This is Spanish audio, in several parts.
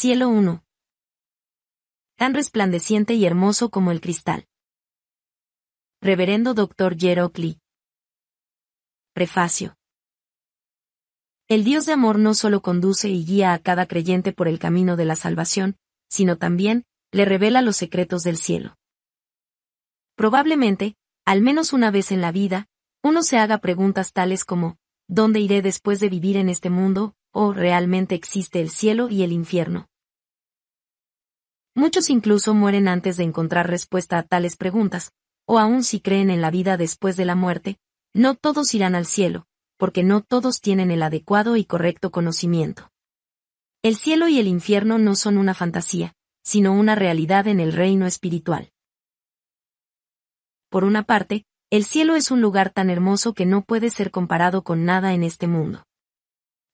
Cielo 1. Tan resplandeciente y hermoso como el cristal. Reverendo Dr. Lee. Prefacio. El Dios de amor no solo conduce y guía a cada creyente por el camino de la salvación, sino también, le revela los secretos del cielo. Probablemente, al menos una vez en la vida, uno se haga preguntas tales como, ¿dónde iré después de vivir en este mundo? o realmente existe el cielo y el infierno. Muchos incluso mueren antes de encontrar respuesta a tales preguntas, o aun si creen en la vida después de la muerte, no todos irán al cielo, porque no todos tienen el adecuado y correcto conocimiento. El cielo y el infierno no son una fantasía, sino una realidad en el reino espiritual. Por una parte, el cielo es un lugar tan hermoso que no puede ser comparado con nada en este mundo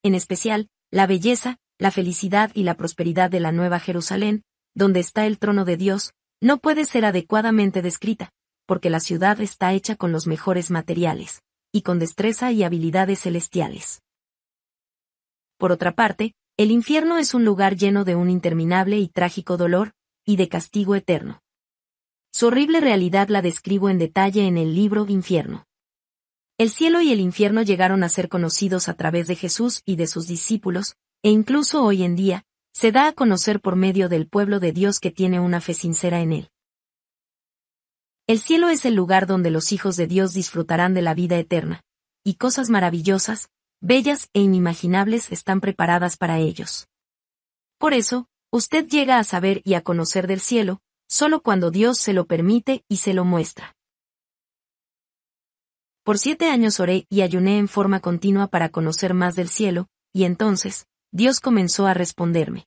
en especial, la belleza, la felicidad y la prosperidad de la Nueva Jerusalén, donde está el trono de Dios, no puede ser adecuadamente descrita, porque la ciudad está hecha con los mejores materiales, y con destreza y habilidades celestiales. Por otra parte, el infierno es un lugar lleno de un interminable y trágico dolor, y de castigo eterno. Su horrible realidad la describo en detalle en el libro Infierno. El cielo y el infierno llegaron a ser conocidos a través de Jesús y de sus discípulos, e incluso hoy en día, se da a conocer por medio del pueblo de Dios que tiene una fe sincera en él. El cielo es el lugar donde los hijos de Dios disfrutarán de la vida eterna, y cosas maravillosas, bellas e inimaginables están preparadas para ellos. Por eso, usted llega a saber y a conocer del cielo, solo cuando Dios se lo permite y se lo muestra. Por siete años oré y ayuné en forma continua para conocer más del cielo, y entonces, Dios comenzó a responderme.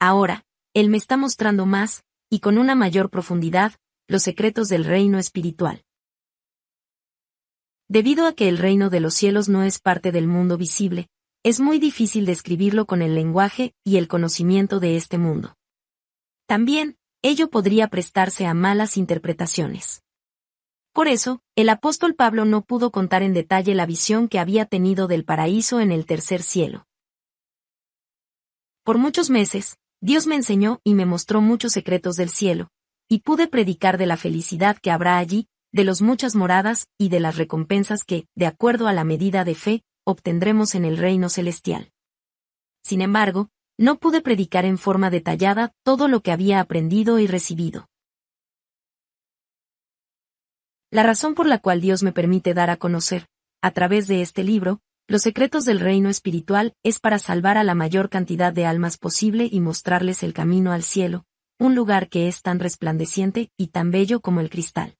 Ahora, Él me está mostrando más, y con una mayor profundidad, los secretos del reino espiritual. Debido a que el reino de los cielos no es parte del mundo visible, es muy difícil describirlo con el lenguaje y el conocimiento de este mundo. También, ello podría prestarse a malas interpretaciones. Por eso, el apóstol Pablo no pudo contar en detalle la visión que había tenido del paraíso en el tercer cielo. Por muchos meses, Dios me enseñó y me mostró muchos secretos del cielo, y pude predicar de la felicidad que habrá allí, de las muchas moradas y de las recompensas que, de acuerdo a la medida de fe, obtendremos en el reino celestial. Sin embargo, no pude predicar en forma detallada todo lo que había aprendido y recibido. La razón por la cual Dios me permite dar a conocer, a través de este libro, los secretos del reino espiritual es para salvar a la mayor cantidad de almas posible y mostrarles el camino al cielo, un lugar que es tan resplandeciente y tan bello como el cristal.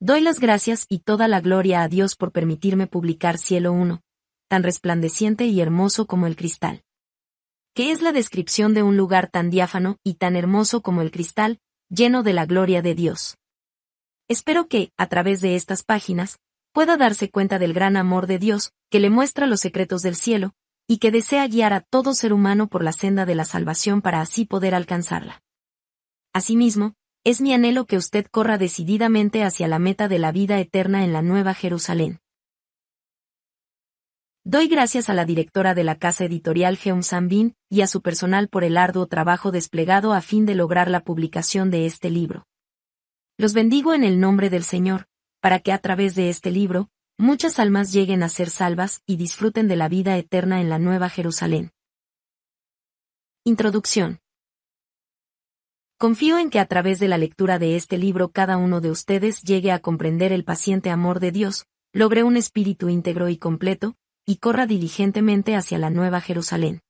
Doy las gracias y toda la gloria a Dios por permitirme publicar Cielo 1, tan resplandeciente y hermoso como el cristal. ¿Qué es la descripción de un lugar tan diáfano y tan hermoso como el cristal, lleno de la gloria de Dios. Espero que, a través de estas páginas, pueda darse cuenta del gran amor de Dios, que le muestra los secretos del cielo, y que desea guiar a todo ser humano por la senda de la salvación para así poder alcanzarla. Asimismo, es mi anhelo que usted corra decididamente hacia la meta de la vida eterna en la Nueva Jerusalén. Doy gracias a la directora de la casa editorial Geum Sambin y a su personal por el arduo trabajo desplegado a fin de lograr la publicación de este libro. Los bendigo en el nombre del Señor, para que a través de este libro, muchas almas lleguen a ser salvas y disfruten de la vida eterna en la Nueva Jerusalén. Introducción. Confío en que a través de la lectura de este libro cada uno de ustedes llegue a comprender el paciente amor de Dios, logre un espíritu íntegro y completo, y corra diligentemente hacia la Nueva Jerusalén.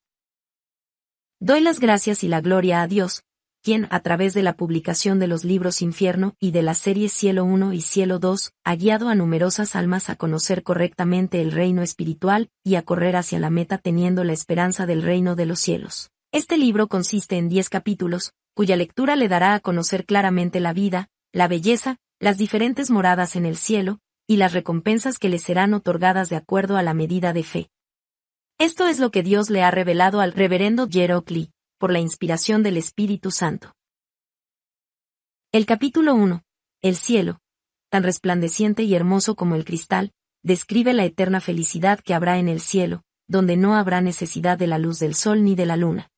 Doy las gracias y la gloria a Dios, quien a través de la publicación de los libros Infierno y de las series Cielo 1 y Cielo 2, ha guiado a numerosas almas a conocer correctamente el reino espiritual y a correr hacia la meta teniendo la esperanza del reino de los cielos. Este libro consiste en 10 capítulos, cuya lectura le dará a conocer claramente la vida, la belleza, las diferentes moradas en el cielo, y las recompensas que le serán otorgadas de acuerdo a la medida de fe. Esto es lo que Dios le ha revelado al reverendo Jero por la inspiración del Espíritu Santo. El capítulo 1, El cielo, tan resplandeciente y hermoso como el cristal, describe la eterna felicidad que habrá en el cielo, donde no habrá necesidad de la luz del sol ni de la luna.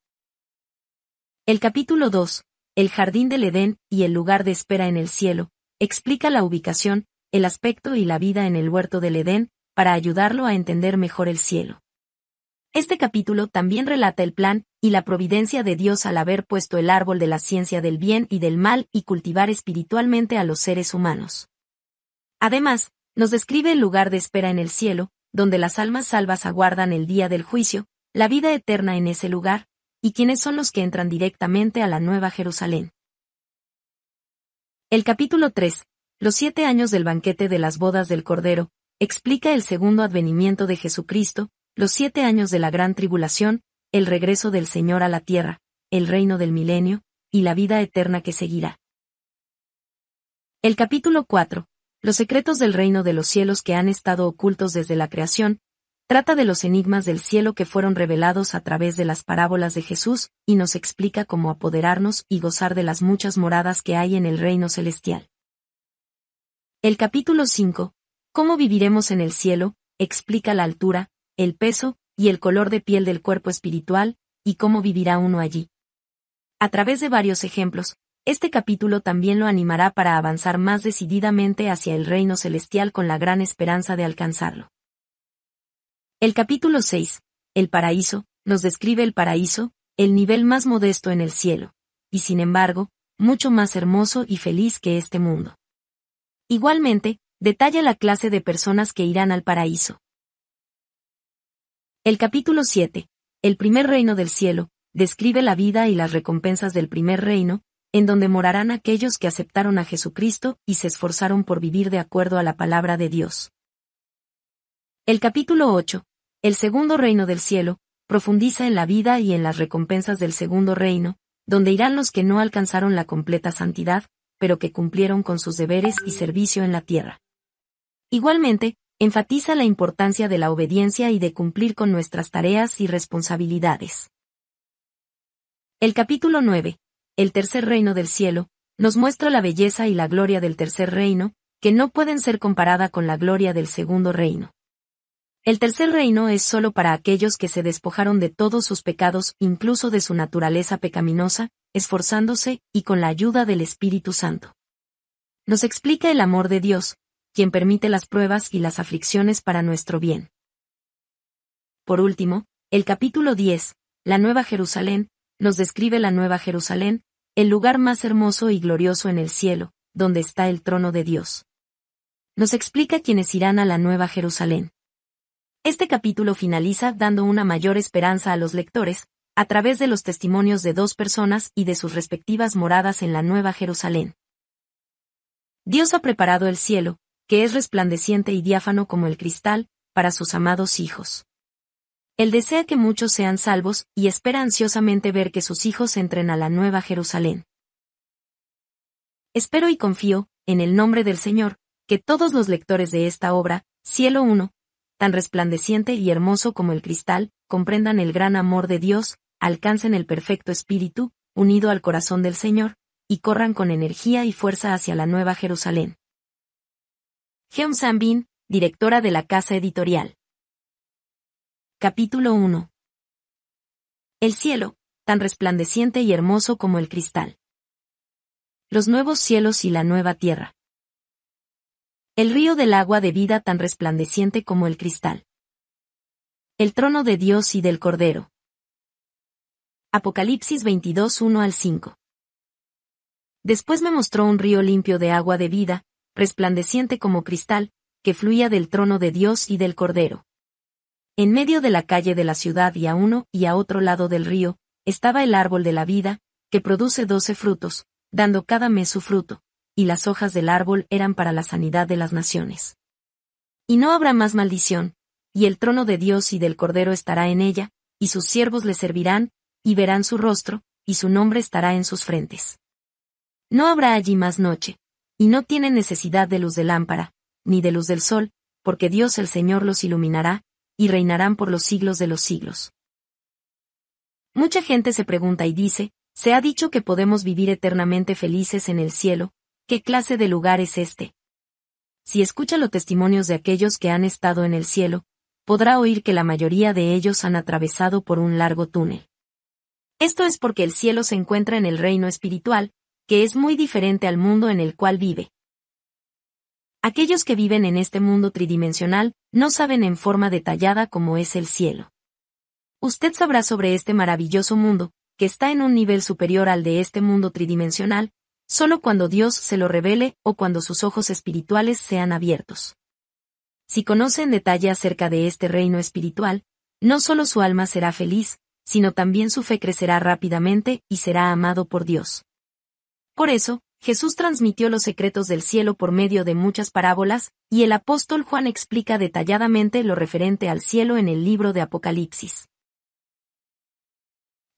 El capítulo 2, El jardín del Edén y el lugar de espera en el cielo, explica la ubicación, el aspecto y la vida en el huerto del Edén, para ayudarlo a entender mejor el cielo. Este capítulo también relata el plan y la providencia de Dios al haber puesto el árbol de la ciencia del bien y del mal y cultivar espiritualmente a los seres humanos. Además, nos describe el lugar de espera en el cielo, donde las almas salvas aguardan el día del juicio, la vida eterna en ese lugar, y quiénes son los que entran directamente a la Nueva Jerusalén. El capítulo 3, los siete años del banquete de las bodas del Cordero, explica el segundo advenimiento de Jesucristo, los siete años de la gran tribulación, el regreso del Señor a la tierra, el reino del milenio, y la vida eterna que seguirá. El capítulo 4, Los secretos del reino de los cielos que han estado ocultos desde la creación, trata de los enigmas del cielo que fueron revelados a través de las parábolas de Jesús, y nos explica cómo apoderarnos y gozar de las muchas moradas que hay en el reino celestial. El capítulo 5, Cómo viviremos en el cielo, explica la altura, el peso y el color de piel del cuerpo espiritual, y cómo vivirá uno allí. A través de varios ejemplos, este capítulo también lo animará para avanzar más decididamente hacia el reino celestial con la gran esperanza de alcanzarlo. El capítulo 6, el paraíso, nos describe el paraíso, el nivel más modesto en el cielo, y sin embargo, mucho más hermoso y feliz que este mundo. Igualmente, detalla la clase de personas que irán al paraíso, el capítulo 7, el primer reino del cielo, describe la vida y las recompensas del primer reino, en donde morarán aquellos que aceptaron a Jesucristo y se esforzaron por vivir de acuerdo a la palabra de Dios. El capítulo 8, el segundo reino del cielo, profundiza en la vida y en las recompensas del segundo reino, donde irán los que no alcanzaron la completa santidad, pero que cumplieron con sus deberes y servicio en la tierra. Igualmente, enfatiza la importancia de la obediencia y de cumplir con nuestras tareas y responsabilidades. El capítulo 9, el tercer reino del cielo, nos muestra la belleza y la gloria del tercer reino, que no pueden ser comparada con la gloria del segundo reino. El tercer reino es sólo para aquellos que se despojaron de todos sus pecados, incluso de su naturaleza pecaminosa, esforzándose y con la ayuda del Espíritu Santo. Nos explica el amor de Dios, quien permite las pruebas y las aflicciones para nuestro bien. Por último, el capítulo 10, la Nueva Jerusalén, nos describe la Nueva Jerusalén, el lugar más hermoso y glorioso en el cielo, donde está el trono de Dios. Nos explica quienes irán a la Nueva Jerusalén. Este capítulo finaliza dando una mayor esperanza a los lectores, a través de los testimonios de dos personas y de sus respectivas moradas en la Nueva Jerusalén. Dios ha preparado el cielo, que es resplandeciente y diáfano como el cristal, para sus amados hijos. Él desea que muchos sean salvos, y espera ansiosamente ver que sus hijos entren a la nueva Jerusalén. Espero y confío, en el nombre del Señor, que todos los lectores de esta obra, Cielo 1, tan resplandeciente y hermoso como el cristal, comprendan el gran amor de Dios, alcancen el perfecto espíritu, unido al corazón del Señor, y corran con energía y fuerza hacia la Nueva Jerusalén. Sambin, directora de la casa editorial. Capítulo 1. El cielo, tan resplandeciente y hermoso como el cristal. Los nuevos cielos y la nueva tierra. El río del agua de vida tan resplandeciente como el cristal. El trono de Dios y del Cordero. Apocalipsis 22 1 al 5. Después me mostró un río limpio de agua de vida, resplandeciente como cristal, que fluía del trono de Dios y del Cordero. En medio de la calle de la ciudad y a uno y a otro lado del río, estaba el árbol de la vida, que produce doce frutos, dando cada mes su fruto, y las hojas del árbol eran para la sanidad de las naciones. Y no habrá más maldición, y el trono de Dios y del Cordero estará en ella, y sus siervos le servirán, y verán su rostro, y su nombre estará en sus frentes. No habrá allí más noche, y no tienen necesidad de luz de lámpara, ni de luz del sol, porque Dios el Señor los iluminará, y reinarán por los siglos de los siglos. Mucha gente se pregunta y dice, se ha dicho que podemos vivir eternamente felices en el cielo, ¿qué clase de lugar es este? Si escucha los testimonios de aquellos que han estado en el cielo, podrá oír que la mayoría de ellos han atravesado por un largo túnel. Esto es porque el cielo se encuentra en el reino espiritual, que es muy diferente al mundo en el cual vive. Aquellos que viven en este mundo tridimensional no saben en forma detallada cómo es el cielo. Usted sabrá sobre este maravilloso mundo, que está en un nivel superior al de este mundo tridimensional, solo cuando Dios se lo revele o cuando sus ojos espirituales sean abiertos. Si conoce en detalle acerca de este reino espiritual, no solo su alma será feliz, sino también su fe crecerá rápidamente y será amado por Dios. Por eso, Jesús transmitió los secretos del cielo por medio de muchas parábolas, y el apóstol Juan explica detalladamente lo referente al cielo en el libro de Apocalipsis.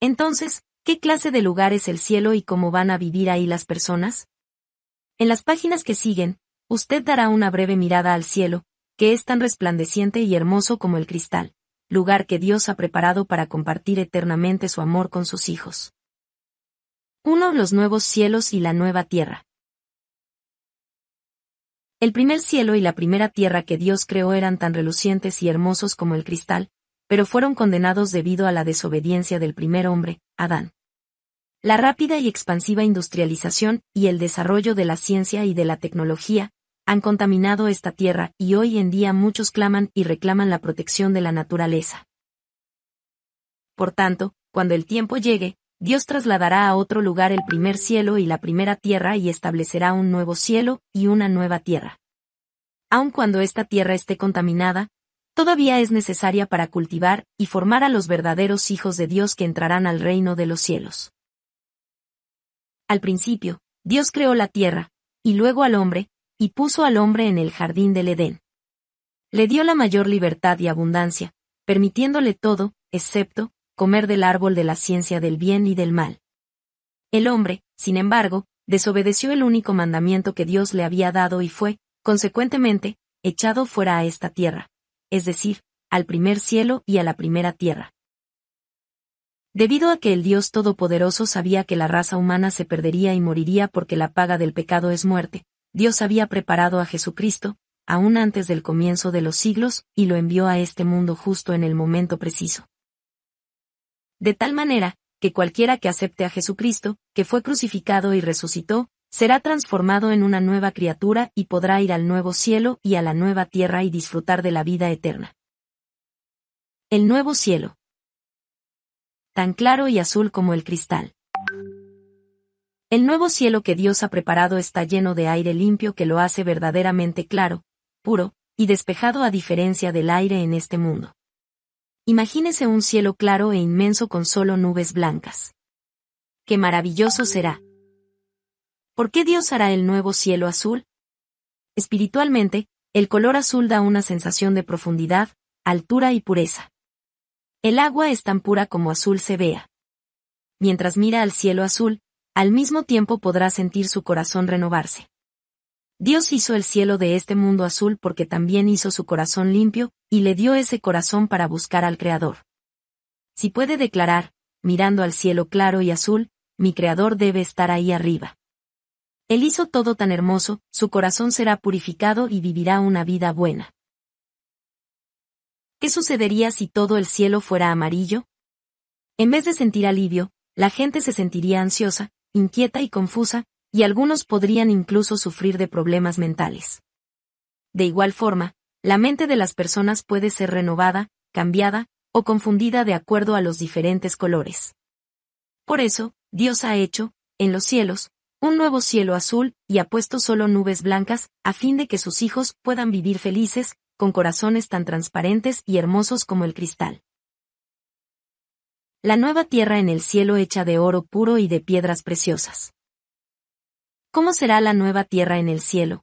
Entonces, ¿qué clase de lugar es el cielo y cómo van a vivir ahí las personas? En las páginas que siguen, usted dará una breve mirada al cielo, que es tan resplandeciente y hermoso como el cristal, lugar que Dios ha preparado para compartir eternamente su amor con sus hijos. Uno los nuevos cielos y la nueva tierra. El primer cielo y la primera tierra que Dios creó eran tan relucientes y hermosos como el cristal, pero fueron condenados debido a la desobediencia del primer hombre, Adán. La rápida y expansiva industrialización y el desarrollo de la ciencia y de la tecnología han contaminado esta tierra y hoy en día muchos claman y reclaman la protección de la naturaleza. Por tanto, cuando el tiempo llegue, Dios trasladará a otro lugar el primer cielo y la primera tierra y establecerá un nuevo cielo y una nueva tierra. Aun cuando esta tierra esté contaminada, todavía es necesaria para cultivar y formar a los verdaderos hijos de Dios que entrarán al reino de los cielos. Al principio, Dios creó la tierra, y luego al hombre, y puso al hombre en el jardín del Edén. Le dio la mayor libertad y abundancia, permitiéndole todo, excepto, comer del árbol de la ciencia del bien y del mal. El hombre, sin embargo, desobedeció el único mandamiento que Dios le había dado y fue, consecuentemente, echado fuera a esta tierra, es decir, al primer cielo y a la primera tierra. Debido a que el Dios Todopoderoso sabía que la raza humana se perdería y moriría porque la paga del pecado es muerte, Dios había preparado a Jesucristo, aún antes del comienzo de los siglos, y lo envió a este mundo justo en el momento preciso de tal manera, que cualquiera que acepte a Jesucristo, que fue crucificado y resucitó, será transformado en una nueva criatura y podrá ir al nuevo cielo y a la nueva tierra y disfrutar de la vida eterna. El nuevo cielo. Tan claro y azul como el cristal. El nuevo cielo que Dios ha preparado está lleno de aire limpio que lo hace verdaderamente claro, puro, y despejado a diferencia del aire en este mundo. Imagínese un cielo claro e inmenso con solo nubes blancas. ¡Qué maravilloso será! ¿Por qué Dios hará el nuevo cielo azul? Espiritualmente, el color azul da una sensación de profundidad, altura y pureza. El agua es tan pura como azul se vea. Mientras mira al cielo azul, al mismo tiempo podrá sentir su corazón renovarse. Dios hizo el cielo de este mundo azul porque también hizo su corazón limpio, y le dio ese corazón para buscar al Creador. Si puede declarar, mirando al cielo claro y azul, mi Creador debe estar ahí arriba. Él hizo todo tan hermoso, su corazón será purificado y vivirá una vida buena. ¿Qué sucedería si todo el cielo fuera amarillo? En vez de sentir alivio, la gente se sentiría ansiosa, inquieta y confusa, y algunos podrían incluso sufrir de problemas mentales. De igual forma, la mente de las personas puede ser renovada, cambiada, o confundida de acuerdo a los diferentes colores. Por eso, Dios ha hecho, en los cielos, un nuevo cielo azul, y ha puesto solo nubes blancas, a fin de que sus hijos puedan vivir felices, con corazones tan transparentes y hermosos como el cristal. La nueva tierra en el cielo hecha de oro puro y de piedras preciosas. ¿Cómo será la nueva tierra en el cielo?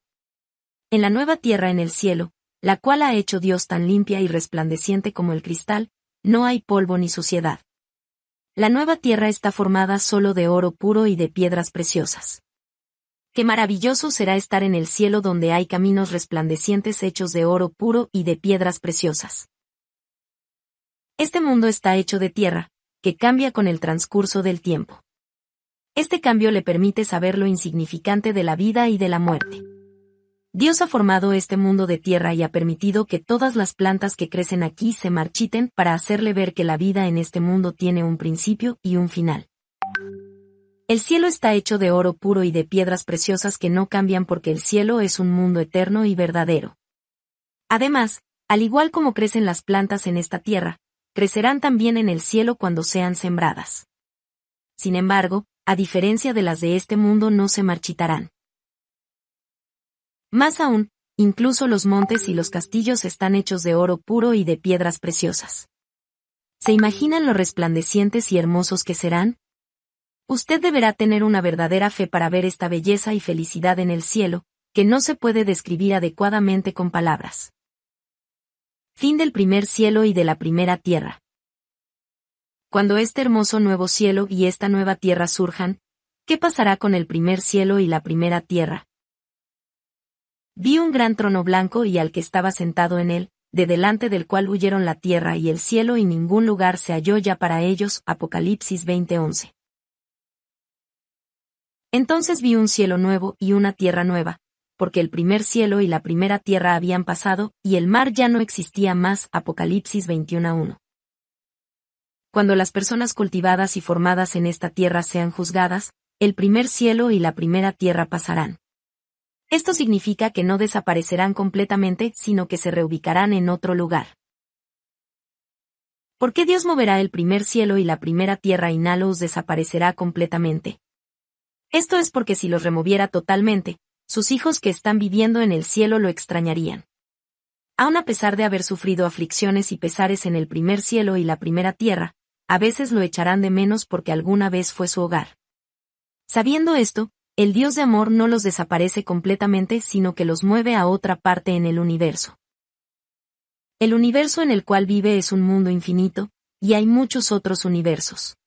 En la nueva tierra en el cielo, la cual ha hecho Dios tan limpia y resplandeciente como el cristal, no hay polvo ni suciedad. La nueva tierra está formada solo de oro puro y de piedras preciosas. Qué maravilloso será estar en el cielo donde hay caminos resplandecientes hechos de oro puro y de piedras preciosas. Este mundo está hecho de tierra, que cambia con el transcurso del tiempo. Este cambio le permite saber lo insignificante de la vida y de la muerte. Dios ha formado este mundo de tierra y ha permitido que todas las plantas que crecen aquí se marchiten para hacerle ver que la vida en este mundo tiene un principio y un final. El cielo está hecho de oro puro y de piedras preciosas que no cambian porque el cielo es un mundo eterno y verdadero. Además, al igual como crecen las plantas en esta tierra, crecerán también en el cielo cuando sean sembradas. Sin embargo, a diferencia de las de este mundo no se marchitarán. Más aún, incluso los montes y los castillos están hechos de oro puro y de piedras preciosas. ¿Se imaginan lo resplandecientes y hermosos que serán? Usted deberá tener una verdadera fe para ver esta belleza y felicidad en el cielo, que no se puede describir adecuadamente con palabras. Fin del primer cielo y de la primera tierra cuando este hermoso nuevo cielo y esta nueva tierra surjan, ¿qué pasará con el primer cielo y la primera tierra? Vi un gran trono blanco y al que estaba sentado en él, de delante del cual huyeron la tierra y el cielo y ningún lugar se halló ya para ellos. Apocalipsis 20:11. Entonces vi un cielo nuevo y una tierra nueva, porque el primer cielo y la primera tierra habían pasado, y el mar ya no existía más. Apocalipsis 21:1 cuando las personas cultivadas y formadas en esta tierra sean juzgadas, el primer cielo y la primera tierra pasarán. Esto significa que no desaparecerán completamente, sino que se reubicarán en otro lugar. ¿Por qué Dios moverá el primer cielo y la primera tierra y Nalos desaparecerá completamente? Esto es porque si los removiera totalmente, sus hijos que están viviendo en el cielo lo extrañarían. Aun a pesar de haber sufrido aflicciones y pesares en el primer cielo y la primera tierra, a veces lo echarán de menos porque alguna vez fue su hogar. Sabiendo esto, el Dios de amor no los desaparece completamente, sino que los mueve a otra parte en el universo. El universo en el cual vive es un mundo infinito, y hay muchos otros universos.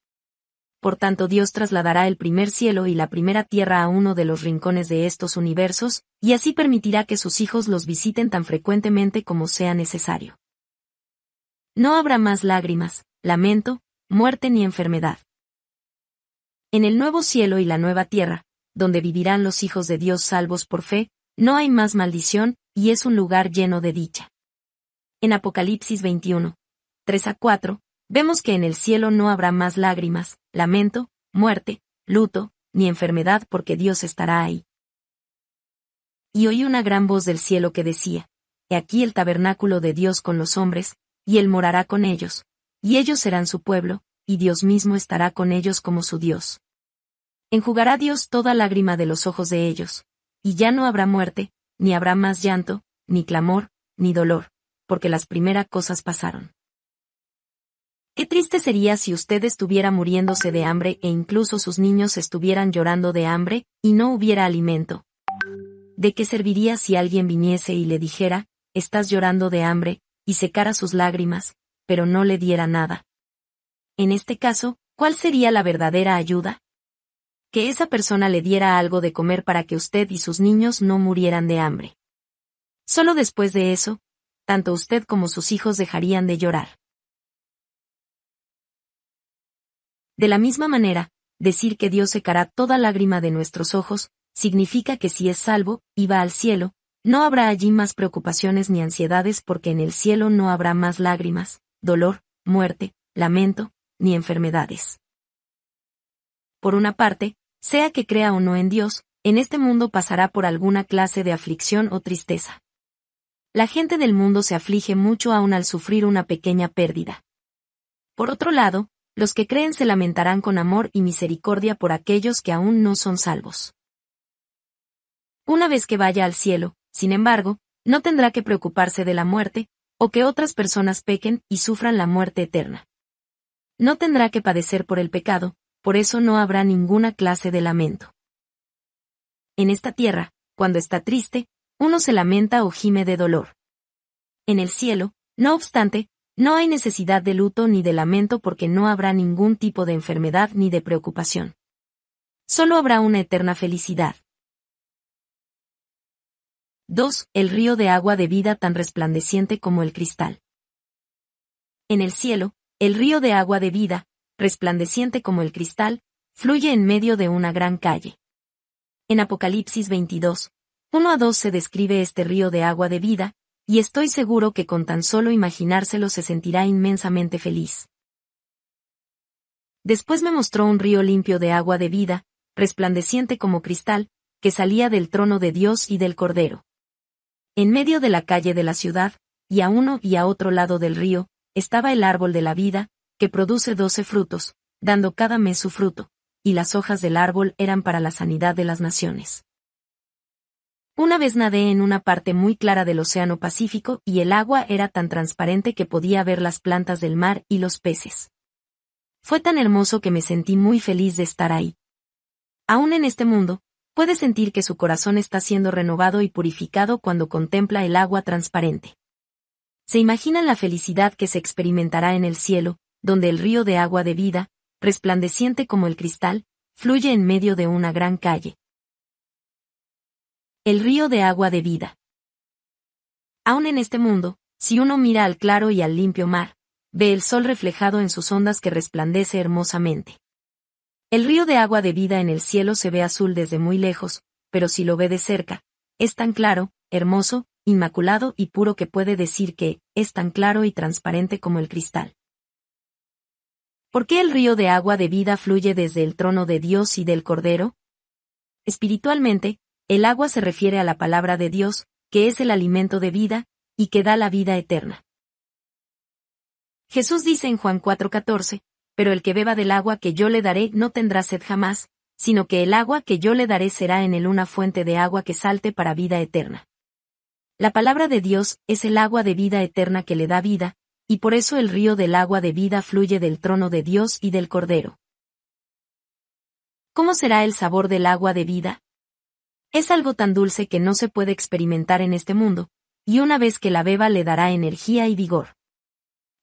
Por tanto, Dios trasladará el primer cielo y la primera tierra a uno de los rincones de estos universos, y así permitirá que sus hijos los visiten tan frecuentemente como sea necesario. No habrá más lágrimas, lamento, muerte ni enfermedad. En el nuevo cielo y la nueva tierra, donde vivirán los hijos de Dios salvos por fe, no hay más maldición, y es un lugar lleno de dicha. En Apocalipsis 21, 3 a 4, vemos que en el cielo no habrá más lágrimas, lamento, muerte, luto, ni enfermedad porque Dios estará ahí. Y oí una gran voz del cielo que decía, He aquí el tabernáculo de Dios con los hombres, y él morará con ellos, y ellos serán su pueblo, y Dios mismo estará con ellos como su Dios. Enjugará Dios toda lágrima de los ojos de ellos, y ya no habrá muerte, ni habrá más llanto, ni clamor, ni dolor, porque las primeras cosas pasaron. Qué triste sería si usted estuviera muriéndose de hambre e incluso sus niños estuvieran llorando de hambre, y no hubiera alimento. ¿De qué serviría si alguien viniese y le dijera, estás llorando de hambre, y secara sus lágrimas, pero no le diera nada. En este caso, ¿cuál sería la verdadera ayuda? Que esa persona le diera algo de comer para que usted y sus niños no murieran de hambre. Solo después de eso, tanto usted como sus hijos dejarían de llorar. De la misma manera, decir que Dios secará toda lágrima de nuestros ojos, significa que si es salvo, y va al cielo, no habrá allí más preocupaciones ni ansiedades porque en el cielo no habrá más lágrimas, dolor, muerte, lamento, ni enfermedades. Por una parte, sea que crea o no en Dios, en este mundo pasará por alguna clase de aflicción o tristeza. La gente del mundo se aflige mucho aun al sufrir una pequeña pérdida. Por otro lado, los que creen se lamentarán con amor y misericordia por aquellos que aún no son salvos. Una vez que vaya al cielo, sin embargo, no tendrá que preocuparse de la muerte, o que otras personas pequen y sufran la muerte eterna. No tendrá que padecer por el pecado, por eso no habrá ninguna clase de lamento. En esta tierra, cuando está triste, uno se lamenta o gime de dolor. En el cielo, no obstante, no hay necesidad de luto ni de lamento porque no habrá ningún tipo de enfermedad ni de preocupación. Solo habrá una eterna felicidad. 2. El río de agua de vida tan resplandeciente como el cristal. En el cielo, el río de agua de vida, resplandeciente como el cristal, fluye en medio de una gran calle. En Apocalipsis 22, 1 a 2 se describe este río de agua de vida, y estoy seguro que con tan solo imaginárselo se sentirá inmensamente feliz. Después me mostró un río limpio de agua de vida, resplandeciente como cristal, que salía del trono de Dios y del Cordero. En medio de la calle de la ciudad, y a uno y a otro lado del río, estaba el árbol de la vida, que produce doce frutos, dando cada mes su fruto, y las hojas del árbol eran para la sanidad de las naciones. Una vez nadé en una parte muy clara del Océano Pacífico y el agua era tan transparente que podía ver las plantas del mar y los peces. Fue tan hermoso que me sentí muy feliz de estar ahí. Aún en este mundo, puede sentir que su corazón está siendo renovado y purificado cuando contempla el agua transparente. Se imagina la felicidad que se experimentará en el cielo, donde el río de agua de vida, resplandeciente como el cristal, fluye en medio de una gran calle. El río de agua de vida. Aún en este mundo, si uno mira al claro y al limpio mar, ve el sol reflejado en sus ondas que resplandece hermosamente. El río de agua de vida en el cielo se ve azul desde muy lejos, pero si lo ve de cerca, es tan claro, hermoso, inmaculado y puro que puede decir que, es tan claro y transparente como el cristal. ¿Por qué el río de agua de vida fluye desde el trono de Dios y del Cordero? Espiritualmente, el agua se refiere a la palabra de Dios, que es el alimento de vida, y que da la vida eterna. Jesús dice en Juan 4:14, pero el que beba del agua que yo le daré no tendrá sed jamás, sino que el agua que yo le daré será en él una fuente de agua que salte para vida eterna. La palabra de Dios es el agua de vida eterna que le da vida, y por eso el río del agua de vida fluye del trono de Dios y del Cordero. ¿Cómo será el sabor del agua de vida? Es algo tan dulce que no se puede experimentar en este mundo, y una vez que la beba le dará energía y vigor.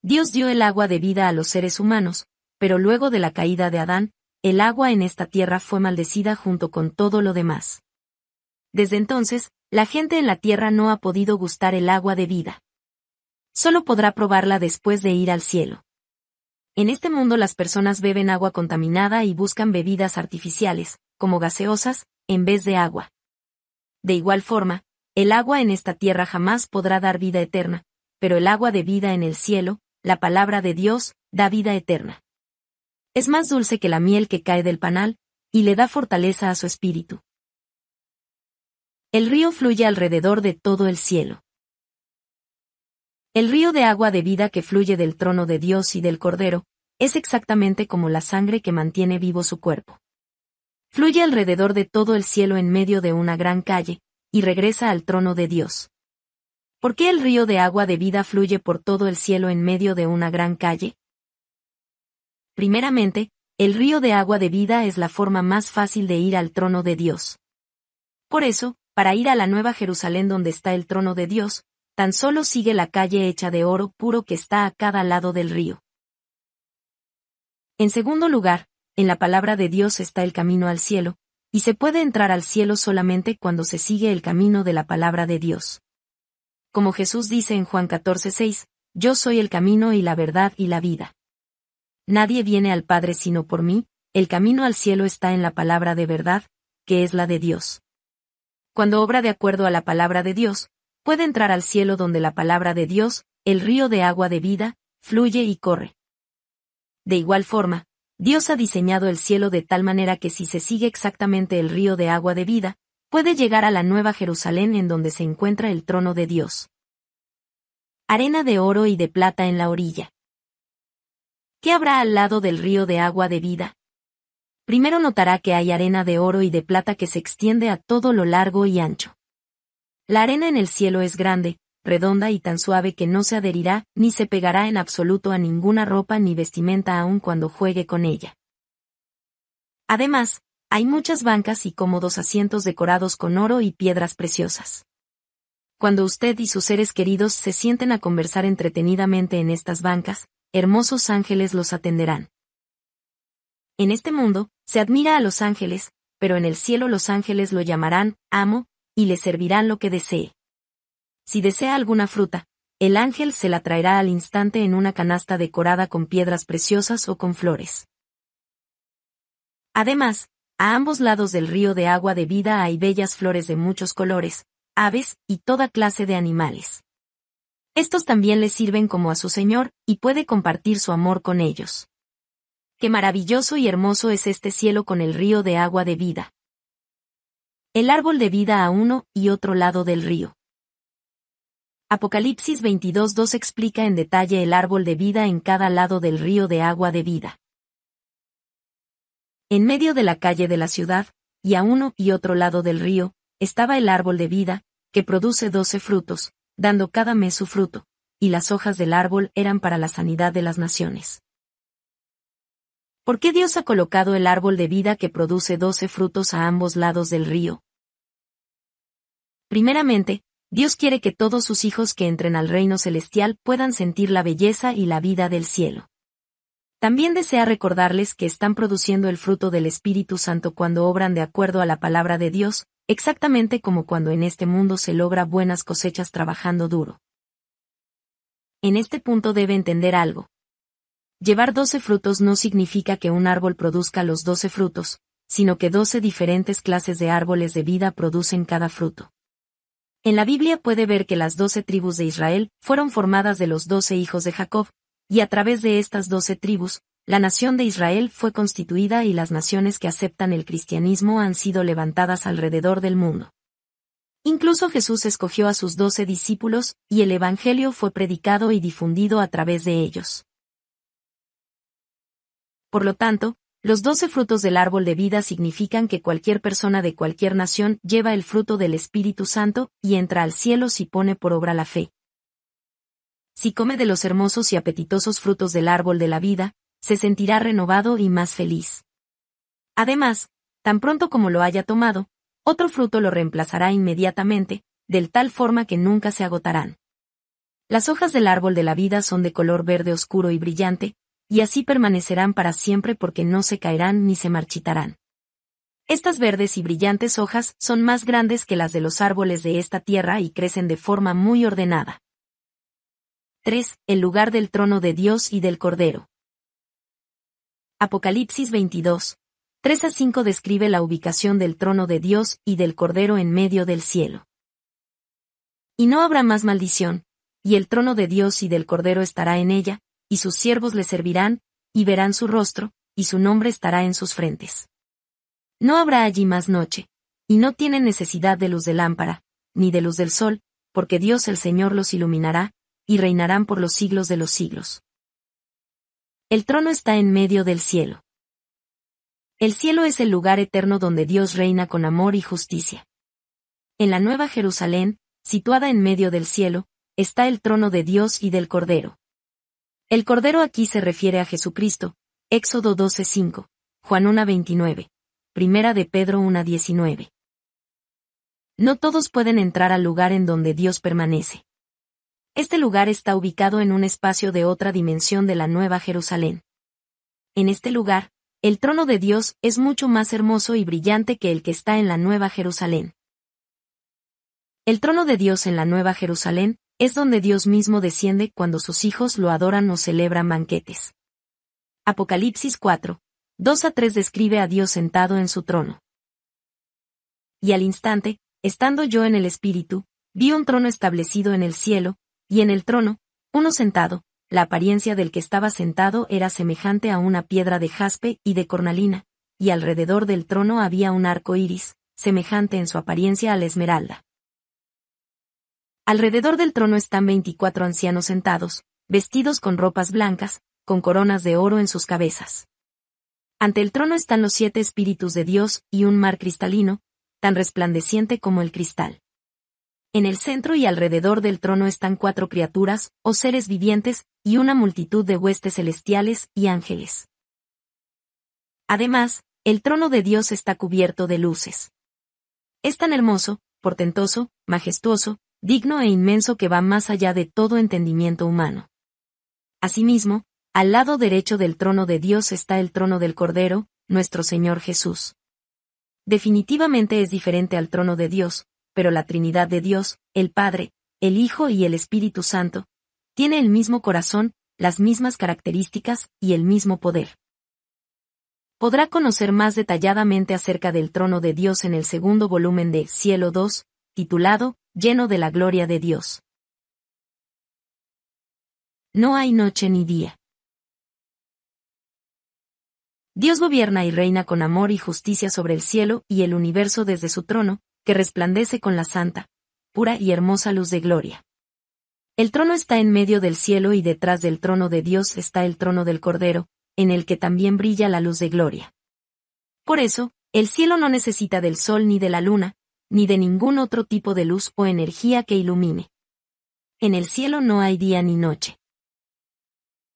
Dios dio el agua de vida a los seres humanos, pero luego de la caída de Adán, el agua en esta tierra fue maldecida junto con todo lo demás. Desde entonces, la gente en la tierra no ha podido gustar el agua de vida. Solo podrá probarla después de ir al cielo. En este mundo las personas beben agua contaminada y buscan bebidas artificiales, como gaseosas, en vez de agua. De igual forma, el agua en esta tierra jamás podrá dar vida eterna, pero el agua de vida en el cielo, la palabra de Dios, da vida eterna es más dulce que la miel que cae del panal, y le da fortaleza a su espíritu. El río fluye alrededor de todo el cielo. El río de agua de vida que fluye del trono de Dios y del Cordero, es exactamente como la sangre que mantiene vivo su cuerpo. Fluye alrededor de todo el cielo en medio de una gran calle, y regresa al trono de Dios. ¿Por qué el río de agua de vida fluye por todo el cielo en medio de una gran calle? Primeramente, el río de agua de vida es la forma más fácil de ir al trono de Dios. Por eso, para ir a la Nueva Jerusalén donde está el trono de Dios, tan solo sigue la calle hecha de oro puro que está a cada lado del río. En segundo lugar, en la palabra de Dios está el camino al cielo, y se puede entrar al cielo solamente cuando se sigue el camino de la palabra de Dios. Como Jesús dice en Juan 14:6, Yo soy el camino y la verdad y la vida. Nadie viene al Padre sino por mí, el camino al cielo está en la palabra de verdad, que es la de Dios. Cuando obra de acuerdo a la palabra de Dios, puede entrar al cielo donde la palabra de Dios, el río de agua de vida, fluye y corre. De igual forma, Dios ha diseñado el cielo de tal manera que si se sigue exactamente el río de agua de vida, puede llegar a la Nueva Jerusalén en donde se encuentra el trono de Dios. Arena de oro y de plata en la orilla. ¿Qué habrá al lado del río de agua de vida? Primero notará que hay arena de oro y de plata que se extiende a todo lo largo y ancho. La arena en el cielo es grande, redonda y tan suave que no se adherirá ni se pegará en absoluto a ninguna ropa ni vestimenta aun cuando juegue con ella. Además, hay muchas bancas y cómodos asientos decorados con oro y piedras preciosas. Cuando usted y sus seres queridos se sienten a conversar entretenidamente en estas bancas, hermosos ángeles los atenderán. En este mundo, se admira a los ángeles, pero en el cielo los ángeles lo llamarán, amo, y le servirán lo que desee. Si desea alguna fruta, el ángel se la traerá al instante en una canasta decorada con piedras preciosas o con flores. Además, a ambos lados del río de agua de vida hay bellas flores de muchos colores, aves y toda clase de animales. Estos también le sirven como a su Señor, y puede compartir su amor con ellos. Qué maravilloso y hermoso es este cielo con el río de agua de vida. El árbol de vida a uno y otro lado del río. Apocalipsis 22.2 explica en detalle el árbol de vida en cada lado del río de agua de vida. En medio de la calle de la ciudad, y a uno y otro lado del río, estaba el árbol de vida, que produce doce frutos, dando cada mes su fruto, y las hojas del árbol eran para la sanidad de las naciones. ¿Por qué Dios ha colocado el árbol de vida que produce doce frutos a ambos lados del río? Primeramente, Dios quiere que todos sus hijos que entren al reino celestial puedan sentir la belleza y la vida del cielo. También desea recordarles que están produciendo el fruto del Espíritu Santo cuando obran de acuerdo a la palabra de Dios, exactamente como cuando en este mundo se logra buenas cosechas trabajando duro. En este punto debe entender algo. Llevar doce frutos no significa que un árbol produzca los doce frutos, sino que doce diferentes clases de árboles de vida producen cada fruto. En la Biblia puede ver que las doce tribus de Israel fueron formadas de los doce hijos de Jacob, y a través de estas doce tribus, la nación de Israel fue constituida y las naciones que aceptan el cristianismo han sido levantadas alrededor del mundo. Incluso Jesús escogió a sus doce discípulos, y el Evangelio fue predicado y difundido a través de ellos. Por lo tanto, los doce frutos del árbol de vida significan que cualquier persona de cualquier nación lleva el fruto del Espíritu Santo, y entra al cielo si pone por obra la fe. Si come de los hermosos y apetitosos frutos del árbol de la vida, se sentirá renovado y más feliz. Además, tan pronto como lo haya tomado, otro fruto lo reemplazará inmediatamente, del tal forma que nunca se agotarán. Las hojas del árbol de la vida son de color verde oscuro y brillante, y así permanecerán para siempre porque no se caerán ni se marchitarán. Estas verdes y brillantes hojas son más grandes que las de los árboles de esta tierra y crecen de forma muy ordenada. 3. El lugar del trono de Dios y del Cordero. Apocalipsis 22. 3 a 5 describe la ubicación del trono de Dios y del Cordero en medio del cielo. Y no habrá más maldición, y el trono de Dios y del Cordero estará en ella, y sus siervos le servirán, y verán su rostro, y su nombre estará en sus frentes. No habrá allí más noche, y no tienen necesidad de luz de lámpara, ni de luz del sol, porque Dios el Señor los iluminará, y reinarán por los siglos de los siglos. El trono está en medio del cielo. El cielo es el lugar eterno donde Dios reina con amor y justicia. En la Nueva Jerusalén, situada en medio del cielo, está el trono de Dios y del Cordero. El Cordero aquí se refiere a Jesucristo, Éxodo 12:5, Juan 1:29, Primera de Pedro 1:19. No todos pueden entrar al lugar en donde Dios permanece. Este lugar está ubicado en un espacio de otra dimensión de la Nueva Jerusalén. En este lugar, el trono de Dios es mucho más hermoso y brillante que el que está en la Nueva Jerusalén. El trono de Dios en la Nueva Jerusalén es donde Dios mismo desciende cuando sus hijos lo adoran o celebran banquetes. Apocalipsis 4, 2 a 3 describe a Dios sentado en su trono. Y al instante, estando yo en el Espíritu, vi un trono establecido en el cielo, y en el trono, uno sentado, la apariencia del que estaba sentado era semejante a una piedra de jaspe y de cornalina, y alrededor del trono había un arco iris, semejante en su apariencia a la esmeralda. Alrededor del trono están veinticuatro ancianos sentados, vestidos con ropas blancas, con coronas de oro en sus cabezas. Ante el trono están los siete espíritus de Dios y un mar cristalino, tan resplandeciente como el cristal. En el centro y alrededor del trono están cuatro criaturas, o seres vivientes, y una multitud de huestes celestiales y ángeles. Además, el trono de Dios está cubierto de luces. Es tan hermoso, portentoso, majestuoso, digno e inmenso que va más allá de todo entendimiento humano. Asimismo, al lado derecho del trono de Dios está el trono del Cordero, nuestro Señor Jesús. Definitivamente es diferente al trono de Dios, pero la Trinidad de Dios, el Padre, el Hijo y el Espíritu Santo, tiene el mismo corazón, las mismas características y el mismo poder. Podrá conocer más detalladamente acerca del trono de Dios en el segundo volumen de Cielo 2, titulado Lleno de la Gloria de Dios. No hay noche ni día. Dios gobierna y reina con amor y justicia sobre el cielo y el universo desde su trono, que resplandece con la santa, pura y hermosa luz de gloria. El trono está en medio del cielo y detrás del trono de Dios está el trono del Cordero, en el que también brilla la luz de gloria. Por eso, el cielo no necesita del sol ni de la luna, ni de ningún otro tipo de luz o energía que ilumine. En el cielo no hay día ni noche.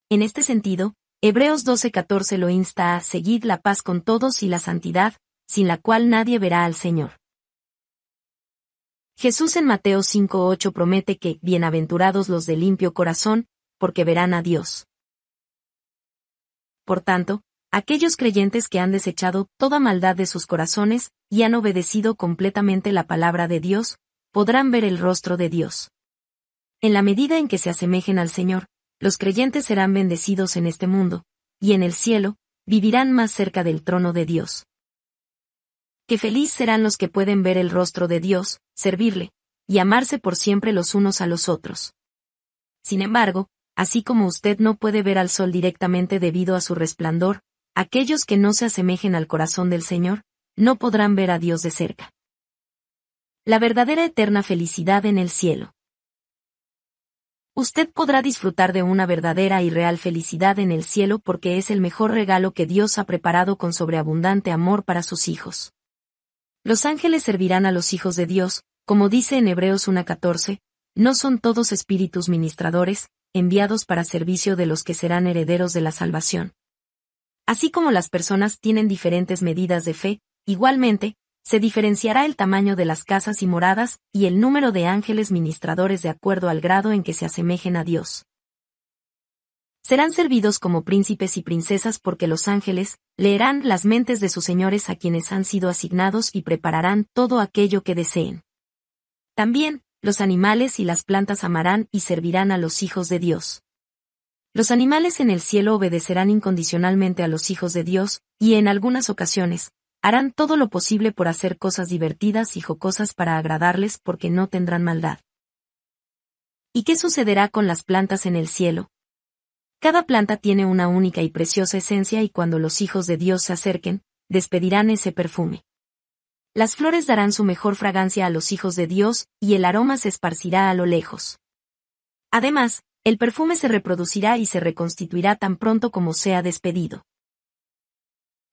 En este sentido, Hebreos 12:14 lo insta a seguir la paz con todos y la santidad, sin la cual nadie verá al Señor. Jesús en Mateo 5.8 promete que, bienaventurados los de limpio corazón, porque verán a Dios. Por tanto, aquellos creyentes que han desechado toda maldad de sus corazones, y han obedecido completamente la palabra de Dios, podrán ver el rostro de Dios. En la medida en que se asemejen al Señor, los creyentes serán bendecidos en este mundo, y en el cielo, vivirán más cerca del trono de Dios que feliz serán los que pueden ver el rostro de Dios, servirle, y amarse por siempre los unos a los otros. Sin embargo, así como usted no puede ver al sol directamente debido a su resplandor, aquellos que no se asemejen al corazón del Señor, no podrán ver a Dios de cerca. La verdadera eterna felicidad en el cielo. Usted podrá disfrutar de una verdadera y real felicidad en el cielo porque es el mejor regalo que Dios ha preparado con sobreabundante amor para sus hijos. Los ángeles servirán a los hijos de Dios, como dice en Hebreos 1.14, no son todos espíritus ministradores, enviados para servicio de los que serán herederos de la salvación. Así como las personas tienen diferentes medidas de fe, igualmente, se diferenciará el tamaño de las casas y moradas y el número de ángeles ministradores de acuerdo al grado en que se asemejen a Dios serán servidos como príncipes y princesas porque los ángeles leerán las mentes de sus señores a quienes han sido asignados y prepararán todo aquello que deseen. También, los animales y las plantas amarán y servirán a los hijos de Dios. Los animales en el cielo obedecerán incondicionalmente a los hijos de Dios, y en algunas ocasiones, harán todo lo posible por hacer cosas divertidas y jocosas para agradarles porque no tendrán maldad. ¿Y qué sucederá con las plantas en el cielo, cada planta tiene una única y preciosa esencia y cuando los hijos de Dios se acerquen, despedirán ese perfume. Las flores darán su mejor fragancia a los hijos de Dios, y el aroma se esparcirá a lo lejos. Además, el perfume se reproducirá y se reconstituirá tan pronto como sea despedido.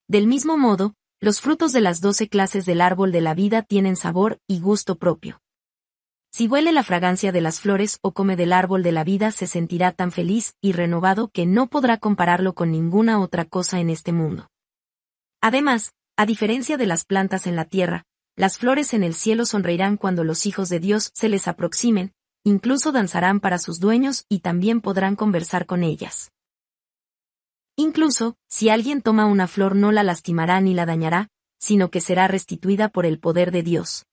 Del mismo modo, los frutos de las doce clases del árbol de la vida tienen sabor y gusto propio. Si huele la fragancia de las flores o come del árbol de la vida se sentirá tan feliz y renovado que no podrá compararlo con ninguna otra cosa en este mundo. Además, a diferencia de las plantas en la tierra, las flores en el cielo sonreirán cuando los hijos de Dios se les aproximen, incluso danzarán para sus dueños y también podrán conversar con ellas. Incluso, si alguien toma una flor no la lastimará ni la dañará, sino que será restituida por el poder de Dios.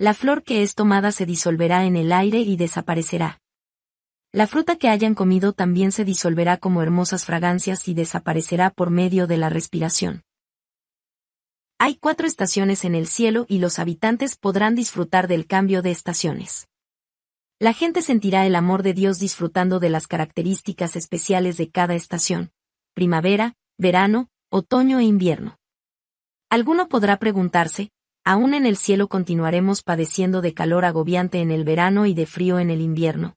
La flor que es tomada se disolverá en el aire y desaparecerá. La fruta que hayan comido también se disolverá como hermosas fragancias y desaparecerá por medio de la respiración. Hay cuatro estaciones en el cielo y los habitantes podrán disfrutar del cambio de estaciones. La gente sentirá el amor de Dios disfrutando de las características especiales de cada estación, primavera, verano, otoño e invierno. Alguno podrá preguntarse, aún en el cielo continuaremos padeciendo de calor agobiante en el verano y de frío en el invierno.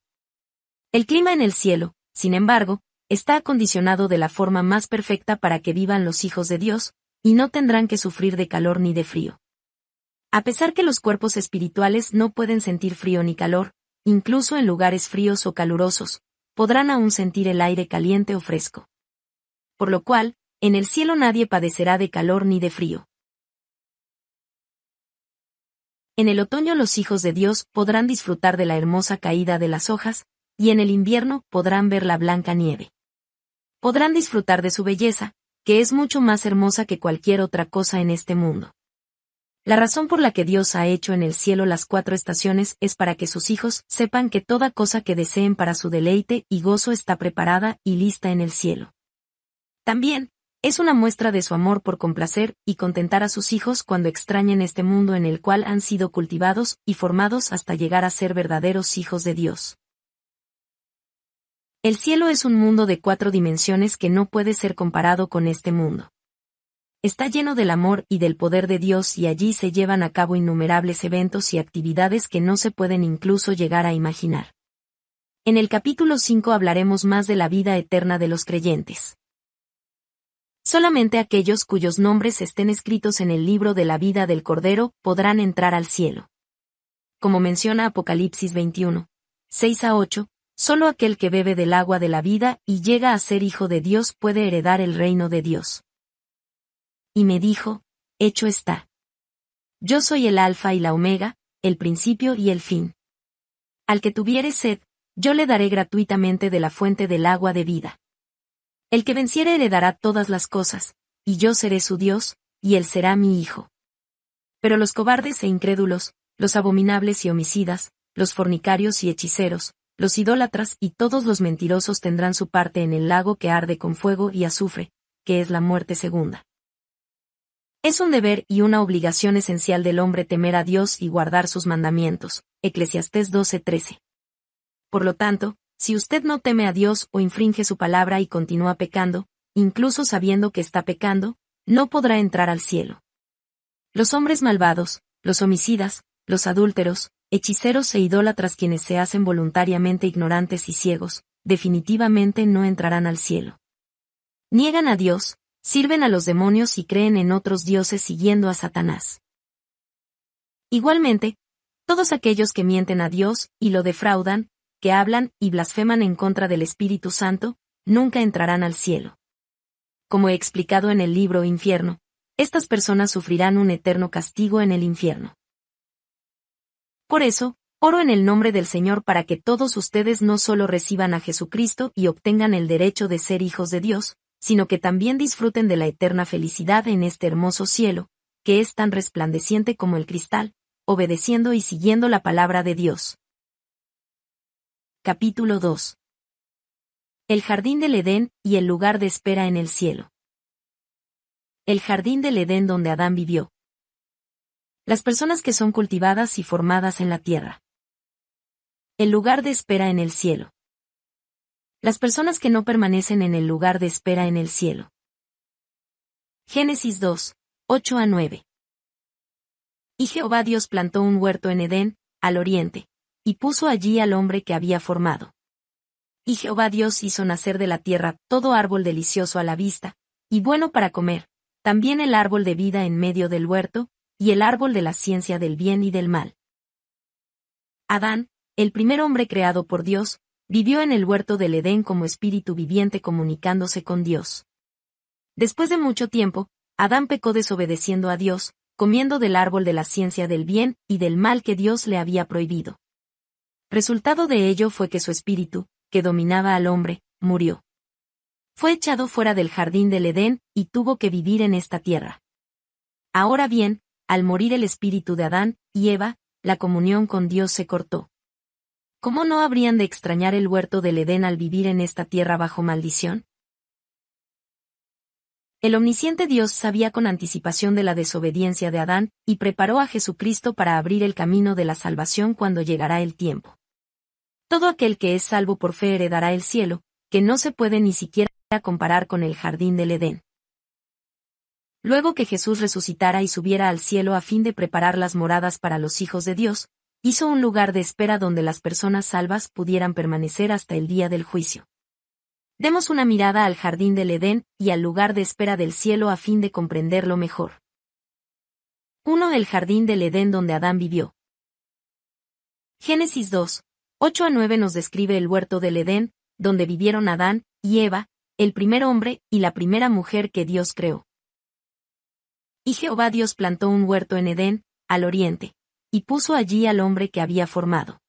El clima en el cielo, sin embargo, está acondicionado de la forma más perfecta para que vivan los hijos de Dios, y no tendrán que sufrir de calor ni de frío. A pesar que los cuerpos espirituales no pueden sentir frío ni calor, incluso en lugares fríos o calurosos, podrán aún sentir el aire caliente o fresco. Por lo cual, en el cielo nadie padecerá de calor ni de frío. En el otoño los hijos de Dios podrán disfrutar de la hermosa caída de las hojas, y en el invierno podrán ver la blanca nieve. Podrán disfrutar de su belleza, que es mucho más hermosa que cualquier otra cosa en este mundo. La razón por la que Dios ha hecho en el cielo las cuatro estaciones es para que sus hijos sepan que toda cosa que deseen para su deleite y gozo está preparada y lista en el cielo. También, es una muestra de su amor por complacer y contentar a sus hijos cuando extrañen este mundo en el cual han sido cultivados y formados hasta llegar a ser verdaderos hijos de Dios. El cielo es un mundo de cuatro dimensiones que no puede ser comparado con este mundo. Está lleno del amor y del poder de Dios y allí se llevan a cabo innumerables eventos y actividades que no se pueden incluso llegar a imaginar. En el capítulo 5 hablaremos más de la vida eterna de los creyentes. Solamente aquellos cuyos nombres estén escritos en el libro de la vida del Cordero podrán entrar al cielo. Como menciona Apocalipsis 21, 6 a 8, solo aquel que bebe del agua de la vida y llega a ser hijo de Dios puede heredar el reino de Dios. Y me dijo, hecho está. Yo soy el alfa y la omega, el principio y el fin. Al que tuviere sed, yo le daré gratuitamente de la fuente del agua de vida. El que venciere heredará todas las cosas, y yo seré su Dios, y él será mi hijo. Pero los cobardes e incrédulos, los abominables y homicidas, los fornicarios y hechiceros, los idólatras y todos los mentirosos tendrán su parte en el lago que arde con fuego y azufre, que es la muerte segunda. Es un deber y una obligación esencial del hombre temer a Dios y guardar sus mandamientos. Eclesiastés 12:13. Por lo tanto, si usted no teme a Dios o infringe su palabra y continúa pecando, incluso sabiendo que está pecando, no podrá entrar al cielo. Los hombres malvados, los homicidas, los adúlteros, hechiceros e idólatras quienes se hacen voluntariamente ignorantes y ciegos, definitivamente no entrarán al cielo. Niegan a Dios, sirven a los demonios y creen en otros dioses siguiendo a Satanás. Igualmente, todos aquellos que mienten a Dios y lo defraudan, que hablan y blasfeman en contra del Espíritu Santo, nunca entrarán al cielo. Como he explicado en el libro Infierno, estas personas sufrirán un eterno castigo en el infierno. Por eso, oro en el nombre del Señor para que todos ustedes no solo reciban a Jesucristo y obtengan el derecho de ser hijos de Dios, sino que también disfruten de la eterna felicidad en este hermoso cielo, que es tan resplandeciente como el cristal, obedeciendo y siguiendo la palabra de Dios. Capítulo 2. El jardín del Edén y el lugar de espera en el cielo. El jardín del Edén donde Adán vivió. Las personas que son cultivadas y formadas en la tierra. El lugar de espera en el cielo. Las personas que no permanecen en el lugar de espera en el cielo. Génesis 2, 8 a 9. Y Jehová Dios plantó un huerto en Edén, al oriente, y puso allí al hombre que había formado. Y Jehová Dios hizo nacer de la tierra todo árbol delicioso a la vista, y bueno para comer, también el árbol de vida en medio del huerto, y el árbol de la ciencia del bien y del mal. Adán, el primer hombre creado por Dios, vivió en el huerto del Edén como espíritu viviente comunicándose con Dios. Después de mucho tiempo, Adán pecó desobedeciendo a Dios, comiendo del árbol de la ciencia del bien y del mal que Dios le había prohibido. Resultado de ello fue que su espíritu, que dominaba al hombre, murió. Fue echado fuera del jardín del Edén, y tuvo que vivir en esta tierra. Ahora bien, al morir el espíritu de Adán y Eva, la comunión con Dios se cortó. ¿Cómo no habrían de extrañar el huerto del Edén al vivir en esta tierra bajo maldición? El omnisciente Dios sabía con anticipación de la desobediencia de Adán, y preparó a Jesucristo para abrir el camino de la salvación cuando llegará el tiempo. Todo aquel que es salvo por fe heredará el cielo, que no se puede ni siquiera comparar con el jardín del Edén. Luego que Jesús resucitara y subiera al cielo a fin de preparar las moradas para los hijos de Dios, hizo un lugar de espera donde las personas salvas pudieran permanecer hasta el día del juicio. Demos una mirada al jardín del Edén y al lugar de espera del cielo a fin de comprenderlo mejor. 1. El jardín del Edén donde Adán vivió. Génesis 2, 8 a 9 nos describe el huerto del Edén, donde vivieron Adán y Eva, el primer hombre y la primera mujer que Dios creó. Y Jehová Dios plantó un huerto en Edén, al oriente, y puso allí al hombre que había formado.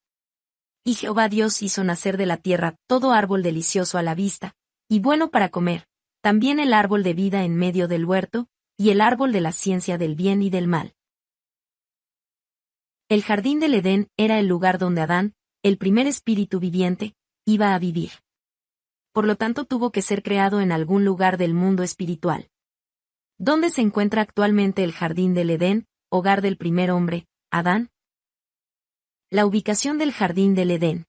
Y Jehová Dios hizo nacer de la tierra todo árbol delicioso a la vista, y bueno para comer, también el árbol de vida en medio del huerto, y el árbol de la ciencia del bien y del mal. El jardín del Edén era el lugar donde Adán el primer espíritu viviente, iba a vivir. Por lo tanto tuvo que ser creado en algún lugar del mundo espiritual. ¿Dónde se encuentra actualmente el jardín del Edén, hogar del primer hombre, Adán? La ubicación del jardín del Edén.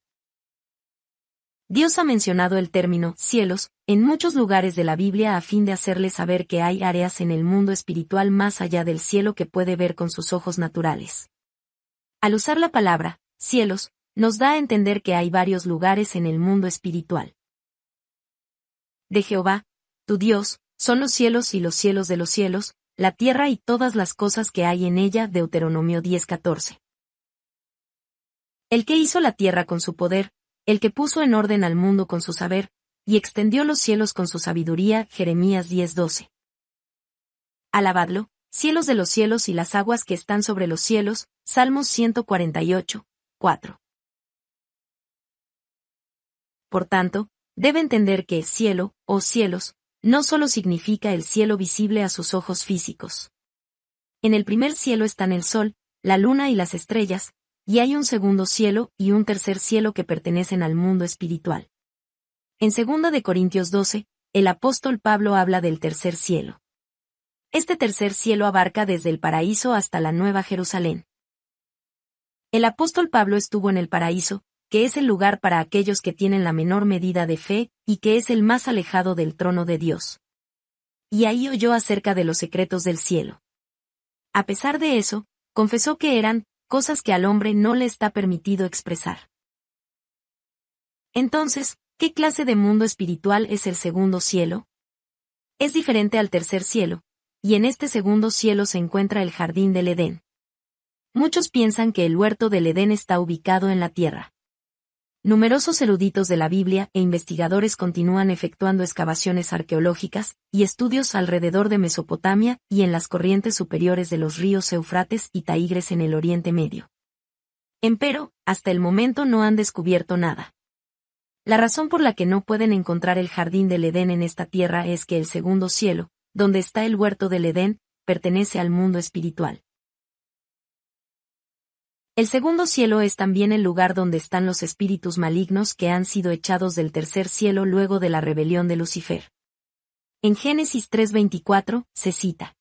Dios ha mencionado el término cielos en muchos lugares de la Biblia a fin de hacerle saber que hay áreas en el mundo espiritual más allá del cielo que puede ver con sus ojos naturales. Al usar la palabra cielos, nos da a entender que hay varios lugares en el mundo espiritual. De Jehová, tu Dios, son los cielos y los cielos de los cielos, la tierra y todas las cosas que hay en ella. Deuteronomio 10:14. El que hizo la tierra con su poder, el que puso en orden al mundo con su saber, y extendió los cielos con su sabiduría. Jeremías 10:12. Alabadlo, cielos de los cielos y las aguas que están sobre los cielos. Salmos 148, 4. Por tanto, debe entender que cielo, o cielos, no solo significa el cielo visible a sus ojos físicos. En el primer cielo están el sol, la luna y las estrellas, y hay un segundo cielo y un tercer cielo que pertenecen al mundo espiritual. En 2 de Corintios 12, el apóstol Pablo habla del tercer cielo. Este tercer cielo abarca desde el paraíso hasta la Nueva Jerusalén. El apóstol Pablo estuvo en el paraíso, que es el lugar para aquellos que tienen la menor medida de fe, y que es el más alejado del trono de Dios. Y ahí oyó acerca de los secretos del cielo. A pesar de eso, confesó que eran cosas que al hombre no le está permitido expresar. Entonces, ¿qué clase de mundo espiritual es el segundo cielo? Es diferente al tercer cielo, y en este segundo cielo se encuentra el jardín del Edén. Muchos piensan que el huerto del Edén está ubicado en la tierra. Numerosos eruditos de la Biblia e investigadores continúan efectuando excavaciones arqueológicas y estudios alrededor de Mesopotamia y en las corrientes superiores de los ríos Eufrates y Taigres en el Oriente Medio. Empero, hasta el momento no han descubierto nada. La razón por la que no pueden encontrar el jardín del Edén en esta tierra es que el segundo cielo, donde está el huerto del Edén, pertenece al mundo espiritual. El segundo cielo es también el lugar donde están los espíritus malignos que han sido echados del tercer cielo luego de la rebelión de Lucifer. En Génesis 3:24 se cita.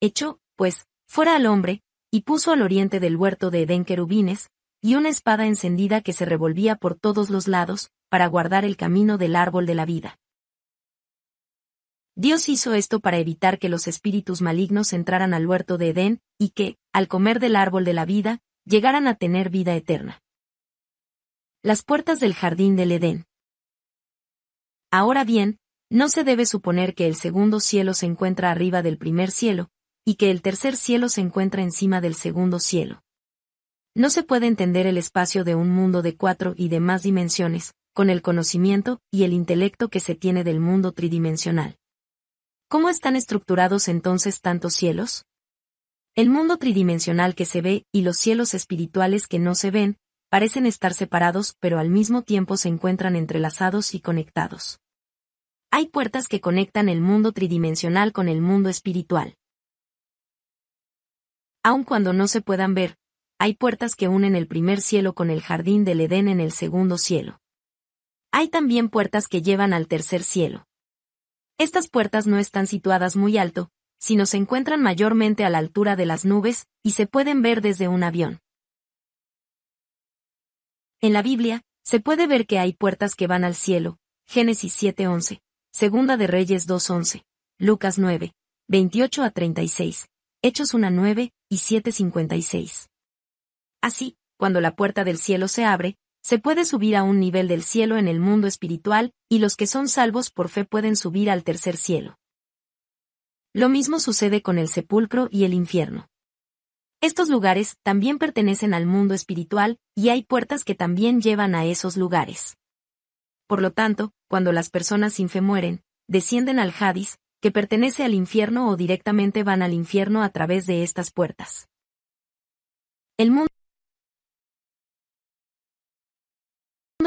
Hecho, pues, fuera al hombre, y puso al oriente del huerto de Edén querubines, y una espada encendida que se revolvía por todos los lados, para guardar el camino del árbol de la vida. Dios hizo esto para evitar que los espíritus malignos entraran al huerto de Edén, y que, al comer del árbol de la vida, llegaran a tener vida eterna. Las puertas del jardín del Edén. Ahora bien, no se debe suponer que el segundo cielo se encuentra arriba del primer cielo, y que el tercer cielo se encuentra encima del segundo cielo. No se puede entender el espacio de un mundo de cuatro y de más dimensiones, con el conocimiento y el intelecto que se tiene del mundo tridimensional. ¿Cómo están estructurados entonces tantos cielos? El mundo tridimensional que se ve y los cielos espirituales que no se ven, parecen estar separados pero al mismo tiempo se encuentran entrelazados y conectados. Hay puertas que conectan el mundo tridimensional con el mundo espiritual. Aun cuando no se puedan ver, hay puertas que unen el primer cielo con el jardín del Edén en el segundo cielo. Hay también puertas que llevan al tercer cielo. Estas puertas no están situadas muy alto, sino se encuentran mayormente a la altura de las nubes, y se pueden ver desde un avión. En la Biblia, se puede ver que hay puertas que van al cielo, Génesis 7.11, Segunda de Reyes 2.11, Lucas 9, 28 a 36, Hechos 1.9 y 7.56. Así, cuando la puerta del cielo se abre, se puede subir a un nivel del cielo en el mundo espiritual, y los que son salvos por fe pueden subir al tercer cielo. Lo mismo sucede con el sepulcro y el infierno. Estos lugares también pertenecen al mundo espiritual, y hay puertas que también llevan a esos lugares. Por lo tanto, cuando las personas sin fe mueren, descienden al Hadis, que pertenece al infierno o directamente van al infierno a través de estas puertas. El mundo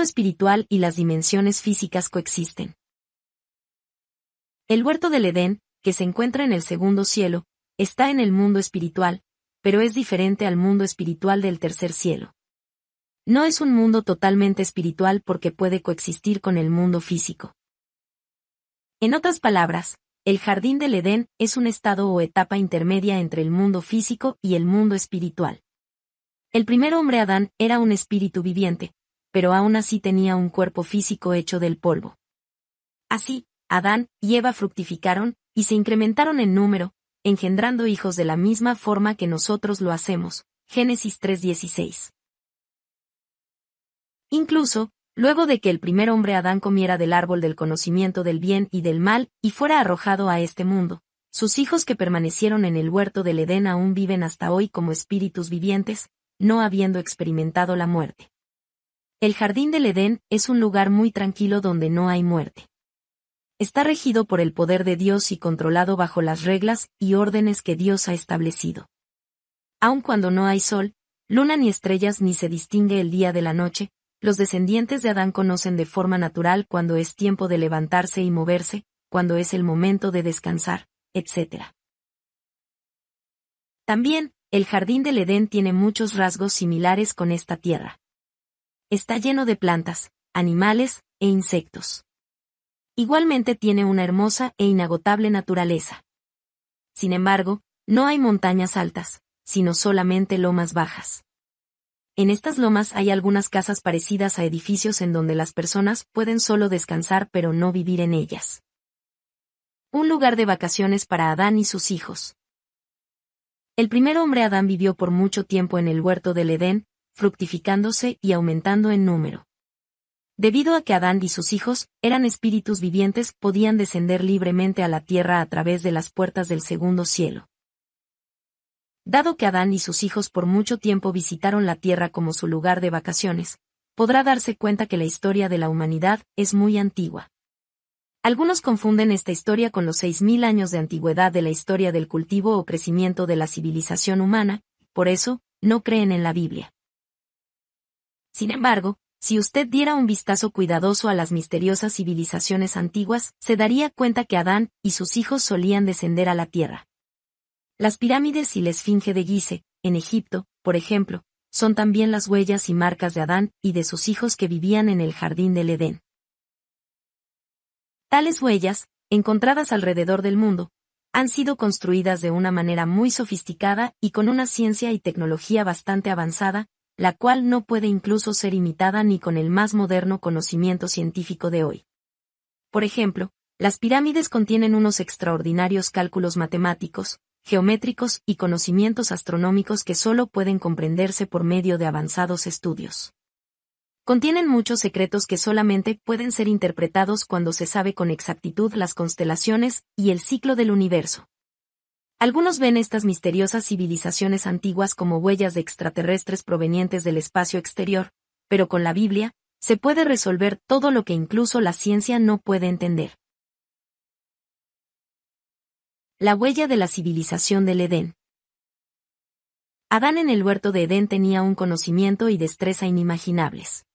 espiritual y las dimensiones físicas coexisten. El huerto del Edén, que se encuentra en el segundo cielo, está en el mundo espiritual, pero es diferente al mundo espiritual del tercer cielo. No es un mundo totalmente espiritual porque puede coexistir con el mundo físico. En otras palabras, el jardín del Edén es un estado o etapa intermedia entre el mundo físico y el mundo espiritual. El primer hombre Adán era un espíritu viviente, pero aún así tenía un cuerpo físico hecho del polvo. Así, Adán y Eva fructificaron, y se incrementaron en número, engendrando hijos de la misma forma que nosotros lo hacemos. Génesis 3:16. Incluso, luego de que el primer hombre Adán comiera del árbol del conocimiento del bien y del mal, y fuera arrojado a este mundo, sus hijos que permanecieron en el huerto del Edén aún viven hasta hoy como espíritus vivientes, no habiendo experimentado la muerte. El Jardín del Edén es un lugar muy tranquilo donde no hay muerte. Está regido por el poder de Dios y controlado bajo las reglas y órdenes que Dios ha establecido. Aun cuando no hay sol, luna ni estrellas ni se distingue el día de la noche, los descendientes de Adán conocen de forma natural cuando es tiempo de levantarse y moverse, cuando es el momento de descansar, etc. También, el jardín del Edén tiene muchos rasgos similares con esta tierra. Está lleno de plantas, animales e insectos. Igualmente tiene una hermosa e inagotable naturaleza. Sin embargo, no hay montañas altas, sino solamente lomas bajas. En estas lomas hay algunas casas parecidas a edificios en donde las personas pueden solo descansar pero no vivir en ellas. Un lugar de vacaciones para Adán y sus hijos. El primer hombre Adán vivió por mucho tiempo en el huerto del Edén, fructificándose y aumentando en número. Debido a que Adán y sus hijos eran espíritus vivientes, podían descender libremente a la tierra a través de las puertas del segundo cielo. Dado que Adán y sus hijos por mucho tiempo visitaron la tierra como su lugar de vacaciones, podrá darse cuenta que la historia de la humanidad es muy antigua. Algunos confunden esta historia con los 6.000 años de antigüedad de la historia del cultivo o crecimiento de la civilización humana, por eso, no creen en la Biblia. Sin embargo, si usted diera un vistazo cuidadoso a las misteriosas civilizaciones antiguas, se daría cuenta que Adán y sus hijos solían descender a la Tierra. Las pirámides y la esfinge de Gise, en Egipto, por ejemplo, son también las huellas y marcas de Adán y de sus hijos que vivían en el jardín del Edén. Tales huellas, encontradas alrededor del mundo, han sido construidas de una manera muy sofisticada y con una ciencia y tecnología bastante avanzada, la cual no puede incluso ser imitada ni con el más moderno conocimiento científico de hoy. Por ejemplo, las pirámides contienen unos extraordinarios cálculos matemáticos, geométricos y conocimientos astronómicos que solo pueden comprenderse por medio de avanzados estudios. Contienen muchos secretos que solamente pueden ser interpretados cuando se sabe con exactitud las constelaciones y el ciclo del universo. Algunos ven estas misteriosas civilizaciones antiguas como huellas de extraterrestres provenientes del espacio exterior, pero con la Biblia, se puede resolver todo lo que incluso la ciencia no puede entender. La huella de la civilización del Edén. Adán en el huerto de Edén tenía un conocimiento y destreza inimaginables.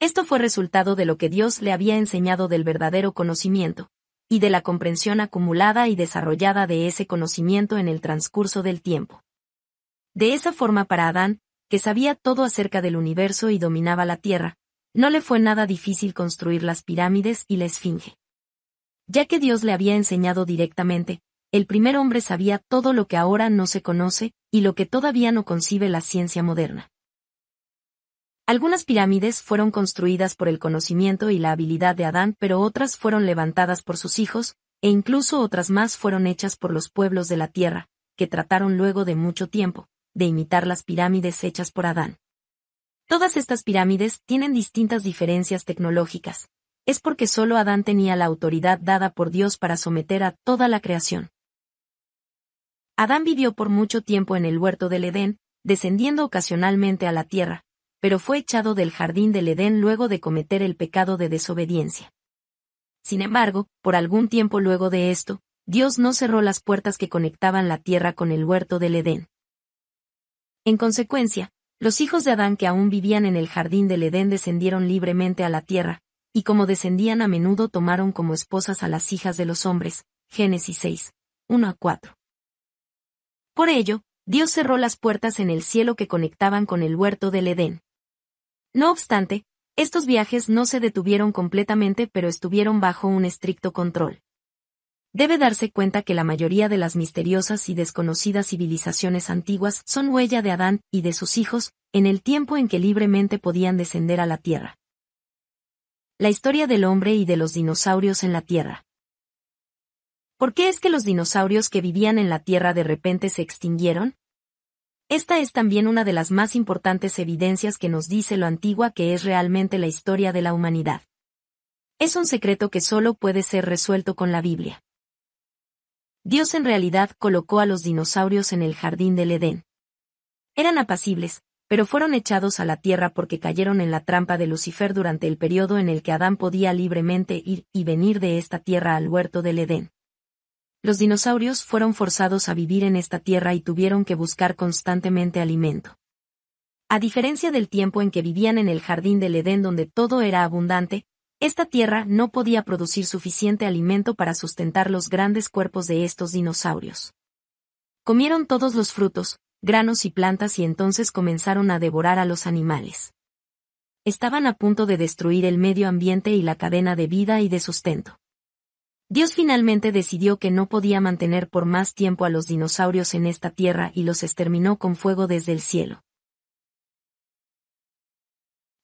Esto fue resultado de lo que Dios le había enseñado del verdadero conocimiento, y de la comprensión acumulada y desarrollada de ese conocimiento en el transcurso del tiempo. De esa forma para Adán, que sabía todo acerca del universo y dominaba la Tierra, no le fue nada difícil construir las pirámides y la Esfinge. Ya que Dios le había enseñado directamente, el primer hombre sabía todo lo que ahora no se conoce y lo que todavía no concibe la ciencia moderna. Algunas pirámides fueron construidas por el conocimiento y la habilidad de Adán, pero otras fueron levantadas por sus hijos, e incluso otras más fueron hechas por los pueblos de la tierra, que trataron luego de mucho tiempo, de imitar las pirámides hechas por Adán. Todas estas pirámides tienen distintas diferencias tecnológicas. Es porque solo Adán tenía la autoridad dada por Dios para someter a toda la creación. Adán vivió por mucho tiempo en el huerto del Edén, descendiendo ocasionalmente a la tierra, pero fue echado del jardín del Edén luego de cometer el pecado de desobediencia. Sin embargo, por algún tiempo luego de esto, Dios no cerró las puertas que conectaban la tierra con el huerto del Edén. En consecuencia, los hijos de Adán que aún vivían en el jardín del Edén descendieron libremente a la tierra, y como descendían a menudo tomaron como esposas a las hijas de los hombres. Génesis 6, 1 a 4. Por ello, Dios cerró las puertas en el cielo que conectaban con el huerto del Edén, no obstante, estos viajes no se detuvieron completamente pero estuvieron bajo un estricto control. Debe darse cuenta que la mayoría de las misteriosas y desconocidas civilizaciones antiguas son huella de Adán y de sus hijos, en el tiempo en que libremente podían descender a la Tierra. La historia del hombre y de los dinosaurios en la Tierra. ¿Por qué es que los dinosaurios que vivían en la Tierra de repente se extinguieron? Esta es también una de las más importantes evidencias que nos dice lo antigua que es realmente la historia de la humanidad. Es un secreto que solo puede ser resuelto con la Biblia. Dios en realidad colocó a los dinosaurios en el jardín del Edén. Eran apacibles, pero fueron echados a la tierra porque cayeron en la trampa de Lucifer durante el periodo en el que Adán podía libremente ir y venir de esta tierra al huerto del Edén. Los dinosaurios fueron forzados a vivir en esta tierra y tuvieron que buscar constantemente alimento. A diferencia del tiempo en que vivían en el jardín del Edén donde todo era abundante, esta tierra no podía producir suficiente alimento para sustentar los grandes cuerpos de estos dinosaurios. Comieron todos los frutos, granos y plantas y entonces comenzaron a devorar a los animales. Estaban a punto de destruir el medio ambiente y la cadena de vida y de sustento. Dios finalmente decidió que no podía mantener por más tiempo a los dinosaurios en esta tierra y los exterminó con fuego desde el cielo.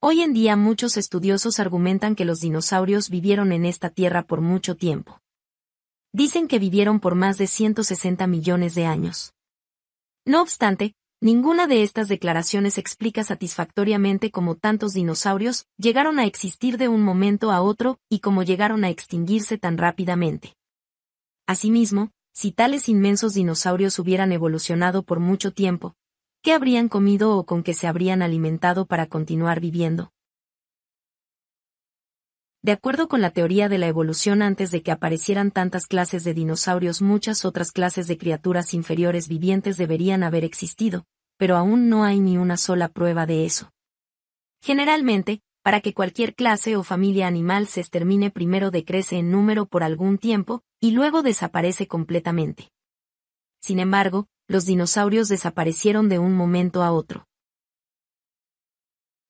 Hoy en día muchos estudiosos argumentan que los dinosaurios vivieron en esta tierra por mucho tiempo. Dicen que vivieron por más de 160 millones de años. No obstante, Ninguna de estas declaraciones explica satisfactoriamente cómo tantos dinosaurios llegaron a existir de un momento a otro y cómo llegaron a extinguirse tan rápidamente. Asimismo, si tales inmensos dinosaurios hubieran evolucionado por mucho tiempo, ¿qué habrían comido o con qué se habrían alimentado para continuar viviendo? De acuerdo con la teoría de la evolución antes de que aparecieran tantas clases de dinosaurios, muchas otras clases de criaturas inferiores vivientes deberían haber existido, pero aún no hay ni una sola prueba de eso. Generalmente, para que cualquier clase o familia animal se extermine primero decrece en número por algún tiempo, y luego desaparece completamente. Sin embargo, los dinosaurios desaparecieron de un momento a otro.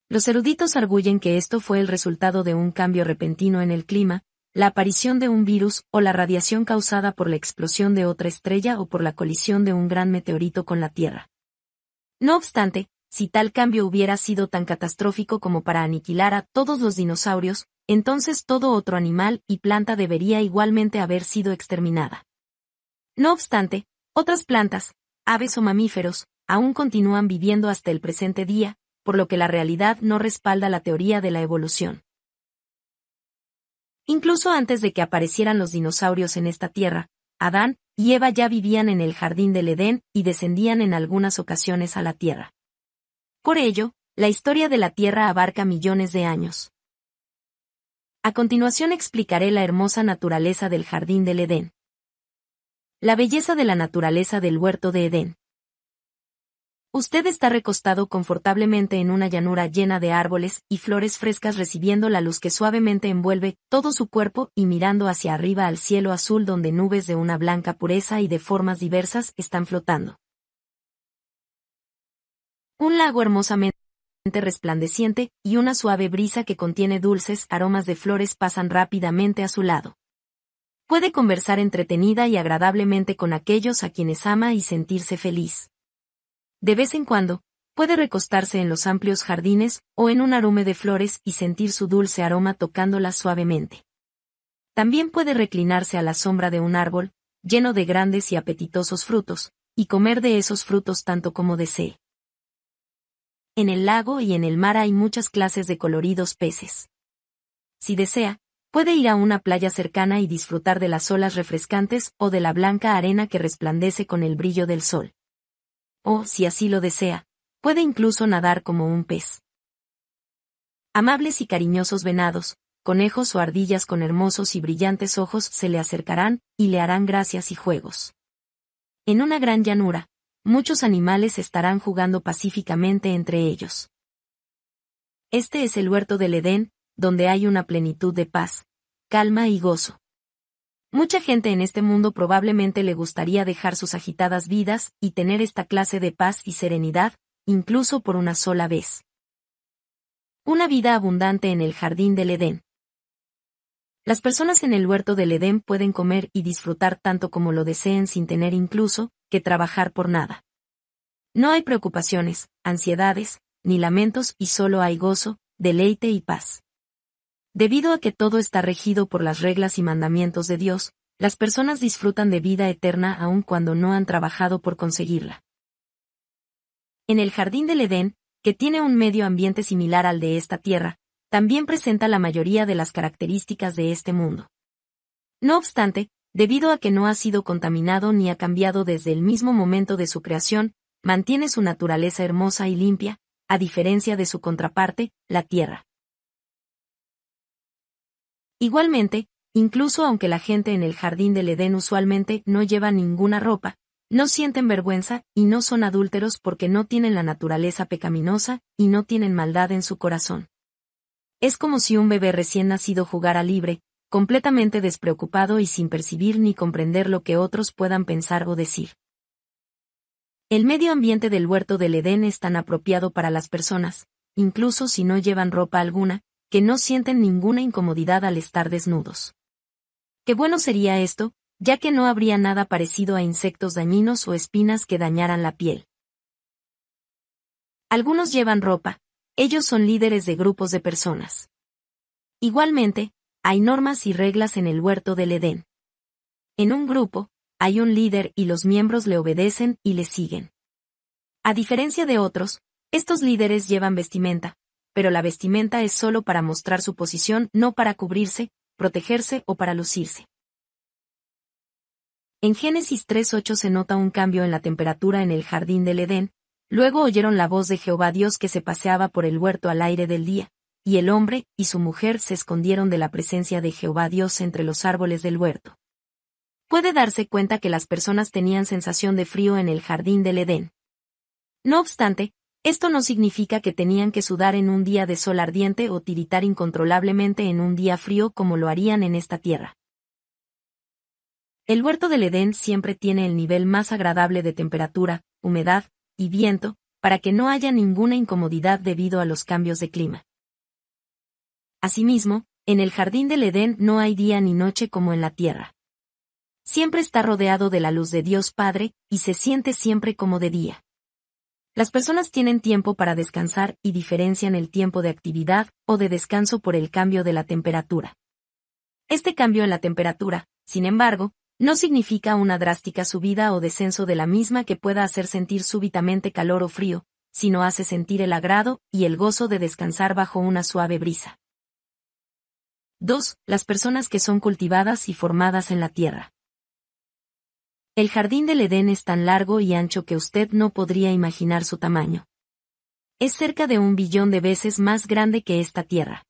Los eruditos arguyen que esto fue el resultado de un cambio repentino en el clima, la aparición de un virus o la radiación causada por la explosión de otra estrella o por la colisión de un gran meteorito con la Tierra. No obstante, si tal cambio hubiera sido tan catastrófico como para aniquilar a todos los dinosaurios, entonces todo otro animal y planta debería igualmente haber sido exterminada. No obstante, otras plantas, aves o mamíferos, aún continúan viviendo hasta el presente día, por lo que la realidad no respalda la teoría de la evolución. Incluso antes de que aparecieran los dinosaurios en esta Tierra, Adán y Eva ya vivían en el jardín del Edén y descendían en algunas ocasiones a la tierra. Por ello, la historia de la tierra abarca millones de años. A continuación explicaré la hermosa naturaleza del jardín del Edén. La belleza de la naturaleza del huerto de Edén. Usted está recostado confortablemente en una llanura llena de árboles y flores frescas recibiendo la luz que suavemente envuelve todo su cuerpo y mirando hacia arriba al cielo azul donde nubes de una blanca pureza y de formas diversas están flotando. Un lago hermosamente resplandeciente y una suave brisa que contiene dulces aromas de flores pasan rápidamente a su lado. Puede conversar entretenida y agradablemente con aquellos a quienes ama y sentirse feliz de vez en cuando, puede recostarse en los amplios jardines o en un arume de flores y sentir su dulce aroma tocándola suavemente. También puede reclinarse a la sombra de un árbol, lleno de grandes y apetitosos frutos, y comer de esos frutos tanto como desee. En el lago y en el mar hay muchas clases de coloridos peces. Si desea, puede ir a una playa cercana y disfrutar de las olas refrescantes o de la blanca arena que resplandece con el brillo del sol o, si así lo desea, puede incluso nadar como un pez. Amables y cariñosos venados, conejos o ardillas con hermosos y brillantes ojos se le acercarán, y le harán gracias y juegos. En una gran llanura, muchos animales estarán jugando pacíficamente entre ellos. Este es el huerto del Edén, donde hay una plenitud de paz, calma y gozo. Mucha gente en este mundo probablemente le gustaría dejar sus agitadas vidas y tener esta clase de paz y serenidad, incluso por una sola vez. Una vida abundante en el jardín del Edén. Las personas en el huerto del Edén pueden comer y disfrutar tanto como lo deseen sin tener incluso que trabajar por nada. No hay preocupaciones, ansiedades, ni lamentos y solo hay gozo, deleite y paz. Debido a que todo está regido por las reglas y mandamientos de Dios, las personas disfrutan de vida eterna aun cuando no han trabajado por conseguirla. En el Jardín del Edén, que tiene un medio ambiente similar al de esta tierra, también presenta la mayoría de las características de este mundo. No obstante, debido a que no ha sido contaminado ni ha cambiado desde el mismo momento de su creación, mantiene su naturaleza hermosa y limpia, a diferencia de su contraparte, la tierra. Igualmente, incluso aunque la gente en el jardín del Edén usualmente no lleva ninguna ropa, no sienten vergüenza y no son adúlteros porque no tienen la naturaleza pecaminosa y no tienen maldad en su corazón. Es como si un bebé recién nacido jugara libre, completamente despreocupado y sin percibir ni comprender lo que otros puedan pensar o decir. El medio ambiente del huerto del Edén es tan apropiado para las personas, incluso si no llevan ropa alguna, que no sienten ninguna incomodidad al estar desnudos. Qué bueno sería esto, ya que no habría nada parecido a insectos dañinos o espinas que dañaran la piel. Algunos llevan ropa, ellos son líderes de grupos de personas. Igualmente, hay normas y reglas en el huerto del Edén. En un grupo, hay un líder y los miembros le obedecen y le siguen. A diferencia de otros, estos líderes llevan vestimenta, pero la vestimenta es solo para mostrar su posición, no para cubrirse, protegerse o para lucirse. En Génesis 3.8 se nota un cambio en la temperatura en el jardín del Edén, luego oyeron la voz de Jehová Dios que se paseaba por el huerto al aire del día, y el hombre y su mujer se escondieron de la presencia de Jehová Dios entre los árboles del huerto. Puede darse cuenta que las personas tenían sensación de frío en el jardín del Edén. No obstante, esto no significa que tenían que sudar en un día de sol ardiente o tiritar incontrolablemente en un día frío como lo harían en esta tierra. El huerto del Edén siempre tiene el nivel más agradable de temperatura, humedad y viento, para que no haya ninguna incomodidad debido a los cambios de clima. Asimismo, en el jardín del Edén no hay día ni noche como en la tierra. Siempre está rodeado de la luz de Dios Padre, y se siente siempre como de día. Las personas tienen tiempo para descansar y diferencian el tiempo de actividad o de descanso por el cambio de la temperatura. Este cambio en la temperatura, sin embargo, no significa una drástica subida o descenso de la misma que pueda hacer sentir súbitamente calor o frío, sino hace sentir el agrado y el gozo de descansar bajo una suave brisa. 2. Las personas que son cultivadas y formadas en la tierra. El jardín del Edén es tan largo y ancho que usted no podría imaginar su tamaño. Es cerca de un billón de veces más grande que esta tierra.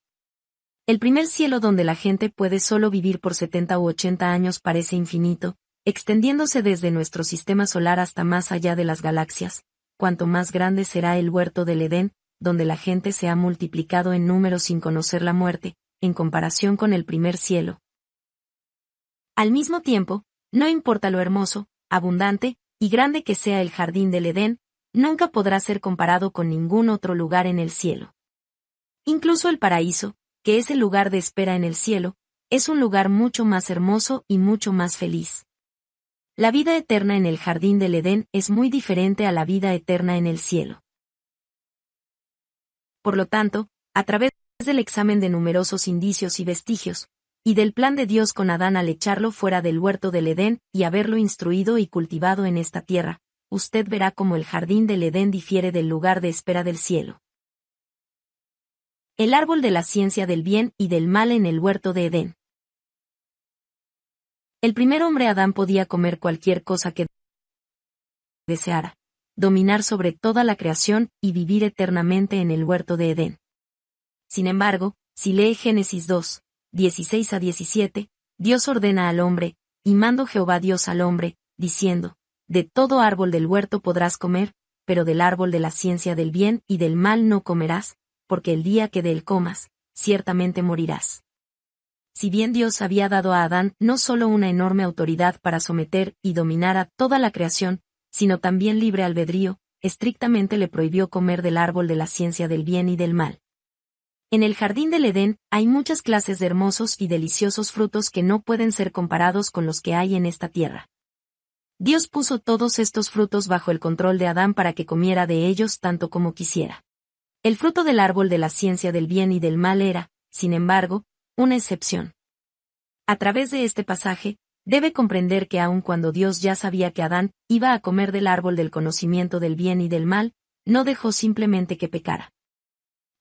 El primer cielo donde la gente puede solo vivir por 70 u 80 años parece infinito, extendiéndose desde nuestro sistema solar hasta más allá de las galaxias, cuanto más grande será el huerto del Edén, donde la gente se ha multiplicado en número sin conocer la muerte, en comparación con el primer cielo. Al mismo tiempo, no importa lo hermoso, abundante y grande que sea el jardín del Edén, nunca podrá ser comparado con ningún otro lugar en el cielo. Incluso el paraíso, que es el lugar de espera en el cielo, es un lugar mucho más hermoso y mucho más feliz. La vida eterna en el jardín del Edén es muy diferente a la vida eterna en el cielo. Por lo tanto, a través del examen de numerosos indicios y vestigios, y del plan de Dios con Adán al echarlo fuera del huerto del Edén, y haberlo instruido y cultivado en esta tierra, usted verá cómo el jardín del Edén difiere del lugar de espera del cielo. El árbol de la ciencia del bien y del mal en el huerto de Edén. El primer hombre Adán podía comer cualquier cosa que deseara, dominar sobre toda la creación y vivir eternamente en el huerto de Edén. Sin embargo, si lee Génesis 2, 16 a 17, Dios ordena al hombre, y mando Jehová Dios al hombre, diciendo, De todo árbol del huerto podrás comer, pero del árbol de la ciencia del bien y del mal no comerás, porque el día que de él comas, ciertamente morirás. Si bien Dios había dado a Adán no solo una enorme autoridad para someter y dominar a toda la creación, sino también libre albedrío, estrictamente le prohibió comer del árbol de la ciencia del bien y del mal. En el jardín del Edén hay muchas clases de hermosos y deliciosos frutos que no pueden ser comparados con los que hay en esta tierra. Dios puso todos estos frutos bajo el control de Adán para que comiera de ellos tanto como quisiera. El fruto del árbol de la ciencia del bien y del mal era, sin embargo, una excepción. A través de este pasaje, debe comprender que aun cuando Dios ya sabía que Adán iba a comer del árbol del conocimiento del bien y del mal, no dejó simplemente que pecara.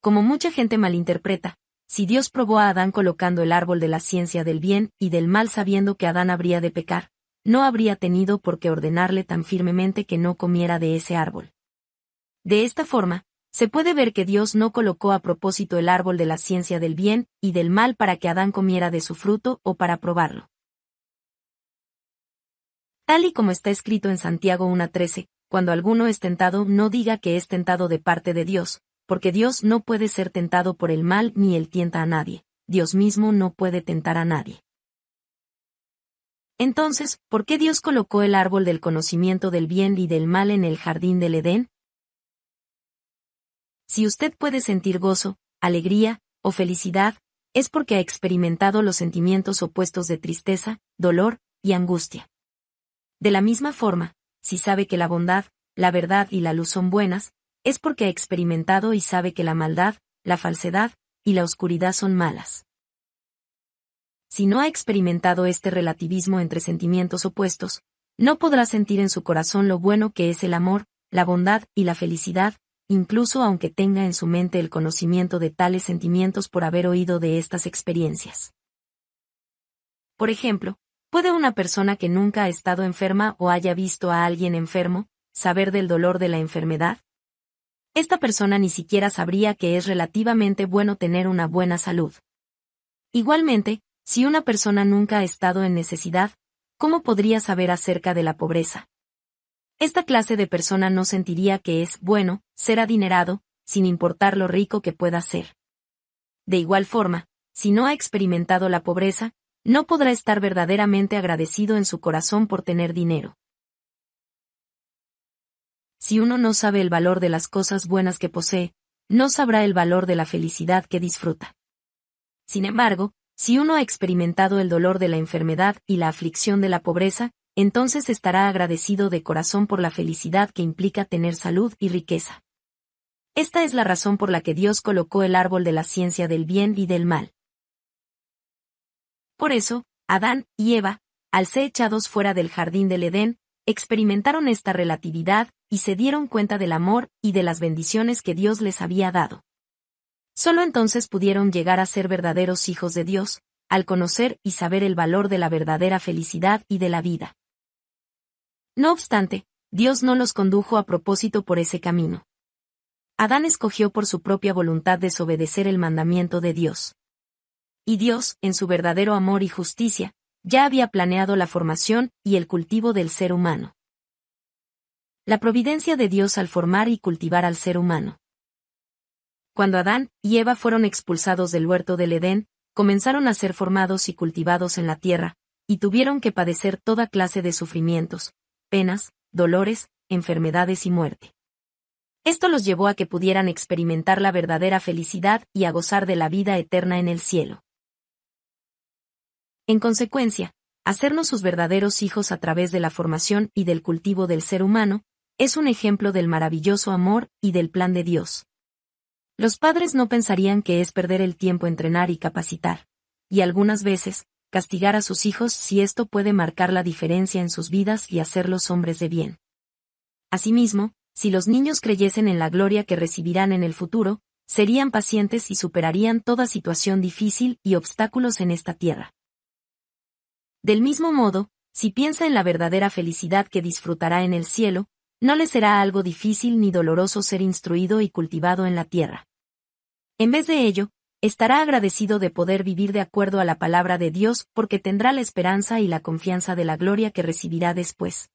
Como mucha gente malinterpreta, si Dios probó a Adán colocando el árbol de la ciencia del bien y del mal sabiendo que Adán habría de pecar, no habría tenido por qué ordenarle tan firmemente que no comiera de ese árbol. De esta forma, se puede ver que Dios no colocó a propósito el árbol de la ciencia del bien y del mal para que Adán comiera de su fruto o para probarlo. Tal y como está escrito en Santiago 1.13, cuando alguno es tentado no diga que es tentado de parte de Dios, porque Dios no puede ser tentado por el mal ni él tienta a nadie, Dios mismo no puede tentar a nadie. Entonces, ¿por qué Dios colocó el árbol del conocimiento del bien y del mal en el jardín del Edén? Si usted puede sentir gozo, alegría, o felicidad, es porque ha experimentado los sentimientos opuestos de tristeza, dolor y angustia. De la misma forma, si sabe que la bondad, la verdad y la luz son buenas, es porque ha experimentado y sabe que la maldad, la falsedad y la oscuridad son malas. Si no ha experimentado este relativismo entre sentimientos opuestos, no podrá sentir en su corazón lo bueno que es el amor, la bondad y la felicidad, incluso aunque tenga en su mente el conocimiento de tales sentimientos por haber oído de estas experiencias. Por ejemplo, ¿puede una persona que nunca ha estado enferma o haya visto a alguien enfermo, saber del dolor de la enfermedad? esta persona ni siquiera sabría que es relativamente bueno tener una buena salud. Igualmente, si una persona nunca ha estado en necesidad, ¿cómo podría saber acerca de la pobreza? Esta clase de persona no sentiría que es bueno ser adinerado, sin importar lo rico que pueda ser. De igual forma, si no ha experimentado la pobreza, no podrá estar verdaderamente agradecido en su corazón por tener dinero si uno no sabe el valor de las cosas buenas que posee, no sabrá el valor de la felicidad que disfruta. Sin embargo, si uno ha experimentado el dolor de la enfermedad y la aflicción de la pobreza, entonces estará agradecido de corazón por la felicidad que implica tener salud y riqueza. Esta es la razón por la que Dios colocó el árbol de la ciencia del bien y del mal. Por eso, Adán y Eva, al ser echados fuera del jardín del Edén, experimentaron esta relatividad y se dieron cuenta del amor y de las bendiciones que Dios les había dado. Solo entonces pudieron llegar a ser verdaderos hijos de Dios, al conocer y saber el valor de la verdadera felicidad y de la vida. No obstante, Dios no los condujo a propósito por ese camino. Adán escogió por su propia voluntad desobedecer el mandamiento de Dios. Y Dios, en su verdadero amor y justicia, ya había planeado la formación y el cultivo del ser humano. La providencia de Dios al formar y cultivar al ser humano. Cuando Adán y Eva fueron expulsados del huerto del Edén, comenzaron a ser formados y cultivados en la tierra, y tuvieron que padecer toda clase de sufrimientos, penas, dolores, enfermedades y muerte. Esto los llevó a que pudieran experimentar la verdadera felicidad y a gozar de la vida eterna en el cielo. En consecuencia, hacernos sus verdaderos hijos a través de la formación y del cultivo del ser humano, es un ejemplo del maravilloso amor y del plan de Dios. Los padres no pensarían que es perder el tiempo entrenar y capacitar, y algunas veces, castigar a sus hijos si esto puede marcar la diferencia en sus vidas y hacerlos hombres de bien. Asimismo, si los niños creyesen en la gloria que recibirán en el futuro, serían pacientes y superarían toda situación difícil y obstáculos en esta tierra. Del mismo modo, si piensa en la verdadera felicidad que disfrutará en el cielo, no le será algo difícil ni doloroso ser instruido y cultivado en la tierra. En vez de ello, estará agradecido de poder vivir de acuerdo a la palabra de Dios porque tendrá la esperanza y la confianza de la gloria que recibirá después.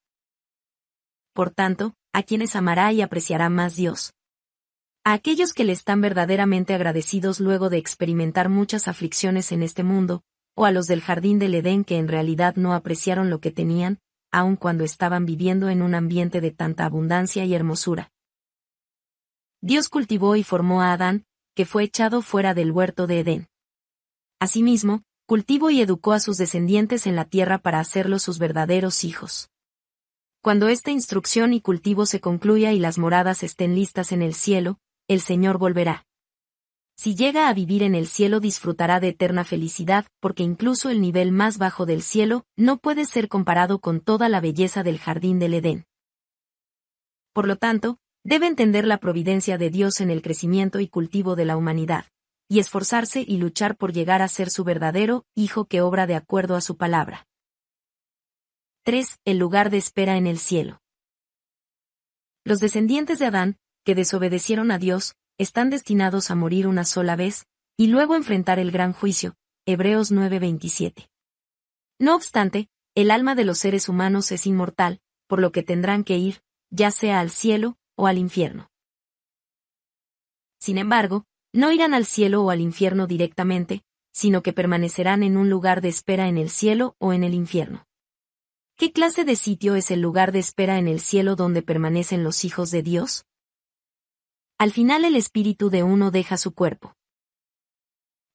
Por tanto, a quienes amará y apreciará más Dios. A aquellos que le están verdaderamente agradecidos luego de experimentar muchas aflicciones en este mundo, o a los del jardín del Edén que en realidad no apreciaron lo que tenían, aun cuando estaban viviendo en un ambiente de tanta abundancia y hermosura. Dios cultivó y formó a Adán, que fue echado fuera del huerto de Edén. Asimismo, cultivó y educó a sus descendientes en la tierra para hacerlos sus verdaderos hijos. Cuando esta instrucción y cultivo se concluya y las moradas estén listas en el cielo, el Señor volverá. Si llega a vivir en el cielo disfrutará de eterna felicidad, porque incluso el nivel más bajo del cielo no puede ser comparado con toda la belleza del jardín del Edén. Por lo tanto, debe entender la providencia de Dios en el crecimiento y cultivo de la humanidad, y esforzarse y luchar por llegar a ser su verdadero Hijo que obra de acuerdo a su palabra. 3. El lugar de espera en el cielo. Los descendientes de Adán, que desobedecieron a Dios, están destinados a morir una sola vez, y luego enfrentar el gran juicio. Hebreos 9:27. No obstante, el alma de los seres humanos es inmortal, por lo que tendrán que ir, ya sea al cielo o al infierno. Sin embargo, no irán al cielo o al infierno directamente, sino que permanecerán en un lugar de espera en el cielo o en el infierno. ¿Qué clase de sitio es el lugar de espera en el cielo donde permanecen los hijos de Dios? Al final el espíritu de uno deja su cuerpo.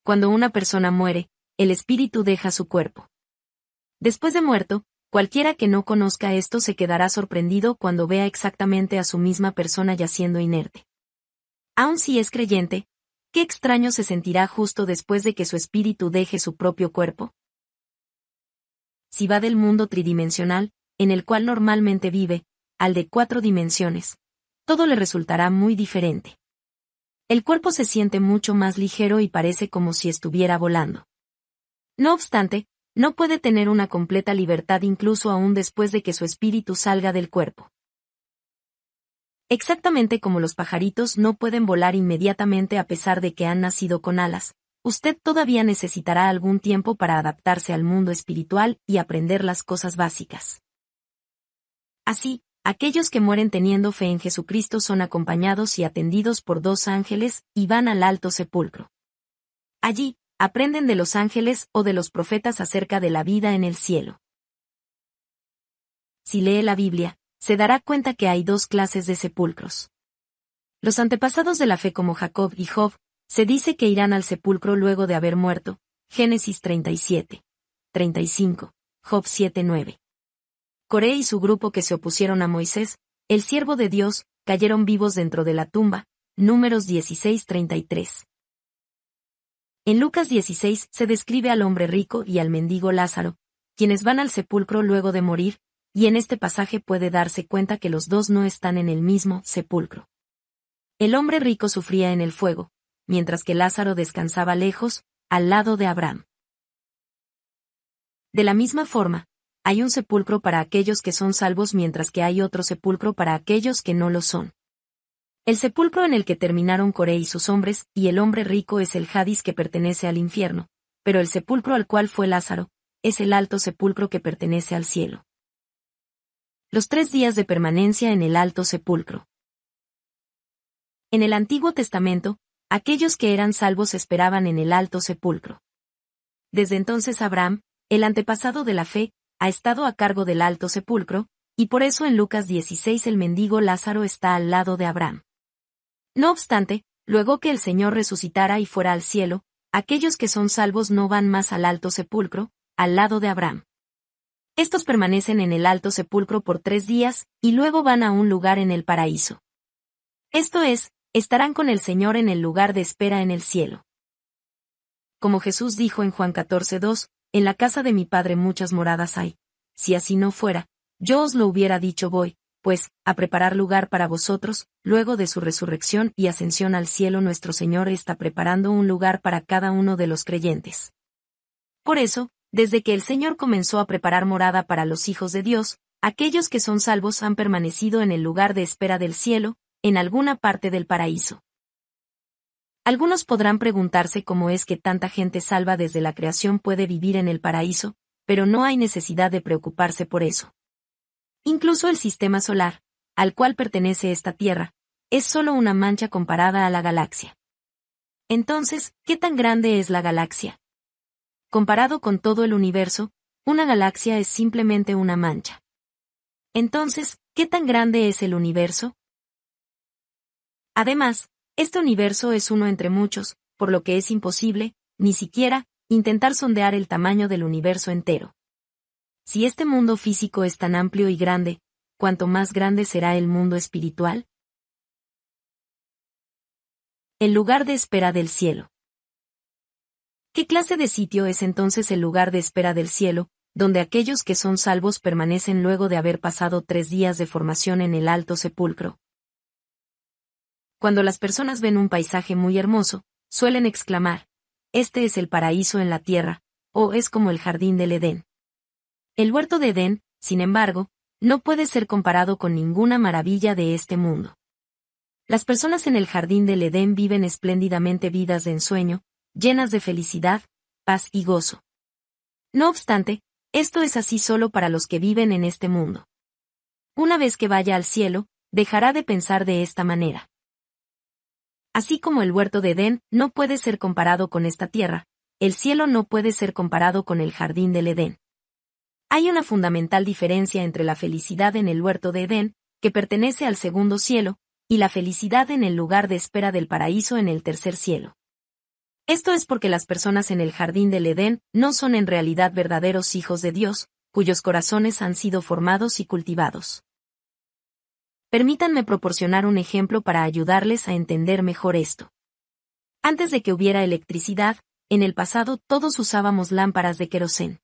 Cuando una persona muere, el espíritu deja su cuerpo. Después de muerto, cualquiera que no conozca esto se quedará sorprendido cuando vea exactamente a su misma persona yaciendo inerte. Aun si es creyente, ¿qué extraño se sentirá justo después de que su espíritu deje su propio cuerpo? Si va del mundo tridimensional, en el cual normalmente vive, al de cuatro dimensiones, todo le resultará muy diferente. El cuerpo se siente mucho más ligero y parece como si estuviera volando. No obstante, no puede tener una completa libertad incluso aún después de que su espíritu salga del cuerpo. Exactamente como los pajaritos no pueden volar inmediatamente a pesar de que han nacido con alas, usted todavía necesitará algún tiempo para adaptarse al mundo espiritual y aprender las cosas básicas. Así, Aquellos que mueren teniendo fe en Jesucristo son acompañados y atendidos por dos ángeles, y van al alto sepulcro. Allí, aprenden de los ángeles o de los profetas acerca de la vida en el cielo. Si lee la Biblia, se dará cuenta que hay dos clases de sepulcros. Los antepasados de la fe como Jacob y Job, se dice que irán al sepulcro luego de haber muerto, Génesis 37. 35, Job 7.9. Coré y su grupo que se opusieron a Moisés, el siervo de Dios, cayeron vivos dentro de la tumba. Números 16:33. En Lucas 16 se describe al hombre rico y al mendigo Lázaro, quienes van al sepulcro luego de morir, y en este pasaje puede darse cuenta que los dos no están en el mismo sepulcro. El hombre rico sufría en el fuego, mientras que Lázaro descansaba lejos, al lado de Abraham. De la misma forma, hay un sepulcro para aquellos que son salvos mientras que hay otro sepulcro para aquellos que no lo son. El sepulcro en el que terminaron Coré y sus hombres, y el hombre rico es el Hadis que pertenece al infierno, pero el sepulcro al cual fue Lázaro, es el alto sepulcro que pertenece al cielo. Los tres días de permanencia en el alto sepulcro. En el Antiguo Testamento, aquellos que eran salvos esperaban en el alto sepulcro. Desde entonces Abraham, el antepasado de la fe, ha estado a cargo del alto sepulcro, y por eso en Lucas 16 el mendigo Lázaro está al lado de Abraham. No obstante, luego que el Señor resucitara y fuera al cielo, aquellos que son salvos no van más al alto sepulcro, al lado de Abraham. Estos permanecen en el alto sepulcro por tres días, y luego van a un lugar en el paraíso. Esto es, estarán con el Señor en el lugar de espera en el cielo. Como Jesús dijo en Juan 14.2, en la casa de mi padre muchas moradas hay. Si así no fuera, yo os lo hubiera dicho voy, pues, a preparar lugar para vosotros, luego de su resurrección y ascensión al cielo nuestro Señor está preparando un lugar para cada uno de los creyentes. Por eso, desde que el Señor comenzó a preparar morada para los hijos de Dios, aquellos que son salvos han permanecido en el lugar de espera del cielo, en alguna parte del paraíso. Algunos podrán preguntarse cómo es que tanta gente salva desde la creación puede vivir en el paraíso, pero no hay necesidad de preocuparse por eso. Incluso el sistema solar, al cual pertenece esta Tierra, es solo una mancha comparada a la galaxia. Entonces, ¿qué tan grande es la galaxia? Comparado con todo el universo, una galaxia es simplemente una mancha. Entonces, ¿qué tan grande es el universo? Además, este universo es uno entre muchos, por lo que es imposible, ni siquiera, intentar sondear el tamaño del universo entero. Si este mundo físico es tan amplio y grande, ¿cuánto más grande será el mundo espiritual? El lugar de espera del cielo. ¿Qué clase de sitio es entonces el lugar de espera del cielo, donde aquellos que son salvos permanecen luego de haber pasado tres días de formación en el alto sepulcro? Cuando las personas ven un paisaje muy hermoso, suelen exclamar, este es el paraíso en la tierra, o es como el jardín del Edén. El huerto de Edén, sin embargo, no puede ser comparado con ninguna maravilla de este mundo. Las personas en el jardín del Edén viven espléndidamente vidas de ensueño, llenas de felicidad, paz y gozo. No obstante, esto es así solo para los que viven en este mundo. Una vez que vaya al cielo, dejará de pensar de esta manera. Así como el huerto de Edén no puede ser comparado con esta tierra, el cielo no puede ser comparado con el jardín del Edén. Hay una fundamental diferencia entre la felicidad en el huerto de Edén, que pertenece al segundo cielo, y la felicidad en el lugar de espera del paraíso en el tercer cielo. Esto es porque las personas en el jardín del Edén no son en realidad verdaderos hijos de Dios, cuyos corazones han sido formados y cultivados. Permítanme proporcionar un ejemplo para ayudarles a entender mejor esto. Antes de que hubiera electricidad, en el pasado todos usábamos lámparas de querosén.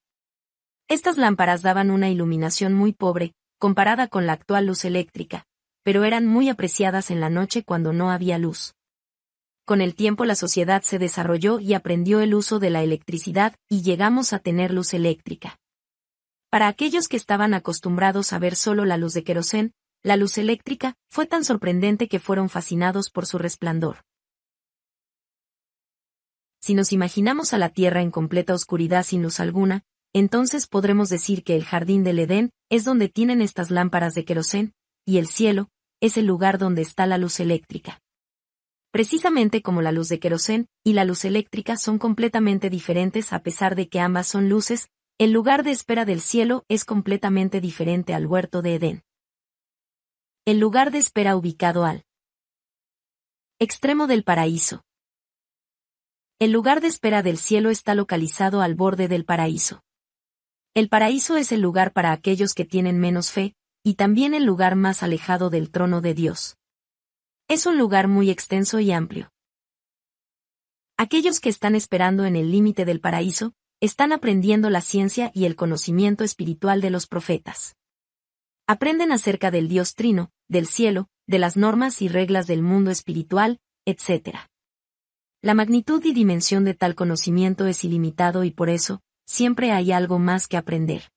Estas lámparas daban una iluminación muy pobre, comparada con la actual luz eléctrica, pero eran muy apreciadas en la noche cuando no había luz. Con el tiempo la sociedad se desarrolló y aprendió el uso de la electricidad y llegamos a tener luz eléctrica. Para aquellos que estaban acostumbrados a ver solo la luz de querosén, la luz eléctrica fue tan sorprendente que fueron fascinados por su resplandor. Si nos imaginamos a la Tierra en completa oscuridad sin luz alguna, entonces podremos decir que el jardín del Edén es donde tienen estas lámparas de querosén, y el cielo es el lugar donde está la luz eléctrica. Precisamente como la luz de querosén y la luz eléctrica son completamente diferentes a pesar de que ambas son luces, el lugar de espera del cielo es completamente diferente al huerto de Edén. El lugar de espera ubicado al extremo del paraíso. El lugar de espera del cielo está localizado al borde del paraíso. El paraíso es el lugar para aquellos que tienen menos fe, y también el lugar más alejado del trono de Dios. Es un lugar muy extenso y amplio. Aquellos que están esperando en el límite del paraíso, están aprendiendo la ciencia y el conocimiento espiritual de los profetas aprenden acerca del Dios Trino, del cielo, de las normas y reglas del mundo espiritual, etc. La magnitud y dimensión de tal conocimiento es ilimitado y por eso, siempre hay algo más que aprender.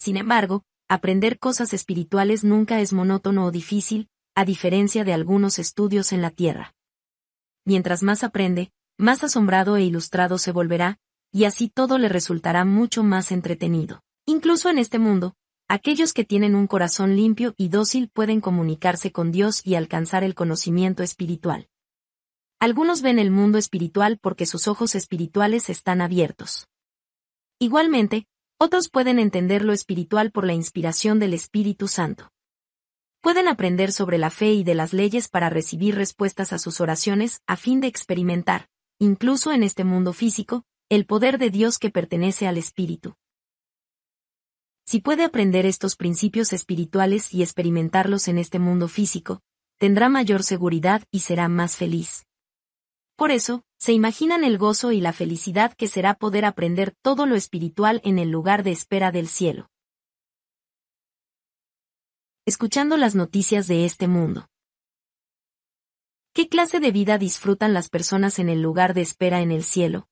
Sin embargo, aprender cosas espirituales nunca es monótono o difícil, a diferencia de algunos estudios en la Tierra. Mientras más aprende, más asombrado e ilustrado se volverá, y así todo le resultará mucho más entretenido. Incluso en este mundo, Aquellos que tienen un corazón limpio y dócil pueden comunicarse con Dios y alcanzar el conocimiento espiritual. Algunos ven el mundo espiritual porque sus ojos espirituales están abiertos. Igualmente, otros pueden entender lo espiritual por la inspiración del Espíritu Santo. Pueden aprender sobre la fe y de las leyes para recibir respuestas a sus oraciones a fin de experimentar, incluso en este mundo físico, el poder de Dios que pertenece al Espíritu. Si puede aprender estos principios espirituales y experimentarlos en este mundo físico, tendrá mayor seguridad y será más feliz. Por eso, se imaginan el gozo y la felicidad que será poder aprender todo lo espiritual en el lugar de espera del cielo. Escuchando las noticias de este mundo. ¿Qué clase de vida disfrutan las personas en el lugar de espera en el cielo?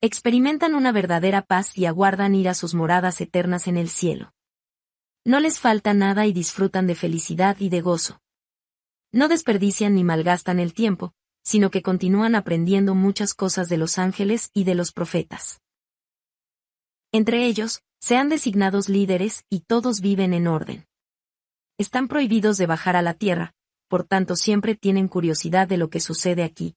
experimentan una verdadera paz y aguardan ir a sus moradas eternas en el cielo. No les falta nada y disfrutan de felicidad y de gozo. No desperdician ni malgastan el tiempo, sino que continúan aprendiendo muchas cosas de los ángeles y de los profetas. Entre ellos, sean designados líderes y todos viven en orden. Están prohibidos de bajar a la tierra, por tanto siempre tienen curiosidad de lo que sucede aquí.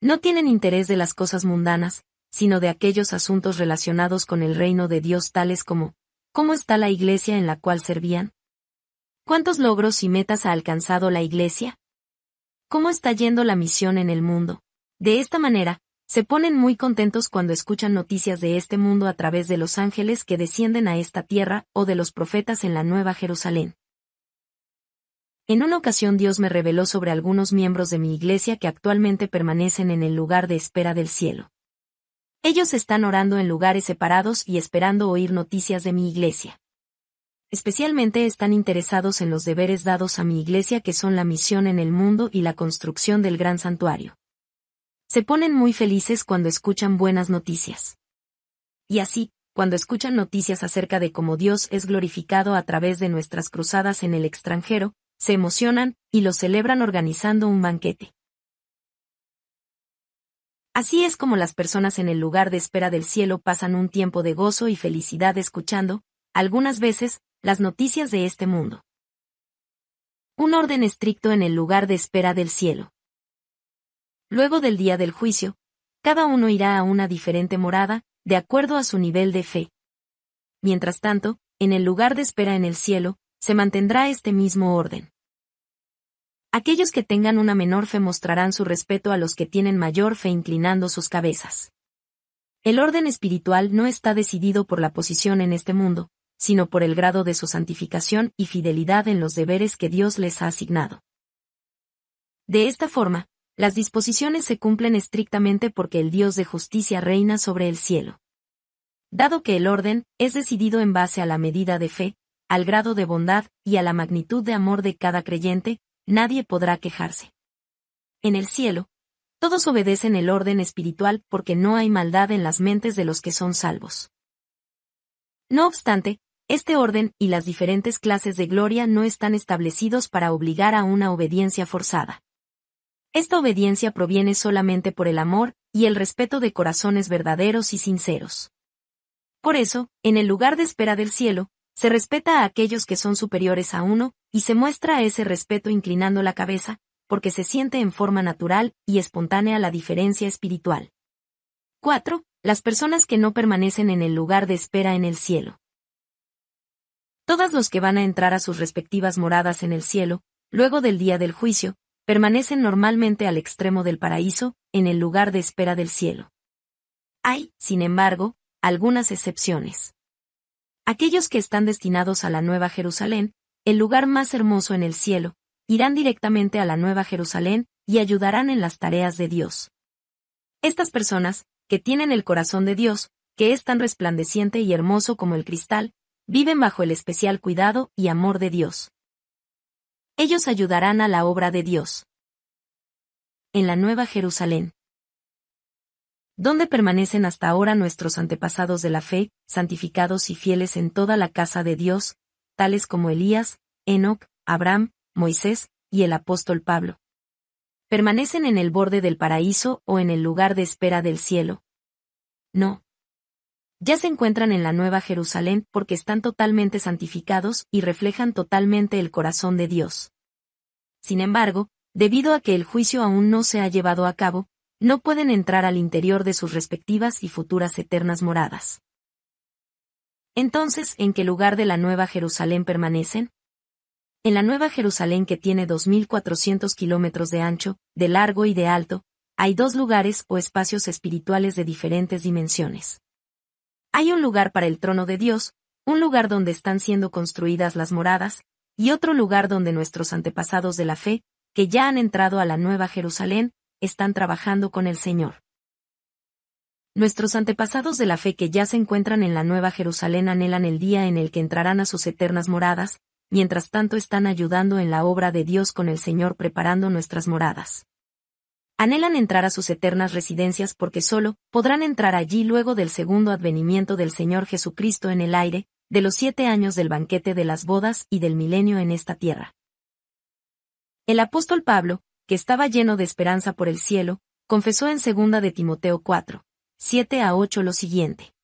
No tienen interés de las cosas mundanas, sino de aquellos asuntos relacionados con el reino de Dios tales como, ¿cómo está la iglesia en la cual servían? ¿Cuántos logros y metas ha alcanzado la iglesia? ¿Cómo está yendo la misión en el mundo? De esta manera, se ponen muy contentos cuando escuchan noticias de este mundo a través de los ángeles que descienden a esta tierra o de los profetas en la Nueva Jerusalén. En una ocasión Dios me reveló sobre algunos miembros de mi iglesia que actualmente permanecen en el lugar de espera del cielo. Ellos están orando en lugares separados y esperando oír noticias de mi iglesia. Especialmente están interesados en los deberes dados a mi iglesia que son la misión en el mundo y la construcción del gran santuario. Se ponen muy felices cuando escuchan buenas noticias. Y así, cuando escuchan noticias acerca de cómo Dios es glorificado a través de nuestras cruzadas en el extranjero, se emocionan y lo celebran organizando un banquete. Así es como las personas en el lugar de espera del cielo pasan un tiempo de gozo y felicidad escuchando, algunas veces, las noticias de este mundo. Un orden estricto en el lugar de espera del cielo. Luego del día del juicio, cada uno irá a una diferente morada, de acuerdo a su nivel de fe. Mientras tanto, en el lugar de espera en el cielo, se mantendrá este mismo orden. Aquellos que tengan una menor fe mostrarán su respeto a los que tienen mayor fe inclinando sus cabezas. El orden espiritual no está decidido por la posición en este mundo, sino por el grado de su santificación y fidelidad en los deberes que Dios les ha asignado. De esta forma, las disposiciones se cumplen estrictamente porque el Dios de justicia reina sobre el cielo. Dado que el orden es decidido en base a la medida de fe, al grado de bondad y a la magnitud de amor de cada creyente, nadie podrá quejarse. En el cielo, todos obedecen el orden espiritual porque no hay maldad en las mentes de los que son salvos. No obstante, este orden y las diferentes clases de gloria no están establecidos para obligar a una obediencia forzada. Esta obediencia proviene solamente por el amor y el respeto de corazones verdaderos y sinceros. Por eso, en el lugar de espera del cielo, se respeta a aquellos que son superiores a uno, y se muestra ese respeto inclinando la cabeza, porque se siente en forma natural y espontánea la diferencia espiritual. 4. Las personas que no permanecen en el lugar de espera en el cielo. Todos los que van a entrar a sus respectivas moradas en el cielo, luego del día del juicio, permanecen normalmente al extremo del paraíso, en el lugar de espera del cielo. Hay, sin embargo, algunas excepciones. Aquellos que están destinados a la Nueva Jerusalén, el lugar más hermoso en el cielo, irán directamente a la Nueva Jerusalén y ayudarán en las tareas de Dios. Estas personas, que tienen el corazón de Dios, que es tan resplandeciente y hermoso como el cristal, viven bajo el especial cuidado y amor de Dios. Ellos ayudarán a la obra de Dios. En la Nueva Jerusalén. ¿Dónde permanecen hasta ahora nuestros antepasados de la fe, santificados y fieles en toda la casa de Dios, tales como Elías, Enoc, Abraham, Moisés y el apóstol Pablo. Permanecen en el borde del paraíso o en el lugar de espera del cielo. No. Ya se encuentran en la Nueva Jerusalén porque están totalmente santificados y reflejan totalmente el corazón de Dios. Sin embargo, debido a que el juicio aún no se ha llevado a cabo, no pueden entrar al interior de sus respectivas y futuras eternas moradas. Entonces, ¿en qué lugar de la Nueva Jerusalén permanecen? En la Nueva Jerusalén que tiene 2.400 kilómetros de ancho, de largo y de alto, hay dos lugares o espacios espirituales de diferentes dimensiones. Hay un lugar para el trono de Dios, un lugar donde están siendo construidas las moradas, y otro lugar donde nuestros antepasados de la fe, que ya han entrado a la Nueva Jerusalén, están trabajando con el Señor. Nuestros antepasados de la fe que ya se encuentran en la Nueva Jerusalén anhelan el día en el que entrarán a sus eternas moradas, mientras tanto están ayudando en la obra de Dios con el Señor preparando nuestras moradas. Anhelan entrar a sus eternas residencias porque solo podrán entrar allí luego del segundo advenimiento del Señor Jesucristo en el aire, de los siete años del banquete de las bodas y del milenio en esta tierra. El apóstol Pablo, que estaba lleno de esperanza por el cielo, confesó en segunda de Timoteo 4, 7 a 8 lo siguiente.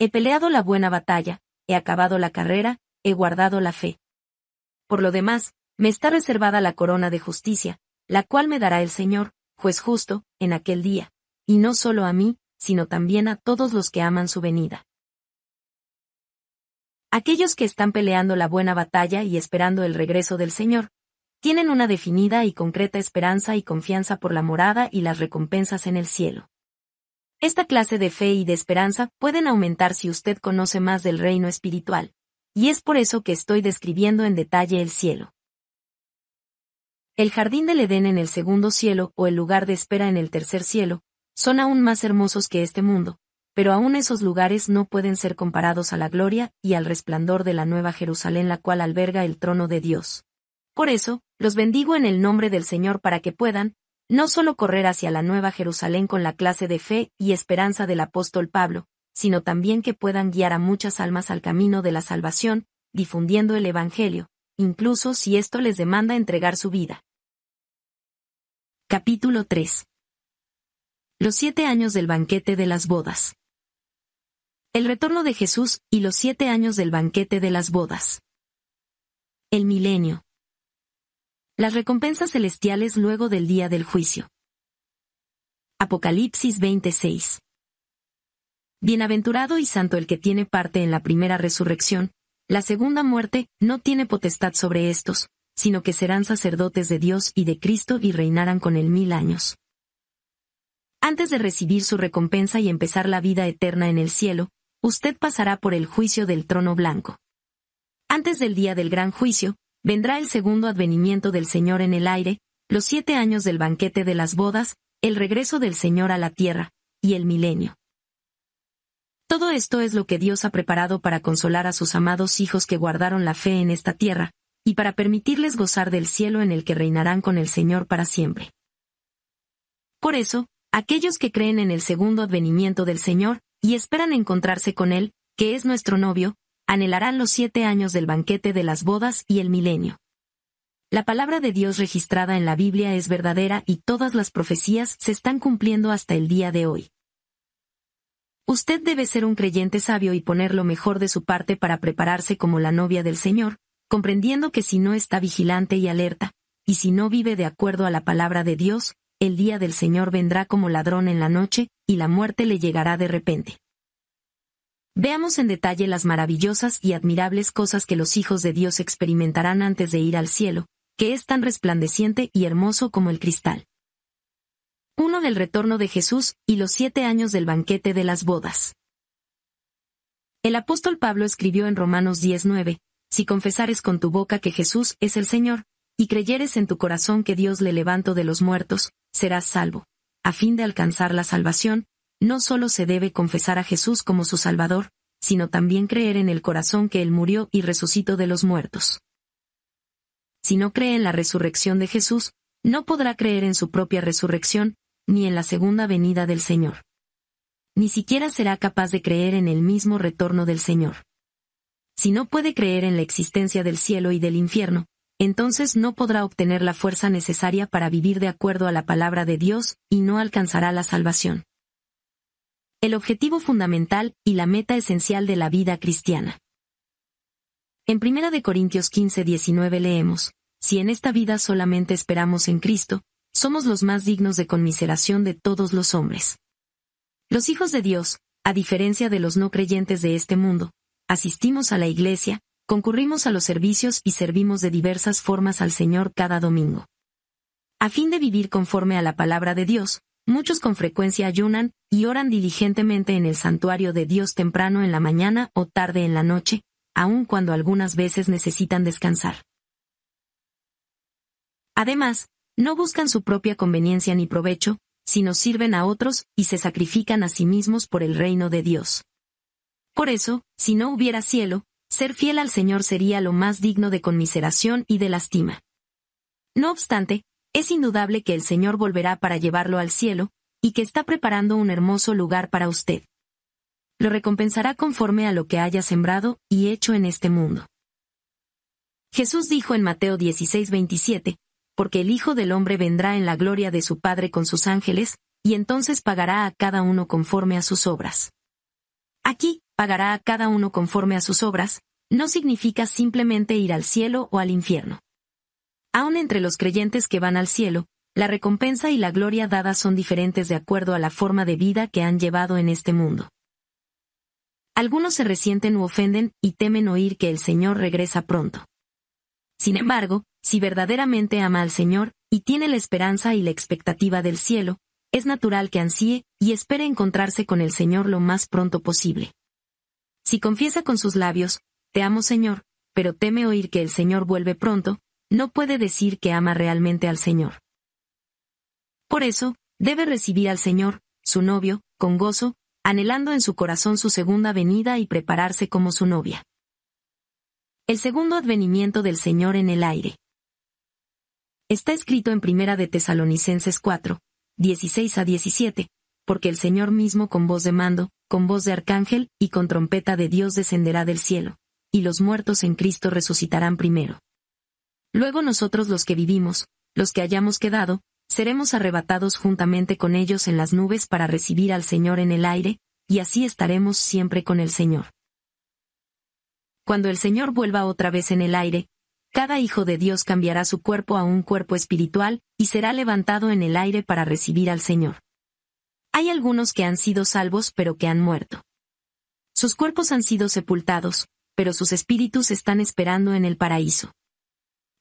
He peleado la buena batalla, he acabado la carrera, he guardado la fe. Por lo demás, me está reservada la corona de justicia, la cual me dará el Señor, juez justo, en aquel día, y no solo a mí, sino también a todos los que aman su venida. Aquellos que están peleando la buena batalla y esperando el regreso del Señor, tienen una definida y concreta esperanza y confianza por la morada y las recompensas en el cielo. Esta clase de fe y de esperanza pueden aumentar si usted conoce más del reino espiritual, y es por eso que estoy describiendo en detalle el cielo. El jardín del Edén en el segundo cielo o el lugar de espera en el tercer cielo, son aún más hermosos que este mundo, pero aún esos lugares no pueden ser comparados a la gloria y al resplandor de la nueva Jerusalén la cual alberga el trono de Dios. Por eso, los bendigo en el nombre del Señor para que puedan, no solo correr hacia la Nueva Jerusalén con la clase de fe y esperanza del apóstol Pablo, sino también que puedan guiar a muchas almas al camino de la salvación, difundiendo el Evangelio, incluso si esto les demanda entregar su vida. Capítulo 3 Los siete años del banquete de las bodas. El retorno de Jesús y los siete años del banquete de las bodas. El milenio, las recompensas celestiales luego del día del juicio. Apocalipsis 26. Bienaventurado y santo el que tiene parte en la primera resurrección, la segunda muerte no tiene potestad sobre estos, sino que serán sacerdotes de Dios y de Cristo y reinarán con él mil años. Antes de recibir su recompensa y empezar la vida eterna en el cielo, usted pasará por el juicio del trono blanco. Antes del día del gran juicio, vendrá el segundo advenimiento del Señor en el aire, los siete años del banquete de las bodas, el regreso del Señor a la tierra, y el milenio. Todo esto es lo que Dios ha preparado para consolar a sus amados hijos que guardaron la fe en esta tierra, y para permitirles gozar del cielo en el que reinarán con el Señor para siempre. Por eso, aquellos que creen en el segundo advenimiento del Señor, y esperan encontrarse con Él, que es nuestro novio, anhelarán los siete años del banquete de las bodas y el milenio. La palabra de Dios registrada en la Biblia es verdadera y todas las profecías se están cumpliendo hasta el día de hoy. Usted debe ser un creyente sabio y poner lo mejor de su parte para prepararse como la novia del Señor, comprendiendo que si no está vigilante y alerta, y si no vive de acuerdo a la palabra de Dios, el día del Señor vendrá como ladrón en la noche, y la muerte le llegará de repente. Veamos en detalle las maravillosas y admirables cosas que los hijos de Dios experimentarán antes de ir al cielo, que es tan resplandeciente y hermoso como el cristal. 1. Del retorno de Jesús y los siete años del banquete de las bodas. El apóstol Pablo escribió en Romanos 19, Si confesares con tu boca que Jesús es el Señor, y creyeres en tu corazón que Dios le levantó de los muertos, serás salvo. A fin de alcanzar la salvación, no solo se debe confesar a Jesús como su Salvador, sino también creer en el corazón que Él murió y resucitó de los muertos. Si no cree en la resurrección de Jesús, no podrá creer en su propia resurrección, ni en la segunda venida del Señor. Ni siquiera será capaz de creer en el mismo retorno del Señor. Si no puede creer en la existencia del cielo y del infierno, entonces no podrá obtener la fuerza necesaria para vivir de acuerdo a la palabra de Dios y no alcanzará la salvación el objetivo fundamental y la meta esencial de la vida cristiana. En 1 Corintios 15, 19 leemos, Si en esta vida solamente esperamos en Cristo, somos los más dignos de conmiseración de todos los hombres. Los hijos de Dios, a diferencia de los no creyentes de este mundo, asistimos a la iglesia, concurrimos a los servicios y servimos de diversas formas al Señor cada domingo. A fin de vivir conforme a la palabra de Dios, Muchos con frecuencia ayunan y oran diligentemente en el santuario de Dios temprano en la mañana o tarde en la noche, aun cuando algunas veces necesitan descansar. Además, no buscan su propia conveniencia ni provecho, sino sirven a otros y se sacrifican a sí mismos por el reino de Dios. Por eso, si no hubiera cielo, ser fiel al Señor sería lo más digno de conmiseración y de lástima. No obstante, es indudable que el Señor volverá para llevarlo al cielo, y que está preparando un hermoso lugar para usted. Lo recompensará conforme a lo que haya sembrado y hecho en este mundo. Jesús dijo en Mateo 16:27, porque el Hijo del Hombre vendrá en la gloria de su Padre con sus ángeles, y entonces pagará a cada uno conforme a sus obras. Aquí, pagará a cada uno conforme a sus obras, no significa simplemente ir al cielo o al infierno. Aun entre los creyentes que van al cielo, la recompensa y la gloria dada son diferentes de acuerdo a la forma de vida que han llevado en este mundo. Algunos se resienten u ofenden y temen oír que el Señor regresa pronto. Sin embargo, si verdaderamente ama al Señor, y tiene la esperanza y la expectativa del cielo, es natural que ansíe y espere encontrarse con el Señor lo más pronto posible. Si confiesa con sus labios, Te amo Señor, pero teme oír que el Señor vuelve pronto, no puede decir que ama realmente al Señor. Por eso, debe recibir al Señor, su novio, con gozo, anhelando en su corazón su segunda venida y prepararse como su novia. El segundo advenimiento del Señor en el aire. Está escrito en Primera de Tesalonicenses 4, 16 a 17, porque el Señor mismo con voz de mando, con voz de arcángel y con trompeta de Dios descenderá del cielo, y los muertos en Cristo resucitarán primero. Luego nosotros los que vivimos, los que hayamos quedado, seremos arrebatados juntamente con ellos en las nubes para recibir al Señor en el aire, y así estaremos siempre con el Señor. Cuando el Señor vuelva otra vez en el aire, cada hijo de Dios cambiará su cuerpo a un cuerpo espiritual, y será levantado en el aire para recibir al Señor. Hay algunos que han sido salvos pero que han muerto. Sus cuerpos han sido sepultados, pero sus espíritus están esperando en el paraíso.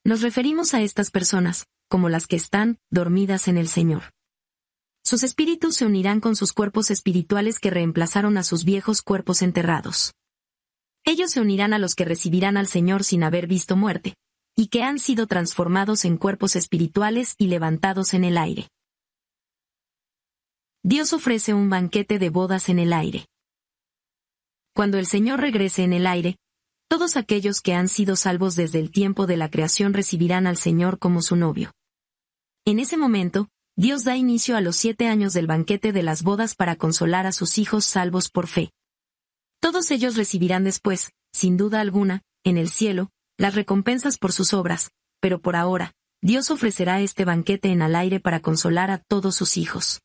Nos referimos a estas personas, como las que están dormidas en el Señor. Sus espíritus se unirán con sus cuerpos espirituales que reemplazaron a sus viejos cuerpos enterrados. Ellos se unirán a los que recibirán al Señor sin haber visto muerte, y que han sido transformados en cuerpos espirituales y levantados en el aire. Dios ofrece un banquete de bodas en el aire. Cuando el Señor regrese en el aire, todos aquellos que han sido salvos desde el tiempo de la creación recibirán al Señor como su novio. En ese momento, Dios da inicio a los siete años del banquete de las bodas para consolar a sus hijos salvos por fe. Todos ellos recibirán después, sin duda alguna, en el cielo, las recompensas por sus obras, pero por ahora, Dios ofrecerá este banquete en el aire para consolar a todos sus hijos.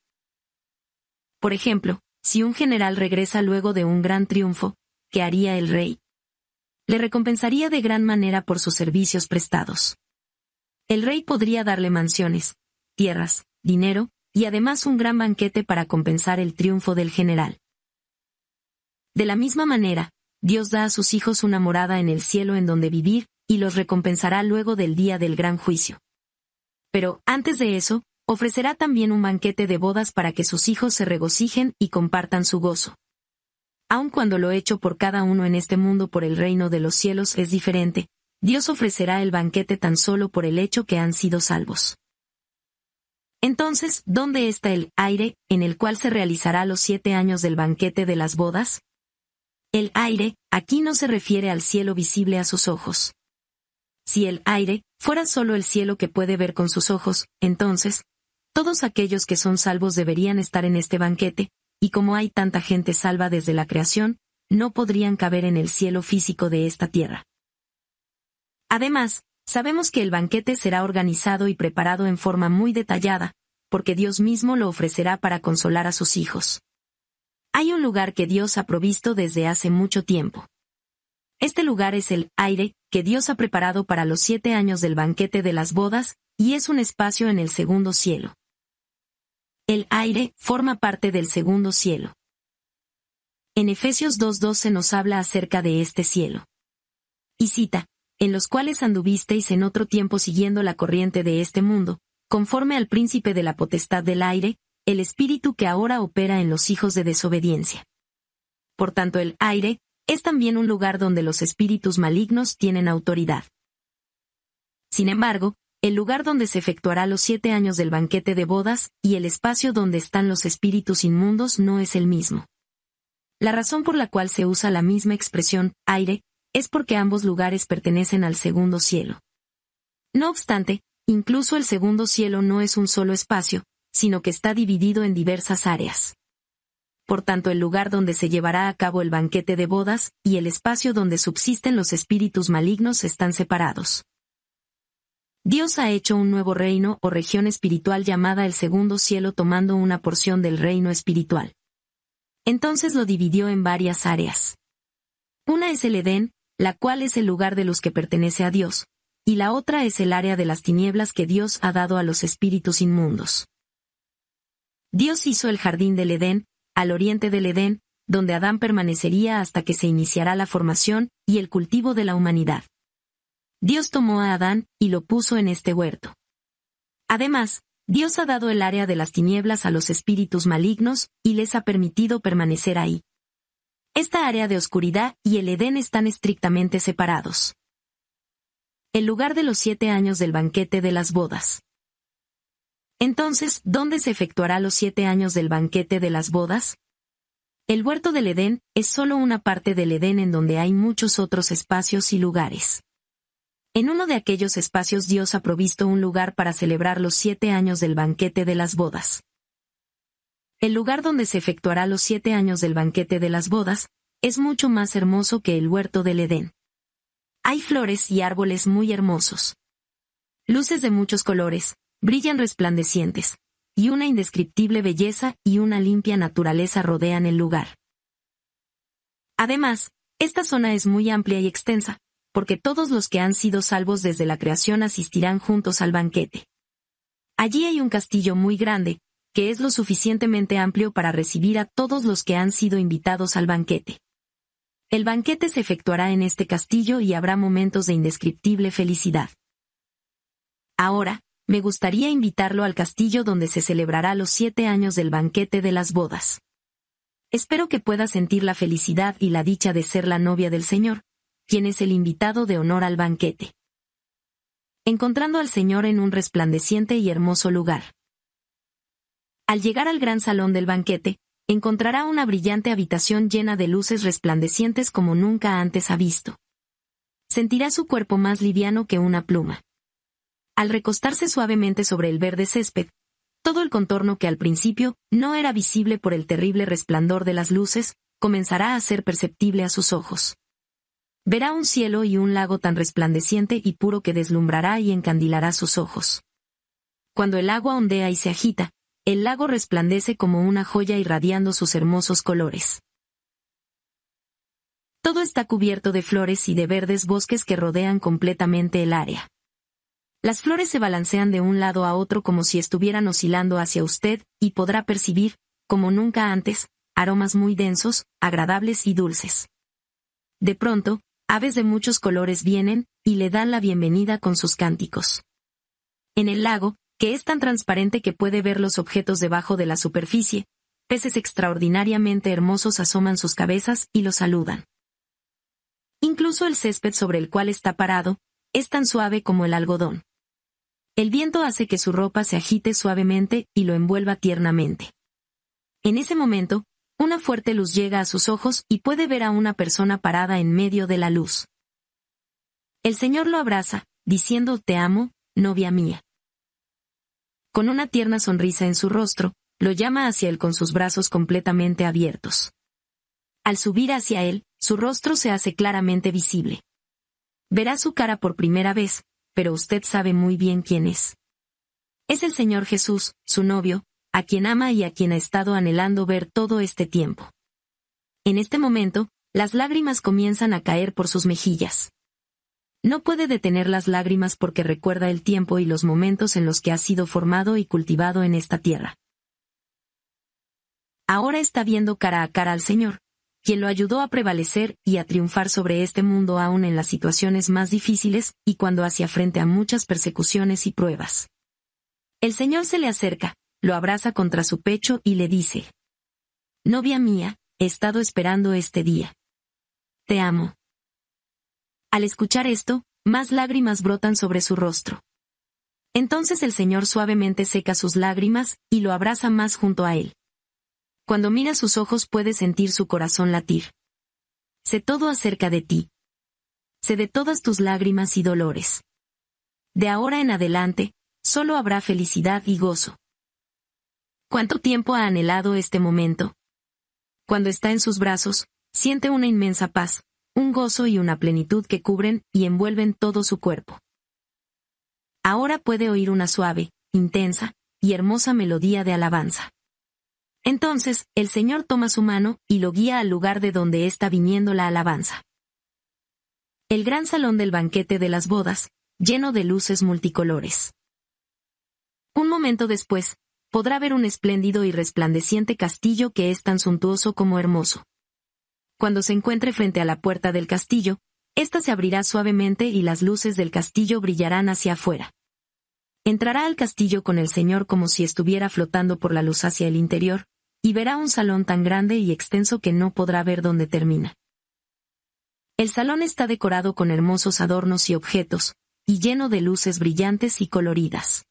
Por ejemplo, si un general regresa luego de un gran triunfo, ¿qué haría el rey? le recompensaría de gran manera por sus servicios prestados. El rey podría darle mansiones, tierras, dinero, y además un gran banquete para compensar el triunfo del general. De la misma manera, Dios da a sus hijos una morada en el cielo en donde vivir, y los recompensará luego del día del gran juicio. Pero, antes de eso, ofrecerá también un banquete de bodas para que sus hijos se regocijen y compartan su gozo. Aun cuando lo hecho por cada uno en este mundo por el reino de los cielos es diferente, Dios ofrecerá el banquete tan solo por el hecho que han sido salvos. Entonces, ¿dónde está el aire, en el cual se realizará los siete años del banquete de las bodas? El aire, aquí no se refiere al cielo visible a sus ojos. Si el aire fuera solo el cielo que puede ver con sus ojos, entonces, todos aquellos que son salvos deberían estar en este banquete, y como hay tanta gente salva desde la creación, no podrían caber en el cielo físico de esta tierra. Además, sabemos que el banquete será organizado y preparado en forma muy detallada, porque Dios mismo lo ofrecerá para consolar a sus hijos. Hay un lugar que Dios ha provisto desde hace mucho tiempo. Este lugar es el aire, que Dios ha preparado para los siete años del banquete de las bodas, y es un espacio en el segundo cielo. El aire forma parte del segundo cielo. En Efesios 2.12 nos habla acerca de este cielo. Y cita, en los cuales anduvisteis en otro tiempo siguiendo la corriente de este mundo, conforme al príncipe de la potestad del aire, el espíritu que ahora opera en los hijos de desobediencia. Por tanto, el aire es también un lugar donde los espíritus malignos tienen autoridad. Sin embargo, el lugar donde se efectuará los siete años del banquete de bodas, y el espacio donde están los espíritus inmundos no es el mismo. La razón por la cual se usa la misma expresión, aire, es porque ambos lugares pertenecen al segundo cielo. No obstante, incluso el segundo cielo no es un solo espacio, sino que está dividido en diversas áreas. Por tanto, el lugar donde se llevará a cabo el banquete de bodas y el espacio donde subsisten los espíritus malignos están separados. Dios ha hecho un nuevo reino o región espiritual llamada el segundo cielo tomando una porción del reino espiritual. Entonces lo dividió en varias áreas. Una es el Edén, la cual es el lugar de los que pertenece a Dios, y la otra es el área de las tinieblas que Dios ha dado a los espíritus inmundos. Dios hizo el jardín del Edén, al oriente del Edén, donde Adán permanecería hasta que se iniciara la formación y el cultivo de la humanidad. Dios tomó a Adán y lo puso en este huerto. Además, Dios ha dado el área de las tinieblas a los espíritus malignos y les ha permitido permanecer ahí. Esta área de oscuridad y el Edén están estrictamente separados. El lugar de los siete años del banquete de las bodas. Entonces, ¿dónde se efectuará los siete años del banquete de las bodas? El huerto del Edén es solo una parte del Edén en donde hay muchos otros espacios y lugares. En uno de aquellos espacios Dios ha provisto un lugar para celebrar los siete años del banquete de las bodas. El lugar donde se efectuará los siete años del banquete de las bodas, es mucho más hermoso que el huerto del Edén. Hay flores y árboles muy hermosos. Luces de muchos colores, brillan resplandecientes, y una indescriptible belleza y una limpia naturaleza rodean el lugar. Además, esta zona es muy amplia y extensa, porque todos los que han sido salvos desde la creación asistirán juntos al banquete. Allí hay un castillo muy grande, que es lo suficientemente amplio para recibir a todos los que han sido invitados al banquete. El banquete se efectuará en este castillo y habrá momentos de indescriptible felicidad. Ahora, me gustaría invitarlo al castillo donde se celebrará los siete años del banquete de las bodas. Espero que pueda sentir la felicidad y la dicha de ser la novia del Señor, quien es el invitado de honor al banquete. Encontrando al Señor en un resplandeciente y hermoso lugar. Al llegar al gran salón del banquete, encontrará una brillante habitación llena de luces resplandecientes como nunca antes ha visto. Sentirá su cuerpo más liviano que una pluma. Al recostarse suavemente sobre el verde césped, todo el contorno que al principio no era visible por el terrible resplandor de las luces, comenzará a ser perceptible a sus ojos verá un cielo y un lago tan resplandeciente y puro que deslumbrará y encandilará sus ojos. Cuando el agua ondea y se agita, el lago resplandece como una joya irradiando sus hermosos colores. Todo está cubierto de flores y de verdes bosques que rodean completamente el área. Las flores se balancean de un lado a otro como si estuvieran oscilando hacia usted, y podrá percibir, como nunca antes, aromas muy densos, agradables y dulces. De pronto, aves de muchos colores vienen, y le dan la bienvenida con sus cánticos. En el lago, que es tan transparente que puede ver los objetos debajo de la superficie, peces extraordinariamente hermosos asoman sus cabezas y los saludan. Incluso el césped sobre el cual está parado, es tan suave como el algodón. El viento hace que su ropa se agite suavemente y lo envuelva tiernamente. En ese momento, una fuerte luz llega a sus ojos y puede ver a una persona parada en medio de la luz. El Señor lo abraza, diciendo Te amo, novia mía. Con una tierna sonrisa en su rostro, lo llama hacia él con sus brazos completamente abiertos. Al subir hacia él, su rostro se hace claramente visible. Verá su cara por primera vez, pero usted sabe muy bien quién es. Es el Señor Jesús, su novio, a quien ama y a quien ha estado anhelando ver todo este tiempo. En este momento, las lágrimas comienzan a caer por sus mejillas. No puede detener las lágrimas porque recuerda el tiempo y los momentos en los que ha sido formado y cultivado en esta tierra. Ahora está viendo cara a cara al Señor, quien lo ayudó a prevalecer y a triunfar sobre este mundo aún en las situaciones más difíciles y cuando hacía frente a muchas persecuciones y pruebas. El Señor se le acerca, lo abraza contra su pecho y le dice, Novia mía, he estado esperando este día. Te amo. Al escuchar esto, más lágrimas brotan sobre su rostro. Entonces el Señor suavemente seca sus lágrimas y lo abraza más junto a él. Cuando mira sus ojos puede sentir su corazón latir. Sé todo acerca de ti. Sé de todas tus lágrimas y dolores. De ahora en adelante, solo habrá felicidad y gozo. ¿Cuánto tiempo ha anhelado este momento? Cuando está en sus brazos, siente una inmensa paz, un gozo y una plenitud que cubren y envuelven todo su cuerpo. Ahora puede oír una suave, intensa y hermosa melodía de alabanza. Entonces, el Señor toma su mano y lo guía al lugar de donde está viniendo la alabanza. El gran salón del banquete de las bodas, lleno de luces multicolores. Un momento después, podrá ver un espléndido y resplandeciente castillo que es tan suntuoso como hermoso. Cuando se encuentre frente a la puerta del castillo, ésta se abrirá suavemente y las luces del castillo brillarán hacia afuera. Entrará al castillo con el señor como si estuviera flotando por la luz hacia el interior, y verá un salón tan grande y extenso que no podrá ver dónde termina. El salón está decorado con hermosos adornos y objetos, y lleno de luces brillantes y coloridas.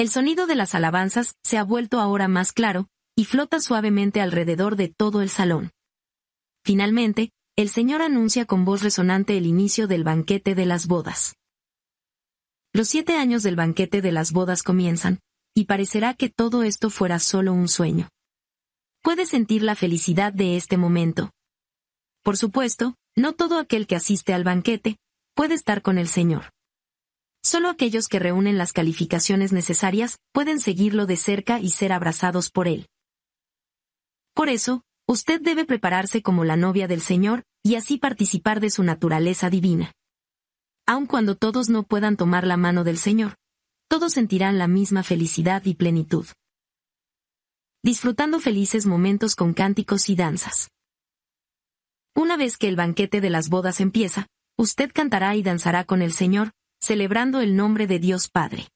El sonido de las alabanzas se ha vuelto ahora más claro, y flota suavemente alrededor de todo el salón. Finalmente, el Señor anuncia con voz resonante el inicio del banquete de las bodas. Los siete años del banquete de las bodas comienzan, y parecerá que todo esto fuera solo un sueño. Puede sentir la felicidad de este momento. Por supuesto, no todo aquel que asiste al banquete, puede estar con el Señor. Solo aquellos que reúnen las calificaciones necesarias pueden seguirlo de cerca y ser abrazados por él. Por eso, usted debe prepararse como la novia del Señor, y así participar de su naturaleza divina. Aun cuando todos no puedan tomar la mano del Señor, todos sentirán la misma felicidad y plenitud. Disfrutando felices momentos con cánticos y danzas. Una vez que el banquete de las bodas empieza, usted cantará y danzará con el Señor, celebrando el nombre de Dios Padre.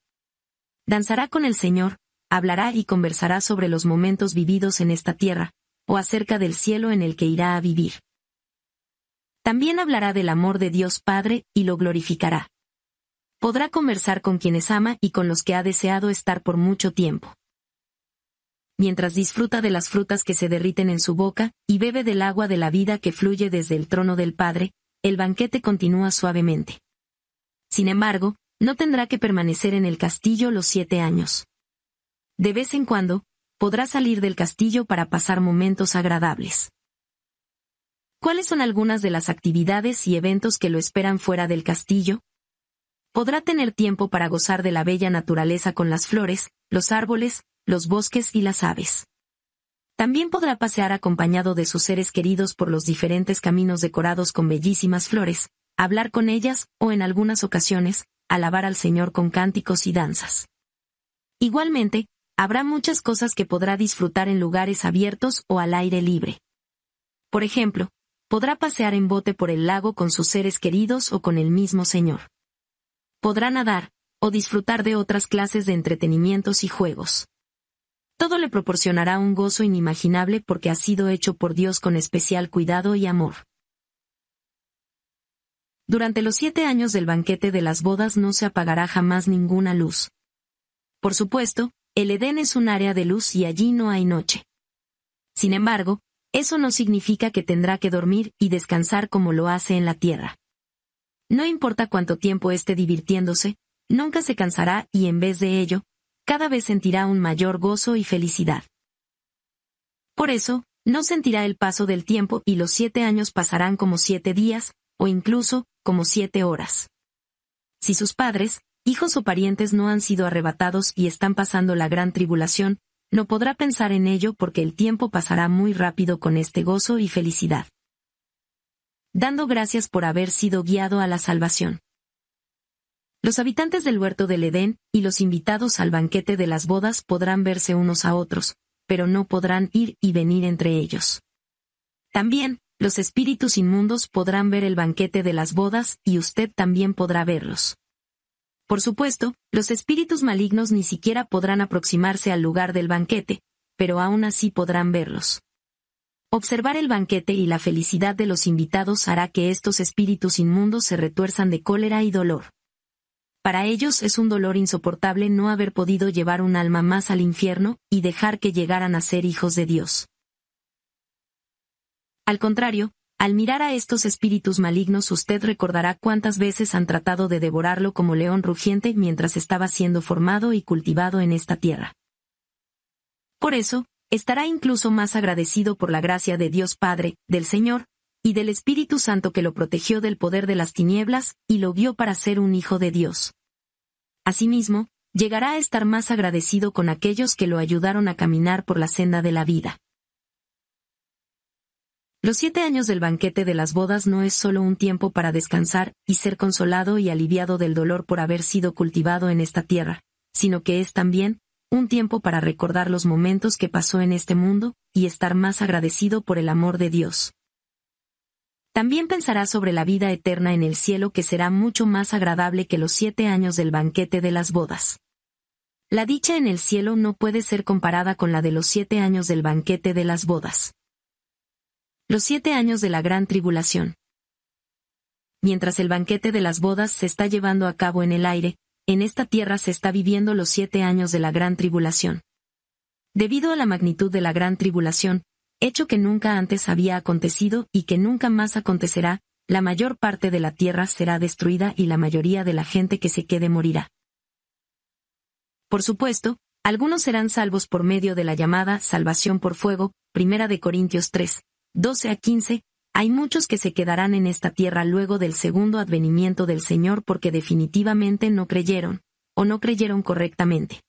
Danzará con el Señor, hablará y conversará sobre los momentos vividos en esta tierra, o acerca del cielo en el que irá a vivir. También hablará del amor de Dios Padre y lo glorificará. Podrá conversar con quienes ama y con los que ha deseado estar por mucho tiempo. Mientras disfruta de las frutas que se derriten en su boca y bebe del agua de la vida que fluye desde el trono del Padre, el banquete continúa suavemente. Sin embargo, no tendrá que permanecer en el castillo los siete años. De vez en cuando, podrá salir del castillo para pasar momentos agradables. ¿Cuáles son algunas de las actividades y eventos que lo esperan fuera del castillo? Podrá tener tiempo para gozar de la bella naturaleza con las flores, los árboles, los bosques y las aves. También podrá pasear acompañado de sus seres queridos por los diferentes caminos decorados con bellísimas flores, hablar con ellas o en algunas ocasiones, alabar al Señor con cánticos y danzas. Igualmente, habrá muchas cosas que podrá disfrutar en lugares abiertos o al aire libre. Por ejemplo, podrá pasear en bote por el lago con sus seres queridos o con el mismo Señor. Podrá nadar, o disfrutar de otras clases de entretenimientos y juegos. Todo le proporcionará un gozo inimaginable porque ha sido hecho por Dios con especial cuidado y amor. Durante los siete años del banquete de las bodas no se apagará jamás ninguna luz. Por supuesto, el Edén es un área de luz y allí no hay noche. Sin embargo, eso no significa que tendrá que dormir y descansar como lo hace en la tierra. No importa cuánto tiempo esté divirtiéndose, nunca se cansará y en vez de ello, cada vez sentirá un mayor gozo y felicidad. Por eso, no sentirá el paso del tiempo y los siete años pasarán como siete días, o incluso, como siete horas. Si sus padres, hijos o parientes no han sido arrebatados y están pasando la gran tribulación, no podrá pensar en ello porque el tiempo pasará muy rápido con este gozo y felicidad. Dando gracias por haber sido guiado a la salvación. Los habitantes del huerto del Edén y los invitados al banquete de las bodas podrán verse unos a otros, pero no podrán ir y venir entre ellos. También, los espíritus inmundos podrán ver el banquete de las bodas y usted también podrá verlos. Por supuesto, los espíritus malignos ni siquiera podrán aproximarse al lugar del banquete, pero aún así podrán verlos. Observar el banquete y la felicidad de los invitados hará que estos espíritus inmundos se retuerzan de cólera y dolor. Para ellos es un dolor insoportable no haber podido llevar un alma más al infierno y dejar que llegaran a ser hijos de Dios. Al contrario, al mirar a estos espíritus malignos usted recordará cuántas veces han tratado de devorarlo como león rugiente mientras estaba siendo formado y cultivado en esta tierra. Por eso, estará incluso más agradecido por la gracia de Dios Padre, del Señor, y del Espíritu Santo que lo protegió del poder de las tinieblas y lo vio para ser un hijo de Dios. Asimismo, llegará a estar más agradecido con aquellos que lo ayudaron a caminar por la senda de la vida. Los siete años del banquete de las bodas no es solo un tiempo para descansar y ser consolado y aliviado del dolor por haber sido cultivado en esta tierra, sino que es también un tiempo para recordar los momentos que pasó en este mundo y estar más agradecido por el amor de Dios. También pensará sobre la vida eterna en el cielo que será mucho más agradable que los siete años del banquete de las bodas. La dicha en el cielo no puede ser comparada con la de los siete años del banquete de las bodas los siete años de la gran tribulación. Mientras el banquete de las bodas se está llevando a cabo en el aire, en esta tierra se está viviendo los siete años de la gran tribulación. Debido a la magnitud de la gran tribulación, hecho que nunca antes había acontecido y que nunca más acontecerá, la mayor parte de la tierra será destruida y la mayoría de la gente que se quede morirá. Por supuesto, algunos serán salvos por medio de la llamada salvación por fuego, primera de Corintios 3, 12 a 15, hay muchos que se quedarán en esta tierra luego del segundo advenimiento del Señor porque definitivamente no creyeron, o no creyeron correctamente.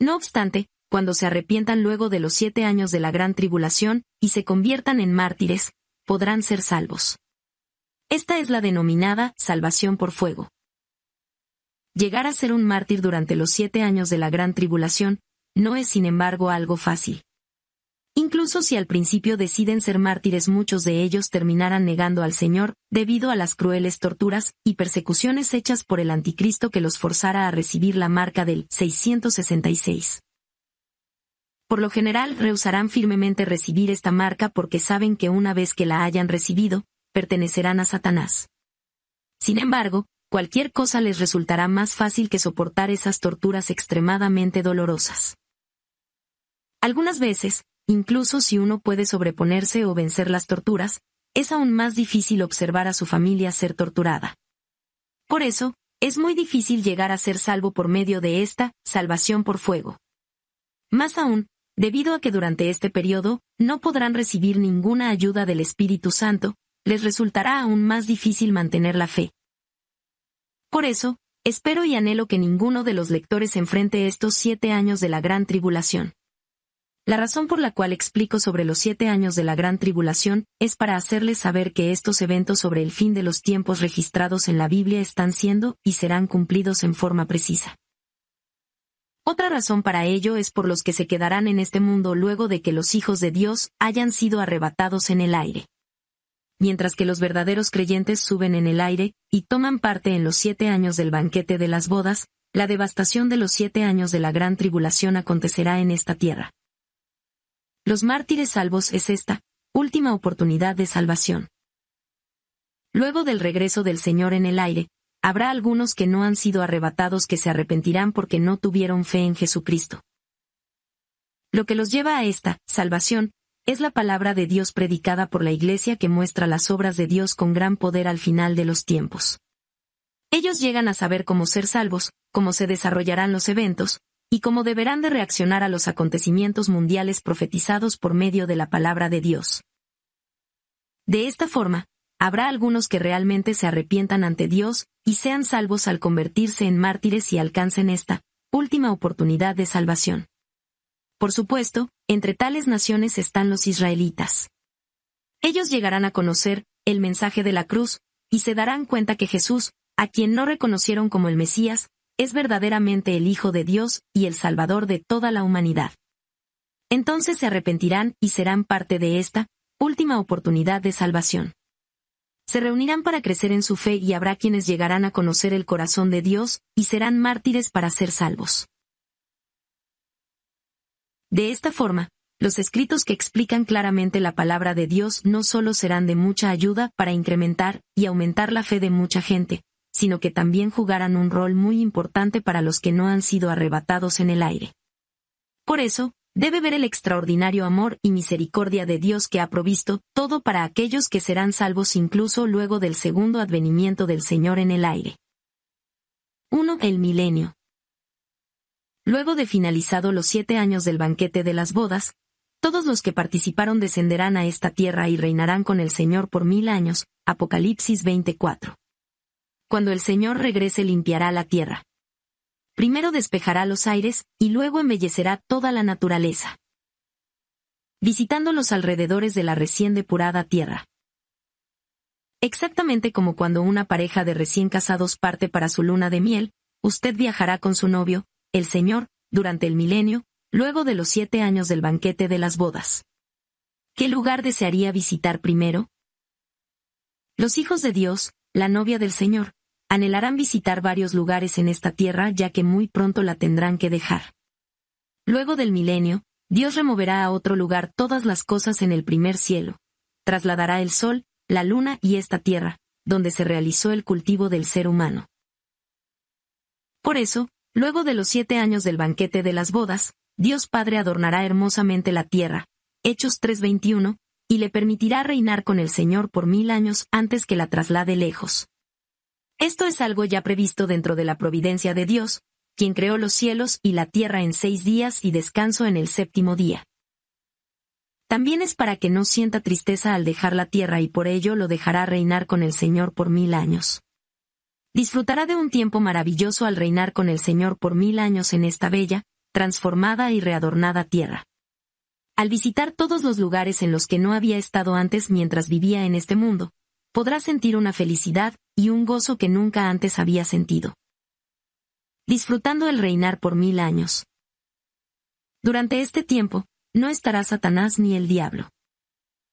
No obstante, cuando se arrepientan luego de los siete años de la gran tribulación, y se conviertan en mártires, podrán ser salvos. Esta es la denominada salvación por fuego. Llegar a ser un mártir durante los siete años de la gran tribulación, no es sin embargo algo fácil. Incluso si al principio deciden ser mártires muchos de ellos terminarán negando al Señor, debido a las crueles torturas y persecuciones hechas por el anticristo que los forzara a recibir la marca del 666. Por lo general rehusarán firmemente recibir esta marca porque saben que una vez que la hayan recibido, pertenecerán a Satanás. Sin embargo, cualquier cosa les resultará más fácil que soportar esas torturas extremadamente dolorosas. Algunas veces, Incluso si uno puede sobreponerse o vencer las torturas, es aún más difícil observar a su familia ser torturada. Por eso, es muy difícil llegar a ser salvo por medio de esta salvación por fuego. Más aún, debido a que durante este periodo no podrán recibir ninguna ayuda del Espíritu Santo, les resultará aún más difícil mantener la fe. Por eso, espero y anhelo que ninguno de los lectores enfrente estos siete años de la gran tribulación. La razón por la cual explico sobre los siete años de la gran tribulación es para hacerles saber que estos eventos sobre el fin de los tiempos registrados en la Biblia están siendo y serán cumplidos en forma precisa. Otra razón para ello es por los que se quedarán en este mundo luego de que los hijos de Dios hayan sido arrebatados en el aire. Mientras que los verdaderos creyentes suben en el aire y toman parte en los siete años del banquete de las bodas, la devastación de los siete años de la gran tribulación acontecerá en esta tierra. Los mártires salvos es esta, última oportunidad de salvación. Luego del regreso del Señor en el aire, habrá algunos que no han sido arrebatados que se arrepentirán porque no tuvieron fe en Jesucristo. Lo que los lleva a esta salvación es la palabra de Dios predicada por la Iglesia que muestra las obras de Dios con gran poder al final de los tiempos. Ellos llegan a saber cómo ser salvos, cómo se desarrollarán los eventos, y cómo deberán de reaccionar a los acontecimientos mundiales profetizados por medio de la palabra de Dios. De esta forma, habrá algunos que realmente se arrepientan ante Dios y sean salvos al convertirse en mártires y alcancen esta última oportunidad de salvación. Por supuesto, entre tales naciones están los israelitas. Ellos llegarán a conocer el mensaje de la cruz y se darán cuenta que Jesús, a quien no reconocieron como el Mesías, es verdaderamente el Hijo de Dios y el Salvador de toda la humanidad. Entonces se arrepentirán y serán parte de esta, última oportunidad de salvación. Se reunirán para crecer en su fe y habrá quienes llegarán a conocer el corazón de Dios y serán mártires para ser salvos. De esta forma, los escritos que explican claramente la palabra de Dios no solo serán de mucha ayuda para incrementar y aumentar la fe de mucha gente, sino que también jugarán un rol muy importante para los que no han sido arrebatados en el aire. Por eso, debe ver el extraordinario amor y misericordia de Dios que ha provisto todo para aquellos que serán salvos incluso luego del segundo advenimiento del Señor en el aire. 1. El milenio. Luego de finalizado los siete años del banquete de las bodas, todos los que participaron descenderán a esta tierra y reinarán con el Señor por mil años. Apocalipsis 24. Cuando el Señor regrese limpiará la tierra. Primero despejará los aires, y luego embellecerá toda la naturaleza. Visitando los alrededores de la recién depurada tierra. Exactamente como cuando una pareja de recién casados parte para su luna de miel, usted viajará con su novio, el Señor, durante el milenio, luego de los siete años del banquete de las bodas. ¿Qué lugar desearía visitar primero? Los hijos de Dios, la novia del Señor, Anhelarán visitar varios lugares en esta tierra ya que muy pronto la tendrán que dejar. Luego del milenio, Dios removerá a otro lugar todas las cosas en el primer cielo. Trasladará el sol, la luna y esta tierra, donde se realizó el cultivo del ser humano. Por eso, luego de los siete años del banquete de las bodas, Dios Padre adornará hermosamente la tierra, Hechos 3:21, y le permitirá reinar con el Señor por mil años antes que la traslade lejos. Esto es algo ya previsto dentro de la providencia de Dios, quien creó los cielos y la tierra en seis días y descanso en el séptimo día. También es para que no sienta tristeza al dejar la tierra y por ello lo dejará reinar con el Señor por mil años. Disfrutará de un tiempo maravilloso al reinar con el Señor por mil años en esta bella, transformada y readornada tierra. Al visitar todos los lugares en los que no había estado antes mientras vivía en este mundo, podrá sentir una felicidad y un gozo que nunca antes había sentido. Disfrutando el reinar por mil años. Durante este tiempo, no estará Satanás ni el diablo.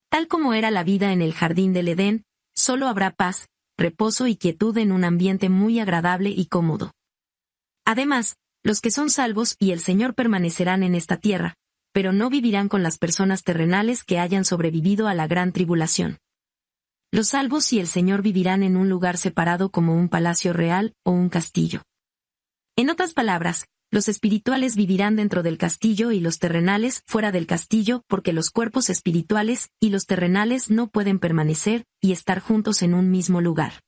Tal como era la vida en el jardín del Edén, solo habrá paz, reposo y quietud en un ambiente muy agradable y cómodo. Además, los que son salvos y el Señor permanecerán en esta tierra, pero no vivirán con las personas terrenales que hayan sobrevivido a la gran tribulación. Los salvos y el Señor vivirán en un lugar separado como un palacio real o un castillo. En otras palabras, los espirituales vivirán dentro del castillo y los terrenales fuera del castillo porque los cuerpos espirituales y los terrenales no pueden permanecer y estar juntos en un mismo lugar.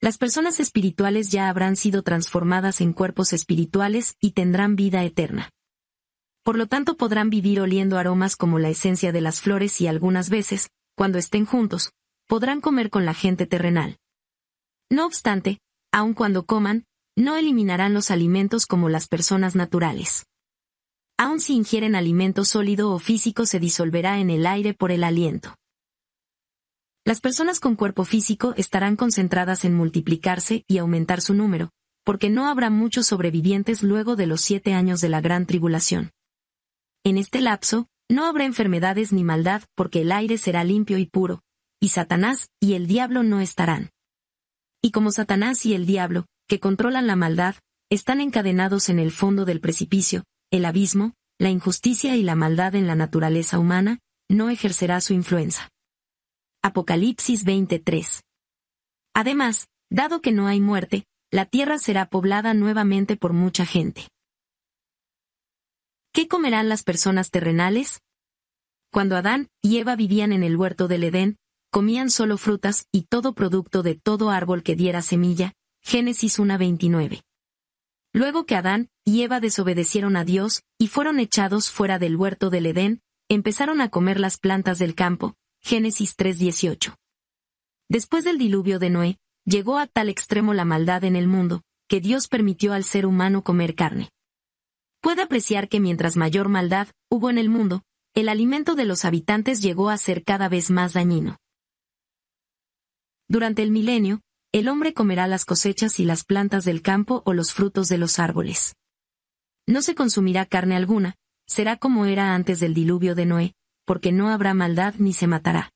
Las personas espirituales ya habrán sido transformadas en cuerpos espirituales y tendrán vida eterna. Por lo tanto podrán vivir oliendo aromas como la esencia de las flores y algunas veces, cuando estén juntos, podrán comer con la gente terrenal. No obstante, aun cuando coman, no eliminarán los alimentos como las personas naturales. Aun si ingieren alimento sólido o físico se disolverá en el aire por el aliento. Las personas con cuerpo físico estarán concentradas en multiplicarse y aumentar su número, porque no habrá muchos sobrevivientes luego de los siete años de la gran tribulación. En este lapso, no habrá enfermedades ni maldad, porque el aire será limpio y puro, y Satanás y el diablo no estarán. Y como Satanás y el diablo, que controlan la maldad, están encadenados en el fondo del precipicio, el abismo, la injusticia y la maldad en la naturaleza humana, no ejercerá su influencia. Apocalipsis 23. Además, dado que no hay muerte, la tierra será poblada nuevamente por mucha gente. ¿Qué comerán las personas terrenales? Cuando Adán y Eva vivían en el huerto del Edén, comían solo frutas y todo producto de todo árbol que diera semilla, Génesis 1.29. Luego que Adán y Eva desobedecieron a Dios y fueron echados fuera del huerto del Edén, empezaron a comer las plantas del campo, Génesis 3.18. Después del diluvio de Noé, llegó a tal extremo la maldad en el mundo, que Dios permitió al ser humano comer carne puede apreciar que mientras mayor maldad hubo en el mundo, el alimento de los habitantes llegó a ser cada vez más dañino. Durante el milenio, el hombre comerá las cosechas y las plantas del campo o los frutos de los árboles. No se consumirá carne alguna, será como era antes del diluvio de Noé, porque no habrá maldad ni se matará.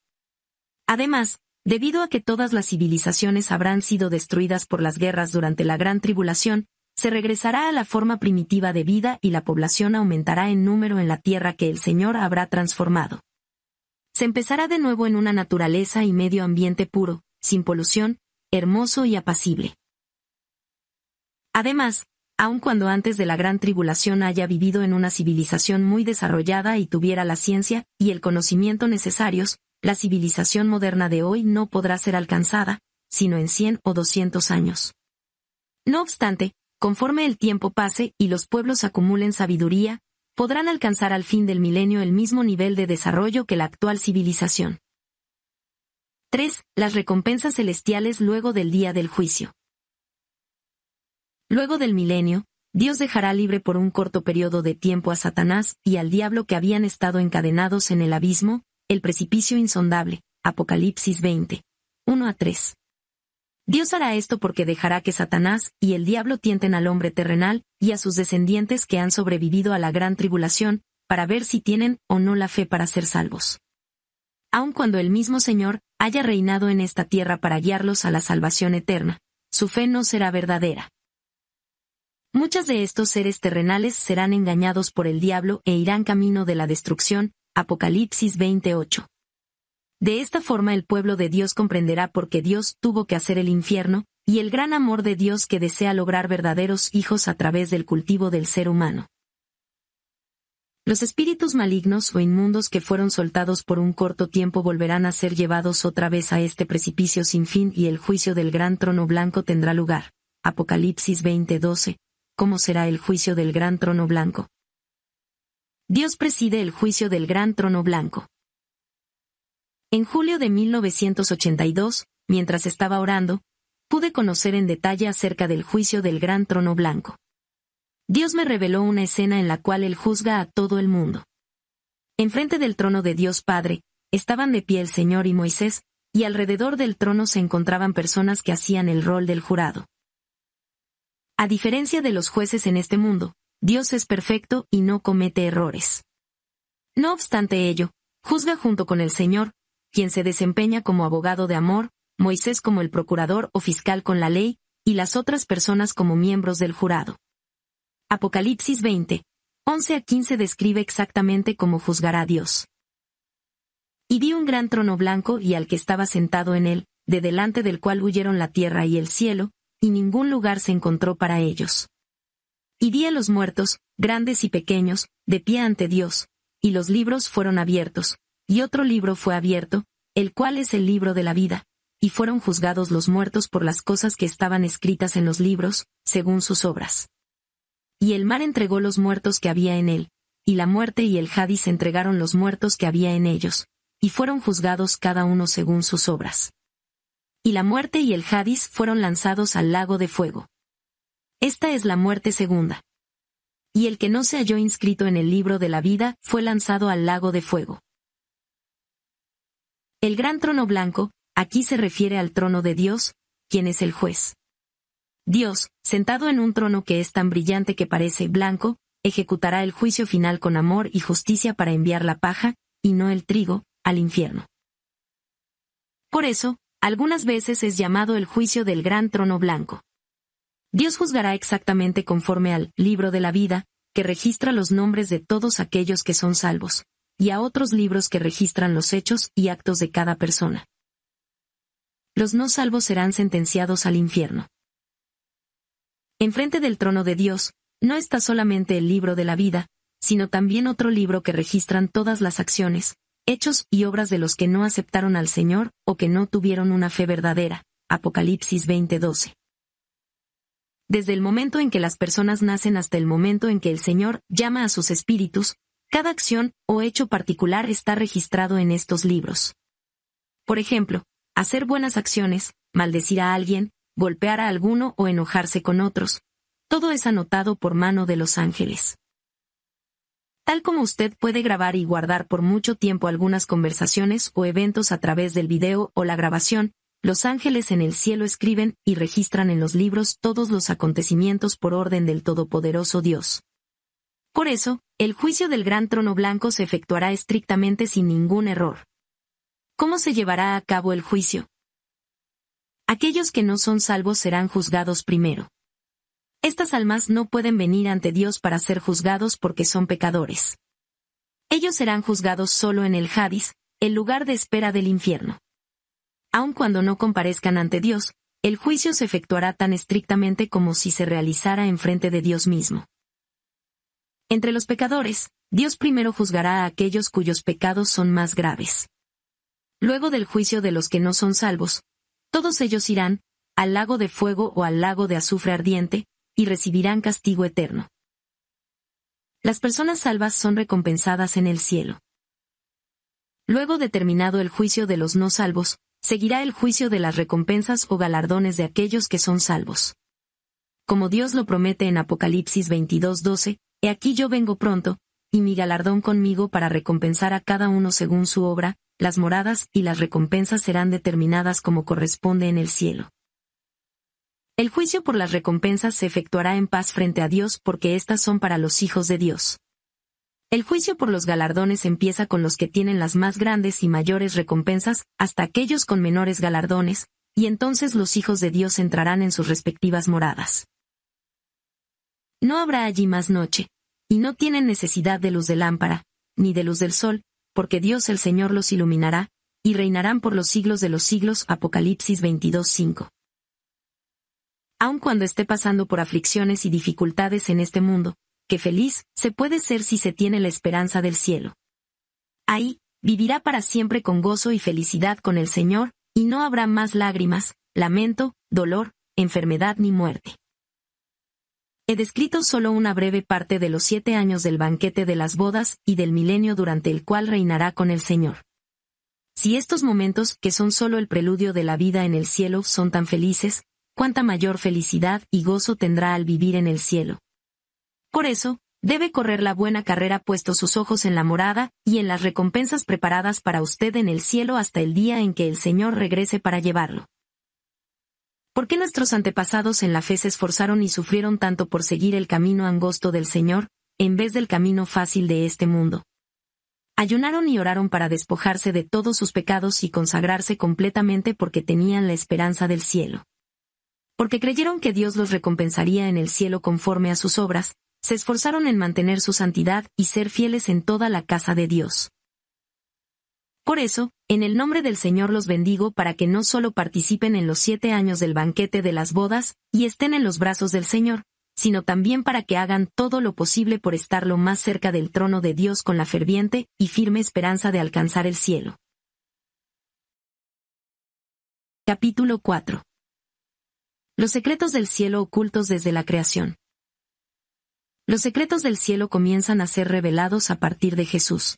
Además, debido a que todas las civilizaciones habrán sido destruidas por las guerras durante la gran tribulación, se regresará a la forma primitiva de vida y la población aumentará en número en la tierra que el Señor habrá transformado. Se empezará de nuevo en una naturaleza y medio ambiente puro, sin polución, hermoso y apacible. Además, aun cuando antes de la gran tribulación haya vivido en una civilización muy desarrollada y tuviera la ciencia y el conocimiento necesarios, la civilización moderna de hoy no podrá ser alcanzada, sino en 100 o 200 años. No obstante, conforme el tiempo pase y los pueblos acumulen sabiduría, podrán alcanzar al fin del milenio el mismo nivel de desarrollo que la actual civilización. 3. Las recompensas celestiales luego del día del juicio. Luego del milenio, Dios dejará libre por un corto periodo de tiempo a Satanás y al diablo que habían estado encadenados en el abismo, el precipicio insondable, Apocalipsis 20. 1 a 3. Dios hará esto porque dejará que Satanás y el diablo tienten al hombre terrenal y a sus descendientes que han sobrevivido a la gran tribulación, para ver si tienen o no la fe para ser salvos. Aun cuando el mismo Señor haya reinado en esta tierra para guiarlos a la salvación eterna, su fe no será verdadera. Muchos de estos seres terrenales serán engañados por el diablo e irán camino de la destrucción, Apocalipsis 28. De esta forma el pueblo de Dios comprenderá por qué Dios tuvo que hacer el infierno, y el gran amor de Dios que desea lograr verdaderos hijos a través del cultivo del ser humano. Los espíritus malignos o inmundos que fueron soltados por un corto tiempo volverán a ser llevados otra vez a este precipicio sin fin y el juicio del gran trono blanco tendrá lugar. Apocalipsis 20:12. ¿Cómo será el juicio del gran trono blanco? Dios preside el juicio del gran trono blanco. En julio de 1982, mientras estaba orando, pude conocer en detalle acerca del juicio del gran trono blanco. Dios me reveló una escena en la cual Él juzga a todo el mundo. Enfrente del trono de Dios Padre, estaban de pie el Señor y Moisés, y alrededor del trono se encontraban personas que hacían el rol del jurado. A diferencia de los jueces en este mundo, Dios es perfecto y no comete errores. No obstante ello, juzga junto con el Señor, quien se desempeña como abogado de amor, Moisés como el procurador o fiscal con la ley, y las otras personas como miembros del jurado. Apocalipsis 20, 11 a 15 describe exactamente cómo juzgará Dios. Y vi un gran trono blanco y al que estaba sentado en él, de delante del cual huyeron la tierra y el cielo, y ningún lugar se encontró para ellos. Y di a los muertos, grandes y pequeños, de pie ante Dios, y los libros fueron abiertos, y otro libro fue abierto, el cual es el libro de la vida, y fueron juzgados los muertos por las cosas que estaban escritas en los libros, según sus obras. Y el mar entregó los muertos que había en él, y la muerte y el Hadis entregaron los muertos que había en ellos, y fueron juzgados cada uno según sus obras. Y la muerte y el Hadis fueron lanzados al lago de fuego. Esta es la muerte segunda. Y el que no se halló inscrito en el libro de la vida fue lanzado al lago de fuego. El gran trono blanco, aquí se refiere al trono de Dios, quien es el juez. Dios, sentado en un trono que es tan brillante que parece blanco, ejecutará el juicio final con amor y justicia para enviar la paja, y no el trigo, al infierno. Por eso, algunas veces es llamado el juicio del gran trono blanco. Dios juzgará exactamente conforme al libro de la vida, que registra los nombres de todos aquellos que son salvos, y a otros libros que registran los hechos y actos de cada persona. Los no salvos serán sentenciados al infierno. Enfrente del trono de Dios, no está solamente el libro de la vida, sino también otro libro que registran todas las acciones, hechos y obras de los que no aceptaron al Señor o que no tuvieron una fe verdadera. Apocalipsis 20:12. Desde el momento en que las personas nacen hasta el momento en que el Señor llama a sus espíritus, cada acción o hecho particular está registrado en estos libros. Por ejemplo, hacer buenas acciones, maldecir a alguien, golpear a alguno o enojarse con otros, todo es anotado por mano de los ángeles. Tal como usted puede grabar y guardar por mucho tiempo algunas conversaciones o eventos a través del video o la grabación, los ángeles en el cielo escriben y registran en los libros todos los acontecimientos por orden del Todopoderoso Dios. Por eso, el juicio del gran trono blanco se efectuará estrictamente sin ningún error. ¿Cómo se llevará a cabo el juicio? Aquellos que no son salvos serán juzgados primero. Estas almas no pueden venir ante Dios para ser juzgados porque son pecadores. Ellos serán juzgados solo en el Hadis, el lugar de espera del infierno. Aun cuando no comparezcan ante Dios, el juicio se efectuará tan estrictamente como si se realizara en frente de Dios mismo. Entre los pecadores, Dios primero juzgará a aquellos cuyos pecados son más graves. Luego del juicio de los que no son salvos, todos ellos irán, al lago de fuego o al lago de azufre ardiente, y recibirán castigo eterno. Las personas salvas son recompensadas en el cielo. Luego determinado el juicio de los no salvos, seguirá el juicio de las recompensas o galardones de aquellos que son salvos. Como Dios lo promete en Apocalipsis 22:12, He aquí yo vengo pronto, y mi galardón conmigo para recompensar a cada uno según su obra, las moradas y las recompensas serán determinadas como corresponde en el cielo. El juicio por las recompensas se efectuará en paz frente a Dios porque éstas son para los hijos de Dios. El juicio por los galardones empieza con los que tienen las más grandes y mayores recompensas, hasta aquellos con menores galardones, y entonces los hijos de Dios entrarán en sus respectivas moradas. No habrá allí más noche, y no tienen necesidad de luz de lámpara, ni de luz del sol, porque Dios el Señor los iluminará, y reinarán por los siglos de los siglos. Apocalipsis 22.5. Aun cuando esté pasando por aflicciones y dificultades en este mundo, que feliz se puede ser si se tiene la esperanza del cielo. Ahí, vivirá para siempre con gozo y felicidad con el Señor, y no habrá más lágrimas, lamento, dolor, enfermedad ni muerte. He descrito solo una breve parte de los siete años del banquete de las bodas y del milenio durante el cual reinará con el Señor. Si estos momentos, que son solo el preludio de la vida en el cielo, son tan felices, cuánta mayor felicidad y gozo tendrá al vivir en el cielo. Por eso, debe correr la buena carrera puesto sus ojos en la morada y en las recompensas preparadas para usted en el cielo hasta el día en que el Señor regrese para llevarlo. ¿Por qué nuestros antepasados en la fe se esforzaron y sufrieron tanto por seguir el camino angosto del Señor, en vez del camino fácil de este mundo? Ayunaron y oraron para despojarse de todos sus pecados y consagrarse completamente porque tenían la esperanza del cielo. Porque creyeron que Dios los recompensaría en el cielo conforme a sus obras, se esforzaron en mantener su santidad y ser fieles en toda la casa de Dios. Por eso, en el nombre del Señor los bendigo para que no solo participen en los siete años del banquete de las bodas, y estén en los brazos del Señor, sino también para que hagan todo lo posible por estar lo más cerca del trono de Dios con la ferviente y firme esperanza de alcanzar el cielo. Capítulo 4 Los secretos del cielo ocultos desde la creación. Los secretos del cielo comienzan a ser revelados a partir de Jesús.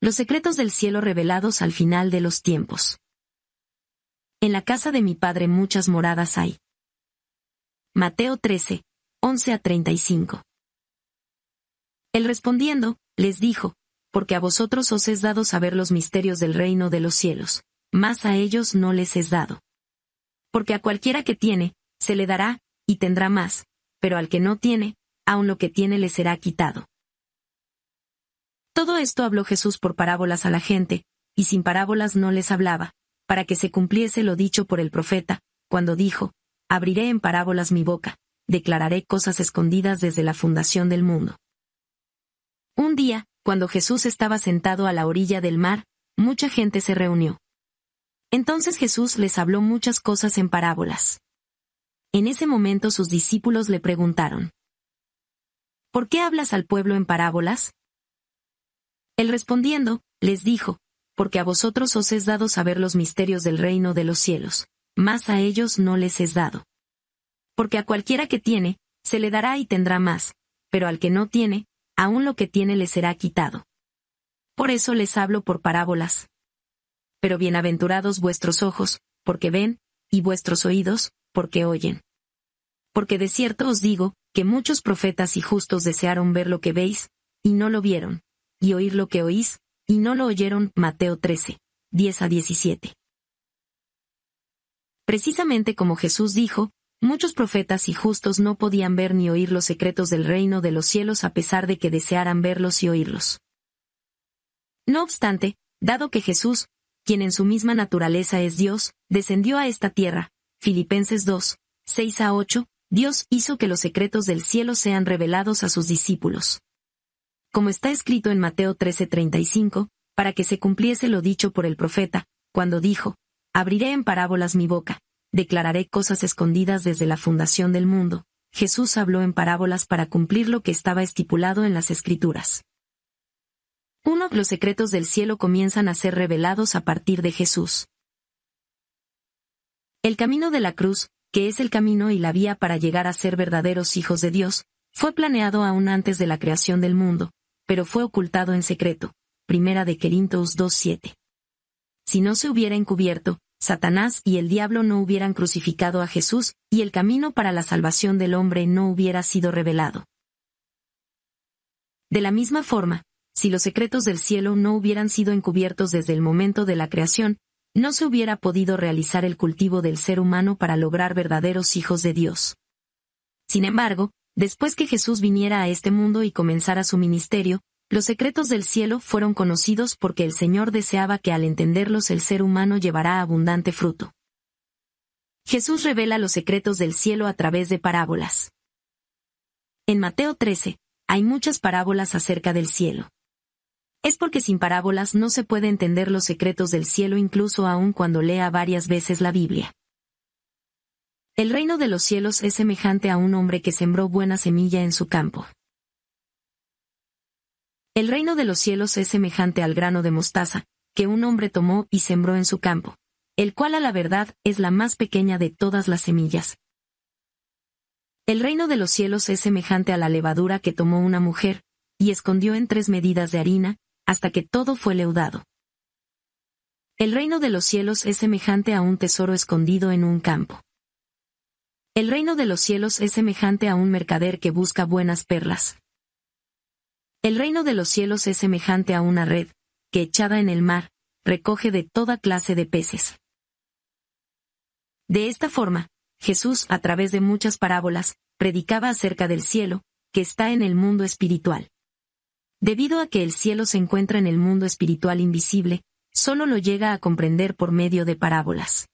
Los secretos del cielo revelados al final de los tiempos. En la casa de mi padre muchas moradas hay. Mateo 13, 11 a 35. Él respondiendo, les dijo, porque a vosotros os es dado saber los misterios del reino de los cielos, mas a ellos no les es dado. Porque a cualquiera que tiene, se le dará, y tendrá más, pero al que no tiene, aun lo que tiene le será quitado. Todo esto habló Jesús por parábolas a la gente, y sin parábolas no les hablaba, para que se cumpliese lo dicho por el profeta, cuando dijo, Abriré en parábolas mi boca, declararé cosas escondidas desde la fundación del mundo. Un día, cuando Jesús estaba sentado a la orilla del mar, mucha gente se reunió. Entonces Jesús les habló muchas cosas en parábolas. En ese momento sus discípulos le preguntaron, ¿Por qué hablas al pueblo en parábolas? Él respondiendo, les dijo, porque a vosotros os es dado saber los misterios del reino de los cielos, mas a ellos no les es dado. Porque a cualquiera que tiene, se le dará y tendrá más, pero al que no tiene, aún lo que tiene le será quitado. Por eso les hablo por parábolas. Pero bienaventurados vuestros ojos, porque ven, y vuestros oídos, porque oyen. Porque de cierto os digo, que muchos profetas y justos desearon ver lo que veis, y no lo vieron, y oír lo que oís, y no lo oyeron. Mateo 13, 10 a 17. Precisamente como Jesús dijo, muchos profetas y justos no podían ver ni oír los secretos del reino de los cielos a pesar de que desearan verlos y oírlos. No obstante, dado que Jesús, quien en su misma naturaleza es Dios, descendió a esta tierra, Filipenses 2, 6 a 8, Dios hizo que los secretos del cielo sean revelados a sus discípulos como está escrito en Mateo 13:35, para que se cumpliese lo dicho por el profeta, cuando dijo, Abriré en parábolas mi boca, declararé cosas escondidas desde la fundación del mundo. Jesús habló en parábolas para cumplir lo que estaba estipulado en las Escrituras. de Los secretos del cielo comienzan a ser revelados a partir de Jesús. El camino de la cruz, que es el camino y la vía para llegar a ser verdaderos hijos de Dios, fue planeado aún antes de la creación del mundo, pero fue ocultado en secreto. Primera de Querintos 2.7. Si no se hubiera encubierto, Satanás y el diablo no hubieran crucificado a Jesús, y el camino para la salvación del hombre no hubiera sido revelado. De la misma forma, si los secretos del cielo no hubieran sido encubiertos desde el momento de la creación, no se hubiera podido realizar el cultivo del ser humano para lograr verdaderos hijos de Dios. Sin embargo, Después que Jesús viniera a este mundo y comenzara su ministerio, los secretos del cielo fueron conocidos porque el Señor deseaba que al entenderlos el ser humano llevará abundante fruto. Jesús revela los secretos del cielo a través de parábolas. En Mateo 13, hay muchas parábolas acerca del cielo. Es porque sin parábolas no se puede entender los secretos del cielo incluso aun cuando lea varias veces la Biblia. El reino de los cielos es semejante a un hombre que sembró buena semilla en su campo. El reino de los cielos es semejante al grano de mostaza, que un hombre tomó y sembró en su campo, el cual a la verdad es la más pequeña de todas las semillas. El reino de los cielos es semejante a la levadura que tomó una mujer, y escondió en tres medidas de harina, hasta que todo fue leudado. El reino de los cielos es semejante a un tesoro escondido en un campo. El reino de los cielos es semejante a un mercader que busca buenas perlas. El reino de los cielos es semejante a una red, que echada en el mar, recoge de toda clase de peces. De esta forma, Jesús, a través de muchas parábolas, predicaba acerca del cielo, que está en el mundo espiritual. Debido a que el cielo se encuentra en el mundo espiritual invisible, solo lo llega a comprender por medio de parábolas.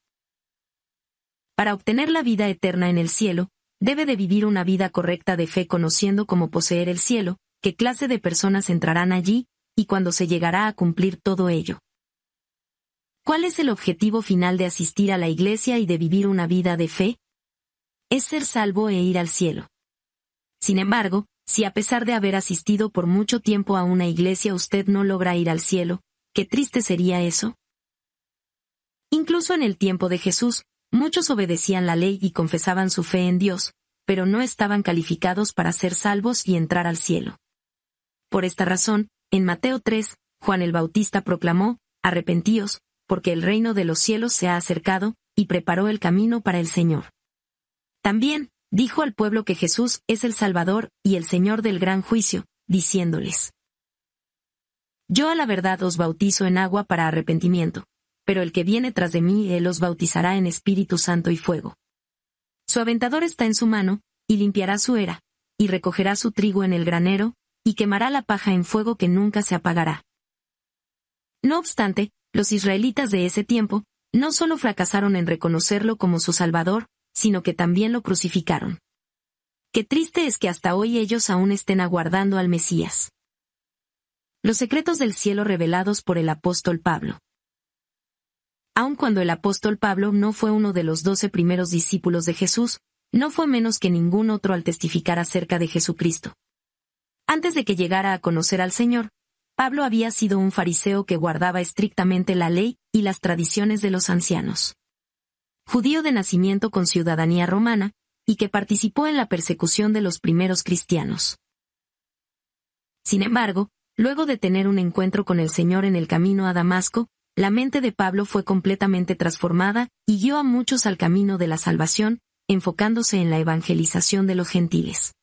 Para obtener la vida eterna en el cielo, debe de vivir una vida correcta de fe conociendo cómo poseer el cielo, qué clase de personas entrarán allí, y cuándo se llegará a cumplir todo ello. ¿Cuál es el objetivo final de asistir a la iglesia y de vivir una vida de fe? Es ser salvo e ir al cielo. Sin embargo, si a pesar de haber asistido por mucho tiempo a una iglesia usted no logra ir al cielo, qué triste sería eso. Incluso en el tiempo de Jesús, Muchos obedecían la ley y confesaban su fe en Dios, pero no estaban calificados para ser salvos y entrar al cielo. Por esta razón, en Mateo 3, Juan el Bautista proclamó, Arrepentíos, porque el reino de los cielos se ha acercado, y preparó el camino para el Señor. También, dijo al pueblo que Jesús es el Salvador y el Señor del gran juicio, diciéndoles, Yo a la verdad os bautizo en agua para arrepentimiento, pero el que viene tras de mí, él los bautizará en Espíritu Santo y fuego. Su aventador está en su mano, y limpiará su era, y recogerá su trigo en el granero, y quemará la paja en fuego que nunca se apagará. No obstante, los israelitas de ese tiempo, no solo fracasaron en reconocerlo como su Salvador, sino que también lo crucificaron. Qué triste es que hasta hoy ellos aún estén aguardando al Mesías. Los secretos del cielo revelados por el apóstol Pablo aun cuando el apóstol Pablo no fue uno de los doce primeros discípulos de Jesús, no fue menos que ningún otro al testificar acerca de Jesucristo. Antes de que llegara a conocer al Señor, Pablo había sido un fariseo que guardaba estrictamente la ley y las tradiciones de los ancianos. Judío de nacimiento con ciudadanía romana, y que participó en la persecución de los primeros cristianos. Sin embargo, luego de tener un encuentro con el Señor en el camino a Damasco, la mente de Pablo fue completamente transformada y guió a muchos al camino de la salvación, enfocándose en la evangelización de los gentiles.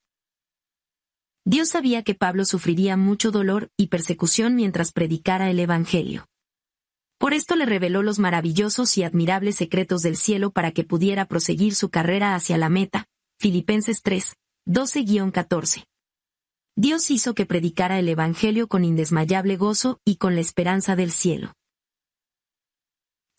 Dios sabía que Pablo sufriría mucho dolor y persecución mientras predicara el Evangelio. Por esto le reveló los maravillosos y admirables secretos del cielo para que pudiera proseguir su carrera hacia la meta. Filipenses 3, 12-14. Dios hizo que predicara el Evangelio con indesmayable gozo y con la esperanza del cielo.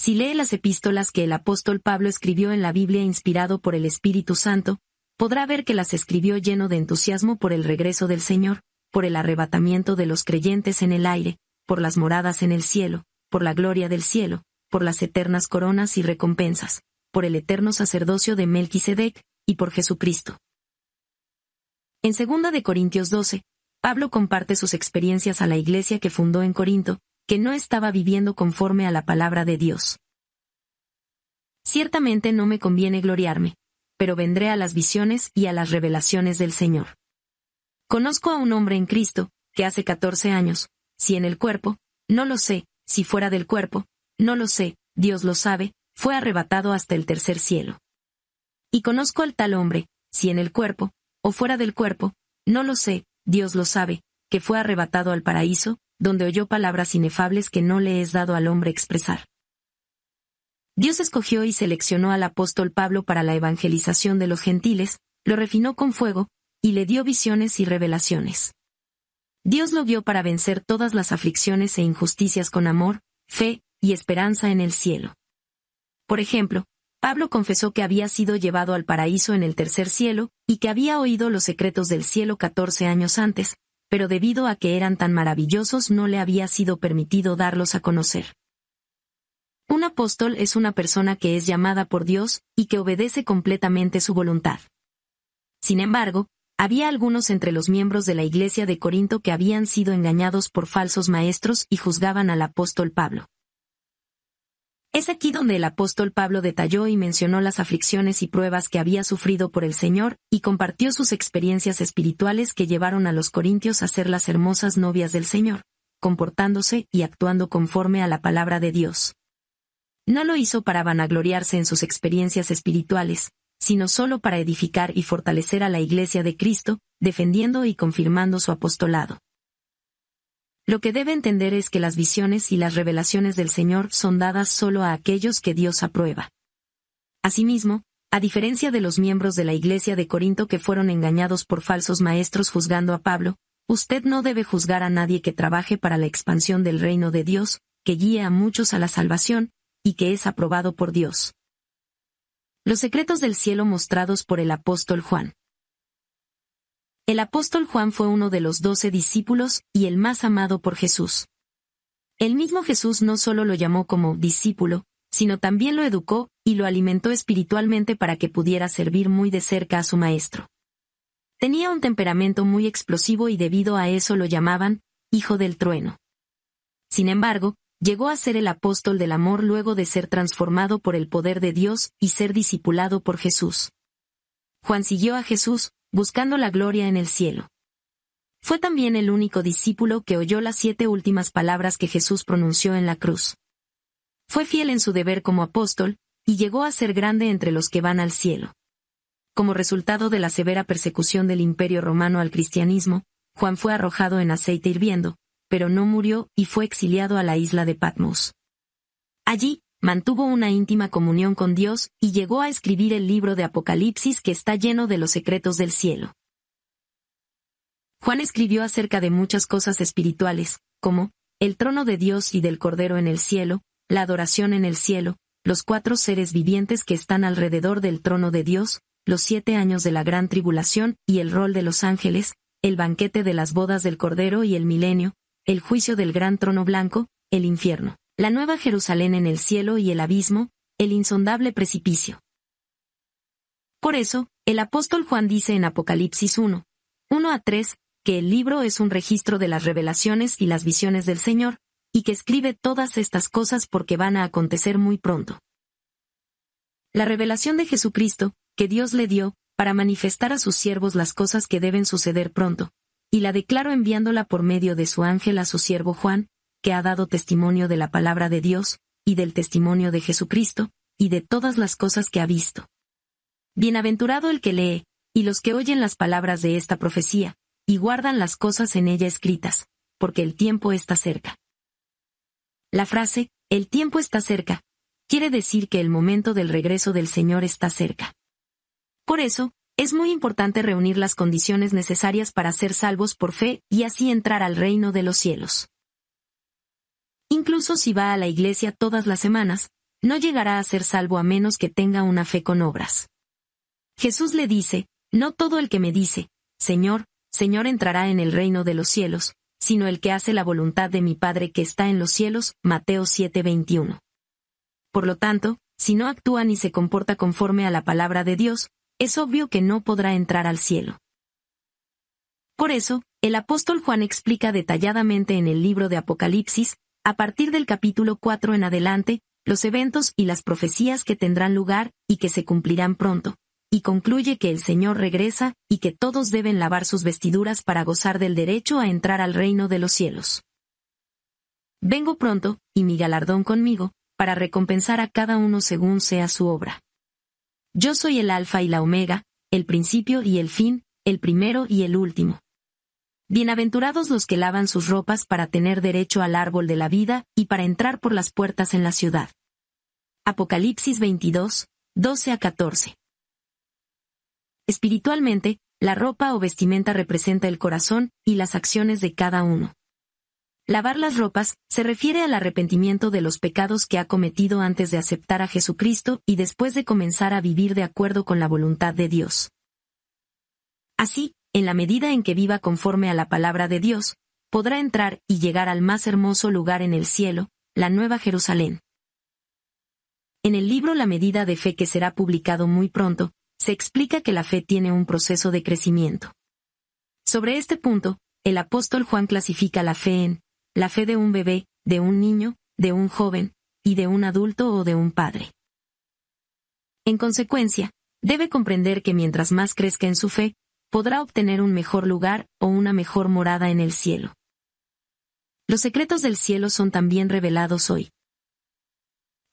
Si lee las epístolas que el apóstol Pablo escribió en la Biblia inspirado por el Espíritu Santo, podrá ver que las escribió lleno de entusiasmo por el regreso del Señor, por el arrebatamiento de los creyentes en el aire, por las moradas en el cielo, por la gloria del cielo, por las eternas coronas y recompensas, por el eterno sacerdocio de Melquisedec, y por Jesucristo. En 2 Corintios 12, Pablo comparte sus experiencias a la iglesia que fundó en Corinto, que no estaba viviendo conforme a la palabra de Dios. Ciertamente no me conviene gloriarme, pero vendré a las visiones y a las revelaciones del Señor. Conozco a un hombre en Cristo, que hace catorce años, si en el cuerpo, no lo sé, si fuera del cuerpo, no lo sé, Dios lo sabe, fue arrebatado hasta el tercer cielo. Y conozco al tal hombre, si en el cuerpo, o fuera del cuerpo, no lo sé, Dios lo sabe, que fue arrebatado al paraíso, donde oyó palabras inefables que no le es dado al hombre expresar. Dios escogió y seleccionó al apóstol Pablo para la evangelización de los gentiles, lo refinó con fuego, y le dio visiones y revelaciones. Dios lo vio para vencer todas las aflicciones e injusticias con amor, fe y esperanza en el cielo. Por ejemplo, Pablo confesó que había sido llevado al paraíso en el tercer cielo, y que había oído los secretos del cielo 14 años antes, pero debido a que eran tan maravillosos no le había sido permitido darlos a conocer. Un apóstol es una persona que es llamada por Dios y que obedece completamente su voluntad. Sin embargo, había algunos entre los miembros de la iglesia de Corinto que habían sido engañados por falsos maestros y juzgaban al apóstol Pablo. Es aquí donde el apóstol Pablo detalló y mencionó las aflicciones y pruebas que había sufrido por el Señor, y compartió sus experiencias espirituales que llevaron a los corintios a ser las hermosas novias del Señor, comportándose y actuando conforme a la palabra de Dios. No lo hizo para vanagloriarse en sus experiencias espirituales, sino solo para edificar y fortalecer a la Iglesia de Cristo, defendiendo y confirmando su apostolado. Lo que debe entender es que las visiones y las revelaciones del Señor son dadas solo a aquellos que Dios aprueba. Asimismo, a diferencia de los miembros de la Iglesia de Corinto que fueron engañados por falsos maestros juzgando a Pablo, usted no debe juzgar a nadie que trabaje para la expansión del reino de Dios, que guíe a muchos a la salvación, y que es aprobado por Dios. Los secretos del cielo mostrados por el apóstol Juan. El apóstol Juan fue uno de los doce discípulos y el más amado por Jesús. El mismo Jesús no solo lo llamó como discípulo, sino también lo educó y lo alimentó espiritualmente para que pudiera servir muy de cerca a su maestro. Tenía un temperamento muy explosivo y debido a eso lo llamaban Hijo del Trueno. Sin embargo, llegó a ser el apóstol del amor luego de ser transformado por el poder de Dios y ser discipulado por Jesús. Juan siguió a Jesús, buscando la gloria en el cielo. Fue también el único discípulo que oyó las siete últimas palabras que Jesús pronunció en la cruz. Fue fiel en su deber como apóstol, y llegó a ser grande entre los que van al cielo. Como resultado de la severa persecución del imperio romano al cristianismo, Juan fue arrojado en aceite hirviendo, pero no murió y fue exiliado a la isla de Patmos. Allí, mantuvo una íntima comunión con Dios y llegó a escribir el libro de Apocalipsis que está lleno de los secretos del cielo. Juan escribió acerca de muchas cosas espirituales, como, el trono de Dios y del Cordero en el cielo, la adoración en el cielo, los cuatro seres vivientes que están alrededor del trono de Dios, los siete años de la gran tribulación y el rol de los ángeles, el banquete de las bodas del Cordero y el milenio, el juicio del gran trono blanco, el infierno la nueva Jerusalén en el cielo y el abismo, el insondable precipicio. Por eso, el apóstol Juan dice en Apocalipsis 1, 1 a 3, que el libro es un registro de las revelaciones y las visiones del Señor, y que escribe todas estas cosas porque van a acontecer muy pronto. La revelación de Jesucristo, que Dios le dio, para manifestar a sus siervos las cosas que deben suceder pronto, y la declaro enviándola por medio de su ángel a su siervo Juan, que ha dado testimonio de la palabra de Dios, y del testimonio de Jesucristo, y de todas las cosas que ha visto. Bienaventurado el que lee, y los que oyen las palabras de esta profecía, y guardan las cosas en ella escritas, porque el tiempo está cerca. La frase, el tiempo está cerca, quiere decir que el momento del regreso del Señor está cerca. Por eso, es muy importante reunir las condiciones necesarias para ser salvos por fe y así entrar al reino de los cielos. Incluso si va a la iglesia todas las semanas, no llegará a ser salvo a menos que tenga una fe con obras. Jesús le dice, No todo el que me dice, Señor, Señor entrará en el reino de los cielos, sino el que hace la voluntad de mi Padre que está en los cielos, Mateo 7:21. Por lo tanto, si no actúa ni se comporta conforme a la palabra de Dios, es obvio que no podrá entrar al cielo. Por eso, el apóstol Juan explica detalladamente en el libro de Apocalipsis a partir del capítulo 4 en adelante, los eventos y las profecías que tendrán lugar y que se cumplirán pronto, y concluye que el Señor regresa y que todos deben lavar sus vestiduras para gozar del derecho a entrar al reino de los cielos. Vengo pronto, y mi galardón conmigo, para recompensar a cada uno según sea su obra. Yo soy el Alfa y la Omega, el principio y el fin, el primero y el último. Bienaventurados los que lavan sus ropas para tener derecho al árbol de la vida y para entrar por las puertas en la ciudad. Apocalipsis 22, 12 a 14. Espiritualmente, la ropa o vestimenta representa el corazón y las acciones de cada uno. Lavar las ropas se refiere al arrepentimiento de los pecados que ha cometido antes de aceptar a Jesucristo y después de comenzar a vivir de acuerdo con la voluntad de Dios. Así, en la medida en que viva conforme a la palabra de Dios, podrá entrar y llegar al más hermoso lugar en el cielo, la Nueva Jerusalén. En el libro La medida de fe que será publicado muy pronto, se explica que la fe tiene un proceso de crecimiento. Sobre este punto, el apóstol Juan clasifica la fe en la fe de un bebé, de un niño, de un joven, y de un adulto o de un padre. En consecuencia, debe comprender que mientras más crezca en su fe, podrá obtener un mejor lugar o una mejor morada en el cielo. Los secretos del cielo son también revelados hoy.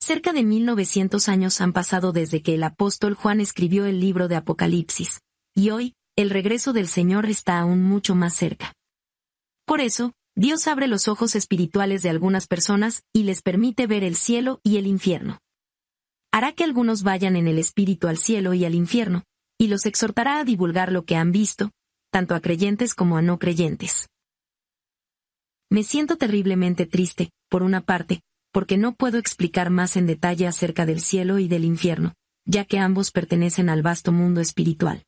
Cerca de 1900 años han pasado desde que el apóstol Juan escribió el libro de Apocalipsis, y hoy, el regreso del Señor está aún mucho más cerca. Por eso, Dios abre los ojos espirituales de algunas personas y les permite ver el cielo y el infierno. Hará que algunos vayan en el espíritu al cielo y al infierno, y los exhortará a divulgar lo que han visto, tanto a creyentes como a no creyentes. Me siento terriblemente triste, por una parte, porque no puedo explicar más en detalle acerca del cielo y del infierno, ya que ambos pertenecen al vasto mundo espiritual.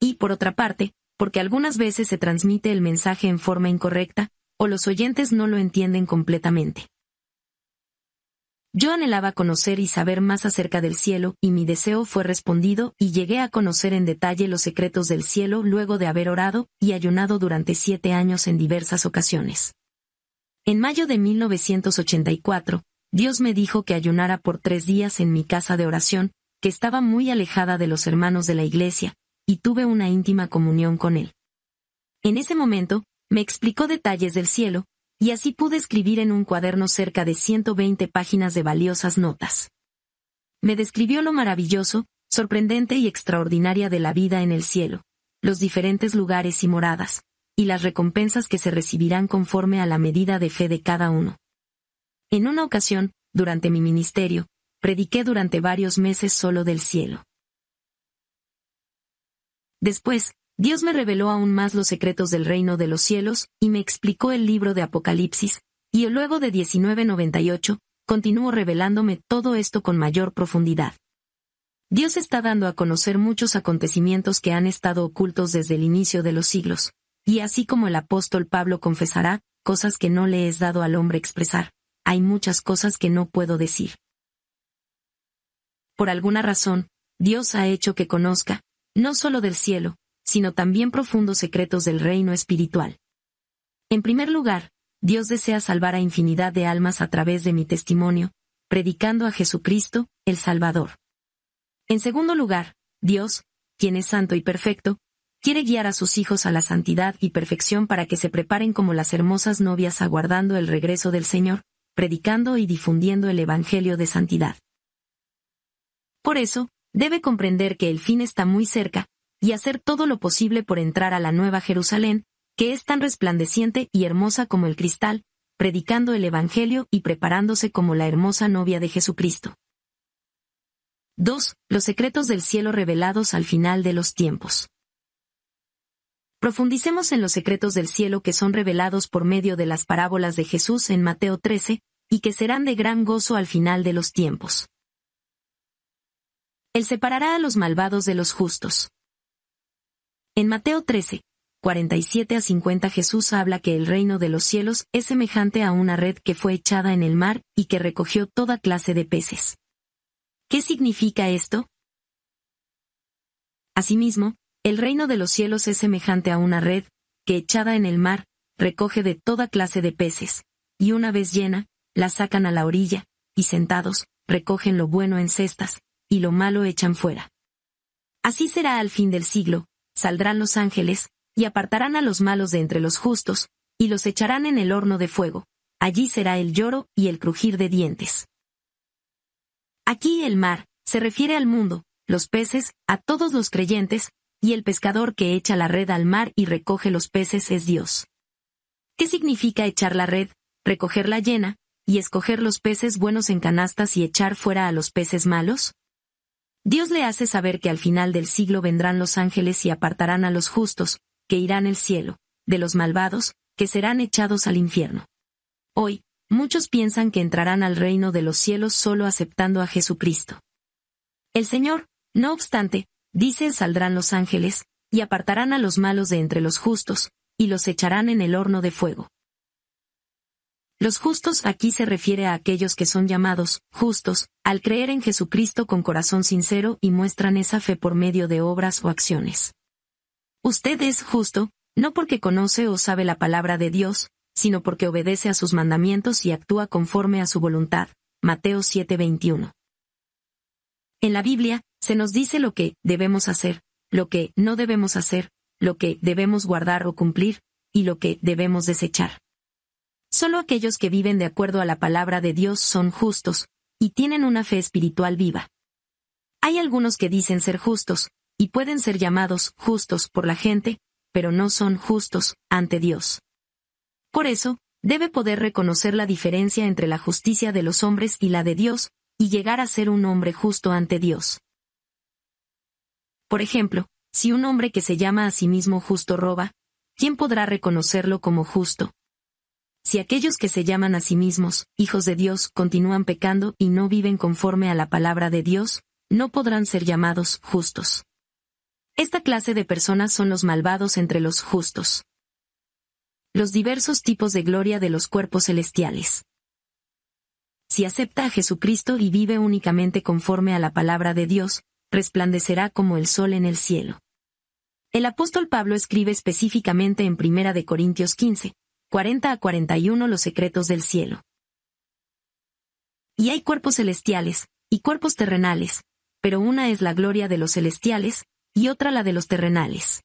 Y por otra parte, porque algunas veces se transmite el mensaje en forma incorrecta, o los oyentes no lo entienden completamente. Yo anhelaba conocer y saber más acerca del cielo, y mi deseo fue respondido, y llegué a conocer en detalle los secretos del cielo luego de haber orado y ayunado durante siete años en diversas ocasiones. En mayo de 1984, Dios me dijo que ayunara por tres días en mi casa de oración, que estaba muy alejada de los hermanos de la iglesia, y tuve una íntima comunión con Él. En ese momento, me explicó detalles del cielo, y así pude escribir en un cuaderno cerca de 120 páginas de valiosas notas. Me describió lo maravilloso, sorprendente y extraordinaria de la vida en el cielo, los diferentes lugares y moradas, y las recompensas que se recibirán conforme a la medida de fe de cada uno. En una ocasión, durante mi ministerio, prediqué durante varios meses solo del cielo. Después, Dios me reveló aún más los secretos del reino de los cielos, y me explicó el libro de Apocalipsis, y luego de 1998, continuó revelándome todo esto con mayor profundidad. Dios está dando a conocer muchos acontecimientos que han estado ocultos desde el inicio de los siglos, y así como el apóstol Pablo confesará, cosas que no le es dado al hombre expresar, hay muchas cosas que no puedo decir. Por alguna razón, Dios ha hecho que conozca, no solo del cielo, sino también profundos secretos del reino espiritual. En primer lugar, Dios desea salvar a infinidad de almas a través de mi testimonio, predicando a Jesucristo, el Salvador. En segundo lugar, Dios, quien es santo y perfecto, quiere guiar a sus hijos a la santidad y perfección para que se preparen como las hermosas novias aguardando el regreso del Señor, predicando y difundiendo el Evangelio de Santidad. Por eso, debe comprender que el fin está muy cerca, y hacer todo lo posible por entrar a la Nueva Jerusalén, que es tan resplandeciente y hermosa como el cristal, predicando el Evangelio y preparándose como la hermosa novia de Jesucristo. 2. Los secretos del cielo revelados al final de los tiempos. Profundicemos en los secretos del cielo que son revelados por medio de las parábolas de Jesús en Mateo 13, y que serán de gran gozo al final de los tiempos. Él separará a los malvados de los justos. En Mateo 13, 47 a 50 Jesús habla que el reino de los cielos es semejante a una red que fue echada en el mar y que recogió toda clase de peces. ¿Qué significa esto? Asimismo, el reino de los cielos es semejante a una red, que echada en el mar, recoge de toda clase de peces, y una vez llena, la sacan a la orilla, y sentados, recogen lo bueno en cestas, y lo malo echan fuera. Así será al fin del siglo, saldrán los ángeles, y apartarán a los malos de entre los justos, y los echarán en el horno de fuego. Allí será el lloro y el crujir de dientes. Aquí el mar, se refiere al mundo, los peces, a todos los creyentes, y el pescador que echa la red al mar y recoge los peces es Dios. ¿Qué significa echar la red, recogerla llena, y escoger los peces buenos en canastas y echar fuera a los peces malos? Dios le hace saber que al final del siglo vendrán los ángeles y apartarán a los justos, que irán al cielo, de los malvados, que serán echados al infierno. Hoy, muchos piensan que entrarán al reino de los cielos solo aceptando a Jesucristo. El Señor, no obstante, dice saldrán los ángeles, y apartarán a los malos de entre los justos, y los echarán en el horno de fuego. Los justos aquí se refiere a aquellos que son llamados justos, al creer en Jesucristo con corazón sincero y muestran esa fe por medio de obras o acciones. Usted es justo, no porque conoce o sabe la palabra de Dios, sino porque obedece a sus mandamientos y actúa conforme a su voluntad. Mateo 7:21. En la Biblia, se nos dice lo que debemos hacer, lo que no debemos hacer, lo que debemos guardar o cumplir, y lo que debemos desechar. Solo aquellos que viven de acuerdo a la palabra de Dios son justos, y tienen una fe espiritual viva. Hay algunos que dicen ser justos, y pueden ser llamados justos por la gente, pero no son justos ante Dios. Por eso, debe poder reconocer la diferencia entre la justicia de los hombres y la de Dios, y llegar a ser un hombre justo ante Dios. Por ejemplo, si un hombre que se llama a sí mismo justo roba, ¿quién podrá reconocerlo como justo? Si aquellos que se llaman a sí mismos, hijos de Dios, continúan pecando y no viven conforme a la palabra de Dios, no podrán ser llamados justos. Esta clase de personas son los malvados entre los justos. Los diversos tipos de gloria de los cuerpos celestiales. Si acepta a Jesucristo y vive únicamente conforme a la palabra de Dios, resplandecerá como el sol en el cielo. El apóstol Pablo escribe específicamente en 1 Corintios 15, 40 a 41 Los secretos del cielo. Y hay cuerpos celestiales, y cuerpos terrenales, pero una es la gloria de los celestiales, y otra la de los terrenales.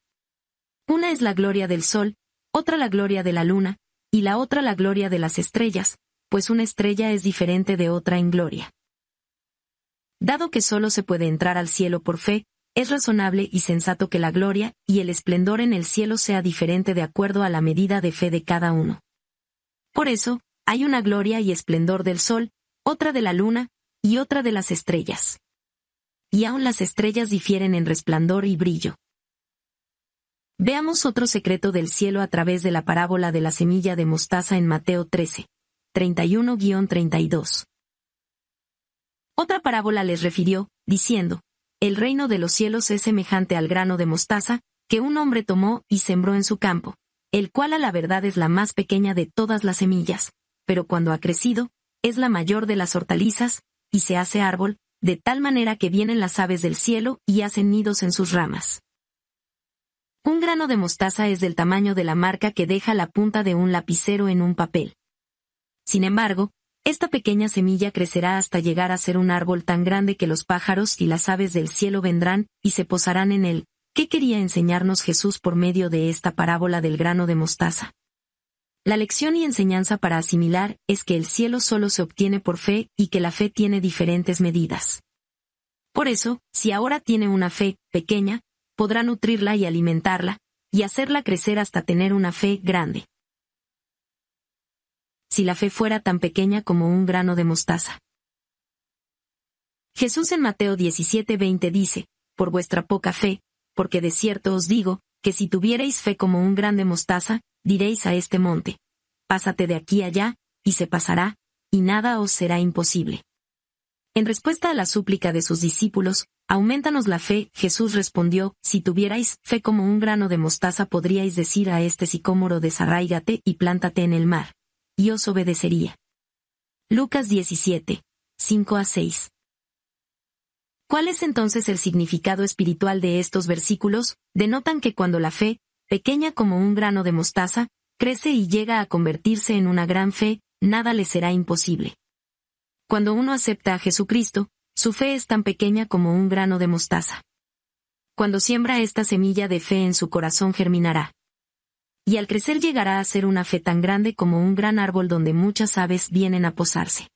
Una es la gloria del sol, otra la gloria de la luna, y la otra la gloria de las estrellas, pues una estrella es diferente de otra en gloria. Dado que solo se puede entrar al cielo por fe, es razonable y sensato que la gloria y el esplendor en el cielo sea diferente de acuerdo a la medida de fe de cada uno. Por eso, hay una gloria y esplendor del sol, otra de la luna, y otra de las estrellas. Y aun las estrellas difieren en resplandor y brillo. Veamos otro secreto del cielo a través de la parábola de la semilla de mostaza en Mateo 13, 31-32. Otra parábola les refirió, diciendo, el reino de los cielos es semejante al grano de mostaza, que un hombre tomó y sembró en su campo, el cual a la verdad es la más pequeña de todas las semillas, pero cuando ha crecido, es la mayor de las hortalizas, y se hace árbol, de tal manera que vienen las aves del cielo y hacen nidos en sus ramas. Un grano de mostaza es del tamaño de la marca que deja la punta de un lapicero en un papel. Sin embargo, esta pequeña semilla crecerá hasta llegar a ser un árbol tan grande que los pájaros y las aves del cielo vendrán y se posarán en él. ¿Qué quería enseñarnos Jesús por medio de esta parábola del grano de mostaza? La lección y enseñanza para asimilar es que el cielo solo se obtiene por fe y que la fe tiene diferentes medidas. Por eso, si ahora tiene una fe pequeña, podrá nutrirla y alimentarla, y hacerla crecer hasta tener una fe grande si la fe fuera tan pequeña como un grano de mostaza. Jesús en Mateo 17:20 dice, por vuestra poca fe, porque de cierto os digo, que si tuvierais fe como un de mostaza, diréis a este monte, pásate de aquí allá, y se pasará, y nada os será imposible. En respuesta a la súplica de sus discípulos, aumentanos la fe, Jesús respondió, si tuvierais fe como un grano de mostaza podríais decir a este sicómoro desarráigate y plántate en el mar, y obedecería. Lucas 17, 5 a 6. ¿Cuál es entonces el significado espiritual de estos versículos? Denotan que cuando la fe, pequeña como un grano de mostaza, crece y llega a convertirse en una gran fe, nada le será imposible. Cuando uno acepta a Jesucristo, su fe es tan pequeña como un grano de mostaza. Cuando siembra esta semilla de fe en su corazón germinará y al crecer llegará a ser una fe tan grande como un gran árbol donde muchas aves vienen a posarse.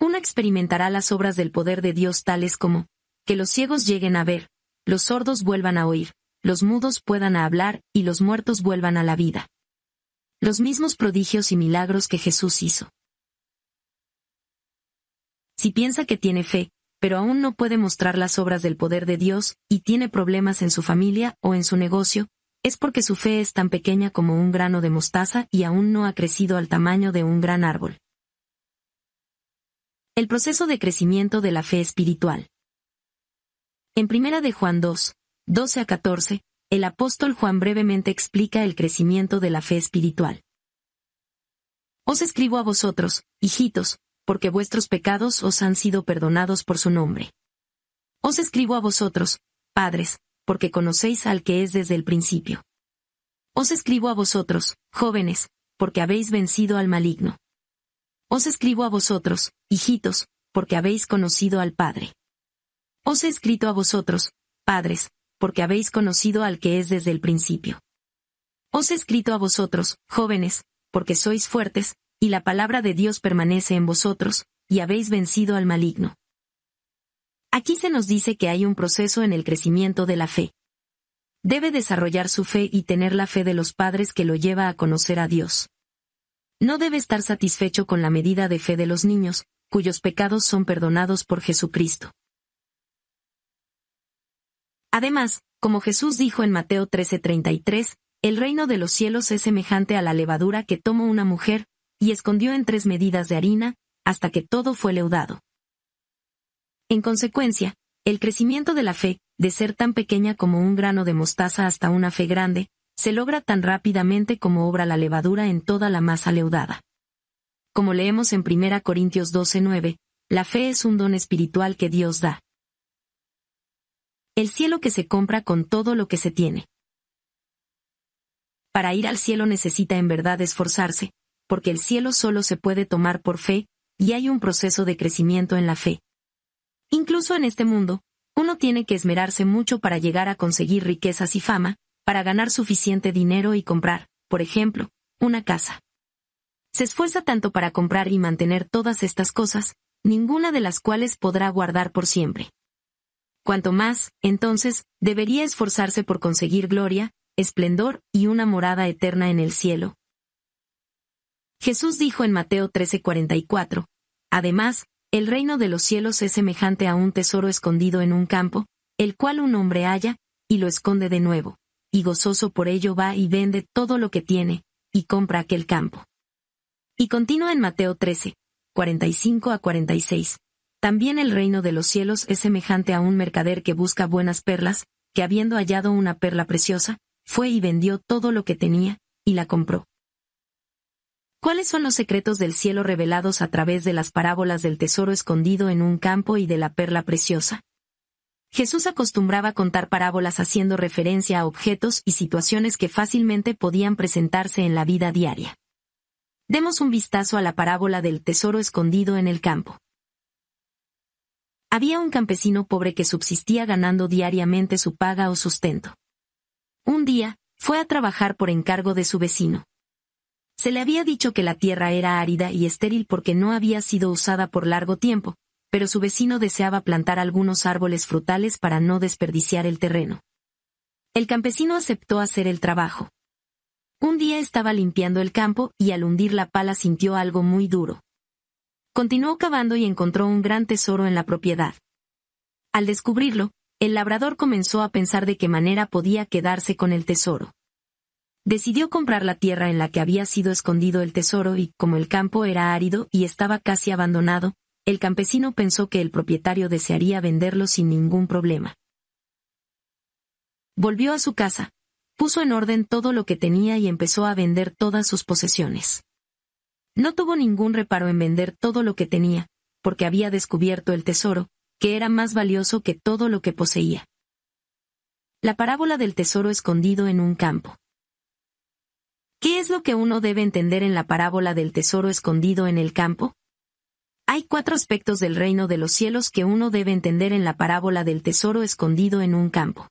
Una experimentará las obras del poder de Dios tales como, que los ciegos lleguen a ver, los sordos vuelvan a oír, los mudos puedan a hablar y los muertos vuelvan a la vida. Los mismos prodigios y milagros que Jesús hizo. Si piensa que tiene fe, pero aún no puede mostrar las obras del poder de Dios, y tiene problemas en su familia o en su negocio, es porque su fe es tan pequeña como un grano de mostaza y aún no ha crecido al tamaño de un gran árbol. El proceso de crecimiento de la fe espiritual. En primera de Juan 2, 12 a 14, el apóstol Juan brevemente explica el crecimiento de la fe espiritual. Os escribo a vosotros, hijitos, porque vuestros pecados os han sido perdonados por su nombre. Os escribo a vosotros, padres, porque conocéis al que es desde el principio. Os escribo a vosotros, jóvenes, porque habéis vencido al maligno. Os escribo a vosotros, hijitos, porque habéis conocido al Padre. Os he escrito a vosotros, padres, porque habéis conocido al que es desde el principio. Os he escrito a vosotros, jóvenes, porque sois fuertes, y la palabra de Dios permanece en vosotros, y habéis vencido al maligno. Aquí se nos dice que hay un proceso en el crecimiento de la fe. Debe desarrollar su fe y tener la fe de los padres que lo lleva a conocer a Dios. No debe estar satisfecho con la medida de fe de los niños, cuyos pecados son perdonados por Jesucristo. Además, como Jesús dijo en Mateo 13:33, el reino de los cielos es semejante a la levadura que tomó una mujer, y escondió en tres medidas de harina, hasta que todo fue leudado. En consecuencia, el crecimiento de la fe, de ser tan pequeña como un grano de mostaza hasta una fe grande, se logra tan rápidamente como obra la levadura en toda la masa leudada. Como leemos en 1 Corintios 12:9, la fe es un don espiritual que Dios da. El cielo que se compra con todo lo que se tiene. Para ir al cielo necesita en verdad esforzarse, porque el cielo solo se puede tomar por fe, y hay un proceso de crecimiento en la fe, Incluso en este mundo, uno tiene que esmerarse mucho para llegar a conseguir riquezas y fama, para ganar suficiente dinero y comprar, por ejemplo, una casa. Se esfuerza tanto para comprar y mantener todas estas cosas, ninguna de las cuales podrá guardar por siempre. Cuanto más, entonces, debería esforzarse por conseguir gloria, esplendor y una morada eterna en el cielo. Jesús dijo en Mateo 13:44, Además, el reino de los cielos es semejante a un tesoro escondido en un campo, el cual un hombre halla, y lo esconde de nuevo, y gozoso por ello va y vende todo lo que tiene, y compra aquel campo. Y continúa en Mateo 13, 45 a 46. También el reino de los cielos es semejante a un mercader que busca buenas perlas, que habiendo hallado una perla preciosa, fue y vendió todo lo que tenía, y la compró. ¿Cuáles son los secretos del cielo revelados a través de las parábolas del tesoro escondido en un campo y de la perla preciosa? Jesús acostumbraba contar parábolas haciendo referencia a objetos y situaciones que fácilmente podían presentarse en la vida diaria. Demos un vistazo a la parábola del tesoro escondido en el campo. Había un campesino pobre que subsistía ganando diariamente su paga o sustento. Un día, fue a trabajar por encargo de su vecino. Se le había dicho que la tierra era árida y estéril porque no había sido usada por largo tiempo, pero su vecino deseaba plantar algunos árboles frutales para no desperdiciar el terreno. El campesino aceptó hacer el trabajo. Un día estaba limpiando el campo y al hundir la pala sintió algo muy duro. Continuó cavando y encontró un gran tesoro en la propiedad. Al descubrirlo, el labrador comenzó a pensar de qué manera podía quedarse con el tesoro. Decidió comprar la tierra en la que había sido escondido el tesoro y, como el campo era árido y estaba casi abandonado, el campesino pensó que el propietario desearía venderlo sin ningún problema. Volvió a su casa, puso en orden todo lo que tenía y empezó a vender todas sus posesiones. No tuvo ningún reparo en vender todo lo que tenía, porque había descubierto el tesoro, que era más valioso que todo lo que poseía. La parábola del tesoro escondido en un campo. ¿Qué es lo que uno debe entender en la parábola del tesoro escondido en el campo? Hay cuatro aspectos del reino de los cielos que uno debe entender en la parábola del tesoro escondido en un campo.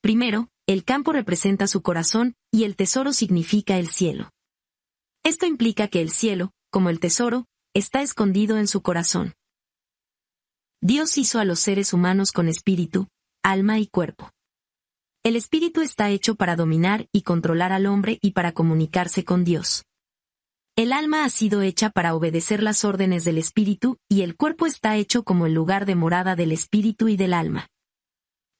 Primero, el campo representa su corazón, y el tesoro significa el cielo. Esto implica que el cielo, como el tesoro, está escondido en su corazón. Dios hizo a los seres humanos con espíritu, alma y cuerpo. El espíritu está hecho para dominar y controlar al hombre y para comunicarse con Dios. El alma ha sido hecha para obedecer las órdenes del espíritu, y el cuerpo está hecho como el lugar de morada del espíritu y del alma.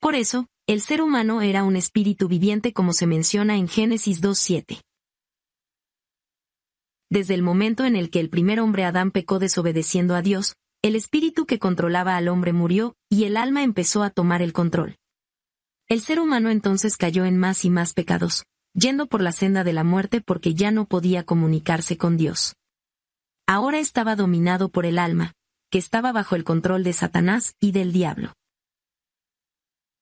Por eso, el ser humano era un espíritu viviente como se menciona en Génesis 2.7. Desde el momento en el que el primer hombre Adán pecó desobedeciendo a Dios, el espíritu que controlaba al hombre murió, y el alma empezó a tomar el control. El ser humano entonces cayó en más y más pecados, yendo por la senda de la muerte porque ya no podía comunicarse con Dios. Ahora estaba dominado por el alma, que estaba bajo el control de Satanás y del diablo.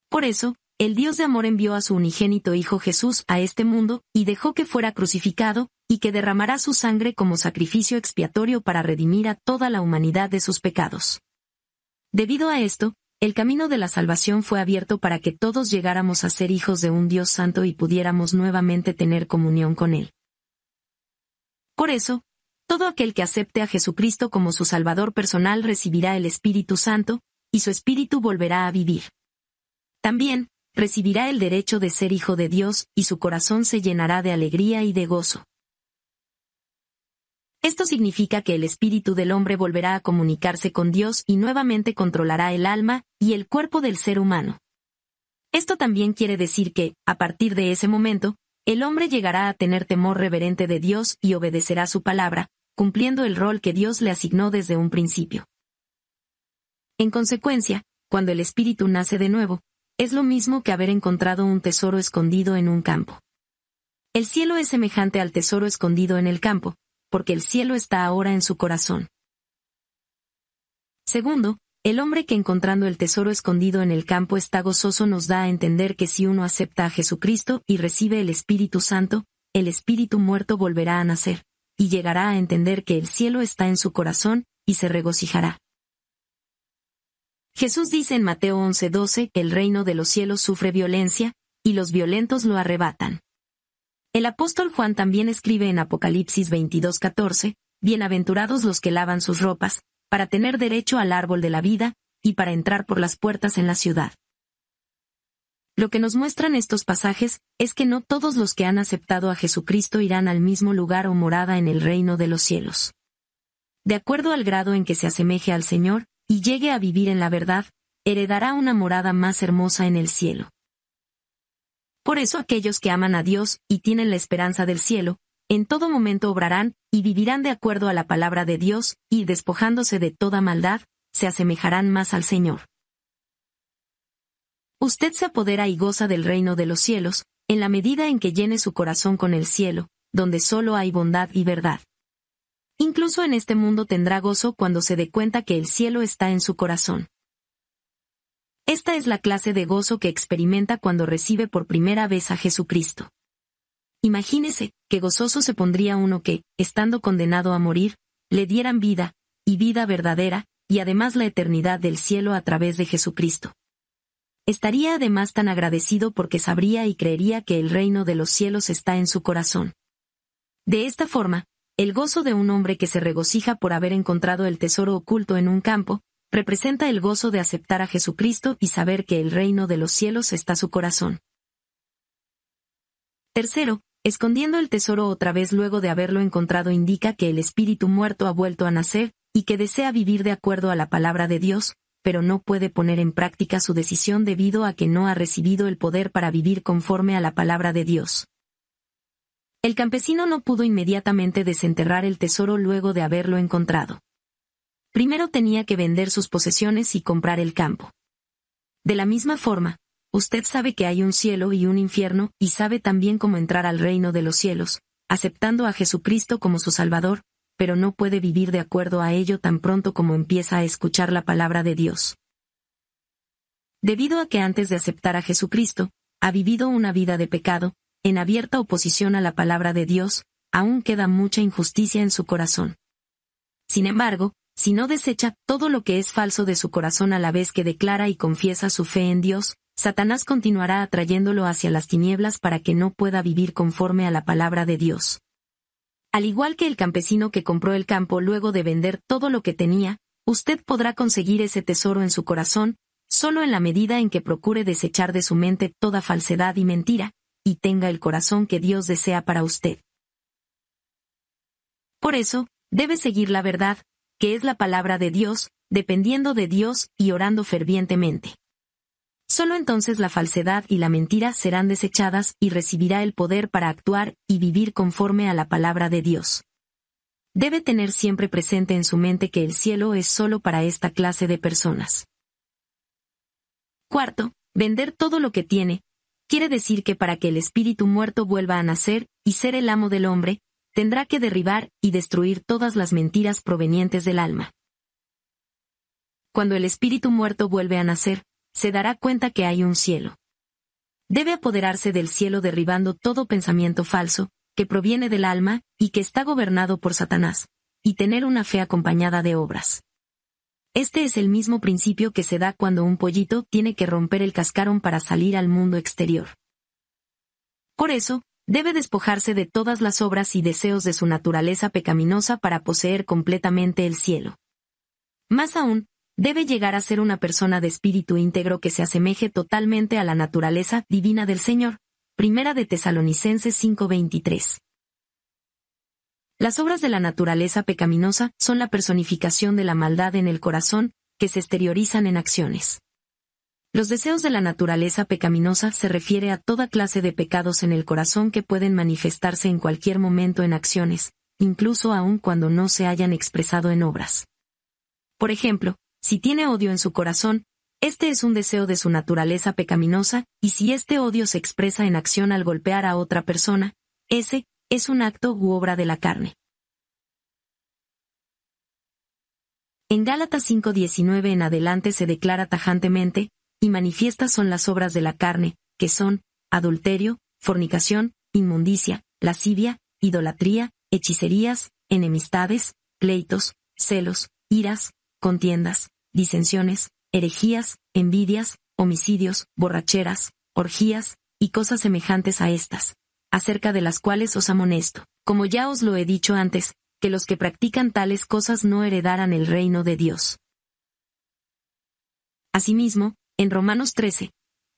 Por eso, el Dios de amor envió a su unigénito Hijo Jesús a este mundo y dejó que fuera crucificado, y que derramará su sangre como sacrificio expiatorio para redimir a toda la humanidad de sus pecados. Debido a esto, el camino de la salvación fue abierto para que todos llegáramos a ser hijos de un Dios santo y pudiéramos nuevamente tener comunión con Él. Por eso, todo aquel que acepte a Jesucristo como su Salvador personal recibirá el Espíritu Santo, y su espíritu volverá a vivir. También, recibirá el derecho de ser hijo de Dios, y su corazón se llenará de alegría y de gozo. Esto significa que el espíritu del hombre volverá a comunicarse con Dios y nuevamente controlará el alma y el cuerpo del ser humano. Esto también quiere decir que, a partir de ese momento, el hombre llegará a tener temor reverente de Dios y obedecerá su palabra, cumpliendo el rol que Dios le asignó desde un principio. En consecuencia, cuando el espíritu nace de nuevo, es lo mismo que haber encontrado un tesoro escondido en un campo. El cielo es semejante al tesoro escondido en el campo, porque el cielo está ahora en su corazón. Segundo, el hombre que encontrando el tesoro escondido en el campo está gozoso nos da a entender que si uno acepta a Jesucristo y recibe el Espíritu Santo, el espíritu muerto volverá a nacer, y llegará a entender que el cielo está en su corazón, y se regocijará. Jesús dice en Mateo 11:12 el reino de los cielos sufre violencia, y los violentos lo arrebatan. El apóstol Juan también escribe en Apocalipsis 22:14, Bienaventurados los que lavan sus ropas, para tener derecho al árbol de la vida, y para entrar por las puertas en la ciudad. Lo que nos muestran estos pasajes es que no todos los que han aceptado a Jesucristo irán al mismo lugar o morada en el reino de los cielos. De acuerdo al grado en que se asemeje al Señor, y llegue a vivir en la verdad, heredará una morada más hermosa en el cielo. Por eso aquellos que aman a Dios y tienen la esperanza del cielo, en todo momento obrarán y vivirán de acuerdo a la palabra de Dios, y despojándose de toda maldad, se asemejarán más al Señor. Usted se apodera y goza del reino de los cielos, en la medida en que llene su corazón con el cielo, donde solo hay bondad y verdad. Incluso en este mundo tendrá gozo cuando se dé cuenta que el cielo está en su corazón. Esta es la clase de gozo que experimenta cuando recibe por primera vez a Jesucristo. Imagínese, qué gozoso se pondría uno que, estando condenado a morir, le dieran vida, y vida verdadera, y además la eternidad del cielo a través de Jesucristo. Estaría además tan agradecido porque sabría y creería que el reino de los cielos está en su corazón. De esta forma, el gozo de un hombre que se regocija por haber encontrado el tesoro oculto en un campo, representa el gozo de aceptar a Jesucristo y saber que el reino de los cielos está su corazón. Tercero, escondiendo el tesoro otra vez luego de haberlo encontrado indica que el espíritu muerto ha vuelto a nacer, y que desea vivir de acuerdo a la palabra de Dios, pero no puede poner en práctica su decisión debido a que no ha recibido el poder para vivir conforme a la palabra de Dios. El campesino no pudo inmediatamente desenterrar el tesoro luego de haberlo encontrado primero tenía que vender sus posesiones y comprar el campo. De la misma forma, usted sabe que hay un cielo y un infierno y sabe también cómo entrar al reino de los cielos, aceptando a Jesucristo como su Salvador, pero no puede vivir de acuerdo a ello tan pronto como empieza a escuchar la palabra de Dios. Debido a que antes de aceptar a Jesucristo, ha vivido una vida de pecado, en abierta oposición a la palabra de Dios, aún queda mucha injusticia en su corazón. Sin embargo, si no desecha todo lo que es falso de su corazón a la vez que declara y confiesa su fe en Dios, Satanás continuará atrayéndolo hacia las tinieblas para que no pueda vivir conforme a la palabra de Dios. Al igual que el campesino que compró el campo luego de vender todo lo que tenía, usted podrá conseguir ese tesoro en su corazón, solo en la medida en que procure desechar de su mente toda falsedad y mentira, y tenga el corazón que Dios desea para usted. Por eso, debe seguir la verdad, que es la palabra de Dios, dependiendo de Dios y orando fervientemente. Solo entonces la falsedad y la mentira serán desechadas y recibirá el poder para actuar y vivir conforme a la palabra de Dios. Debe tener siempre presente en su mente que el cielo es solo para esta clase de personas. Cuarto, vender todo lo que tiene, quiere decir que para que el espíritu muerto vuelva a nacer y ser el amo del hombre, tendrá que derribar y destruir todas las mentiras provenientes del alma. Cuando el espíritu muerto vuelve a nacer, se dará cuenta que hay un cielo. Debe apoderarse del cielo derribando todo pensamiento falso, que proviene del alma, y que está gobernado por Satanás, y tener una fe acompañada de obras. Este es el mismo principio que se da cuando un pollito tiene que romper el cascarón para salir al mundo exterior. Por eso, debe despojarse de todas las obras y deseos de su naturaleza pecaminosa para poseer completamente el cielo. Más aún, debe llegar a ser una persona de espíritu íntegro que se asemeje totalmente a la naturaleza divina del Señor. Primera de Tesalonicenses 5:23. Las obras de la naturaleza pecaminosa son la personificación de la maldad en el corazón, que se exteriorizan en acciones. Los deseos de la naturaleza pecaminosa se refiere a toda clase de pecados en el corazón que pueden manifestarse en cualquier momento en acciones, incluso aun cuando no se hayan expresado en obras. Por ejemplo, si tiene odio en su corazón, este es un deseo de su naturaleza pecaminosa, y si este odio se expresa en acción al golpear a otra persona, ese es un acto u obra de la carne. En Gálatas 5:19 en adelante se declara tajantemente, y manifiestas son las obras de la carne, que son, adulterio, fornicación, inmundicia, lascivia, idolatría, hechicerías, enemistades, pleitos, celos, iras, contiendas, disensiones, herejías, envidias, homicidios, borracheras, orgías, y cosas semejantes a estas, acerca de las cuales os amonesto, como ya os lo he dicho antes, que los que practican tales cosas no heredarán el reino de Dios. Asimismo, en Romanos 13,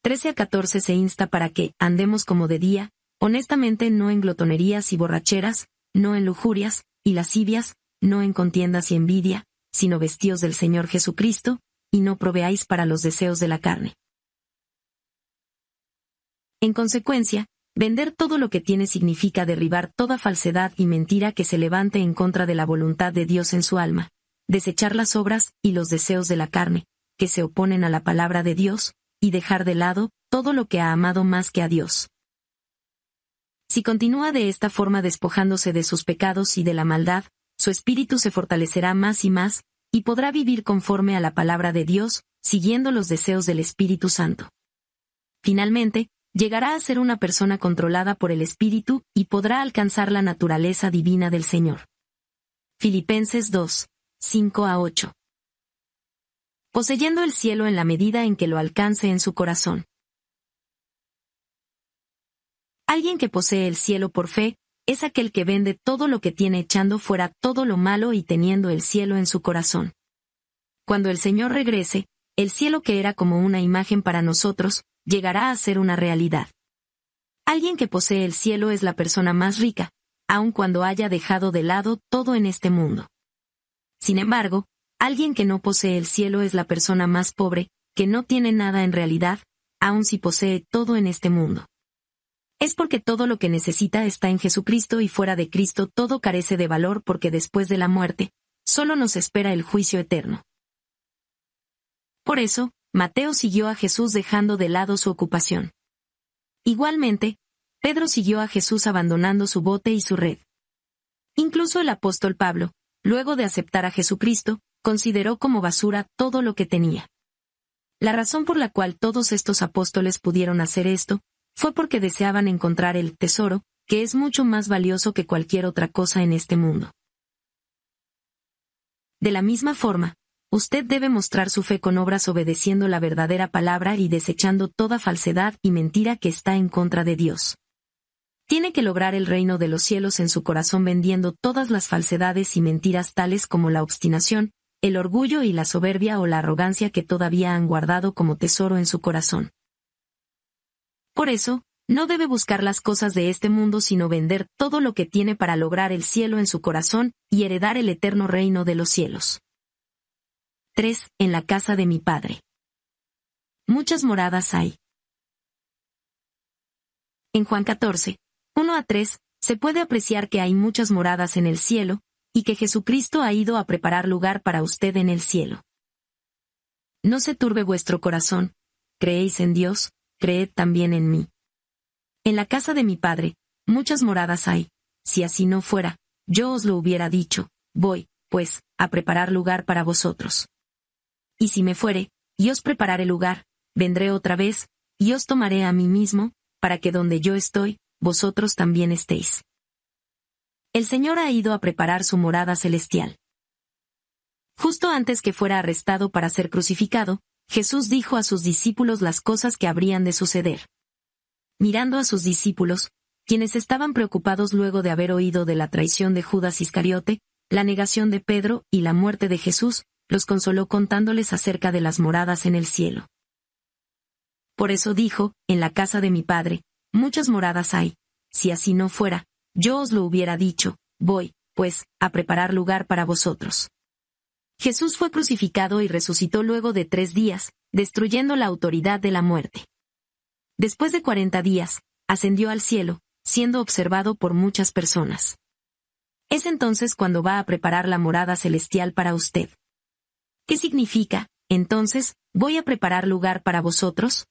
13 a 14 se insta para que andemos como de día, honestamente no en glotonerías y borracheras, no en lujurias y lascivias, no en contiendas y envidia, sino vestidos del Señor Jesucristo, y no proveáis para los deseos de la carne. En consecuencia, vender todo lo que tiene significa derribar toda falsedad y mentira que se levante en contra de la voluntad de Dios en su alma, desechar las obras y los deseos de la carne, que se oponen a la palabra de Dios, y dejar de lado todo lo que ha amado más que a Dios. Si continúa de esta forma despojándose de sus pecados y de la maldad, su espíritu se fortalecerá más y más, y podrá vivir conforme a la palabra de Dios, siguiendo los deseos del Espíritu Santo. Finalmente, llegará a ser una persona controlada por el Espíritu y podrá alcanzar la naturaleza divina del Señor. Filipenses 2, 5 a 8 poseyendo el cielo en la medida en que lo alcance en su corazón. Alguien que posee el cielo por fe, es aquel que vende todo lo que tiene echando fuera todo lo malo y teniendo el cielo en su corazón. Cuando el Señor regrese, el cielo que era como una imagen para nosotros, llegará a ser una realidad. Alguien que posee el cielo es la persona más rica, aun cuando haya dejado de lado todo en este mundo. Sin embargo, Alguien que no posee el cielo es la persona más pobre, que no tiene nada en realidad, aun si posee todo en este mundo. Es porque todo lo que necesita está en Jesucristo y fuera de Cristo todo carece de valor porque después de la muerte, solo nos espera el juicio eterno. Por eso, Mateo siguió a Jesús dejando de lado su ocupación. Igualmente, Pedro siguió a Jesús abandonando su bote y su red. Incluso el apóstol Pablo, luego de aceptar a Jesucristo, consideró como basura todo lo que tenía. La razón por la cual todos estos apóstoles pudieron hacer esto, fue porque deseaban encontrar el tesoro, que es mucho más valioso que cualquier otra cosa en este mundo. De la misma forma, usted debe mostrar su fe con obras obedeciendo la verdadera palabra y desechando toda falsedad y mentira que está en contra de Dios. Tiene que lograr el reino de los cielos en su corazón vendiendo todas las falsedades y mentiras tales como la obstinación, el orgullo y la soberbia o la arrogancia que todavía han guardado como tesoro en su corazón. Por eso, no debe buscar las cosas de este mundo sino vender todo lo que tiene para lograr el cielo en su corazón y heredar el eterno reino de los cielos. 3. En la casa de mi padre. Muchas moradas hay. En Juan 14, 1 a 3, se puede apreciar que hay muchas moradas en el cielo, y que Jesucristo ha ido a preparar lugar para usted en el cielo. No se turbe vuestro corazón, creéis en Dios, creed también en mí. En la casa de mi Padre, muchas moradas hay, si así no fuera, yo os lo hubiera dicho, voy, pues, a preparar lugar para vosotros. Y si me fuere, y os prepararé lugar, vendré otra vez, y os tomaré a mí mismo, para que donde yo estoy, vosotros también estéis el Señor ha ido a preparar su morada celestial. Justo antes que fuera arrestado para ser crucificado, Jesús dijo a sus discípulos las cosas que habrían de suceder. Mirando a sus discípulos, quienes estaban preocupados luego de haber oído de la traición de Judas Iscariote, la negación de Pedro y la muerte de Jesús, los consoló contándoles acerca de las moradas en el cielo. Por eso dijo, en la casa de mi Padre, muchas moradas hay, si así no fuera, yo os lo hubiera dicho, voy, pues, a preparar lugar para vosotros. Jesús fue crucificado y resucitó luego de tres días, destruyendo la autoridad de la muerte. Después de cuarenta días, ascendió al cielo, siendo observado por muchas personas. Es entonces cuando va a preparar la morada celestial para usted. ¿Qué significa, entonces, voy a preparar lugar para vosotros?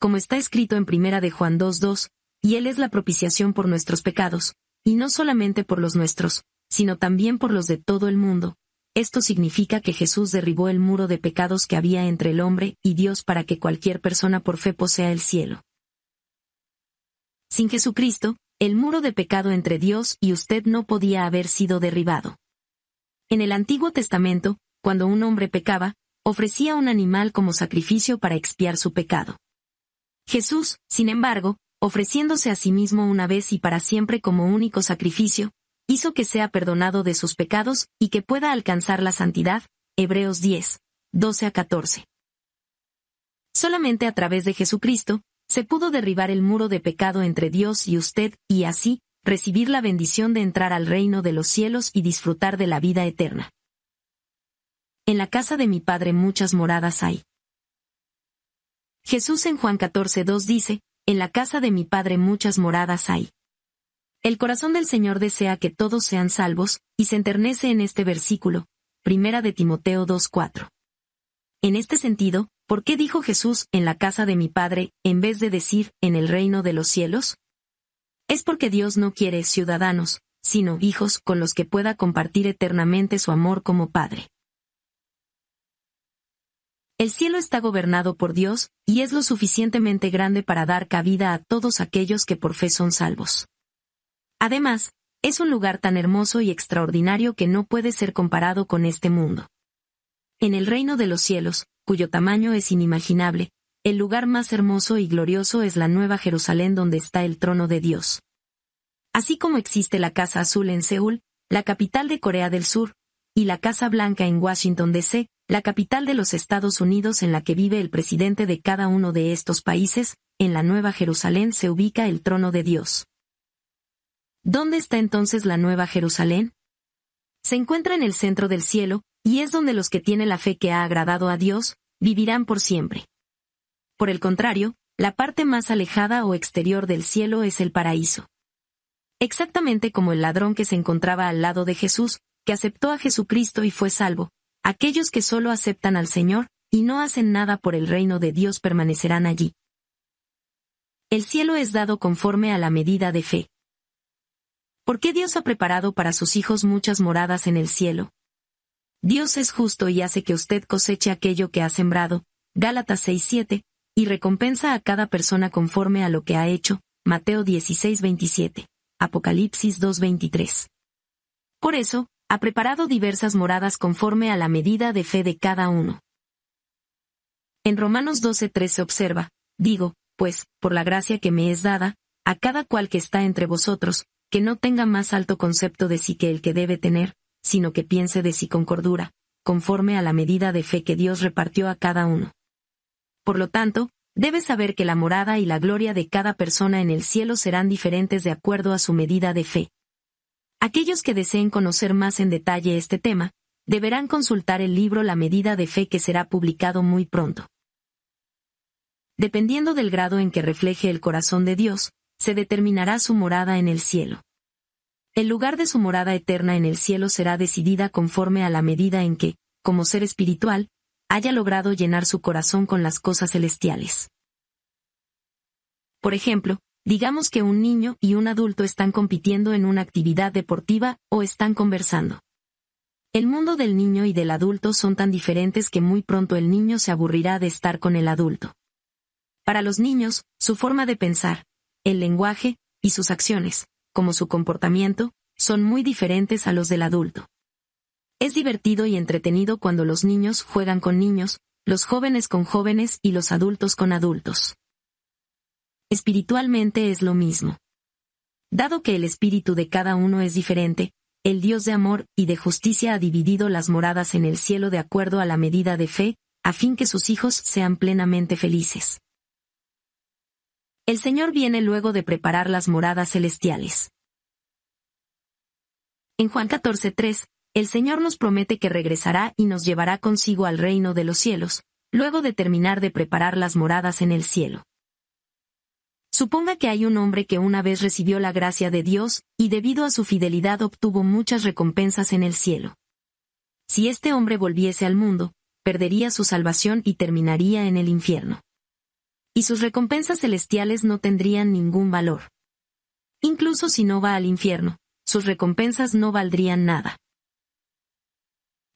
Como está escrito en Primera de Juan 2.2, y Él es la propiciación por nuestros pecados, y no solamente por los nuestros, sino también por los de todo el mundo. Esto significa que Jesús derribó el muro de pecados que había entre el hombre y Dios para que cualquier persona por fe posea el cielo. Sin Jesucristo, el muro de pecado entre Dios y usted no podía haber sido derribado. En el Antiguo Testamento, cuando un hombre pecaba, ofrecía un animal como sacrificio para expiar su pecado. Jesús, sin embargo, ofreciéndose a sí mismo una vez y para siempre como único sacrificio, hizo que sea perdonado de sus pecados y que pueda alcanzar la santidad, Hebreos 10, 12 a 14. Solamente a través de Jesucristo, se pudo derribar el muro de pecado entre Dios y usted y así, recibir la bendición de entrar al reino de los cielos y disfrutar de la vida eterna. En la casa de mi Padre muchas moradas hay. Jesús en Juan 14.2 dice, en la casa de mi padre muchas moradas hay. El corazón del Señor desea que todos sean salvos, y se enternece en este versículo, primera de Timoteo 2.4. En este sentido, ¿por qué dijo Jesús en la casa de mi Padre, en vez de decir en el reino de los cielos? Es porque Dios no quiere ciudadanos, sino hijos con los que pueda compartir eternamente su amor como Padre. El cielo está gobernado por Dios, y es lo suficientemente grande para dar cabida a todos aquellos que por fe son salvos. Además, es un lugar tan hermoso y extraordinario que no puede ser comparado con este mundo. En el reino de los cielos, cuyo tamaño es inimaginable, el lugar más hermoso y glorioso es la Nueva Jerusalén donde está el trono de Dios. Así como existe la Casa Azul en Seúl, la capital de Corea del Sur, y la Casa Blanca en Washington, D.C., la capital de los Estados Unidos en la que vive el presidente de cada uno de estos países, en la Nueva Jerusalén se ubica el trono de Dios. ¿Dónde está entonces la Nueva Jerusalén? Se encuentra en el centro del cielo, y es donde los que tienen la fe que ha agradado a Dios, vivirán por siempre. Por el contrario, la parte más alejada o exterior del cielo es el paraíso. Exactamente como el ladrón que se encontraba al lado de Jesús, que aceptó a Jesucristo y fue salvo, Aquellos que solo aceptan al Señor, y no hacen nada por el reino de Dios permanecerán allí. El cielo es dado conforme a la medida de fe. ¿Por qué Dios ha preparado para sus hijos muchas moradas en el cielo? Dios es justo y hace que usted coseche aquello que ha sembrado, Gálatas 6.7, y recompensa a cada persona conforme a lo que ha hecho, Mateo 16-27, Apocalipsis 2.23. Por eso, ha preparado diversas moradas conforme a la medida de fe de cada uno. En Romanos 12:3 se observa, digo, pues, por la gracia que me es dada, a cada cual que está entre vosotros, que no tenga más alto concepto de sí que el que debe tener, sino que piense de sí con cordura, conforme a la medida de fe que Dios repartió a cada uno. Por lo tanto, debes saber que la morada y la gloria de cada persona en el cielo serán diferentes de acuerdo a su medida de fe, Aquellos que deseen conocer más en detalle este tema, deberán consultar el libro La medida de fe que será publicado muy pronto. Dependiendo del grado en que refleje el corazón de Dios, se determinará su morada en el cielo. El lugar de su morada eterna en el cielo será decidida conforme a la medida en que, como ser espiritual, haya logrado llenar su corazón con las cosas celestiales. Por ejemplo, Digamos que un niño y un adulto están compitiendo en una actividad deportiva o están conversando. El mundo del niño y del adulto son tan diferentes que muy pronto el niño se aburrirá de estar con el adulto. Para los niños, su forma de pensar, el lenguaje, y sus acciones, como su comportamiento, son muy diferentes a los del adulto. Es divertido y entretenido cuando los niños juegan con niños, los jóvenes con jóvenes y los adultos con adultos. Espiritualmente es lo mismo. Dado que el espíritu de cada uno es diferente, el Dios de amor y de justicia ha dividido las moradas en el cielo de acuerdo a la medida de fe, a fin que sus hijos sean plenamente felices. El Señor viene luego de preparar las moradas celestiales. En Juan 14:3, el Señor nos promete que regresará y nos llevará consigo al reino de los cielos, luego de terminar de preparar las moradas en el cielo. Suponga que hay un hombre que una vez recibió la gracia de Dios, y debido a su fidelidad obtuvo muchas recompensas en el cielo. Si este hombre volviese al mundo, perdería su salvación y terminaría en el infierno. Y sus recompensas celestiales no tendrían ningún valor. Incluso si no va al infierno, sus recompensas no valdrían nada.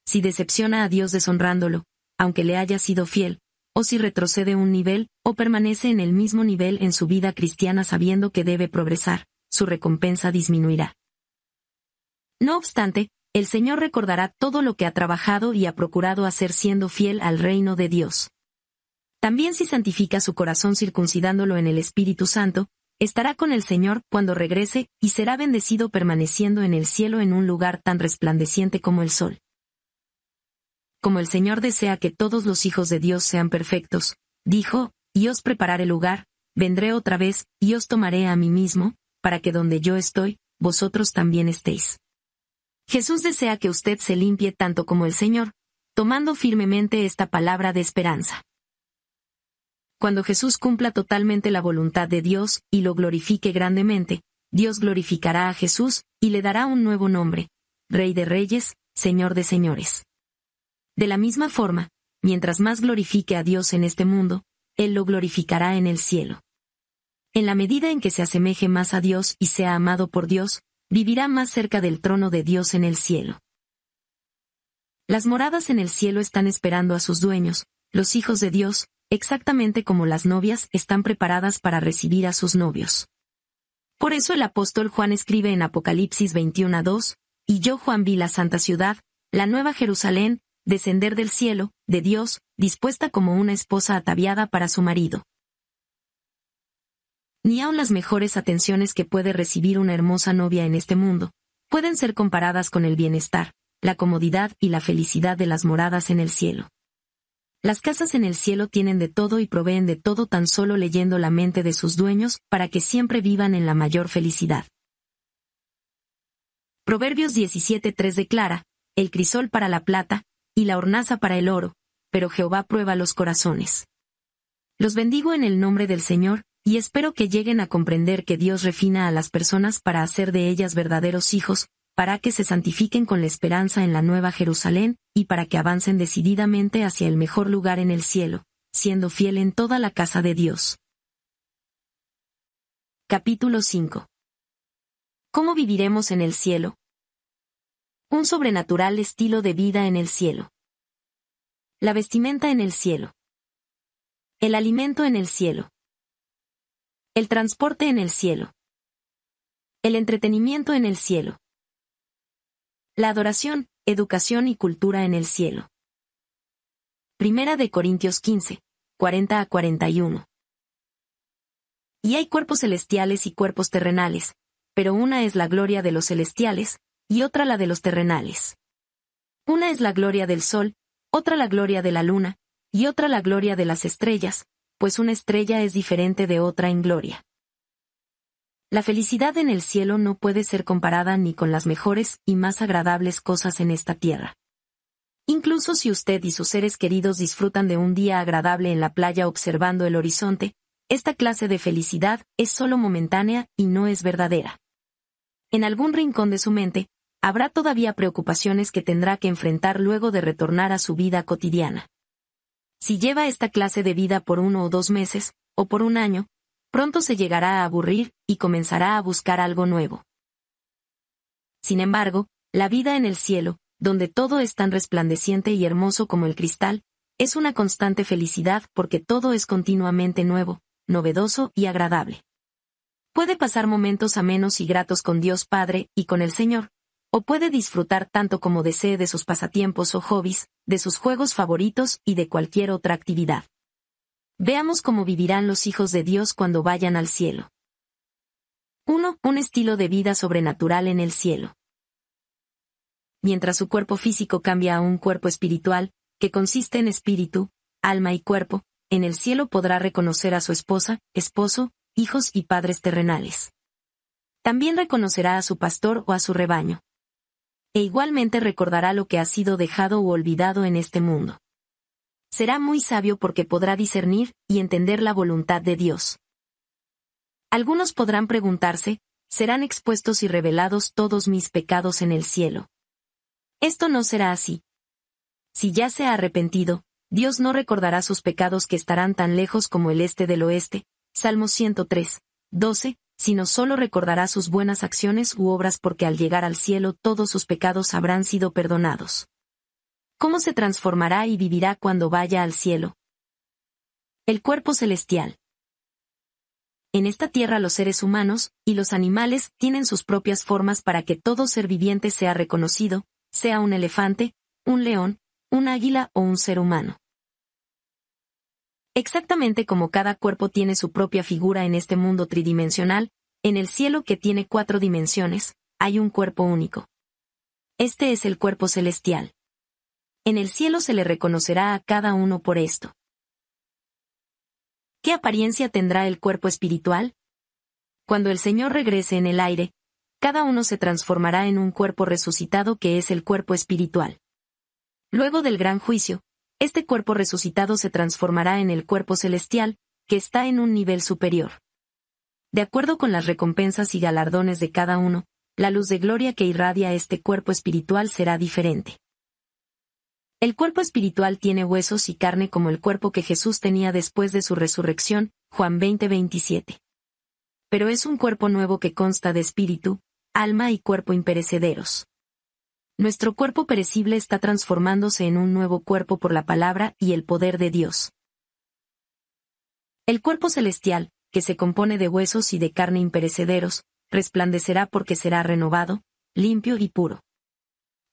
Si decepciona a Dios deshonrándolo, aunque le haya sido fiel, o si retrocede un nivel, o permanece en el mismo nivel en su vida cristiana sabiendo que debe progresar, su recompensa disminuirá. No obstante, el Señor recordará todo lo que ha trabajado y ha procurado hacer siendo fiel al reino de Dios. También si santifica su corazón circuncidándolo en el Espíritu Santo, estará con el Señor cuando regrese y será bendecido permaneciendo en el cielo en un lugar tan resplandeciente como el sol como el Señor desea que todos los hijos de Dios sean perfectos, dijo, y os prepararé lugar, vendré otra vez, y os tomaré a mí mismo, para que donde yo estoy, vosotros también estéis. Jesús desea que usted se limpie tanto como el Señor, tomando firmemente esta palabra de esperanza. Cuando Jesús cumpla totalmente la voluntad de Dios y lo glorifique grandemente, Dios glorificará a Jesús y le dará un nuevo nombre, Rey de Reyes, Señor de Señores. De la misma forma, mientras más glorifique a Dios en este mundo, Él lo glorificará en el cielo. En la medida en que se asemeje más a Dios y sea amado por Dios, vivirá más cerca del trono de Dios en el cielo. Las moradas en el cielo están esperando a sus dueños, los hijos de Dios, exactamente como las novias están preparadas para recibir a sus novios. Por eso el apóstol Juan escribe en Apocalipsis 21 y yo Juan vi la santa ciudad, la nueva Jerusalén, descender del cielo, de Dios, dispuesta como una esposa ataviada para su marido. Ni aun las mejores atenciones que puede recibir una hermosa novia en este mundo, pueden ser comparadas con el bienestar, la comodidad y la felicidad de las moradas en el cielo. Las casas en el cielo tienen de todo y proveen de todo tan solo leyendo la mente de sus dueños para que siempre vivan en la mayor felicidad. Proverbios 17.3 declara, el crisol para la plata, y la hornaza para el oro, pero Jehová prueba los corazones. Los bendigo en el nombre del Señor, y espero que lleguen a comprender que Dios refina a las personas para hacer de ellas verdaderos hijos, para que se santifiquen con la esperanza en la nueva Jerusalén, y para que avancen decididamente hacia el mejor lugar en el cielo, siendo fiel en toda la casa de Dios. Capítulo 5 ¿Cómo viviremos en el cielo? un sobrenatural estilo de vida en el cielo. La vestimenta en el cielo. El alimento en el cielo. El transporte en el cielo. El entretenimiento en el cielo. La adoración, educación y cultura en el cielo. Primera de Corintios 15, 40 a 41. Y hay cuerpos celestiales y cuerpos terrenales, pero una es la gloria de los celestiales, y otra la de los terrenales. Una es la gloria del sol, otra la gloria de la luna, y otra la gloria de las estrellas, pues una estrella es diferente de otra en gloria. La felicidad en el cielo no puede ser comparada ni con las mejores y más agradables cosas en esta tierra. Incluso si usted y sus seres queridos disfrutan de un día agradable en la playa observando el horizonte, esta clase de felicidad es solo momentánea y no es verdadera. En algún rincón de su mente, habrá todavía preocupaciones que tendrá que enfrentar luego de retornar a su vida cotidiana. Si lleva esta clase de vida por uno o dos meses, o por un año, pronto se llegará a aburrir y comenzará a buscar algo nuevo. Sin embargo, la vida en el cielo, donde todo es tan resplandeciente y hermoso como el cristal, es una constante felicidad porque todo es continuamente nuevo, novedoso y agradable. Puede pasar momentos amenos y gratos con Dios Padre y con el Señor, o puede disfrutar tanto como desee de sus pasatiempos o hobbies, de sus juegos favoritos y de cualquier otra actividad. Veamos cómo vivirán los hijos de Dios cuando vayan al cielo. 1. Un estilo de vida sobrenatural en el cielo. Mientras su cuerpo físico cambia a un cuerpo espiritual, que consiste en espíritu, alma y cuerpo, en el cielo podrá reconocer a su esposa, esposo, hijos y padres terrenales. También reconocerá a su pastor o a su rebaño e igualmente recordará lo que ha sido dejado u olvidado en este mundo. Será muy sabio porque podrá discernir y entender la voluntad de Dios. Algunos podrán preguntarse, serán expuestos y revelados todos mis pecados en el cielo. Esto no será así. Si ya se ha arrepentido, Dios no recordará sus pecados que estarán tan lejos como el este del oeste. Salmo 103, 12, sino solo recordará sus buenas acciones u obras porque al llegar al cielo todos sus pecados habrán sido perdonados. ¿Cómo se transformará y vivirá cuando vaya al cielo? El cuerpo celestial. En esta tierra los seres humanos y los animales tienen sus propias formas para que todo ser viviente sea reconocido, sea un elefante, un león, un águila o un ser humano. Exactamente como cada cuerpo tiene su propia figura en este mundo tridimensional, en el cielo que tiene cuatro dimensiones, hay un cuerpo único. Este es el cuerpo celestial. En el cielo se le reconocerá a cada uno por esto. ¿Qué apariencia tendrá el cuerpo espiritual? Cuando el Señor regrese en el aire, cada uno se transformará en un cuerpo resucitado que es el cuerpo espiritual. Luego del gran juicio, este cuerpo resucitado se transformará en el cuerpo celestial, que está en un nivel superior. De acuerdo con las recompensas y galardones de cada uno, la luz de gloria que irradia este cuerpo espiritual será diferente. El cuerpo espiritual tiene huesos y carne como el cuerpo que Jesús tenía después de su resurrección, Juan 20:27. Pero es un cuerpo nuevo que consta de espíritu, alma y cuerpo imperecederos. Nuestro cuerpo perecible está transformándose en un nuevo cuerpo por la palabra y el poder de Dios. El cuerpo celestial, que se compone de huesos y de carne imperecederos, resplandecerá porque será renovado, limpio y puro.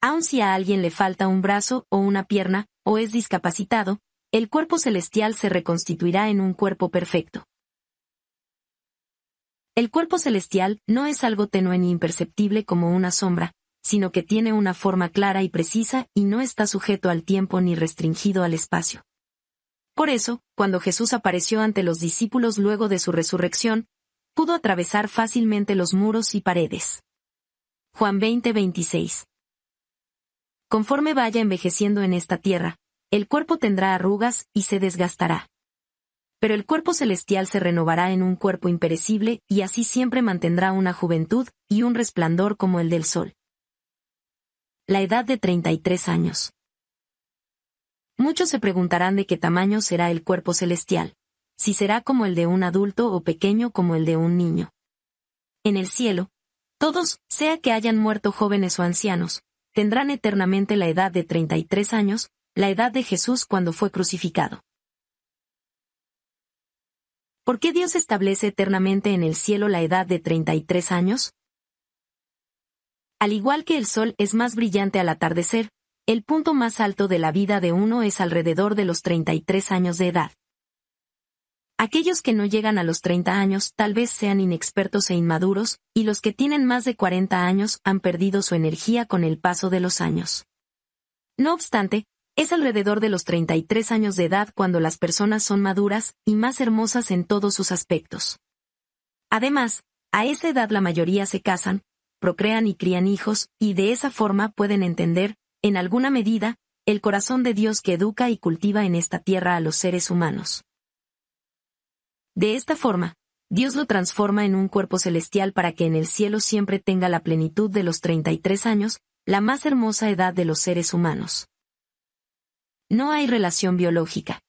Aun si a alguien le falta un brazo o una pierna, o es discapacitado, el cuerpo celestial se reconstituirá en un cuerpo perfecto. El cuerpo celestial no es algo tenue ni imperceptible como una sombra, sino que tiene una forma clara y precisa y no está sujeto al tiempo ni restringido al espacio. Por eso, cuando Jesús apareció ante los discípulos luego de su resurrección, pudo atravesar fácilmente los muros y paredes. Juan 20:26 Conforme vaya envejeciendo en esta tierra, el cuerpo tendrá arrugas y se desgastará. Pero el cuerpo celestial se renovará en un cuerpo imperecible y así siempre mantendrá una juventud y un resplandor como el del sol la edad de 33 años. Muchos se preguntarán de qué tamaño será el cuerpo celestial, si será como el de un adulto o pequeño como el de un niño. En el cielo, todos, sea que hayan muerto jóvenes o ancianos, tendrán eternamente la edad de 33 años, la edad de Jesús cuando fue crucificado. ¿Por qué Dios establece eternamente en el cielo la edad de 33 años? Al igual que el sol es más brillante al atardecer, el punto más alto de la vida de uno es alrededor de los 33 años de edad. Aquellos que no llegan a los 30 años tal vez sean inexpertos e inmaduros, y los que tienen más de 40 años han perdido su energía con el paso de los años. No obstante, es alrededor de los 33 años de edad cuando las personas son maduras y más hermosas en todos sus aspectos. Además, a esa edad la mayoría se casan, procrean y crían hijos, y de esa forma pueden entender, en alguna medida, el corazón de Dios que educa y cultiva en esta tierra a los seres humanos. De esta forma, Dios lo transforma en un cuerpo celestial para que en el cielo siempre tenga la plenitud de los 33 años, la más hermosa edad de los seres humanos. No hay relación biológica.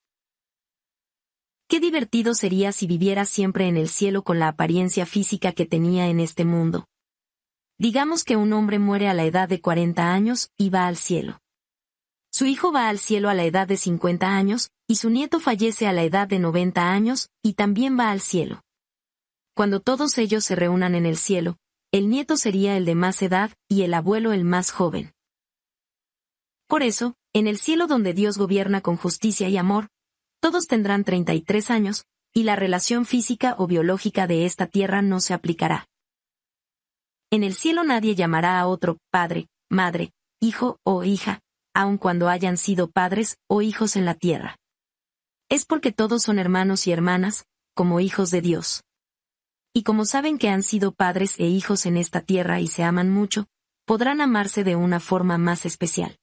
Qué divertido sería si viviera siempre en el cielo con la apariencia física que tenía en este mundo, Digamos que un hombre muere a la edad de 40 años y va al cielo. Su hijo va al cielo a la edad de 50 años, y su nieto fallece a la edad de 90 años, y también va al cielo. Cuando todos ellos se reúnan en el cielo, el nieto sería el de más edad y el abuelo el más joven. Por eso, en el cielo donde Dios gobierna con justicia y amor, todos tendrán 33 años, y la relación física o biológica de esta tierra no se aplicará. En el cielo nadie llamará a otro padre, madre, hijo o hija, aun cuando hayan sido padres o hijos en la tierra. Es porque todos son hermanos y hermanas, como hijos de Dios. Y como saben que han sido padres e hijos en esta tierra y se aman mucho, podrán amarse de una forma más especial.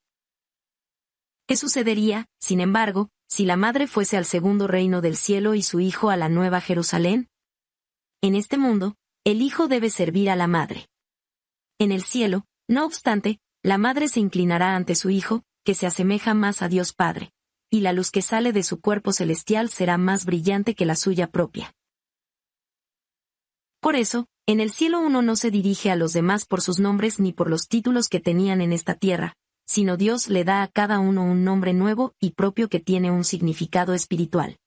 ¿Qué sucedería, sin embargo, si la madre fuese al segundo reino del cielo y su hijo a la nueva Jerusalén? En este mundo, el hijo debe servir a la madre. En el cielo, no obstante, la madre se inclinará ante su hijo, que se asemeja más a Dios Padre, y la luz que sale de su cuerpo celestial será más brillante que la suya propia. Por eso, en el cielo uno no se dirige a los demás por sus nombres ni por los títulos que tenían en esta tierra, sino Dios le da a cada uno un nombre nuevo y propio que tiene un significado espiritual.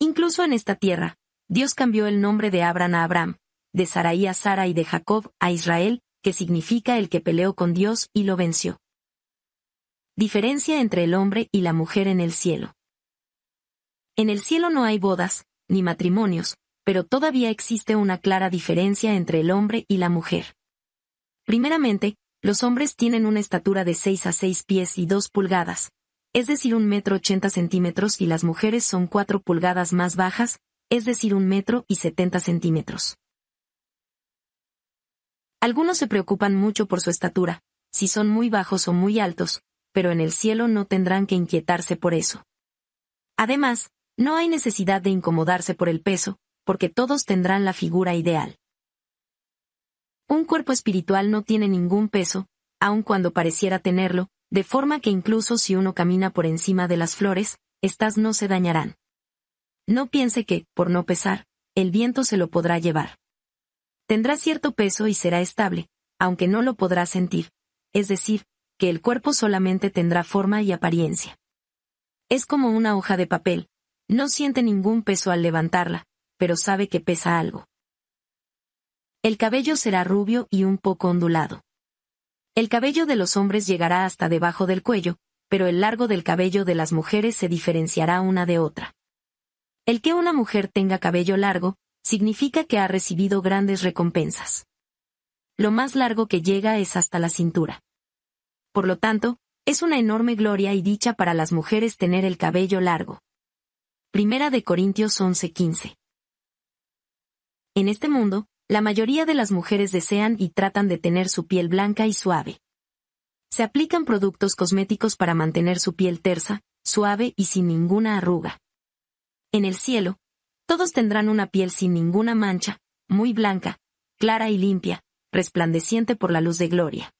Incluso en esta tierra, Dios cambió el nombre de Abraham a Abraham, de Saraí a Sara y de Jacob a Israel, que significa el que peleó con Dios y lo venció. Diferencia entre el hombre y la mujer en el cielo. En el cielo no hay bodas, ni matrimonios, pero todavía existe una clara diferencia entre el hombre y la mujer. Primeramente, los hombres tienen una estatura de 6 a 6 pies y 2 pulgadas, es decir, un metro 80 centímetros y las mujeres son 4 pulgadas más bajas, es decir, un metro y setenta centímetros. Algunos se preocupan mucho por su estatura, si son muy bajos o muy altos, pero en el cielo no tendrán que inquietarse por eso. Además, no hay necesidad de incomodarse por el peso, porque todos tendrán la figura ideal. Un cuerpo espiritual no tiene ningún peso, aun cuando pareciera tenerlo, de forma que incluso si uno camina por encima de las flores, estas no se dañarán. No piense que, por no pesar, el viento se lo podrá llevar. Tendrá cierto peso y será estable, aunque no lo podrá sentir. Es decir, que el cuerpo solamente tendrá forma y apariencia. Es como una hoja de papel. No siente ningún peso al levantarla, pero sabe que pesa algo. El cabello será rubio y un poco ondulado. El cabello de los hombres llegará hasta debajo del cuello, pero el largo del cabello de las mujeres se diferenciará una de otra. El que una mujer tenga cabello largo, significa que ha recibido grandes recompensas. Lo más largo que llega es hasta la cintura. Por lo tanto, es una enorme gloria y dicha para las mujeres tener el cabello largo. Primera de Corintios 11:15. En este mundo, la mayoría de las mujeres desean y tratan de tener su piel blanca y suave. Se aplican productos cosméticos para mantener su piel tersa, suave y sin ninguna arruga. En el cielo, todos tendrán una piel sin ninguna mancha, muy blanca, clara y limpia, resplandeciente por la luz de gloria.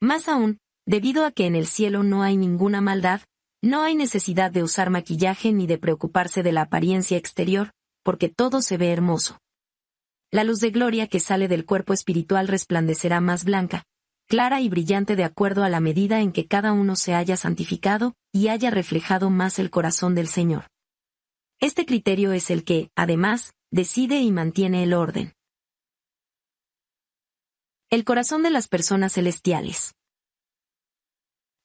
Más aún, debido a que en el cielo no hay ninguna maldad, no hay necesidad de usar maquillaje ni de preocuparse de la apariencia exterior, porque todo se ve hermoso. La luz de gloria que sale del cuerpo espiritual resplandecerá más blanca, clara y brillante de acuerdo a la medida en que cada uno se haya santificado y haya reflejado más el corazón del Señor. Este criterio es el que, además, decide y mantiene el orden. El corazón de las personas celestiales.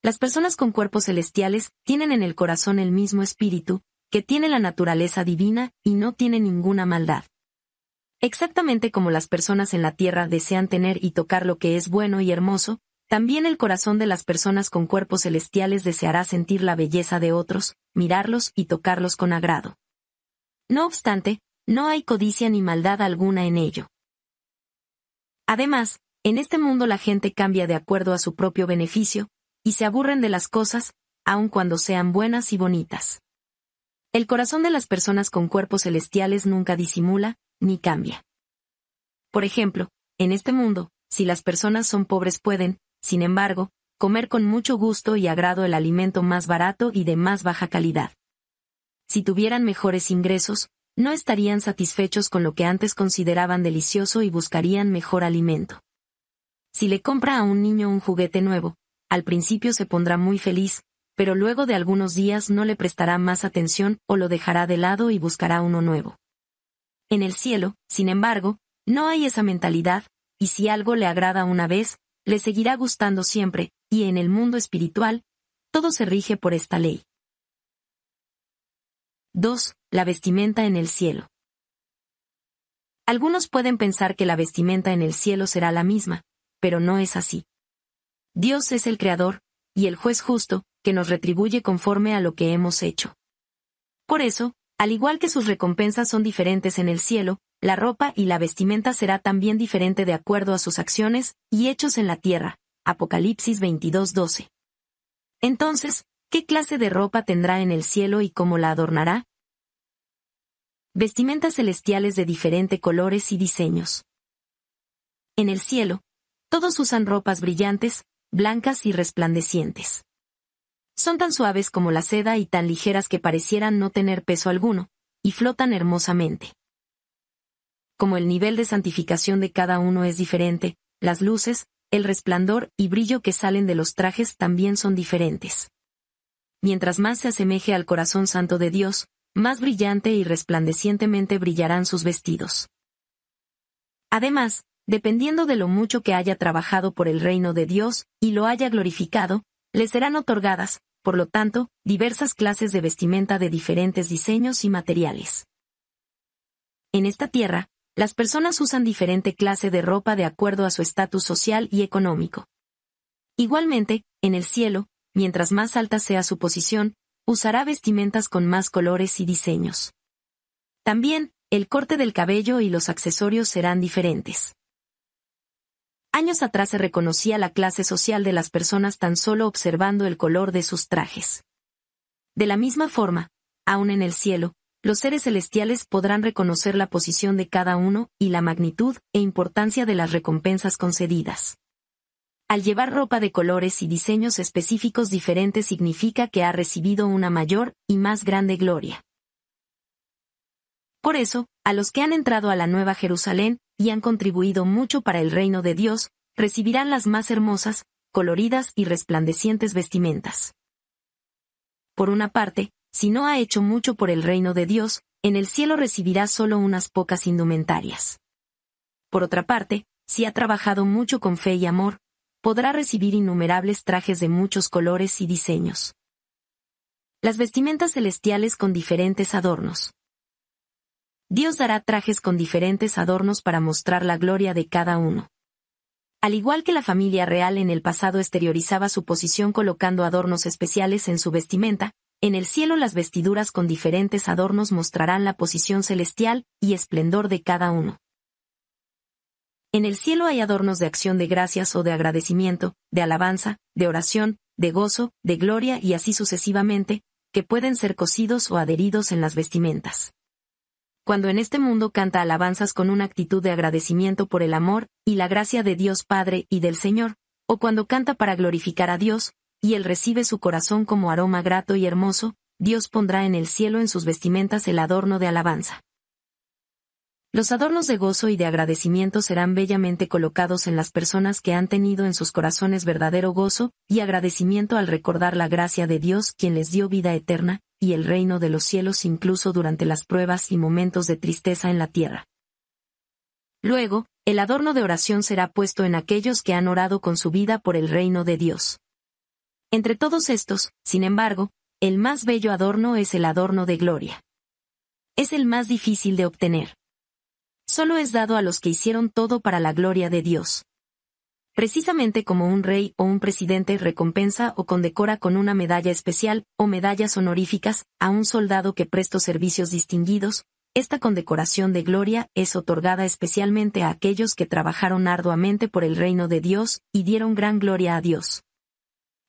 Las personas con cuerpos celestiales tienen en el corazón el mismo espíritu, que tiene la naturaleza divina y no tiene ninguna maldad. Exactamente como las personas en la tierra desean tener y tocar lo que es bueno y hermoso, también el corazón de las personas con cuerpos celestiales deseará sentir la belleza de otros, mirarlos y tocarlos con agrado. No obstante, no hay codicia ni maldad alguna en ello. Además, en este mundo la gente cambia de acuerdo a su propio beneficio, y se aburren de las cosas, aun cuando sean buenas y bonitas. El corazón de las personas con cuerpos celestiales nunca disimula, ni cambia. Por ejemplo, en este mundo, si las personas son pobres pueden, sin embargo, comer con mucho gusto y agrado el alimento más barato y de más baja calidad si tuvieran mejores ingresos, no estarían satisfechos con lo que antes consideraban delicioso y buscarían mejor alimento. Si le compra a un niño un juguete nuevo, al principio se pondrá muy feliz, pero luego de algunos días no le prestará más atención o lo dejará de lado y buscará uno nuevo. En el cielo, sin embargo, no hay esa mentalidad, y si algo le agrada una vez, le seguirá gustando siempre, y en el mundo espiritual, todo se rige por esta ley. 2. La vestimenta en el cielo. Algunos pueden pensar que la vestimenta en el cielo será la misma, pero no es así. Dios es el Creador, y el juez justo, que nos retribuye conforme a lo que hemos hecho. Por eso, al igual que sus recompensas son diferentes en el cielo, la ropa y la vestimenta será también diferente de acuerdo a sus acciones y hechos en la tierra. Apocalipsis 22:12. Entonces, ¿Qué clase de ropa tendrá en el cielo y cómo la adornará? Vestimentas celestiales de diferentes colores y diseños. En el cielo, todos usan ropas brillantes, blancas y resplandecientes. Son tan suaves como la seda y tan ligeras que parecieran no tener peso alguno, y flotan hermosamente. Como el nivel de santificación de cada uno es diferente, las luces, el resplandor y brillo que salen de los trajes también son diferentes mientras más se asemeje al corazón santo de Dios, más brillante y resplandecientemente brillarán sus vestidos. Además, dependiendo de lo mucho que haya trabajado por el reino de Dios y lo haya glorificado, le serán otorgadas, por lo tanto, diversas clases de vestimenta de diferentes diseños y materiales. En esta tierra, las personas usan diferente clase de ropa de acuerdo a su estatus social y económico. Igualmente, en el cielo, mientras más alta sea su posición, usará vestimentas con más colores y diseños. También, el corte del cabello y los accesorios serán diferentes. Años atrás se reconocía la clase social de las personas tan solo observando el color de sus trajes. De la misma forma, aún en el cielo, los seres celestiales podrán reconocer la posición de cada uno y la magnitud e importancia de las recompensas concedidas. Al llevar ropa de colores y diseños específicos diferentes significa que ha recibido una mayor y más grande gloria. Por eso, a los que han entrado a la Nueva Jerusalén y han contribuido mucho para el reino de Dios, recibirán las más hermosas, coloridas y resplandecientes vestimentas. Por una parte, si no ha hecho mucho por el reino de Dios, en el cielo recibirá solo unas pocas indumentarias. Por otra parte, si ha trabajado mucho con fe y amor, podrá recibir innumerables trajes de muchos colores y diseños. Las vestimentas celestiales con diferentes adornos. Dios dará trajes con diferentes adornos para mostrar la gloria de cada uno. Al igual que la familia real en el pasado exteriorizaba su posición colocando adornos especiales en su vestimenta, en el cielo las vestiduras con diferentes adornos mostrarán la posición celestial y esplendor de cada uno. En el cielo hay adornos de acción de gracias o de agradecimiento, de alabanza, de oración, de gozo, de gloria y así sucesivamente, que pueden ser cosidos o adheridos en las vestimentas. Cuando en este mundo canta alabanzas con una actitud de agradecimiento por el amor y la gracia de Dios Padre y del Señor, o cuando canta para glorificar a Dios, y Él recibe su corazón como aroma grato y hermoso, Dios pondrá en el cielo en sus vestimentas el adorno de alabanza. Los adornos de gozo y de agradecimiento serán bellamente colocados en las personas que han tenido en sus corazones verdadero gozo y agradecimiento al recordar la gracia de Dios quien les dio vida eterna, y el reino de los cielos incluso durante las pruebas y momentos de tristeza en la tierra. Luego, el adorno de oración será puesto en aquellos que han orado con su vida por el reino de Dios. Entre todos estos, sin embargo, el más bello adorno es el adorno de gloria. Es el más difícil de obtener solo es dado a los que hicieron todo para la gloria de Dios. Precisamente como un rey o un presidente recompensa o condecora con una medalla especial o medallas honoríficas a un soldado que prestó servicios distinguidos, esta condecoración de gloria es otorgada especialmente a aquellos que trabajaron arduamente por el reino de Dios y dieron gran gloria a Dios.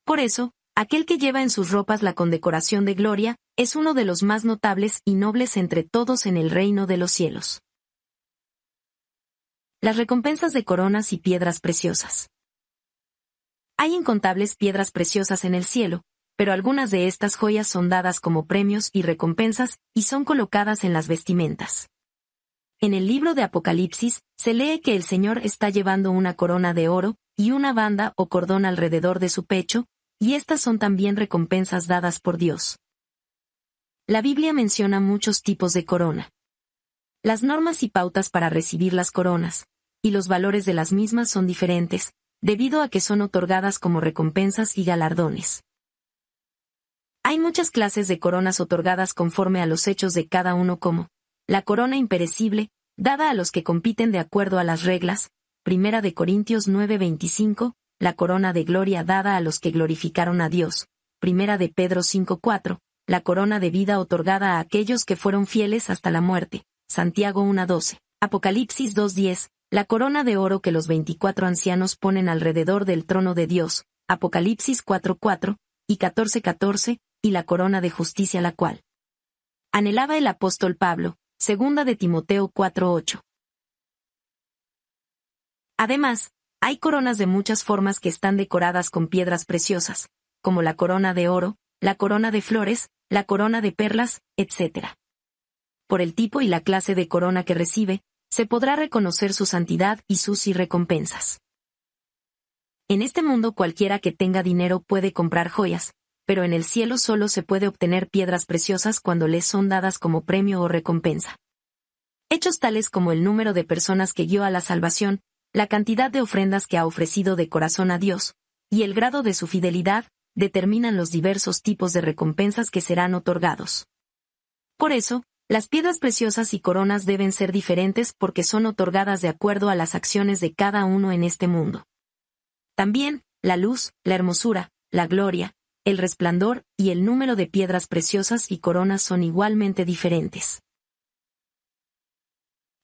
Por eso, aquel que lleva en sus ropas la condecoración de gloria, es uno de los más notables y nobles entre todos en el reino de los cielos. Las recompensas de coronas y piedras preciosas. Hay incontables piedras preciosas en el cielo, pero algunas de estas joyas son dadas como premios y recompensas y son colocadas en las vestimentas. En el libro de Apocalipsis, se lee que el Señor está llevando una corona de oro, y una banda o cordón alrededor de su pecho, y estas son también recompensas dadas por Dios. La Biblia menciona muchos tipos de corona. Las normas y pautas para recibir las coronas, y los valores de las mismas son diferentes, debido a que son otorgadas como recompensas y galardones. Hay muchas clases de coronas otorgadas conforme a los hechos de cada uno como la corona imperecible, dada a los que compiten de acuerdo a las reglas, Primera de Corintios 9:25, la corona de gloria dada a los que glorificaron a Dios, Primera de Pedro 5:4, la corona de vida otorgada a aquellos que fueron fieles hasta la muerte, Santiago 1:12, Apocalipsis 2:10, la corona de oro que los 24 ancianos ponen alrededor del trono de Dios, Apocalipsis 4.4 y 14.14, y la corona de justicia la cual anhelaba el apóstol Pablo, segunda de Timoteo 4.8. Además, hay coronas de muchas formas que están decoradas con piedras preciosas, como la corona de oro, la corona de flores, la corona de perlas, etc. Por el tipo y la clase de corona que recibe, se podrá reconocer su santidad y sus irrecompensas. En este mundo cualquiera que tenga dinero puede comprar joyas, pero en el cielo solo se puede obtener piedras preciosas cuando les son dadas como premio o recompensa. Hechos tales como el número de personas que guió a la salvación, la cantidad de ofrendas que ha ofrecido de corazón a Dios, y el grado de su fidelidad, determinan los diversos tipos de recompensas que serán otorgados. Por eso, las piedras preciosas y coronas deben ser diferentes porque son otorgadas de acuerdo a las acciones de cada uno en este mundo. También, la luz, la hermosura, la gloria, el resplandor y el número de piedras preciosas y coronas son igualmente diferentes.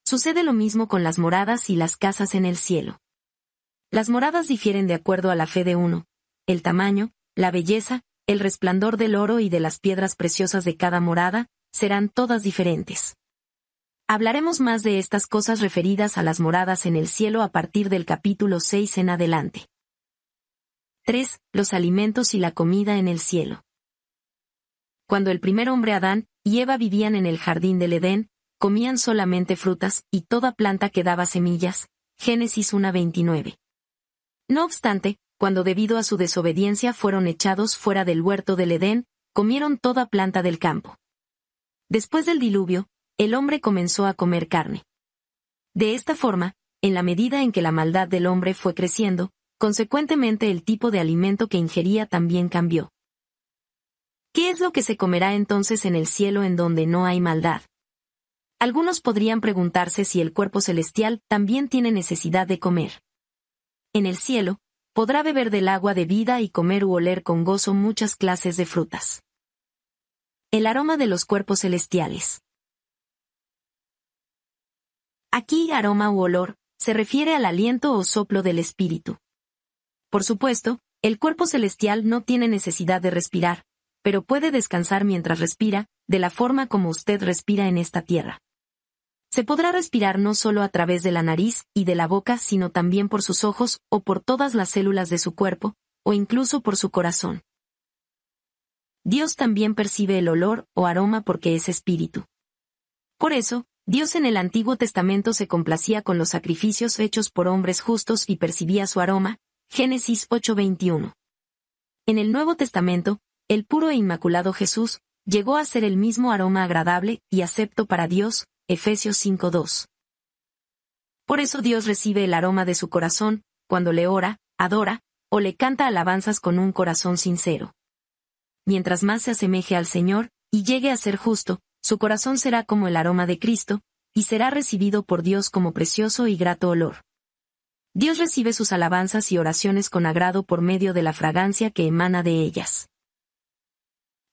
Sucede lo mismo con las moradas y las casas en el cielo. Las moradas difieren de acuerdo a la fe de uno, el tamaño, la belleza, el resplandor del oro y de las piedras preciosas de cada morada, serán todas diferentes. Hablaremos más de estas cosas referidas a las moradas en el cielo a partir del capítulo 6 en adelante. 3. Los alimentos y la comida en el cielo. Cuando el primer hombre Adán y Eva vivían en el jardín del Edén, comían solamente frutas y toda planta que daba semillas. Génesis 1.29. No obstante, cuando debido a su desobediencia fueron echados fuera del huerto del Edén, comieron toda planta del campo. Después del diluvio, el hombre comenzó a comer carne. De esta forma, en la medida en que la maldad del hombre fue creciendo, consecuentemente el tipo de alimento que ingería también cambió. ¿Qué es lo que se comerá entonces en el cielo en donde no hay maldad? Algunos podrían preguntarse si el cuerpo celestial también tiene necesidad de comer. En el cielo, podrá beber del agua de vida y comer u oler con gozo muchas clases de frutas. El aroma de los cuerpos celestiales. Aquí aroma u olor se refiere al aliento o soplo del espíritu. Por supuesto, el cuerpo celestial no tiene necesidad de respirar, pero puede descansar mientras respira, de la forma como usted respira en esta tierra. Se podrá respirar no solo a través de la nariz y de la boca, sino también por sus ojos o por todas las células de su cuerpo, o incluso por su corazón. Dios también percibe el olor o aroma porque es espíritu. Por eso, Dios en el Antiguo Testamento se complacía con los sacrificios hechos por hombres justos y percibía su aroma, Génesis 8:21. En el Nuevo Testamento, el puro e inmaculado Jesús, llegó a ser el mismo aroma agradable y acepto para Dios, Efesios 5:2. Por eso Dios recibe el aroma de su corazón, cuando le ora, adora, o le canta alabanzas con un corazón sincero mientras más se asemeje al Señor, y llegue a ser justo, su corazón será como el aroma de Cristo, y será recibido por Dios como precioso y grato olor. Dios recibe sus alabanzas y oraciones con agrado por medio de la fragancia que emana de ellas.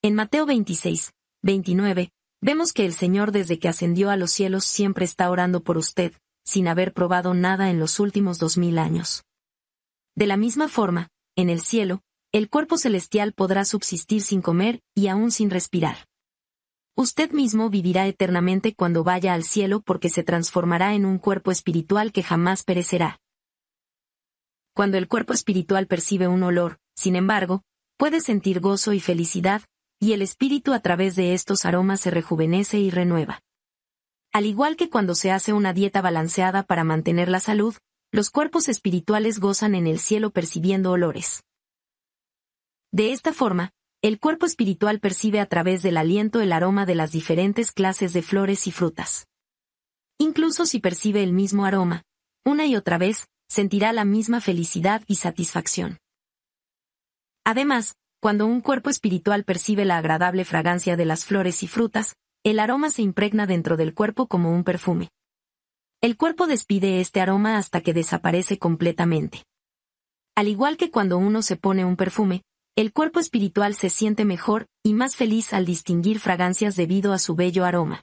En Mateo 26, 29, vemos que el Señor desde que ascendió a los cielos siempre está orando por usted, sin haber probado nada en los últimos dos mil años. De la misma forma, en el cielo, el cuerpo celestial podrá subsistir sin comer y aún sin respirar. Usted mismo vivirá eternamente cuando vaya al cielo porque se transformará en un cuerpo espiritual que jamás perecerá. Cuando el cuerpo espiritual percibe un olor, sin embargo, puede sentir gozo y felicidad, y el espíritu a través de estos aromas se rejuvenece y renueva. Al igual que cuando se hace una dieta balanceada para mantener la salud, los cuerpos espirituales gozan en el cielo percibiendo olores. De esta forma, el cuerpo espiritual percibe a través del aliento el aroma de las diferentes clases de flores y frutas. Incluso si percibe el mismo aroma, una y otra vez, sentirá la misma felicidad y satisfacción. Además, cuando un cuerpo espiritual percibe la agradable fragancia de las flores y frutas, el aroma se impregna dentro del cuerpo como un perfume. El cuerpo despide este aroma hasta que desaparece completamente. Al igual que cuando uno se pone un perfume, el cuerpo espiritual se siente mejor y más feliz al distinguir fragancias debido a su bello aroma.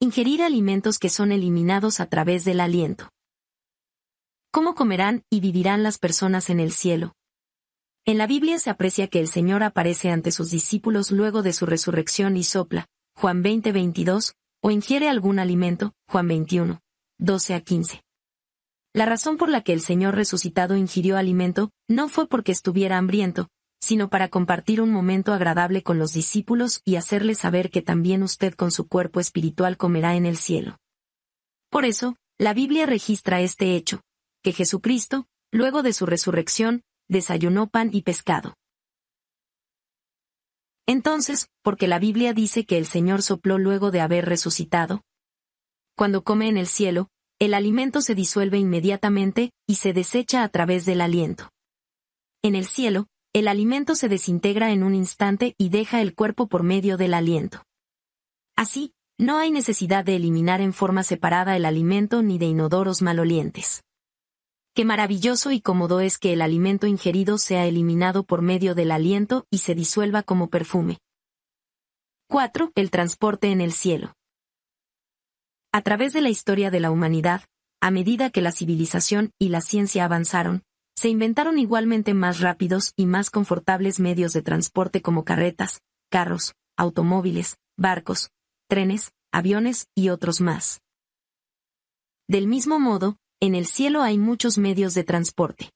Ingerir alimentos que son eliminados a través del aliento. ¿Cómo comerán y vivirán las personas en el cielo? En la Biblia se aprecia que el Señor aparece ante sus discípulos luego de su resurrección y sopla, Juan 20:22, o ingiere algún alimento, Juan 21, 12 a 15. La razón por la que el Señor resucitado ingirió alimento no fue porque estuviera hambriento, sino para compartir un momento agradable con los discípulos y hacerles saber que también usted con su cuerpo espiritual comerá en el cielo. Por eso, la Biblia registra este hecho, que Jesucristo, luego de su resurrección, desayunó pan y pescado. Entonces, porque la Biblia dice que el Señor sopló luego de haber resucitado? Cuando come en el cielo, el alimento se disuelve inmediatamente y se desecha a través del aliento. En el cielo, el alimento se desintegra en un instante y deja el cuerpo por medio del aliento. Así, no hay necesidad de eliminar en forma separada el alimento ni de inodoros malolientes. Qué maravilloso y cómodo es que el alimento ingerido sea eliminado por medio del aliento y se disuelva como perfume. 4. El transporte en el cielo. A través de la historia de la humanidad, a medida que la civilización y la ciencia avanzaron, se inventaron igualmente más rápidos y más confortables medios de transporte como carretas, carros, automóviles, barcos, trenes, aviones y otros más. Del mismo modo, en el cielo hay muchos medios de transporte.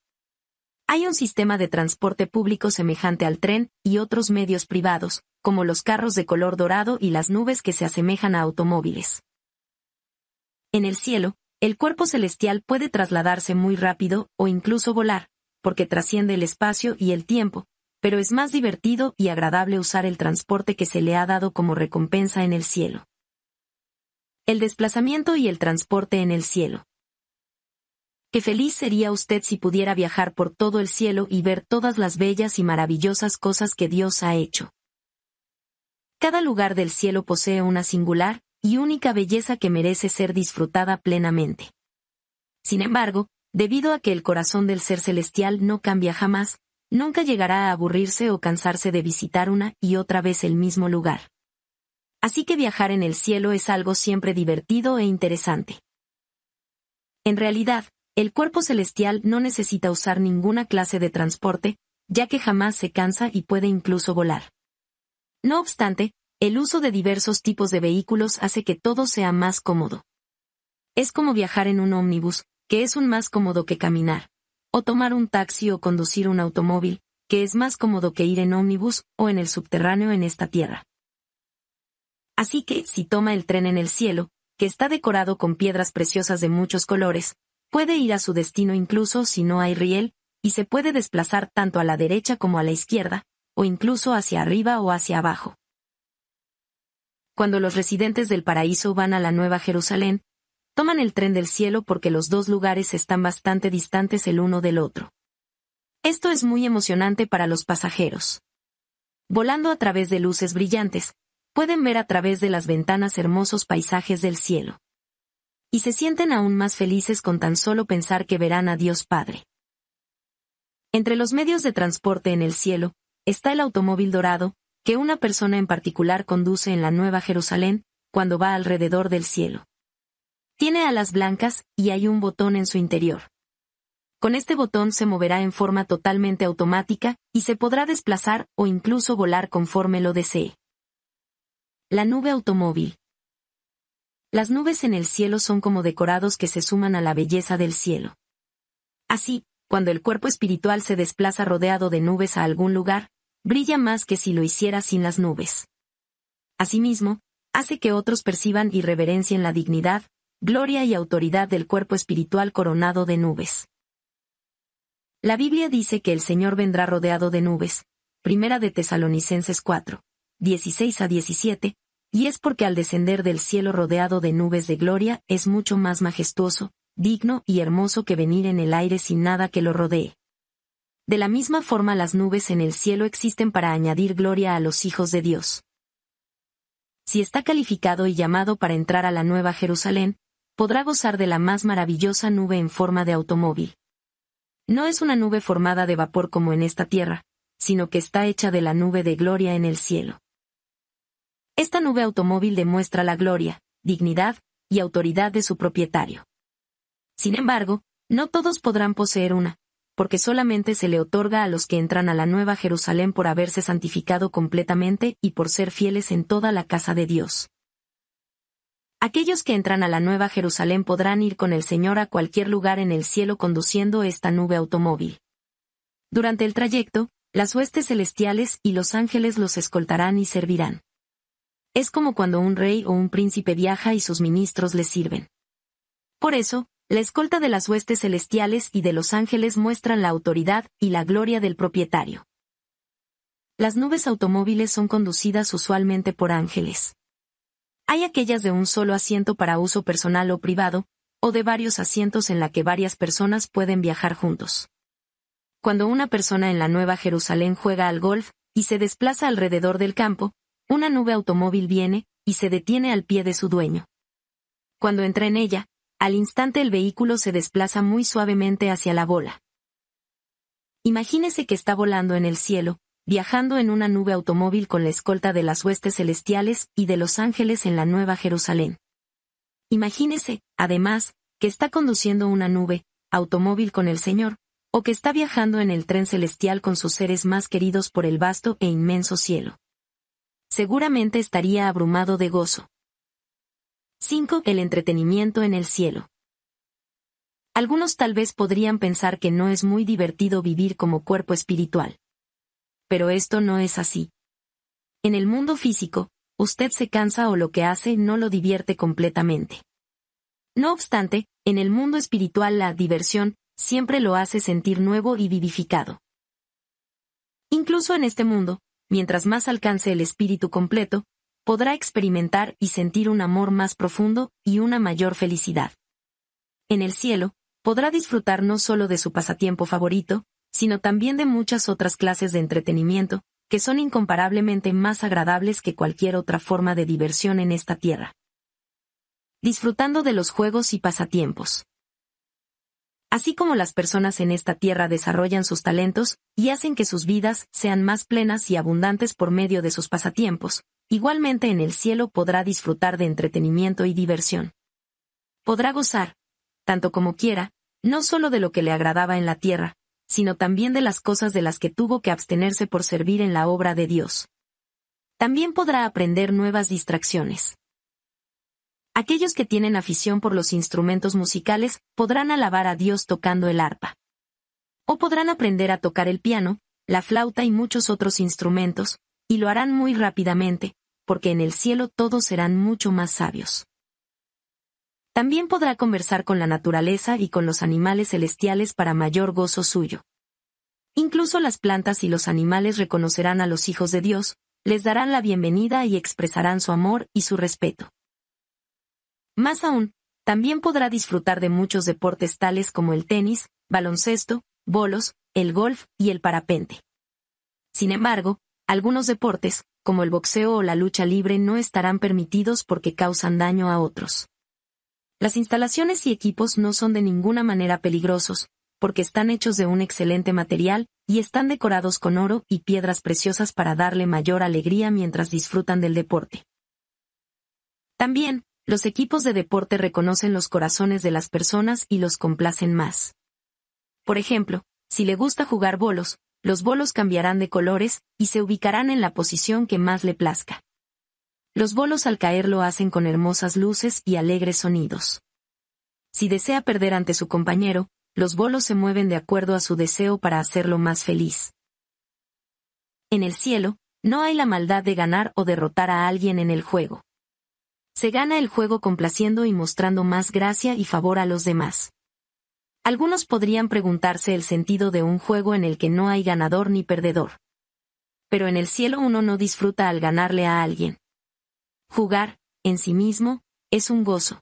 Hay un sistema de transporte público semejante al tren y otros medios privados, como los carros de color dorado y las nubes que se asemejan a automóviles. En el cielo, el cuerpo celestial puede trasladarse muy rápido o incluso volar, porque trasciende el espacio y el tiempo, pero es más divertido y agradable usar el transporte que se le ha dado como recompensa en el cielo. El desplazamiento y el transporte en el cielo. Qué feliz sería usted si pudiera viajar por todo el cielo y ver todas las bellas y maravillosas cosas que Dios ha hecho. Cada lugar del cielo posee una singular, y única belleza que merece ser disfrutada plenamente. Sin embargo, debido a que el corazón del ser celestial no cambia jamás, nunca llegará a aburrirse o cansarse de visitar una y otra vez el mismo lugar. Así que viajar en el cielo es algo siempre divertido e interesante. En realidad, el cuerpo celestial no necesita usar ninguna clase de transporte, ya que jamás se cansa y puede incluso volar. No obstante, el uso de diversos tipos de vehículos hace que todo sea más cómodo. Es como viajar en un ómnibus, que es un más cómodo que caminar, o tomar un taxi o conducir un automóvil, que es más cómodo que ir en ómnibus o en el subterráneo en esta tierra. Así que, si toma el tren en el cielo, que está decorado con piedras preciosas de muchos colores, puede ir a su destino incluso si no hay riel, y se puede desplazar tanto a la derecha como a la izquierda, o incluso hacia arriba o hacia abajo cuando los residentes del paraíso van a la Nueva Jerusalén, toman el tren del cielo porque los dos lugares están bastante distantes el uno del otro. Esto es muy emocionante para los pasajeros. Volando a través de luces brillantes, pueden ver a través de las ventanas hermosos paisajes del cielo. Y se sienten aún más felices con tan solo pensar que verán a Dios Padre. Entre los medios de transporte en el cielo, está el automóvil dorado, que una persona en particular conduce en la Nueva Jerusalén cuando va alrededor del cielo. Tiene alas blancas y hay un botón en su interior. Con este botón se moverá en forma totalmente automática y se podrá desplazar o incluso volar conforme lo desee. La nube automóvil. Las nubes en el cielo son como decorados que se suman a la belleza del cielo. Así, cuando el cuerpo espiritual se desplaza rodeado de nubes a algún lugar, brilla más que si lo hiciera sin las nubes. Asimismo, hace que otros perciban y reverencien la dignidad, gloria y autoridad del cuerpo espiritual coronado de nubes. La Biblia dice que el Señor vendrá rodeado de nubes, primera de Tesalonicenses 4, 16 a 17, y es porque al descender del cielo rodeado de nubes de gloria es mucho más majestuoso, digno y hermoso que venir en el aire sin nada que lo rodee. De la misma forma las nubes en el cielo existen para añadir gloria a los hijos de Dios. Si está calificado y llamado para entrar a la Nueva Jerusalén, podrá gozar de la más maravillosa nube en forma de automóvil. No es una nube formada de vapor como en esta tierra, sino que está hecha de la nube de gloria en el cielo. Esta nube automóvil demuestra la gloria, dignidad y autoridad de su propietario. Sin embargo, no todos podrán poseer una, porque solamente se le otorga a los que entran a la Nueva Jerusalén por haberse santificado completamente y por ser fieles en toda la casa de Dios. Aquellos que entran a la Nueva Jerusalén podrán ir con el Señor a cualquier lugar en el cielo conduciendo esta nube automóvil. Durante el trayecto, las huestes celestiales y los ángeles los escoltarán y servirán. Es como cuando un rey o un príncipe viaja y sus ministros le sirven. Por eso, la escolta de las huestes celestiales y de los ángeles muestran la autoridad y la gloria del propietario. Las nubes automóviles son conducidas usualmente por ángeles. Hay aquellas de un solo asiento para uso personal o privado, o de varios asientos en la que varias personas pueden viajar juntos. Cuando una persona en la Nueva Jerusalén juega al golf y se desplaza alrededor del campo, una nube automóvil viene y se detiene al pie de su dueño. Cuando entra en ella, al instante el vehículo se desplaza muy suavemente hacia la bola. Imagínese que está volando en el cielo, viajando en una nube automóvil con la escolta de las huestes celestiales y de los ángeles en la Nueva Jerusalén. Imagínese, además, que está conduciendo una nube, automóvil con el Señor, o que está viajando en el tren celestial con sus seres más queridos por el vasto e inmenso cielo. Seguramente estaría abrumado de gozo. 5. El entretenimiento en el cielo. Algunos tal vez podrían pensar que no es muy divertido vivir como cuerpo espiritual. Pero esto no es así. En el mundo físico, usted se cansa o lo que hace no lo divierte completamente. No obstante, en el mundo espiritual la diversión siempre lo hace sentir nuevo y vivificado. Incluso en este mundo, mientras más alcance el espíritu completo, podrá experimentar y sentir un amor más profundo y una mayor felicidad. En el cielo, podrá disfrutar no solo de su pasatiempo favorito, sino también de muchas otras clases de entretenimiento, que son incomparablemente más agradables que cualquier otra forma de diversión en esta tierra. Disfrutando de los juegos y pasatiempos. Así como las personas en esta tierra desarrollan sus talentos y hacen que sus vidas sean más plenas y abundantes por medio de sus pasatiempos, Igualmente en el cielo podrá disfrutar de entretenimiento y diversión. Podrá gozar, tanto como quiera, no solo de lo que le agradaba en la tierra, sino también de las cosas de las que tuvo que abstenerse por servir en la obra de Dios. También podrá aprender nuevas distracciones. Aquellos que tienen afición por los instrumentos musicales podrán alabar a Dios tocando el arpa. O podrán aprender a tocar el piano, la flauta y muchos otros instrumentos, y lo harán muy rápidamente, porque en el cielo todos serán mucho más sabios. También podrá conversar con la naturaleza y con los animales celestiales para mayor gozo suyo. Incluso las plantas y los animales reconocerán a los hijos de Dios, les darán la bienvenida y expresarán su amor y su respeto. Más aún, también podrá disfrutar de muchos deportes tales como el tenis, baloncesto, bolos, el golf y el parapente. Sin embargo, algunos deportes, como el boxeo o la lucha libre, no estarán permitidos porque causan daño a otros. Las instalaciones y equipos no son de ninguna manera peligrosos, porque están hechos de un excelente material, y están decorados con oro y piedras preciosas para darle mayor alegría mientras disfrutan del deporte. También, los equipos de deporte reconocen los corazones de las personas y los complacen más. Por ejemplo, si le gusta jugar bolos, los bolos cambiarán de colores y se ubicarán en la posición que más le plazca. Los bolos al caer lo hacen con hermosas luces y alegres sonidos. Si desea perder ante su compañero, los bolos se mueven de acuerdo a su deseo para hacerlo más feliz. En el cielo, no hay la maldad de ganar o derrotar a alguien en el juego. Se gana el juego complaciendo y mostrando más gracia y favor a los demás. Algunos podrían preguntarse el sentido de un juego en el que no hay ganador ni perdedor. Pero en el cielo uno no disfruta al ganarle a alguien. Jugar, en sí mismo, es un gozo.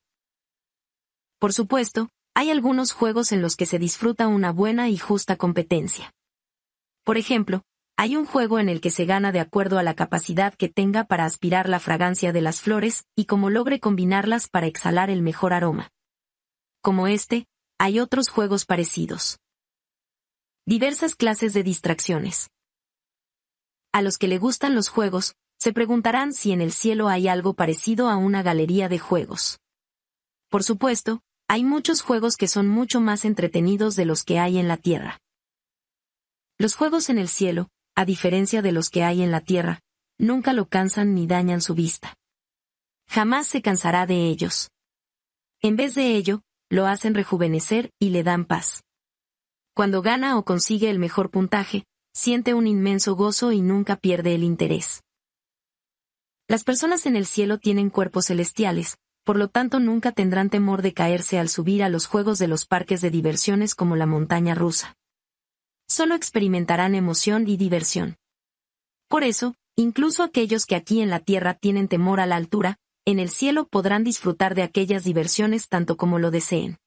Por supuesto, hay algunos juegos en los que se disfruta una buena y justa competencia. Por ejemplo, hay un juego en el que se gana de acuerdo a la capacidad que tenga para aspirar la fragancia de las flores y cómo logre combinarlas para exhalar el mejor aroma. Como este, hay otros juegos parecidos. Diversas clases de distracciones. A los que le gustan los juegos, se preguntarán si en el cielo hay algo parecido a una galería de juegos. Por supuesto, hay muchos juegos que son mucho más entretenidos de los que hay en la Tierra. Los juegos en el cielo, a diferencia de los que hay en la Tierra, nunca lo cansan ni dañan su vista. Jamás se cansará de ellos. En vez de ello, lo hacen rejuvenecer y le dan paz. Cuando gana o consigue el mejor puntaje, siente un inmenso gozo y nunca pierde el interés. Las personas en el cielo tienen cuerpos celestiales, por lo tanto nunca tendrán temor de caerse al subir a los juegos de los parques de diversiones como la montaña rusa. Solo experimentarán emoción y diversión. Por eso, incluso aquellos que aquí en la Tierra tienen temor a la altura, en el cielo podrán disfrutar de aquellas diversiones tanto como lo deseen.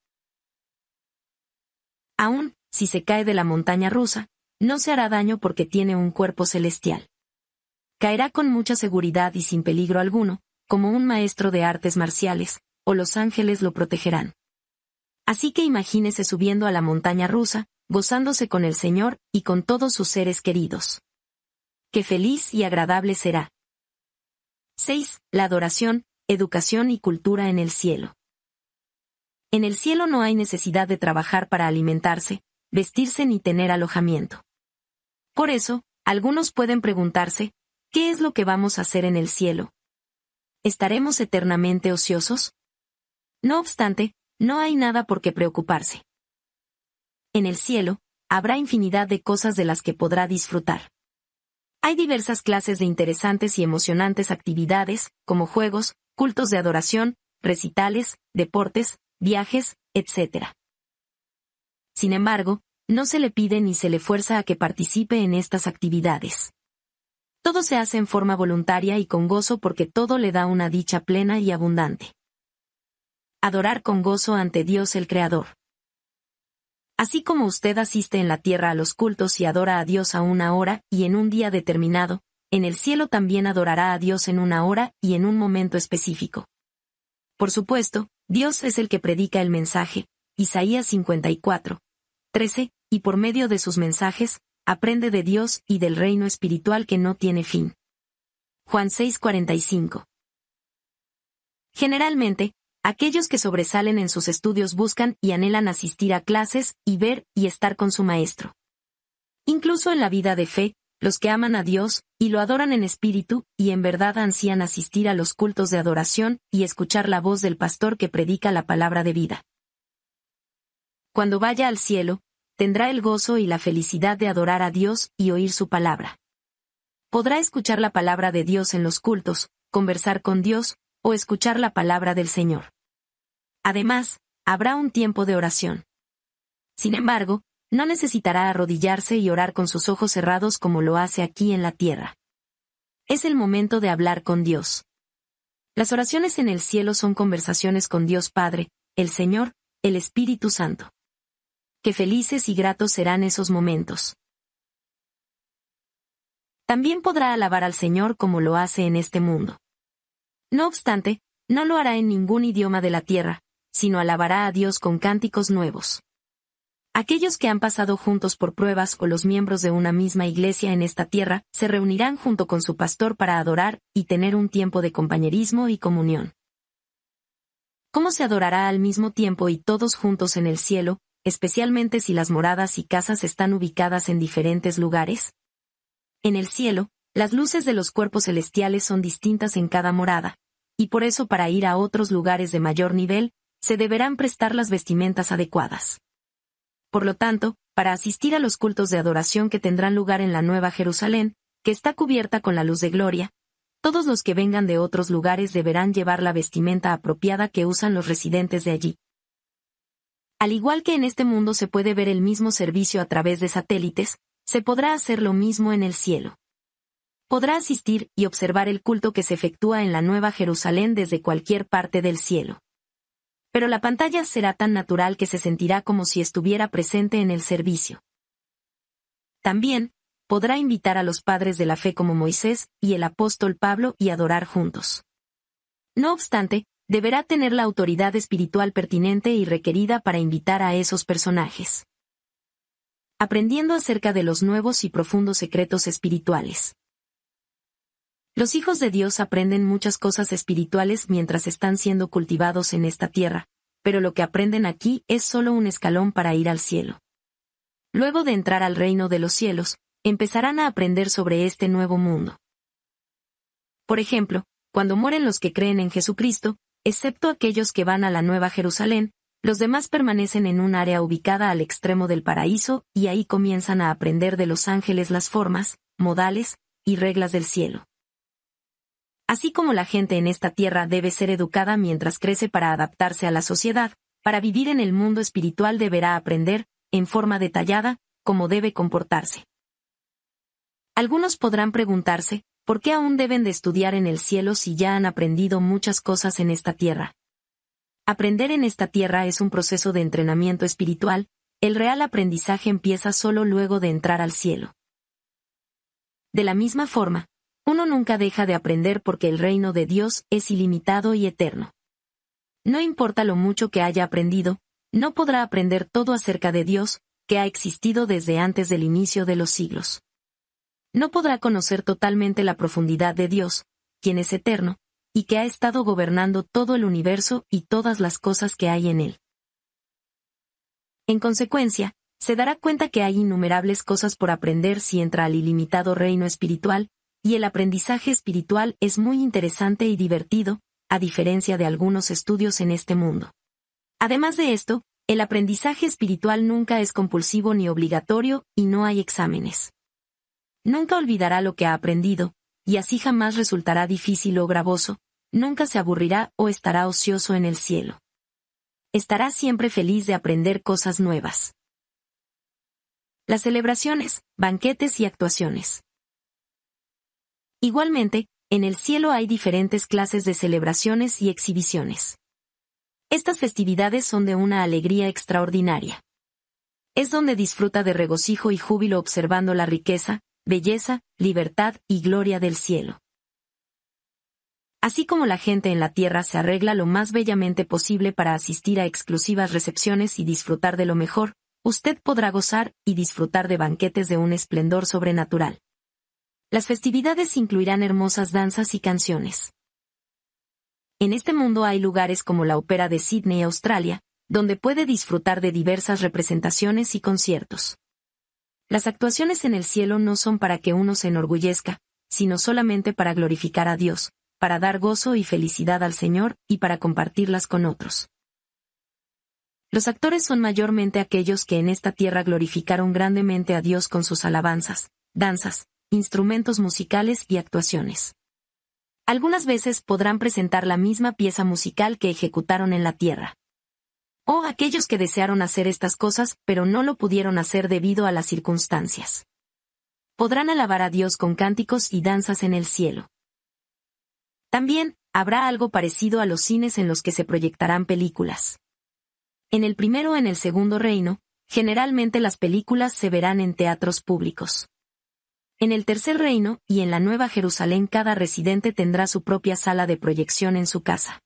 Aún, si se cae de la montaña rusa, no se hará daño porque tiene un cuerpo celestial. Caerá con mucha seguridad y sin peligro alguno, como un maestro de artes marciales, o los ángeles lo protegerán. Así que imagínese subiendo a la montaña rusa, gozándose con el Señor y con todos sus seres queridos. Qué feliz y agradable será. 6. La adoración, educación y cultura en el cielo. En el cielo no hay necesidad de trabajar para alimentarse, vestirse ni tener alojamiento. Por eso, algunos pueden preguntarse, ¿qué es lo que vamos a hacer en el cielo? ¿Estaremos eternamente ociosos? No obstante, no hay nada por qué preocuparse. En el cielo, habrá infinidad de cosas de las que podrá disfrutar. Hay diversas clases de interesantes y emocionantes actividades, como juegos, cultos de adoración, recitales, deportes, viajes, etc. Sin embargo, no se le pide ni se le fuerza a que participe en estas actividades. Todo se hace en forma voluntaria y con gozo porque todo le da una dicha plena y abundante. Adorar con gozo ante Dios el Creador. Así como usted asiste en la tierra a los cultos y adora a Dios a una hora y en un día determinado, en el cielo también adorará a Dios en una hora y en un momento específico. Por supuesto, Dios es el que predica el mensaje, Isaías 54, 13, y por medio de sus mensajes, aprende de Dios y del reino espiritual que no tiene fin. Juan 6:45 Generalmente, Aquellos que sobresalen en sus estudios buscan y anhelan asistir a clases, y ver, y estar con su maestro. Incluso en la vida de fe, los que aman a Dios, y lo adoran en espíritu, y en verdad ansían asistir a los cultos de adoración, y escuchar la voz del pastor que predica la palabra de vida. Cuando vaya al cielo, tendrá el gozo y la felicidad de adorar a Dios y oír su palabra. Podrá escuchar la palabra de Dios en los cultos, conversar con Dios, o escuchar la palabra del Señor. Además, habrá un tiempo de oración. Sin embargo, no necesitará arrodillarse y orar con sus ojos cerrados como lo hace aquí en la tierra. Es el momento de hablar con Dios. Las oraciones en el cielo son conversaciones con Dios Padre, el Señor, el Espíritu Santo. Qué felices y gratos serán esos momentos. También podrá alabar al Señor como lo hace en este mundo. No obstante, no lo hará en ningún idioma de la tierra, sino alabará a Dios con cánticos nuevos. Aquellos que han pasado juntos por pruebas o los miembros de una misma iglesia en esta tierra, se reunirán junto con su pastor para adorar y tener un tiempo de compañerismo y comunión. ¿Cómo se adorará al mismo tiempo y todos juntos en el cielo, especialmente si las moradas y casas están ubicadas en diferentes lugares? En el cielo, las luces de los cuerpos celestiales son distintas en cada morada, y por eso para ir a otros lugares de mayor nivel, se deberán prestar las vestimentas adecuadas. Por lo tanto, para asistir a los cultos de adoración que tendrán lugar en la Nueva Jerusalén, que está cubierta con la luz de gloria, todos los que vengan de otros lugares deberán llevar la vestimenta apropiada que usan los residentes de allí. Al igual que en este mundo se puede ver el mismo servicio a través de satélites, se podrá hacer lo mismo en el cielo. Podrá asistir y observar el culto que se efectúa en la Nueva Jerusalén desde cualquier parte del cielo pero la pantalla será tan natural que se sentirá como si estuviera presente en el servicio. También, podrá invitar a los padres de la fe como Moisés y el apóstol Pablo y adorar juntos. No obstante, deberá tener la autoridad espiritual pertinente y requerida para invitar a esos personajes. Aprendiendo acerca de los nuevos y profundos secretos espirituales. Los hijos de Dios aprenden muchas cosas espirituales mientras están siendo cultivados en esta tierra, pero lo que aprenden aquí es solo un escalón para ir al cielo. Luego de entrar al reino de los cielos, empezarán a aprender sobre este nuevo mundo. Por ejemplo, cuando mueren los que creen en Jesucristo, excepto aquellos que van a la Nueva Jerusalén, los demás permanecen en un área ubicada al extremo del paraíso y ahí comienzan a aprender de los ángeles las formas, modales y reglas del cielo. Así como la gente en esta tierra debe ser educada mientras crece para adaptarse a la sociedad, para vivir en el mundo espiritual deberá aprender, en forma detallada, cómo debe comportarse. Algunos podrán preguntarse, ¿por qué aún deben de estudiar en el cielo si ya han aprendido muchas cosas en esta tierra? Aprender en esta tierra es un proceso de entrenamiento espiritual, el real aprendizaje empieza solo luego de entrar al cielo. De la misma forma, uno nunca deja de aprender porque el reino de Dios es ilimitado y eterno. No importa lo mucho que haya aprendido, no podrá aprender todo acerca de Dios, que ha existido desde antes del inicio de los siglos. No podrá conocer totalmente la profundidad de Dios, quien es eterno, y que ha estado gobernando todo el universo y todas las cosas que hay en él. En consecuencia, se dará cuenta que hay innumerables cosas por aprender si entra al ilimitado reino espiritual, y el aprendizaje espiritual es muy interesante y divertido, a diferencia de algunos estudios en este mundo. Además de esto, el aprendizaje espiritual nunca es compulsivo ni obligatorio y no hay exámenes. Nunca olvidará lo que ha aprendido, y así jamás resultará difícil o gravoso, nunca se aburrirá o estará ocioso en el cielo. Estará siempre feliz de aprender cosas nuevas. Las celebraciones, banquetes y actuaciones. Igualmente, en el cielo hay diferentes clases de celebraciones y exhibiciones. Estas festividades son de una alegría extraordinaria. Es donde disfruta de regocijo y júbilo observando la riqueza, belleza, libertad y gloria del cielo. Así como la gente en la tierra se arregla lo más bellamente posible para asistir a exclusivas recepciones y disfrutar de lo mejor, usted podrá gozar y disfrutar de banquetes de un esplendor sobrenatural. Las festividades incluirán hermosas danzas y canciones. En este mundo hay lugares como la Ópera de Sydney, Australia, donde puede disfrutar de diversas representaciones y conciertos. Las actuaciones en el cielo no son para que uno se enorgullezca, sino solamente para glorificar a Dios, para dar gozo y felicidad al Señor y para compartirlas con otros. Los actores son mayormente aquellos que en esta tierra glorificaron grandemente a Dios con sus alabanzas, danzas, instrumentos musicales y actuaciones. Algunas veces podrán presentar la misma pieza musical que ejecutaron en la Tierra. O aquellos que desearon hacer estas cosas pero no lo pudieron hacer debido a las circunstancias. Podrán alabar a Dios con cánticos y danzas en el cielo. También, habrá algo parecido a los cines en los que se proyectarán películas. En el primero o en el segundo reino, generalmente las películas se verán en teatros públicos. En el tercer reino y en la Nueva Jerusalén cada residente tendrá su propia sala de proyección en su casa.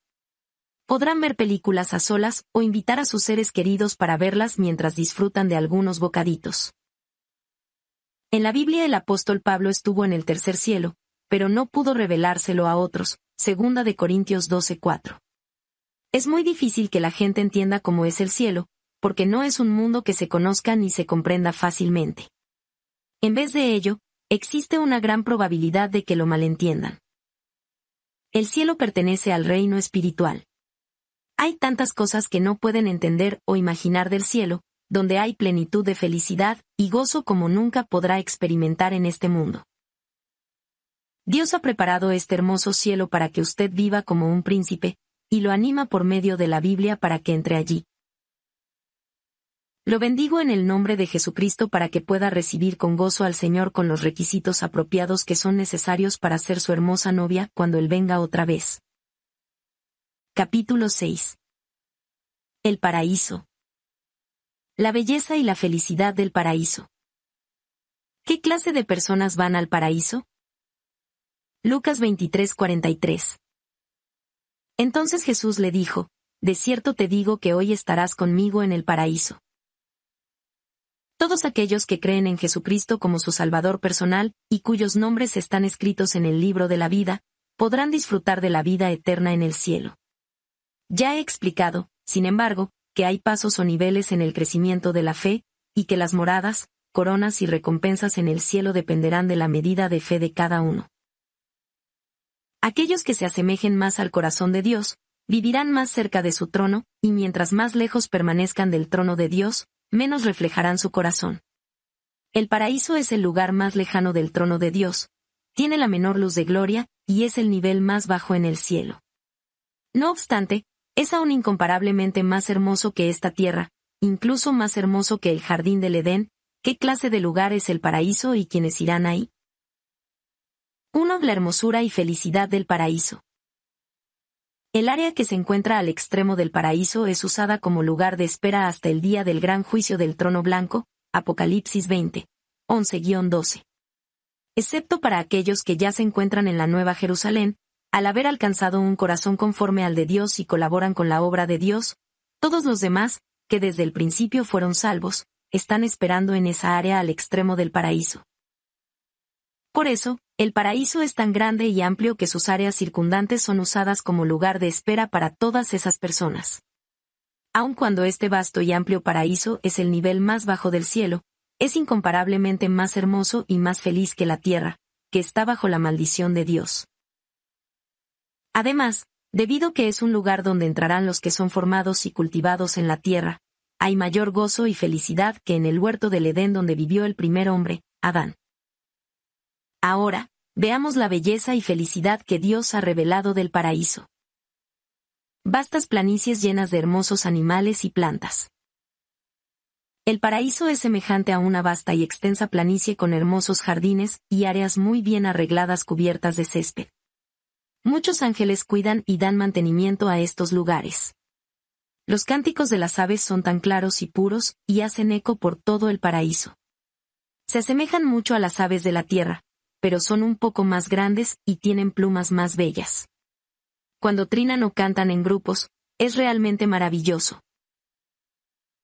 Podrán ver películas a solas o invitar a sus seres queridos para verlas mientras disfrutan de algunos bocaditos. En la Biblia el apóstol Pablo estuvo en el tercer cielo, pero no pudo revelárselo a otros, segunda de Corintios 12:4. Es muy difícil que la gente entienda cómo es el cielo, porque no es un mundo que se conozca ni se comprenda fácilmente. En vez de ello, existe una gran probabilidad de que lo malentiendan. El cielo pertenece al reino espiritual. Hay tantas cosas que no pueden entender o imaginar del cielo, donde hay plenitud de felicidad y gozo como nunca podrá experimentar en este mundo. Dios ha preparado este hermoso cielo para que usted viva como un príncipe, y lo anima por medio de la Biblia para que entre allí, lo bendigo en el nombre de Jesucristo para que pueda recibir con gozo al Señor con los requisitos apropiados que son necesarios para ser su hermosa novia cuando Él venga otra vez. Capítulo 6 El paraíso. La belleza y la felicidad del paraíso. ¿Qué clase de personas van al paraíso? Lucas 23:43 Entonces Jesús le dijo, De cierto te digo que hoy estarás conmigo en el paraíso. Todos aquellos que creen en Jesucristo como su Salvador personal, y cuyos nombres están escritos en el libro de la vida, podrán disfrutar de la vida eterna en el cielo. Ya he explicado, sin embargo, que hay pasos o niveles en el crecimiento de la fe, y que las moradas, coronas y recompensas en el cielo dependerán de la medida de fe de cada uno. Aquellos que se asemejen más al corazón de Dios, vivirán más cerca de su trono, y mientras más lejos permanezcan del trono de Dios, menos reflejarán su corazón. El paraíso es el lugar más lejano del trono de Dios, tiene la menor luz de gloria, y es el nivel más bajo en el cielo. No obstante, es aún incomparablemente más hermoso que esta tierra, incluso más hermoso que el jardín del Edén, qué clase de lugar es el paraíso y quiénes irán ahí. 1. La hermosura y felicidad del paraíso. El área que se encuentra al extremo del paraíso es usada como lugar de espera hasta el día del gran juicio del trono blanco, Apocalipsis 20, 11-12. Excepto para aquellos que ya se encuentran en la Nueva Jerusalén, al haber alcanzado un corazón conforme al de Dios y colaboran con la obra de Dios, todos los demás, que desde el principio fueron salvos, están esperando en esa área al extremo del paraíso. Por eso, el paraíso es tan grande y amplio que sus áreas circundantes son usadas como lugar de espera para todas esas personas. Aun cuando este vasto y amplio paraíso es el nivel más bajo del cielo, es incomparablemente más hermoso y más feliz que la tierra, que está bajo la maldición de Dios. Además, debido que es un lugar donde entrarán los que son formados y cultivados en la tierra, hay mayor gozo y felicidad que en el huerto del Edén donde vivió el primer hombre, Adán. Ahora, veamos la belleza y felicidad que Dios ha revelado del paraíso. Vastas planicies llenas de hermosos animales y plantas. El paraíso es semejante a una vasta y extensa planicie con hermosos jardines y áreas muy bien arregladas cubiertas de césped. Muchos ángeles cuidan y dan mantenimiento a estos lugares. Los cánticos de las aves son tan claros y puros, y hacen eco por todo el paraíso. Se asemejan mucho a las aves de la tierra, pero son un poco más grandes y tienen plumas más bellas. Cuando trinan o cantan en grupos, es realmente maravilloso.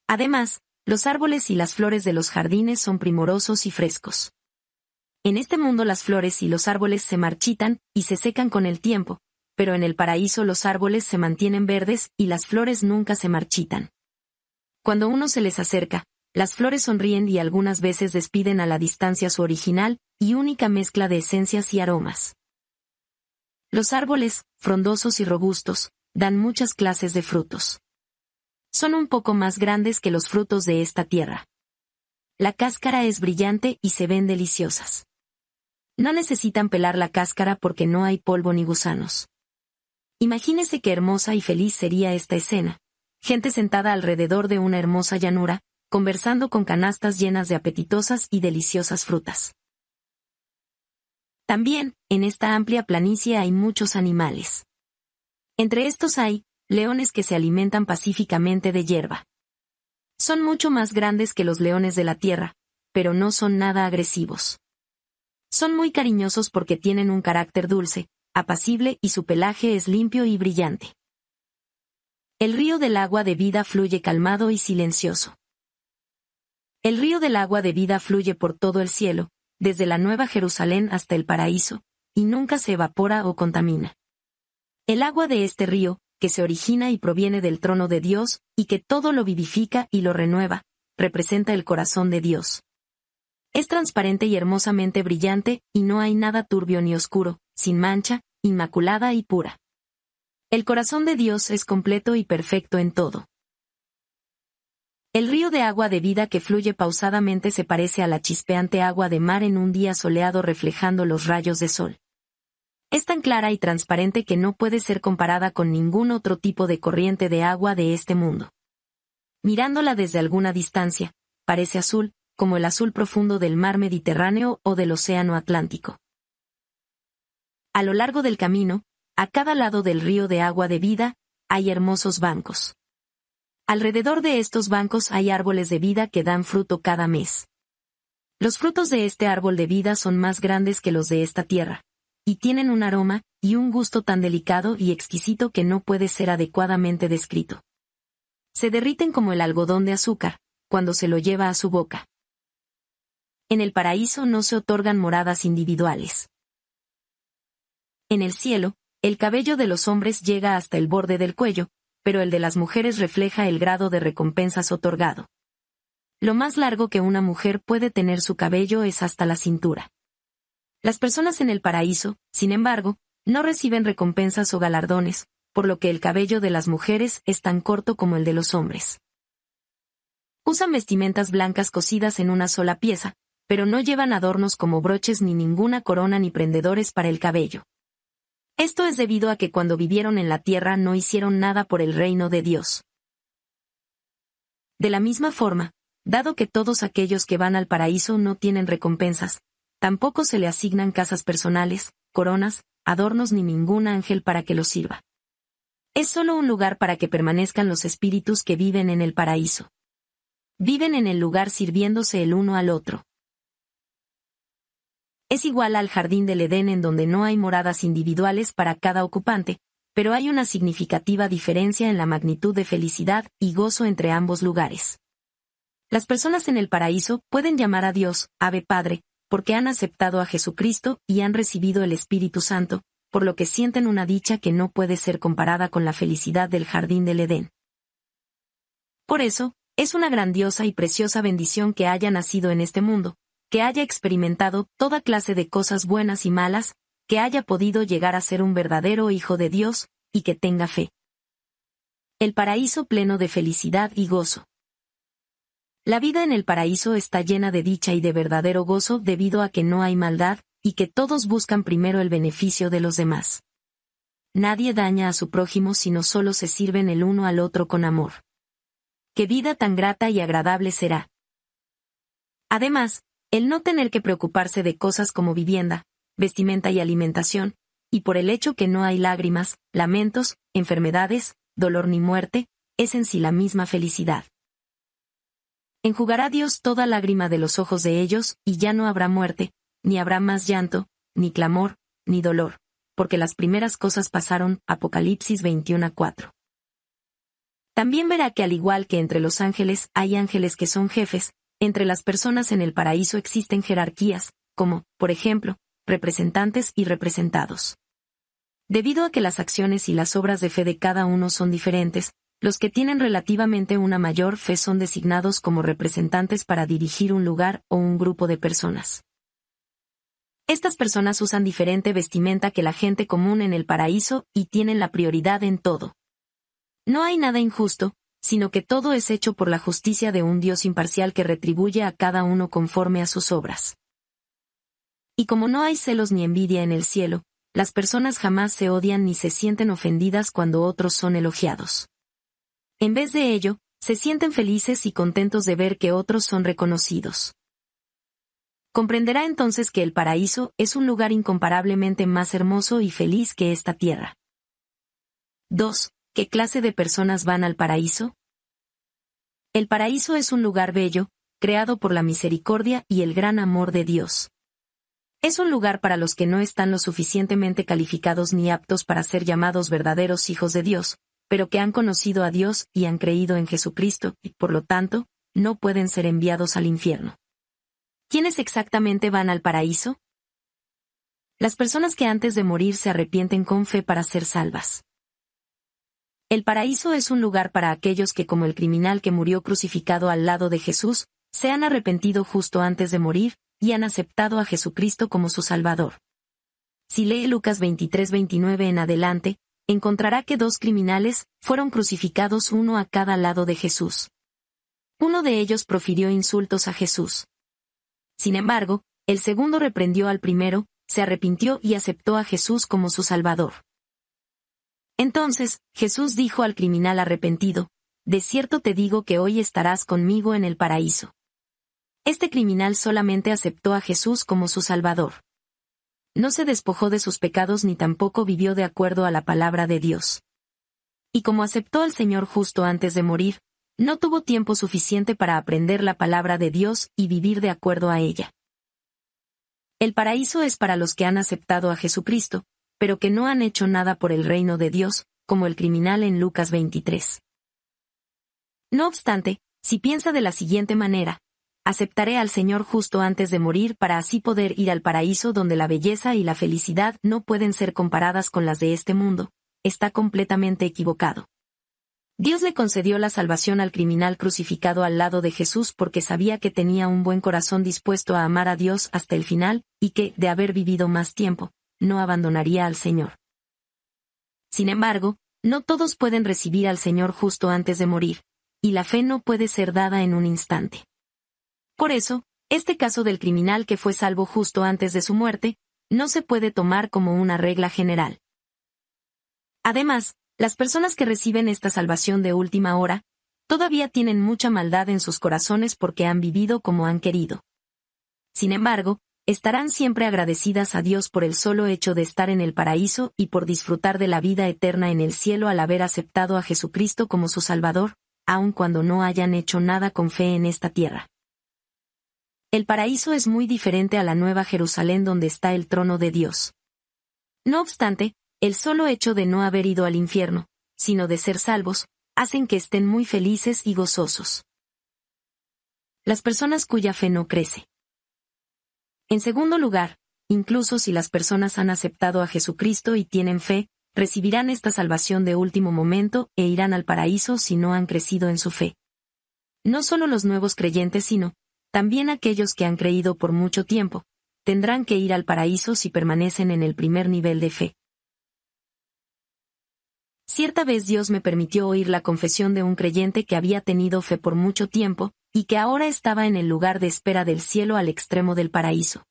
Además, los árboles y las flores de los jardines son primorosos y frescos. En este mundo las flores y los árboles se marchitan y se secan con el tiempo, pero en el paraíso los árboles se mantienen verdes y las flores nunca se marchitan. Cuando uno se les acerca, las flores sonríen y algunas veces despiden a la distancia su original y única mezcla de esencias y aromas. Los árboles, frondosos y robustos, dan muchas clases de frutos. Son un poco más grandes que los frutos de esta tierra. La cáscara es brillante y se ven deliciosas. No necesitan pelar la cáscara porque no hay polvo ni gusanos. Imagínese qué hermosa y feliz sería esta escena. Gente sentada alrededor de una hermosa llanura, conversando con canastas llenas de apetitosas y deliciosas frutas. También, en esta amplia planicie hay muchos animales. Entre estos hay, leones que se alimentan pacíficamente de hierba. Son mucho más grandes que los leones de la tierra, pero no son nada agresivos. Son muy cariñosos porque tienen un carácter dulce, apacible y su pelaje es limpio y brillante. El río del agua de vida fluye calmado y silencioso. El río del agua de vida fluye por todo el cielo, desde la Nueva Jerusalén hasta el paraíso, y nunca se evapora o contamina. El agua de este río, que se origina y proviene del trono de Dios, y que todo lo vivifica y lo renueva, representa el corazón de Dios. Es transparente y hermosamente brillante, y no hay nada turbio ni oscuro, sin mancha, inmaculada y pura. El corazón de Dios es completo y perfecto en todo. El río de agua de vida que fluye pausadamente se parece a la chispeante agua de mar en un día soleado reflejando los rayos de sol. Es tan clara y transparente que no puede ser comparada con ningún otro tipo de corriente de agua de este mundo. Mirándola desde alguna distancia, parece azul, como el azul profundo del mar Mediterráneo o del Océano Atlántico. A lo largo del camino, a cada lado del río de agua de vida, hay hermosos bancos. Alrededor de estos bancos hay árboles de vida que dan fruto cada mes. Los frutos de este árbol de vida son más grandes que los de esta tierra, y tienen un aroma y un gusto tan delicado y exquisito que no puede ser adecuadamente descrito. Se derriten como el algodón de azúcar, cuando se lo lleva a su boca. En el paraíso no se otorgan moradas individuales. En el cielo, el cabello de los hombres llega hasta el borde del cuello, pero el de las mujeres refleja el grado de recompensas otorgado. Lo más largo que una mujer puede tener su cabello es hasta la cintura. Las personas en el paraíso, sin embargo, no reciben recompensas o galardones, por lo que el cabello de las mujeres es tan corto como el de los hombres. Usan vestimentas blancas cosidas en una sola pieza, pero no llevan adornos como broches ni ninguna corona ni prendedores para el cabello. Esto es debido a que cuando vivieron en la tierra no hicieron nada por el reino de Dios. De la misma forma, dado que todos aquellos que van al paraíso no tienen recompensas, tampoco se le asignan casas personales, coronas, adornos ni ningún ángel para que los sirva. Es solo un lugar para que permanezcan los espíritus que viven en el paraíso. Viven en el lugar sirviéndose el uno al otro. Es igual al jardín del Edén en donde no hay moradas individuales para cada ocupante, pero hay una significativa diferencia en la magnitud de felicidad y gozo entre ambos lugares. Las personas en el paraíso pueden llamar a Dios, Ave Padre, porque han aceptado a Jesucristo y han recibido el Espíritu Santo, por lo que sienten una dicha que no puede ser comparada con la felicidad del jardín del Edén. Por eso, es una grandiosa y preciosa bendición que haya nacido en este mundo, que haya experimentado toda clase de cosas buenas y malas, que haya podido llegar a ser un verdadero hijo de Dios, y que tenga fe. El paraíso pleno de felicidad y gozo. La vida en el paraíso está llena de dicha y de verdadero gozo debido a que no hay maldad, y que todos buscan primero el beneficio de los demás. Nadie daña a su prójimo sino solo se sirven el uno al otro con amor. ¡Qué vida tan grata y agradable será! Además, el no tener que preocuparse de cosas como vivienda, vestimenta y alimentación, y por el hecho que no hay lágrimas, lamentos, enfermedades, dolor ni muerte, es en sí la misma felicidad. Enjugará Dios toda lágrima de los ojos de ellos, y ya no habrá muerte, ni habrá más llanto, ni clamor, ni dolor, porque las primeras cosas pasaron. Apocalipsis 21 4. También verá que al igual que entre los ángeles hay ángeles que son jefes, entre las personas en el paraíso existen jerarquías, como, por ejemplo, representantes y representados. Debido a que las acciones y las obras de fe de cada uno son diferentes, los que tienen relativamente una mayor fe son designados como representantes para dirigir un lugar o un grupo de personas. Estas personas usan diferente vestimenta que la gente común en el paraíso y tienen la prioridad en todo. No hay nada injusto, sino que todo es hecho por la justicia de un Dios imparcial que retribuye a cada uno conforme a sus obras. Y como no hay celos ni envidia en el cielo, las personas jamás se odian ni se sienten ofendidas cuando otros son elogiados. En vez de ello, se sienten felices y contentos de ver que otros son reconocidos. Comprenderá entonces que el paraíso es un lugar incomparablemente más hermoso y feliz que esta tierra. 2. ¿Qué clase de personas van al paraíso? El paraíso es un lugar bello, creado por la misericordia y el gran amor de Dios. Es un lugar para los que no están lo suficientemente calificados ni aptos para ser llamados verdaderos hijos de Dios, pero que han conocido a Dios y han creído en Jesucristo, y por lo tanto, no pueden ser enviados al infierno. ¿Quiénes exactamente van al paraíso? Las personas que antes de morir se arrepienten con fe para ser salvas. El paraíso es un lugar para aquellos que como el criminal que murió crucificado al lado de Jesús, se han arrepentido justo antes de morir, y han aceptado a Jesucristo como su Salvador. Si lee Lucas 23:29 en adelante, encontrará que dos criminales fueron crucificados uno a cada lado de Jesús. Uno de ellos profirió insultos a Jesús. Sin embargo, el segundo reprendió al primero, se arrepintió y aceptó a Jesús como su Salvador. Entonces, Jesús dijo al criminal arrepentido, De cierto te digo que hoy estarás conmigo en el paraíso. Este criminal solamente aceptó a Jesús como su Salvador. No se despojó de sus pecados ni tampoco vivió de acuerdo a la palabra de Dios. Y como aceptó al Señor justo antes de morir, no tuvo tiempo suficiente para aprender la palabra de Dios y vivir de acuerdo a ella. El paraíso es para los que han aceptado a Jesucristo, pero que no han hecho nada por el reino de Dios, como el criminal en Lucas 23. No obstante, si piensa de la siguiente manera, aceptaré al Señor justo antes de morir para así poder ir al paraíso donde la belleza y la felicidad no pueden ser comparadas con las de este mundo, está completamente equivocado. Dios le concedió la salvación al criminal crucificado al lado de Jesús porque sabía que tenía un buen corazón dispuesto a amar a Dios hasta el final, y que, de haber vivido más tiempo, no abandonaría al Señor. Sin embargo, no todos pueden recibir al Señor justo antes de morir, y la fe no puede ser dada en un instante. Por eso, este caso del criminal que fue salvo justo antes de su muerte, no se puede tomar como una regla general. Además, las personas que reciben esta salvación de última hora, todavía tienen mucha maldad en sus corazones porque han vivido como han querido. Sin embargo, estarán siempre agradecidas a Dios por el solo hecho de estar en el paraíso y por disfrutar de la vida eterna en el cielo al haber aceptado a Jesucristo como su Salvador, aun cuando no hayan hecho nada con fe en esta tierra. El paraíso es muy diferente a la Nueva Jerusalén donde está el trono de Dios. No obstante, el solo hecho de no haber ido al infierno, sino de ser salvos, hacen que estén muy felices y gozosos. Las personas cuya fe no crece, en segundo lugar, incluso si las personas han aceptado a Jesucristo y tienen fe, recibirán esta salvación de último momento e irán al paraíso si no han crecido en su fe. No solo los nuevos creyentes, sino, también aquellos que han creído por mucho tiempo, tendrán que ir al paraíso si permanecen en el primer nivel de fe. Cierta vez Dios me permitió oír la confesión de un creyente que había tenido fe por mucho tiempo, y que ahora estaba en el lugar de espera del cielo al extremo del paraíso.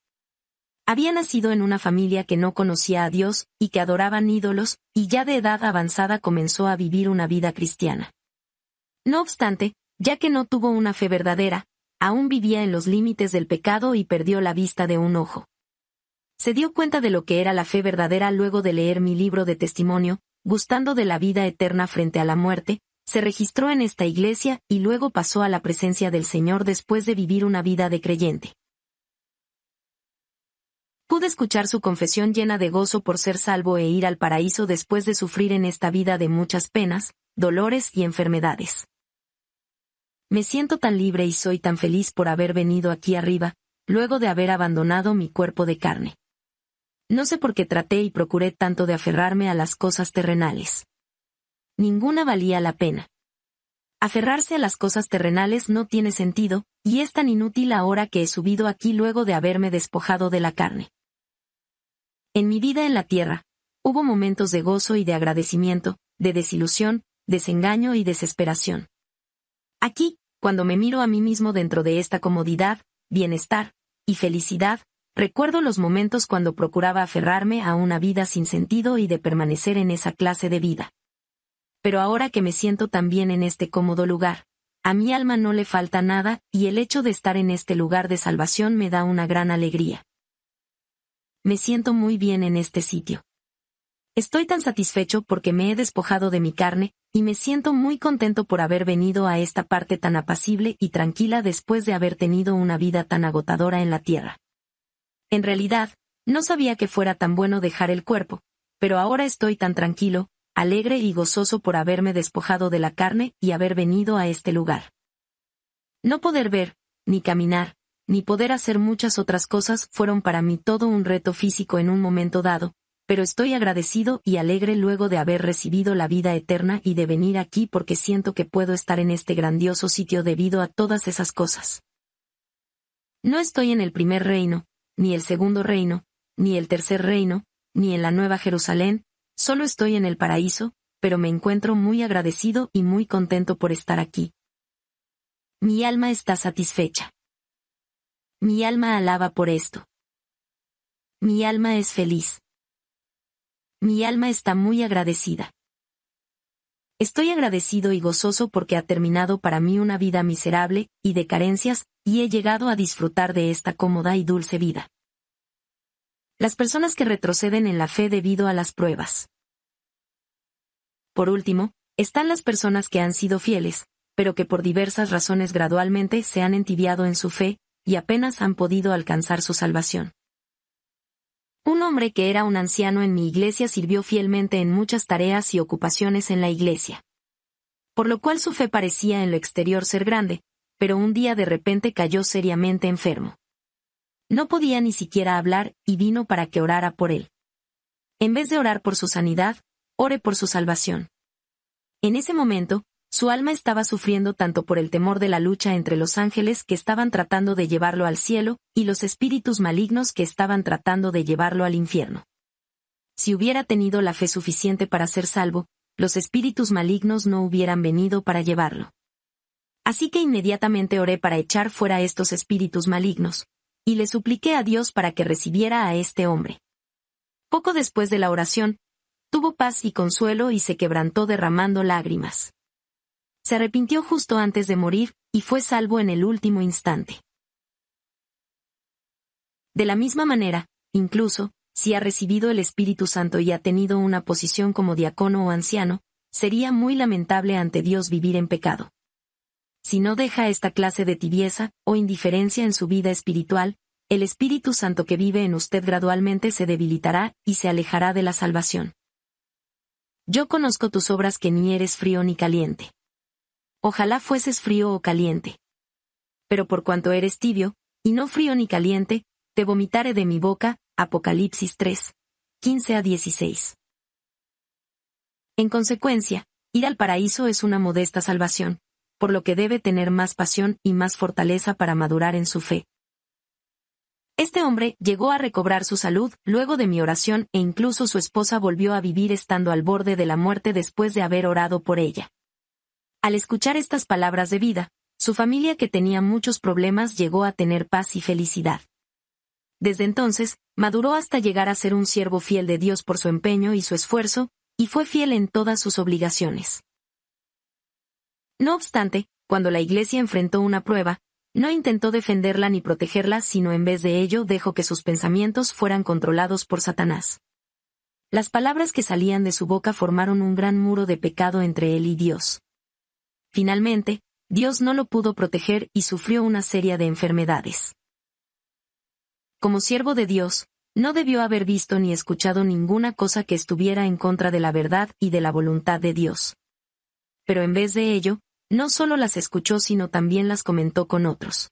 Había nacido en una familia que no conocía a Dios y que adoraban ídolos, y ya de edad avanzada comenzó a vivir una vida cristiana. No obstante, ya que no tuvo una fe verdadera, aún vivía en los límites del pecado y perdió la vista de un ojo. Se dio cuenta de lo que era la fe verdadera luego de leer mi libro de testimonio, gustando de la vida eterna frente a la muerte, se registró en esta iglesia y luego pasó a la presencia del Señor después de vivir una vida de creyente. Pude escuchar su confesión llena de gozo por ser salvo e ir al paraíso después de sufrir en esta vida de muchas penas, dolores y enfermedades. Me siento tan libre y soy tan feliz por haber venido aquí arriba, luego de haber abandonado mi cuerpo de carne. No sé por qué traté y procuré tanto de aferrarme a las cosas terrenales ninguna valía la pena. Aferrarse a las cosas terrenales no tiene sentido, y es tan inútil ahora que he subido aquí luego de haberme despojado de la carne. En mi vida en la tierra, hubo momentos de gozo y de agradecimiento, de desilusión, desengaño y desesperación. Aquí, cuando me miro a mí mismo dentro de esta comodidad, bienestar y felicidad, recuerdo los momentos cuando procuraba aferrarme a una vida sin sentido y de permanecer en esa clase de vida pero ahora que me siento tan bien en este cómodo lugar, a mi alma no le falta nada, y el hecho de estar en este lugar de salvación me da una gran alegría. Me siento muy bien en este sitio. Estoy tan satisfecho porque me he despojado de mi carne, y me siento muy contento por haber venido a esta parte tan apacible y tranquila después de haber tenido una vida tan agotadora en la tierra. En realidad, no sabía que fuera tan bueno dejar el cuerpo, pero ahora estoy tan tranquilo, alegre y gozoso por haberme despojado de la carne y haber venido a este lugar. No poder ver, ni caminar, ni poder hacer muchas otras cosas fueron para mí todo un reto físico en un momento dado, pero estoy agradecido y alegre luego de haber recibido la vida eterna y de venir aquí porque siento que puedo estar en este grandioso sitio debido a todas esas cosas. No estoy en el primer reino, ni el segundo reino, ni el tercer reino, ni en la Nueva Jerusalén, Solo estoy en el paraíso, pero me encuentro muy agradecido y muy contento por estar aquí. Mi alma está satisfecha. Mi alma alaba por esto. Mi alma es feliz. Mi alma está muy agradecida. Estoy agradecido y gozoso porque ha terminado para mí una vida miserable y de carencias, y he llegado a disfrutar de esta cómoda y dulce vida. Las personas que retroceden en la fe debido a las pruebas. Por último, están las personas que han sido fieles, pero que por diversas razones gradualmente se han entibiado en su fe, y apenas han podido alcanzar su salvación. Un hombre que era un anciano en mi iglesia sirvió fielmente en muchas tareas y ocupaciones en la iglesia. Por lo cual su fe parecía en lo exterior ser grande, pero un día de repente cayó seriamente enfermo. No podía ni siquiera hablar y vino para que orara por él. En vez de orar por su sanidad, ore por su salvación. En ese momento, su alma estaba sufriendo tanto por el temor de la lucha entre los ángeles que estaban tratando de llevarlo al cielo y los espíritus malignos que estaban tratando de llevarlo al infierno. Si hubiera tenido la fe suficiente para ser salvo, los espíritus malignos no hubieran venido para llevarlo. Así que inmediatamente oré para echar fuera estos espíritus malignos, y le supliqué a Dios para que recibiera a este hombre. Poco después de la oración, tuvo paz y consuelo y se quebrantó derramando lágrimas. Se arrepintió justo antes de morir, y fue salvo en el último instante. De la misma manera, incluso, si ha recibido el Espíritu Santo y ha tenido una posición como diácono o anciano, sería muy lamentable ante Dios vivir en pecado si no deja esta clase de tibieza o indiferencia en su vida espiritual, el Espíritu Santo que vive en usted gradualmente se debilitará y se alejará de la salvación. Yo conozco tus obras que ni eres frío ni caliente. Ojalá fueses frío o caliente. Pero por cuanto eres tibio, y no frío ni caliente, te vomitaré de mi boca, Apocalipsis 3, 15 a 16. En consecuencia, ir al paraíso es una modesta salvación, por lo que debe tener más pasión y más fortaleza para madurar en su fe. Este hombre llegó a recobrar su salud luego de mi oración e incluso su esposa volvió a vivir estando al borde de la muerte después de haber orado por ella. Al escuchar estas palabras de vida, su familia que tenía muchos problemas llegó a tener paz y felicidad. Desde entonces, maduró hasta llegar a ser un siervo fiel de Dios por su empeño y su esfuerzo, y fue fiel en todas sus obligaciones. No obstante, cuando la Iglesia enfrentó una prueba, no intentó defenderla ni protegerla, sino en vez de ello dejó que sus pensamientos fueran controlados por Satanás. Las palabras que salían de su boca formaron un gran muro de pecado entre él y Dios. Finalmente, Dios no lo pudo proteger y sufrió una serie de enfermedades. Como siervo de Dios, no debió haber visto ni escuchado ninguna cosa que estuviera en contra de la verdad y de la voluntad de Dios. Pero en vez de ello, no solo las escuchó sino también las comentó con otros.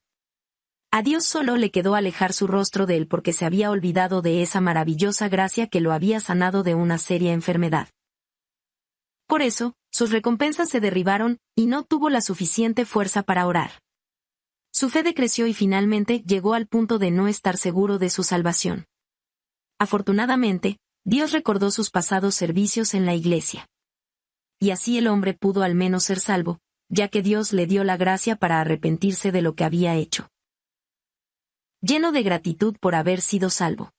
A Dios solo le quedó alejar su rostro de él porque se había olvidado de esa maravillosa gracia que lo había sanado de una seria enfermedad. Por eso, sus recompensas se derribaron, y no tuvo la suficiente fuerza para orar. Su fe decreció y finalmente llegó al punto de no estar seguro de su salvación. Afortunadamente, Dios recordó sus pasados servicios en la iglesia. Y así el hombre pudo al menos ser salvo, ya que Dios le dio la gracia para arrepentirse de lo que había hecho. Lleno de gratitud por haber sido salvo.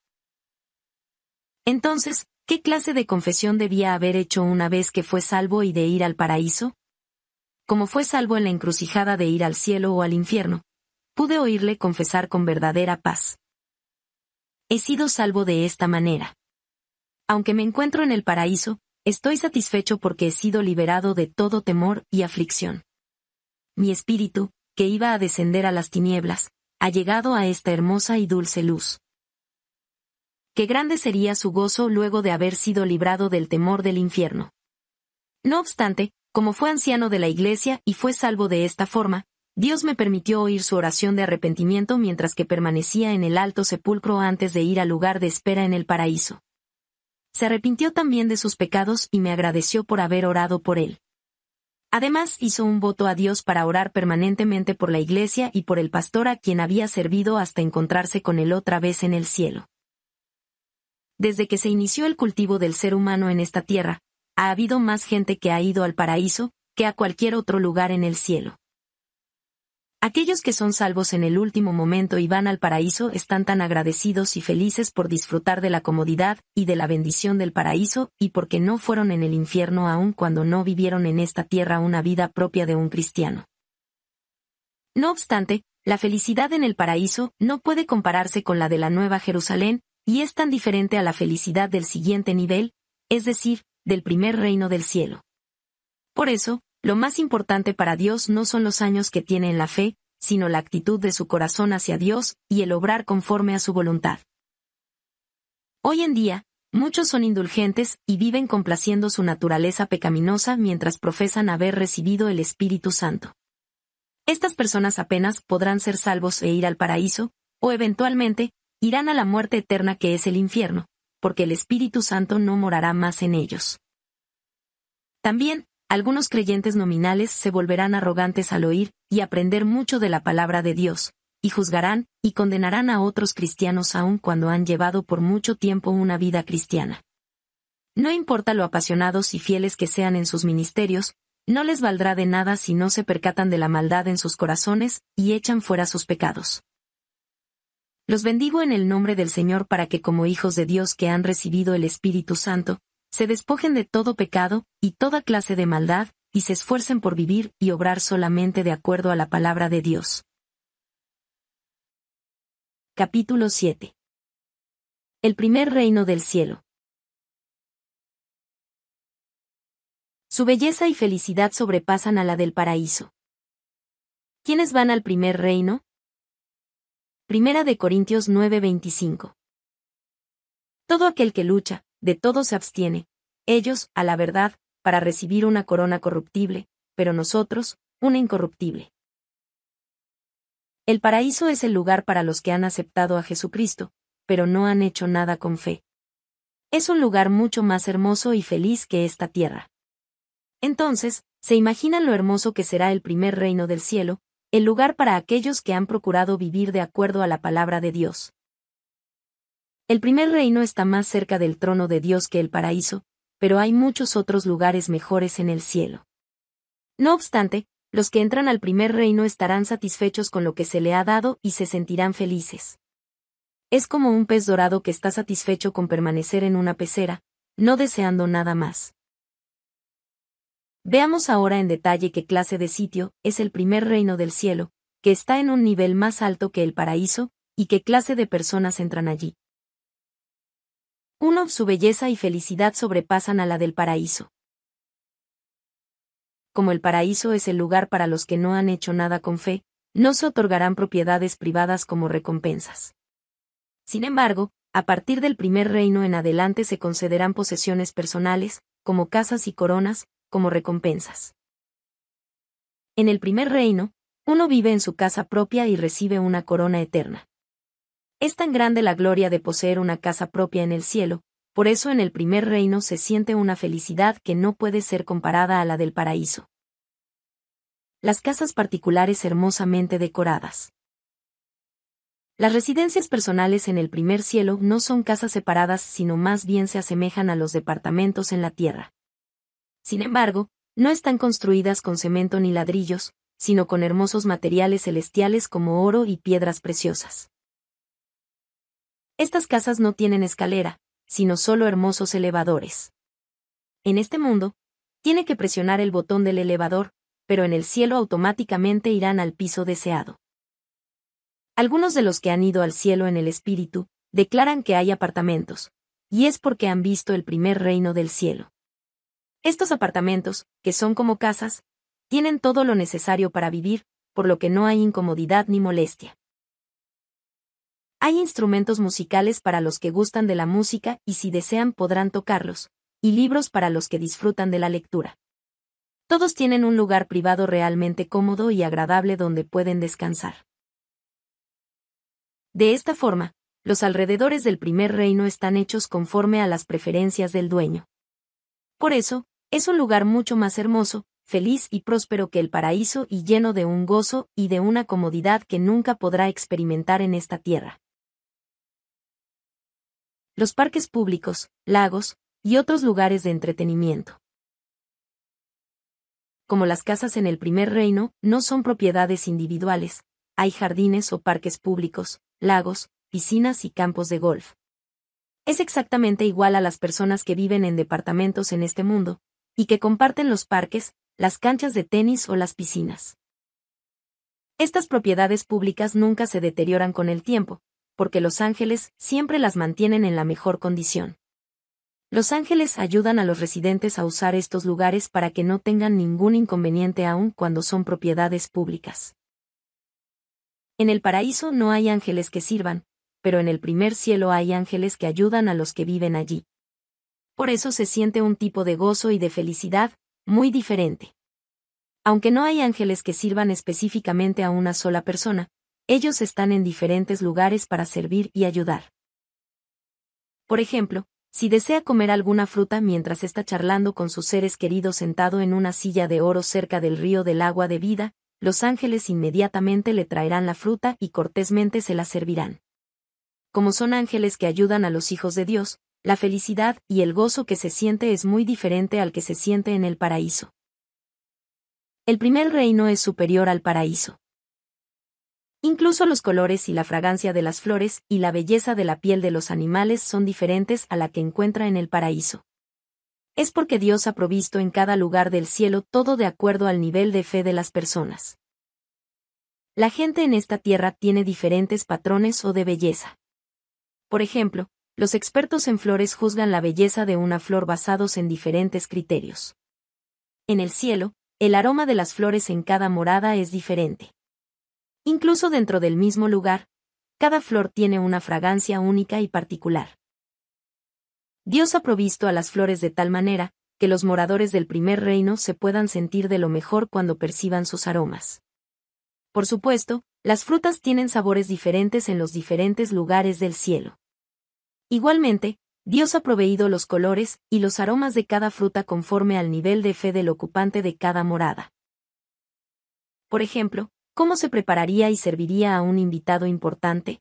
Entonces, ¿qué clase de confesión debía haber hecho una vez que fue salvo y de ir al paraíso? Como fue salvo en la encrucijada de ir al cielo o al infierno, pude oírle confesar con verdadera paz. He sido salvo de esta manera. Aunque me encuentro en el paraíso, Estoy satisfecho porque he sido liberado de todo temor y aflicción. Mi espíritu, que iba a descender a las tinieblas, ha llegado a esta hermosa y dulce luz. Qué grande sería su gozo luego de haber sido librado del temor del infierno. No obstante, como fue anciano de la iglesia y fue salvo de esta forma, Dios me permitió oír su oración de arrepentimiento mientras que permanecía en el alto sepulcro antes de ir al lugar de espera en el paraíso se arrepintió también de sus pecados y me agradeció por haber orado por él. Además hizo un voto a Dios para orar permanentemente por la iglesia y por el pastor a quien había servido hasta encontrarse con él otra vez en el cielo. Desde que se inició el cultivo del ser humano en esta tierra, ha habido más gente que ha ido al paraíso, que a cualquier otro lugar en el cielo. Aquellos que son salvos en el último momento y van al paraíso están tan agradecidos y felices por disfrutar de la comodidad y de la bendición del paraíso, y porque no fueron en el infierno aun cuando no vivieron en esta tierra una vida propia de un cristiano. No obstante, la felicidad en el paraíso no puede compararse con la de la Nueva Jerusalén, y es tan diferente a la felicidad del siguiente nivel, es decir, del primer reino del cielo. Por eso, lo más importante para Dios no son los años que tiene en la fe, sino la actitud de su corazón hacia Dios y el obrar conforme a su voluntad. Hoy en día, muchos son indulgentes y viven complaciendo su naturaleza pecaminosa mientras profesan haber recibido el Espíritu Santo. Estas personas apenas podrán ser salvos e ir al paraíso, o eventualmente, irán a la muerte eterna que es el infierno, porque el Espíritu Santo no morará más en ellos. También, algunos creyentes nominales se volverán arrogantes al oír y aprender mucho de la palabra de Dios, y juzgarán y condenarán a otros cristianos aun cuando han llevado por mucho tiempo una vida cristiana. No importa lo apasionados y fieles que sean en sus ministerios, no les valdrá de nada si no se percatan de la maldad en sus corazones y echan fuera sus pecados. Los bendigo en el nombre del Señor para que como hijos de Dios que han recibido el Espíritu Santo, se despojen de todo pecado y toda clase de maldad, y se esfuercen por vivir y obrar solamente de acuerdo a la palabra de Dios. Capítulo 7 El primer reino del cielo. Su belleza y felicidad sobrepasan a la del paraíso. ¿Quiénes van al primer reino? Primera de Corintios 9:25. Todo aquel que lucha, de todo se abstiene. Ellos, a la verdad, para recibir una corona corruptible, pero nosotros, una incorruptible. El paraíso es el lugar para los que han aceptado a Jesucristo, pero no han hecho nada con fe. Es un lugar mucho más hermoso y feliz que esta tierra. Entonces, se imaginan lo hermoso que será el primer reino del cielo, el lugar para aquellos que han procurado vivir de acuerdo a la palabra de Dios. El primer reino está más cerca del trono de Dios que el paraíso, pero hay muchos otros lugares mejores en el cielo. No obstante, los que entran al primer reino estarán satisfechos con lo que se le ha dado y se sentirán felices. Es como un pez dorado que está satisfecho con permanecer en una pecera, no deseando nada más. Veamos ahora en detalle qué clase de sitio es el primer reino del cielo, que está en un nivel más alto que el paraíso, y qué clase de personas entran allí. Uno, su belleza y felicidad sobrepasan a la del paraíso. Como el paraíso es el lugar para los que no han hecho nada con fe, no se otorgarán propiedades privadas como recompensas. Sin embargo, a partir del primer reino en adelante se concederán posesiones personales, como casas y coronas, como recompensas. En el primer reino, uno vive en su casa propia y recibe una corona eterna. Es tan grande la gloria de poseer una casa propia en el cielo, por eso en el primer reino se siente una felicidad que no puede ser comparada a la del paraíso. Las casas particulares hermosamente decoradas. Las residencias personales en el primer cielo no son casas separadas, sino más bien se asemejan a los departamentos en la tierra. Sin embargo, no están construidas con cemento ni ladrillos, sino con hermosos materiales celestiales como oro y piedras preciosas. Estas casas no tienen escalera, sino solo hermosos elevadores. En este mundo, tiene que presionar el botón del elevador, pero en el cielo automáticamente irán al piso deseado. Algunos de los que han ido al cielo en el espíritu, declaran que hay apartamentos, y es porque han visto el primer reino del cielo. Estos apartamentos, que son como casas, tienen todo lo necesario para vivir, por lo que no hay incomodidad ni molestia. Hay instrumentos musicales para los que gustan de la música y si desean podrán tocarlos, y libros para los que disfrutan de la lectura. Todos tienen un lugar privado realmente cómodo y agradable donde pueden descansar. De esta forma, los alrededores del primer reino están hechos conforme a las preferencias del dueño. Por eso, es un lugar mucho más hermoso, feliz y próspero que el paraíso y lleno de un gozo y de una comodidad que nunca podrá experimentar en esta tierra los parques públicos, lagos, y otros lugares de entretenimiento. Como las casas en el primer reino no son propiedades individuales, hay jardines o parques públicos, lagos, piscinas y campos de golf. Es exactamente igual a las personas que viven en departamentos en este mundo, y que comparten los parques, las canchas de tenis o las piscinas. Estas propiedades públicas nunca se deterioran con el tiempo, porque los ángeles siempre las mantienen en la mejor condición. Los ángeles ayudan a los residentes a usar estos lugares para que no tengan ningún inconveniente aún cuando son propiedades públicas. En el paraíso no hay ángeles que sirvan, pero en el primer cielo hay ángeles que ayudan a los que viven allí. Por eso se siente un tipo de gozo y de felicidad, muy diferente. Aunque no hay ángeles que sirvan específicamente a una sola persona, ellos están en diferentes lugares para servir y ayudar. Por ejemplo, si desea comer alguna fruta mientras está charlando con sus seres queridos sentado en una silla de oro cerca del río del agua de vida, los ángeles inmediatamente le traerán la fruta y cortésmente se la servirán. Como son ángeles que ayudan a los hijos de Dios, la felicidad y el gozo que se siente es muy diferente al que se siente en el paraíso. El primer reino es superior al paraíso. Incluso los colores y la fragancia de las flores y la belleza de la piel de los animales son diferentes a la que encuentra en el paraíso. Es porque Dios ha provisto en cada lugar del cielo todo de acuerdo al nivel de fe de las personas. La gente en esta tierra tiene diferentes patrones o de belleza. Por ejemplo, los expertos en flores juzgan la belleza de una flor basados en diferentes criterios. En el cielo, el aroma de las flores en cada morada es diferente incluso dentro del mismo lugar, cada flor tiene una fragancia única y particular. Dios ha provisto a las flores de tal manera, que los moradores del primer reino se puedan sentir de lo mejor cuando perciban sus aromas. Por supuesto, las frutas tienen sabores diferentes en los diferentes lugares del cielo. Igualmente, Dios ha proveído los colores y los aromas de cada fruta conforme al nivel de fe del ocupante de cada morada. Por ejemplo, ¿Cómo se prepararía y serviría a un invitado importante?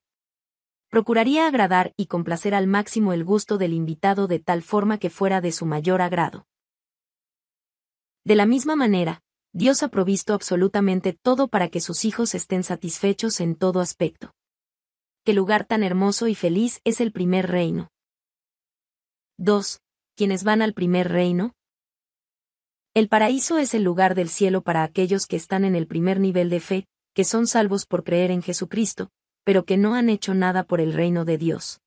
Procuraría agradar y complacer al máximo el gusto del invitado de tal forma que fuera de su mayor agrado. De la misma manera, Dios ha provisto absolutamente todo para que sus hijos estén satisfechos en todo aspecto. Qué lugar tan hermoso y feliz es el primer reino. 2. Quienes van al primer reino, el paraíso es el lugar del cielo para aquellos que están en el primer nivel de fe, que son salvos por creer en Jesucristo, pero que no han hecho nada por el reino de Dios.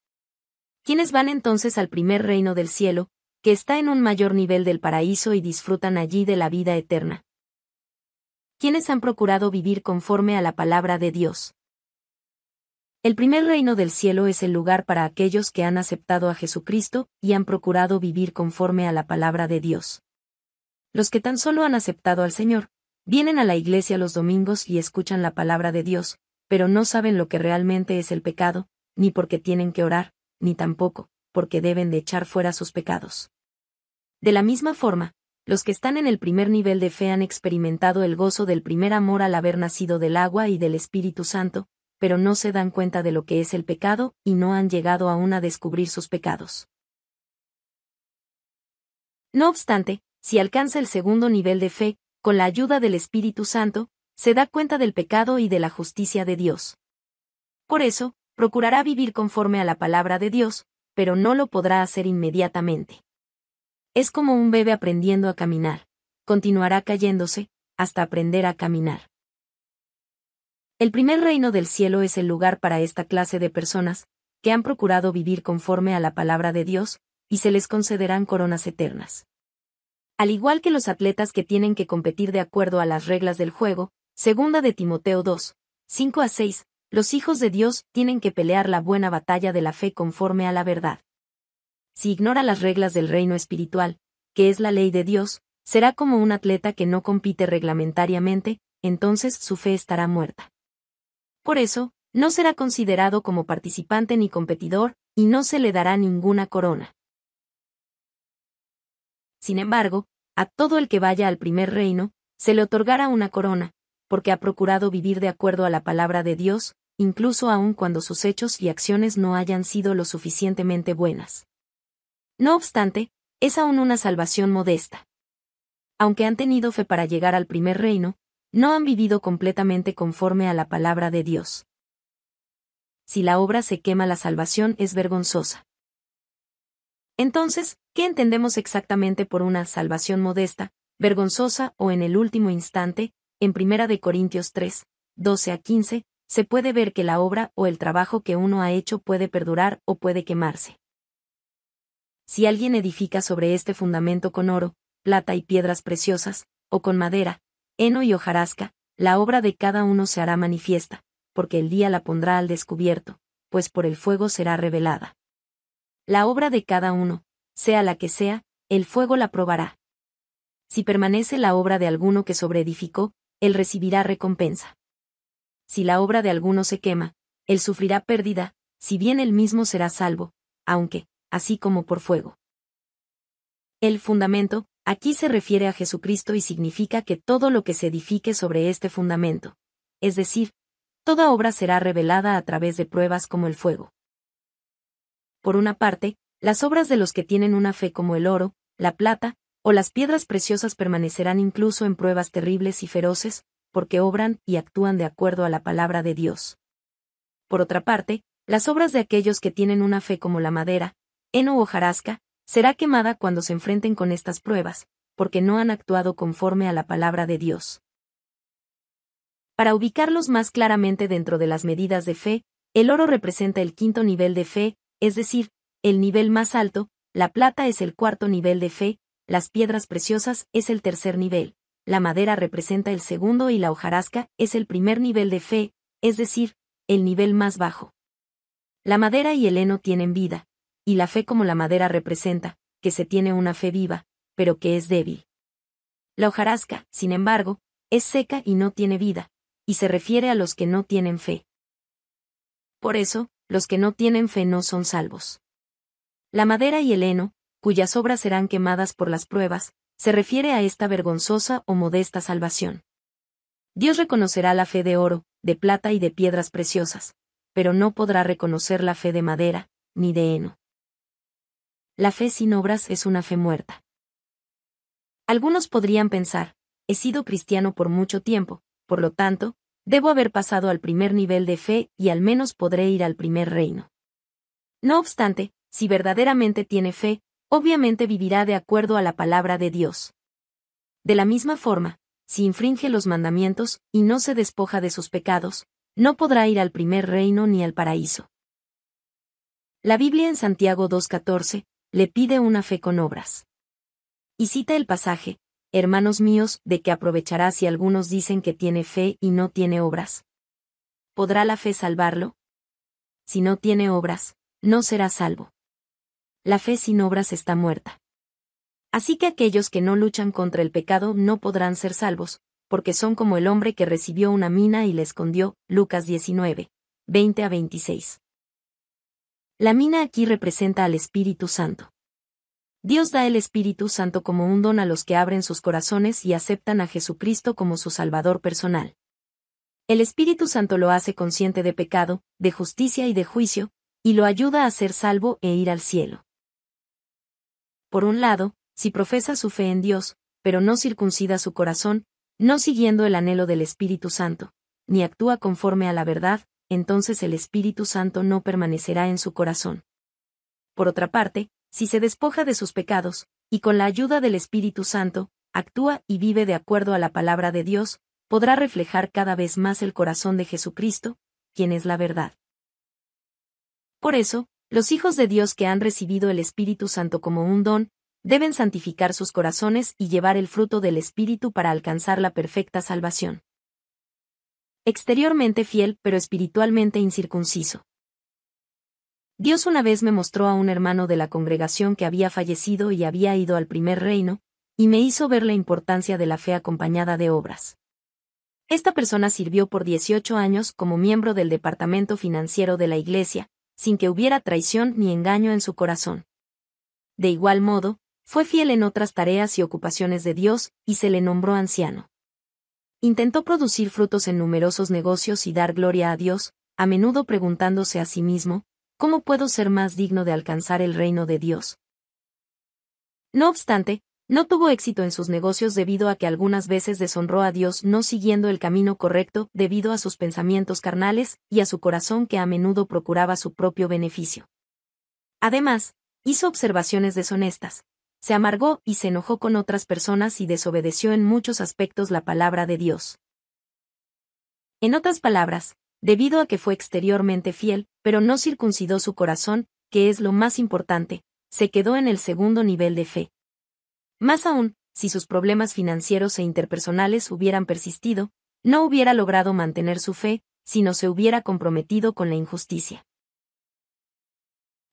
¿Quiénes van entonces al primer reino del cielo, que está en un mayor nivel del paraíso y disfrutan allí de la vida eterna. Quienes han procurado vivir conforme a la palabra de Dios. El primer reino del cielo es el lugar para aquellos que han aceptado a Jesucristo y han procurado vivir conforme a la palabra de Dios los que tan solo han aceptado al Señor, vienen a la iglesia los domingos y escuchan la palabra de Dios, pero no saben lo que realmente es el pecado, ni porque tienen que orar, ni tampoco, porque deben de echar fuera sus pecados. De la misma forma, los que están en el primer nivel de fe han experimentado el gozo del primer amor al haber nacido del agua y del Espíritu Santo, pero no se dan cuenta de lo que es el pecado y no han llegado aún a descubrir sus pecados. No obstante, si alcanza el segundo nivel de fe, con la ayuda del Espíritu Santo, se da cuenta del pecado y de la justicia de Dios. Por eso, procurará vivir conforme a la palabra de Dios, pero no lo podrá hacer inmediatamente. Es como un bebé aprendiendo a caminar. Continuará cayéndose, hasta aprender a caminar. El primer reino del cielo es el lugar para esta clase de personas, que han procurado vivir conforme a la palabra de Dios, y se les concederán coronas eternas. Al igual que los atletas que tienen que competir de acuerdo a las reglas del juego, segunda de Timoteo 2, 5 a 6, los hijos de Dios tienen que pelear la buena batalla de la fe conforme a la verdad. Si ignora las reglas del reino espiritual, que es la ley de Dios, será como un atleta que no compite reglamentariamente, entonces su fe estará muerta. Por eso, no será considerado como participante ni competidor, y no se le dará ninguna corona sin embargo, a todo el que vaya al primer reino, se le otorgará una corona, porque ha procurado vivir de acuerdo a la palabra de Dios, incluso aun cuando sus hechos y acciones no hayan sido lo suficientemente buenas. No obstante, es aún una salvación modesta. Aunque han tenido fe para llegar al primer reino, no han vivido completamente conforme a la palabra de Dios. Si la obra se quema la salvación es vergonzosa. Entonces, ¿qué entendemos exactamente por una salvación modesta, vergonzosa o en el último instante? En 1 Corintios 3, 12 a 15, se puede ver que la obra o el trabajo que uno ha hecho puede perdurar o puede quemarse. Si alguien edifica sobre este fundamento con oro, plata y piedras preciosas, o con madera, heno y hojarasca, la obra de cada uno se hará manifiesta, porque el día la pondrá al descubierto, pues por el fuego será revelada. La obra de cada uno, sea la que sea, el fuego la probará. Si permanece la obra de alguno que sobreedificó, él recibirá recompensa. Si la obra de alguno se quema, él sufrirá pérdida, si bien él mismo será salvo, aunque, así como por fuego. El fundamento, aquí se refiere a Jesucristo y significa que todo lo que se edifique sobre este fundamento, es decir, toda obra será revelada a través de pruebas como el fuego por una parte, las obras de los que tienen una fe como el oro, la plata, o las piedras preciosas permanecerán incluso en pruebas terribles y feroces, porque obran y actúan de acuerdo a la palabra de Dios. Por otra parte, las obras de aquellos que tienen una fe como la madera, heno o hojarasca, será quemada cuando se enfrenten con estas pruebas, porque no han actuado conforme a la palabra de Dios. Para ubicarlos más claramente dentro de las medidas de fe, el oro representa el quinto nivel de fe, es decir, el nivel más alto, la plata es el cuarto nivel de fe, las piedras preciosas es el tercer nivel, la madera representa el segundo y la hojarasca es el primer nivel de fe, es decir, el nivel más bajo. La madera y el heno tienen vida, y la fe como la madera representa, que se tiene una fe viva, pero que es débil. La hojarasca, sin embargo, es seca y no tiene vida, y se refiere a los que no tienen fe. Por eso, los que no tienen fe no son salvos. La madera y el heno, cuyas obras serán quemadas por las pruebas, se refiere a esta vergonzosa o modesta salvación. Dios reconocerá la fe de oro, de plata y de piedras preciosas, pero no podrá reconocer la fe de madera, ni de heno. La fe sin obras es una fe muerta. Algunos podrían pensar, he sido cristiano por mucho tiempo, por lo tanto, Debo haber pasado al primer nivel de fe y al menos podré ir al primer reino. No obstante, si verdaderamente tiene fe, obviamente vivirá de acuerdo a la palabra de Dios. De la misma forma, si infringe los mandamientos y no se despoja de sus pecados, no podrá ir al primer reino ni al paraíso. La Biblia en Santiago 2.14 le pide una fe con obras. Y cita el pasaje, hermanos míos, de que aprovechará si algunos dicen que tiene fe y no tiene obras. ¿Podrá la fe salvarlo? Si no tiene obras, no será salvo. La fe sin obras está muerta. Así que aquellos que no luchan contra el pecado no podrán ser salvos, porque son como el hombre que recibió una mina y le escondió, Lucas 19, 20 a 26. La mina aquí representa al Espíritu Santo. Dios da el Espíritu Santo como un don a los que abren sus corazones y aceptan a Jesucristo como su Salvador personal. El Espíritu Santo lo hace consciente de pecado, de justicia y de juicio, y lo ayuda a ser salvo e ir al cielo. Por un lado, si profesa su fe en Dios, pero no circuncida su corazón, no siguiendo el anhelo del Espíritu Santo, ni actúa conforme a la verdad, entonces el Espíritu Santo no permanecerá en su corazón. Por otra parte, si se despoja de sus pecados, y con la ayuda del Espíritu Santo, actúa y vive de acuerdo a la palabra de Dios, podrá reflejar cada vez más el corazón de Jesucristo, quien es la verdad. Por eso, los hijos de Dios que han recibido el Espíritu Santo como un don, deben santificar sus corazones y llevar el fruto del Espíritu para alcanzar la perfecta salvación. Exteriormente fiel pero espiritualmente incircunciso. Dios una vez me mostró a un hermano de la congregación que había fallecido y había ido al primer reino, y me hizo ver la importancia de la fe acompañada de obras. Esta persona sirvió por 18 años como miembro del departamento financiero de la Iglesia, sin que hubiera traición ni engaño en su corazón. De igual modo, fue fiel en otras tareas y ocupaciones de Dios, y se le nombró anciano. Intentó producir frutos en numerosos negocios y dar gloria a Dios, a menudo preguntándose a sí mismo, ¿cómo puedo ser más digno de alcanzar el reino de Dios? No obstante, no tuvo éxito en sus negocios debido a que algunas veces deshonró a Dios no siguiendo el camino correcto debido a sus pensamientos carnales y a su corazón que a menudo procuraba su propio beneficio. Además, hizo observaciones deshonestas, se amargó y se enojó con otras personas y desobedeció en muchos aspectos la palabra de Dios. En otras palabras, debido a que fue exteriormente fiel, pero no circuncidó su corazón, que es lo más importante, se quedó en el segundo nivel de fe. Más aún, si sus problemas financieros e interpersonales hubieran persistido, no hubiera logrado mantener su fe, sino se hubiera comprometido con la injusticia.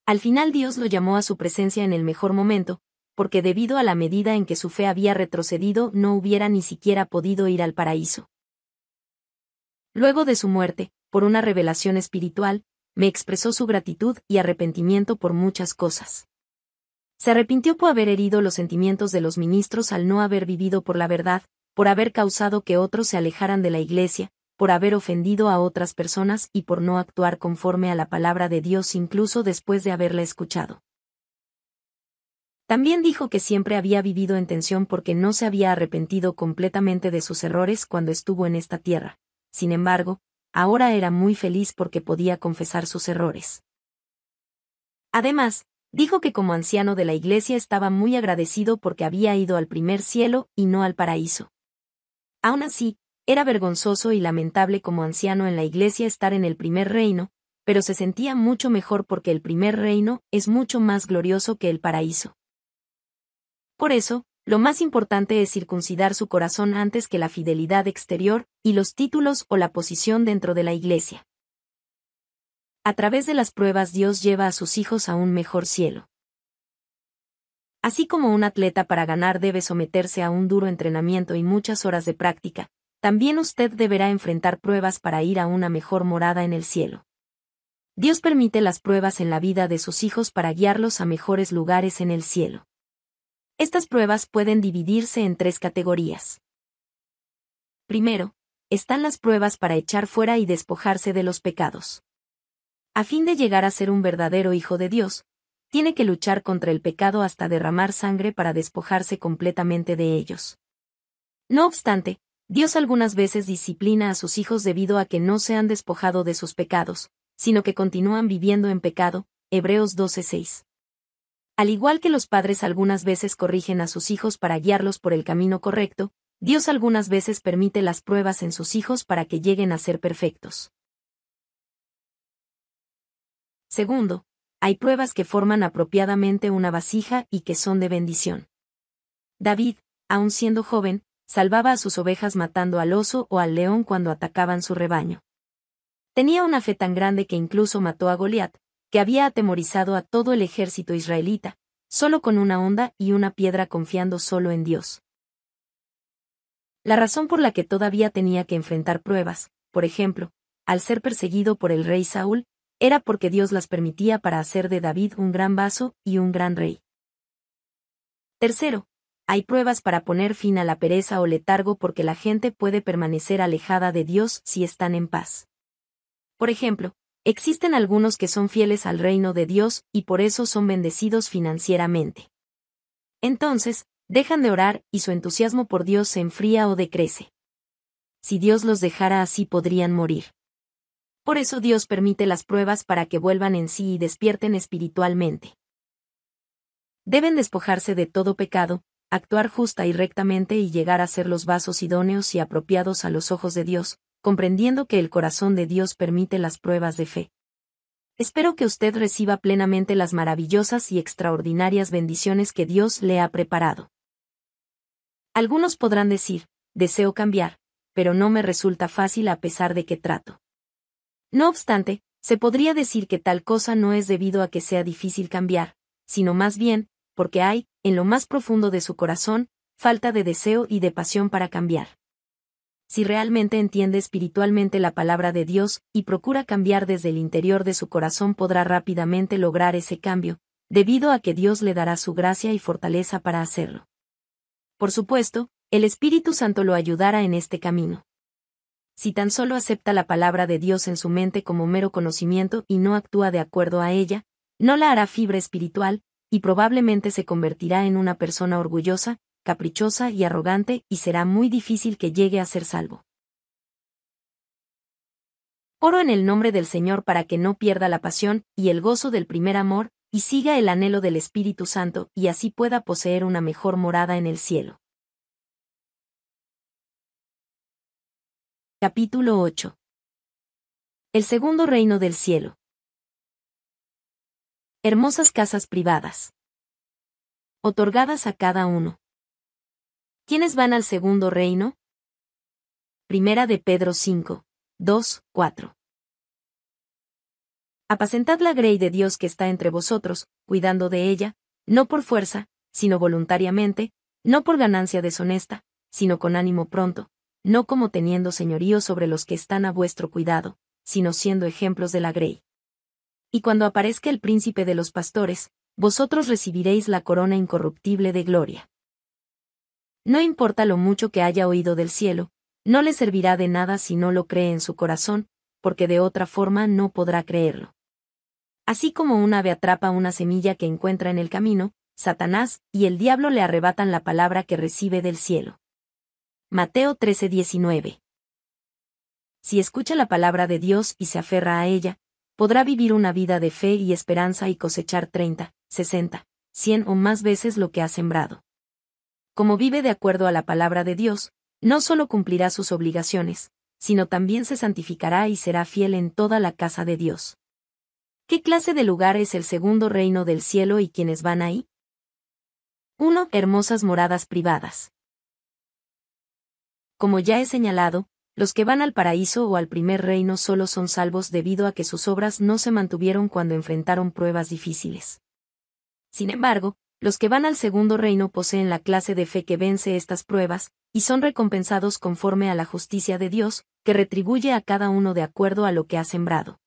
Al final Dios lo llamó a su presencia en el mejor momento, porque debido a la medida en que su fe había retrocedido no hubiera ni siquiera podido ir al paraíso. Luego de su muerte, por una revelación espiritual, me expresó su gratitud y arrepentimiento por muchas cosas. Se arrepintió por haber herido los sentimientos de los ministros al no haber vivido por la verdad, por haber causado que otros se alejaran de la Iglesia, por haber ofendido a otras personas y por no actuar conforme a la palabra de Dios incluso después de haberla escuchado. También dijo que siempre había vivido en tensión porque no se había arrepentido completamente de sus errores cuando estuvo en esta tierra. Sin embargo, ahora era muy feliz porque podía confesar sus errores. Además, dijo que como anciano de la iglesia estaba muy agradecido porque había ido al primer cielo y no al paraíso. Aún así, era vergonzoso y lamentable como anciano en la iglesia estar en el primer reino, pero se sentía mucho mejor porque el primer reino es mucho más glorioso que el paraíso. Por eso, lo más importante es circuncidar su corazón antes que la fidelidad exterior, y los títulos o la posición dentro de la iglesia. A través de las pruebas Dios lleva a sus hijos a un mejor cielo. Así como un atleta para ganar debe someterse a un duro entrenamiento y muchas horas de práctica, también usted deberá enfrentar pruebas para ir a una mejor morada en el cielo. Dios permite las pruebas en la vida de sus hijos para guiarlos a mejores lugares en el cielo. Estas pruebas pueden dividirse en tres categorías. Primero, están las pruebas para echar fuera y despojarse de los pecados. A fin de llegar a ser un verdadero hijo de Dios, tiene que luchar contra el pecado hasta derramar sangre para despojarse completamente de ellos. No obstante, Dios algunas veces disciplina a sus hijos debido a que no se han despojado de sus pecados, sino que continúan viviendo en pecado, Hebreos 12:6. Al igual que los padres algunas veces corrigen a sus hijos para guiarlos por el camino correcto, Dios algunas veces permite las pruebas en sus hijos para que lleguen a ser perfectos. Segundo, hay pruebas que forman apropiadamente una vasija y que son de bendición. David, aun siendo joven, salvaba a sus ovejas matando al oso o al león cuando atacaban su rebaño. Tenía una fe tan grande que incluso mató a Goliat, que había atemorizado a todo el ejército israelita, solo con una onda y una piedra confiando solo en Dios. La razón por la que todavía tenía que enfrentar pruebas, por ejemplo, al ser perseguido por el rey Saúl, era porque Dios las permitía para hacer de David un gran vaso y un gran rey. Tercero, hay pruebas para poner fin a la pereza o letargo porque la gente puede permanecer alejada de Dios si están en paz. Por ejemplo, Existen algunos que son fieles al reino de Dios y por eso son bendecidos financieramente. Entonces, dejan de orar y su entusiasmo por Dios se enfría o decrece. Si Dios los dejara así podrían morir. Por eso Dios permite las pruebas para que vuelvan en sí y despierten espiritualmente. Deben despojarse de todo pecado, actuar justa y rectamente y llegar a ser los vasos idóneos y apropiados a los ojos de Dios, comprendiendo que el corazón de Dios permite las pruebas de fe. Espero que usted reciba plenamente las maravillosas y extraordinarias bendiciones que Dios le ha preparado. Algunos podrán decir, deseo cambiar, pero no me resulta fácil a pesar de que trato. No obstante, se podría decir que tal cosa no es debido a que sea difícil cambiar, sino más bien, porque hay, en lo más profundo de su corazón, falta de deseo y de pasión para cambiar si realmente entiende espiritualmente la palabra de Dios y procura cambiar desde el interior de su corazón podrá rápidamente lograr ese cambio, debido a que Dios le dará su gracia y fortaleza para hacerlo. Por supuesto, el Espíritu Santo lo ayudará en este camino. Si tan solo acepta la palabra de Dios en su mente como mero conocimiento y no actúa de acuerdo a ella, no la hará fibra espiritual, y probablemente se convertirá en una persona orgullosa, caprichosa y arrogante, y será muy difícil que llegue a ser salvo. Oro en el nombre del Señor para que no pierda la pasión y el gozo del primer amor, y siga el anhelo del Espíritu Santo, y así pueda poseer una mejor morada en el cielo. Capítulo 8 El segundo reino del cielo. Hermosas casas privadas. Otorgadas a cada uno. ¿Quiénes van al segundo reino? Primera de Pedro 5, 2, 4. Apacentad la grey de Dios que está entre vosotros, cuidando de ella, no por fuerza, sino voluntariamente, no por ganancia deshonesta, sino con ánimo pronto, no como teniendo señorío sobre los que están a vuestro cuidado, sino siendo ejemplos de la grey. Y cuando aparezca el príncipe de los pastores, vosotros recibiréis la corona incorruptible de gloria no importa lo mucho que haya oído del cielo, no le servirá de nada si no lo cree en su corazón, porque de otra forma no podrá creerlo. Así como un ave atrapa una semilla que encuentra en el camino, Satanás y el diablo le arrebatan la palabra que recibe del cielo. Mateo 13:19 Si escucha la palabra de Dios y se aferra a ella, podrá vivir una vida de fe y esperanza y cosechar 30, 60, 100 o más veces lo que ha sembrado como vive de acuerdo a la palabra de Dios, no solo cumplirá sus obligaciones, sino también se santificará y será fiel en toda la casa de Dios. ¿Qué clase de lugar es el segundo reino del cielo y quienes van ahí? 1. Hermosas moradas privadas. Como ya he señalado, los que van al paraíso o al primer reino solo son salvos debido a que sus obras no se mantuvieron cuando enfrentaron pruebas difíciles. Sin embargo, los que van al segundo reino poseen la clase de fe que vence estas pruebas, y son recompensados conforme a la justicia de Dios, que retribuye a cada uno de acuerdo a lo que ha sembrado.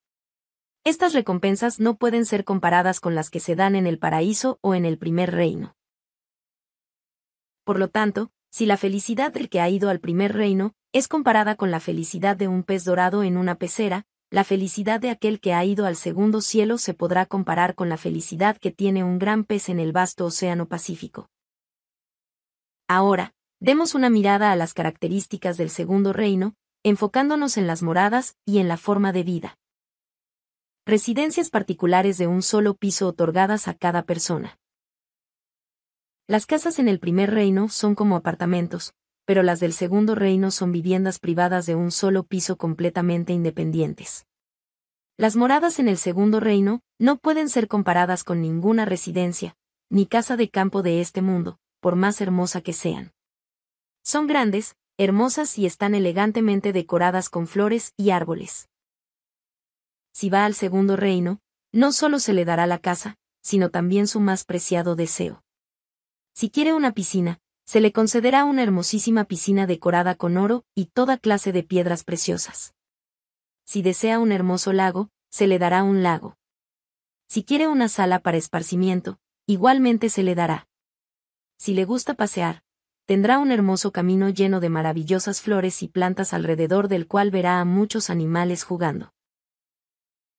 Estas recompensas no pueden ser comparadas con las que se dan en el paraíso o en el primer reino. Por lo tanto, si la felicidad del que ha ido al primer reino es comparada con la felicidad de un pez dorado en una pecera, la felicidad de aquel que ha ido al segundo cielo se podrá comparar con la felicidad que tiene un gran pez en el vasto océano Pacífico. Ahora, demos una mirada a las características del segundo reino, enfocándonos en las moradas y en la forma de vida. Residencias particulares de un solo piso otorgadas a cada persona. Las casas en el primer reino son como apartamentos, pero las del segundo reino son viviendas privadas de un solo piso completamente independientes. Las moradas en el segundo reino no pueden ser comparadas con ninguna residencia, ni casa de campo de este mundo, por más hermosa que sean. Son grandes, hermosas y están elegantemente decoradas con flores y árboles. Si va al segundo reino, no solo se le dará la casa, sino también su más preciado deseo. Si quiere una piscina, se le concederá una hermosísima piscina decorada con oro y toda clase de piedras preciosas. Si desea un hermoso lago, se le dará un lago. Si quiere una sala para esparcimiento, igualmente se le dará. Si le gusta pasear, tendrá un hermoso camino lleno de maravillosas flores y plantas alrededor del cual verá a muchos animales jugando.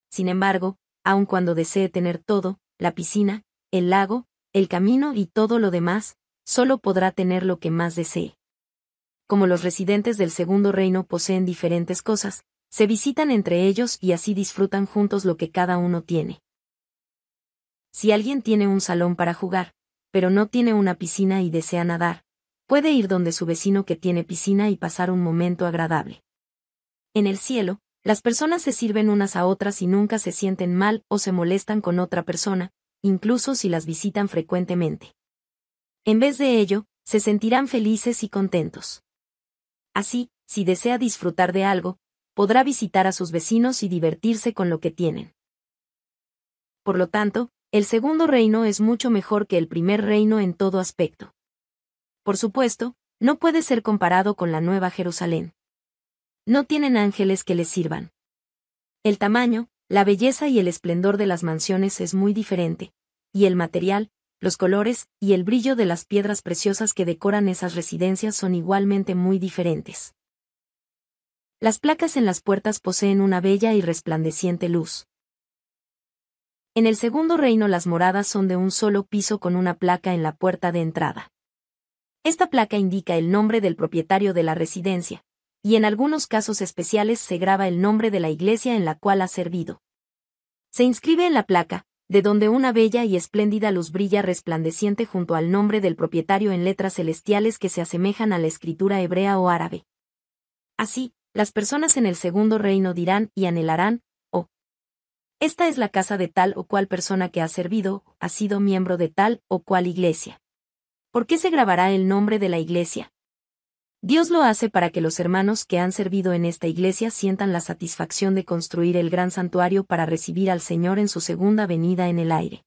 Sin embargo, aun cuando desee tener todo, la piscina, el lago, el camino y todo lo demás, solo podrá tener lo que más desee. Como los residentes del Segundo Reino poseen diferentes cosas, se visitan entre ellos y así disfrutan juntos lo que cada uno tiene. Si alguien tiene un salón para jugar, pero no tiene una piscina y desea nadar, puede ir donde su vecino que tiene piscina y pasar un momento agradable. En el cielo, las personas se sirven unas a otras y nunca se sienten mal o se molestan con otra persona, incluso si las visitan frecuentemente. En vez de ello, se sentirán felices y contentos. Así, si desea disfrutar de algo, podrá visitar a sus vecinos y divertirse con lo que tienen. Por lo tanto, el segundo reino es mucho mejor que el primer reino en todo aspecto. Por supuesto, no puede ser comparado con la Nueva Jerusalén. No tienen ángeles que les sirvan. El tamaño, la belleza y el esplendor de las mansiones es muy diferente, y el material, los colores y el brillo de las piedras preciosas que decoran esas residencias son igualmente muy diferentes. Las placas en las puertas poseen una bella y resplandeciente luz. En el segundo reino las moradas son de un solo piso con una placa en la puerta de entrada. Esta placa indica el nombre del propietario de la residencia, y en algunos casos especiales se graba el nombre de la iglesia en la cual ha servido. Se inscribe en la placa, de donde una bella y espléndida luz brilla resplandeciente junto al nombre del propietario en letras celestiales que se asemejan a la escritura hebrea o árabe. Así, las personas en el segundo reino dirán y anhelarán, oh, esta es la casa de tal o cual persona que ha servido, ha sido miembro de tal o cual iglesia. ¿Por qué se grabará el nombre de la iglesia? Dios lo hace para que los hermanos que han servido en esta iglesia sientan la satisfacción de construir el gran santuario para recibir al Señor en su segunda venida en el aire.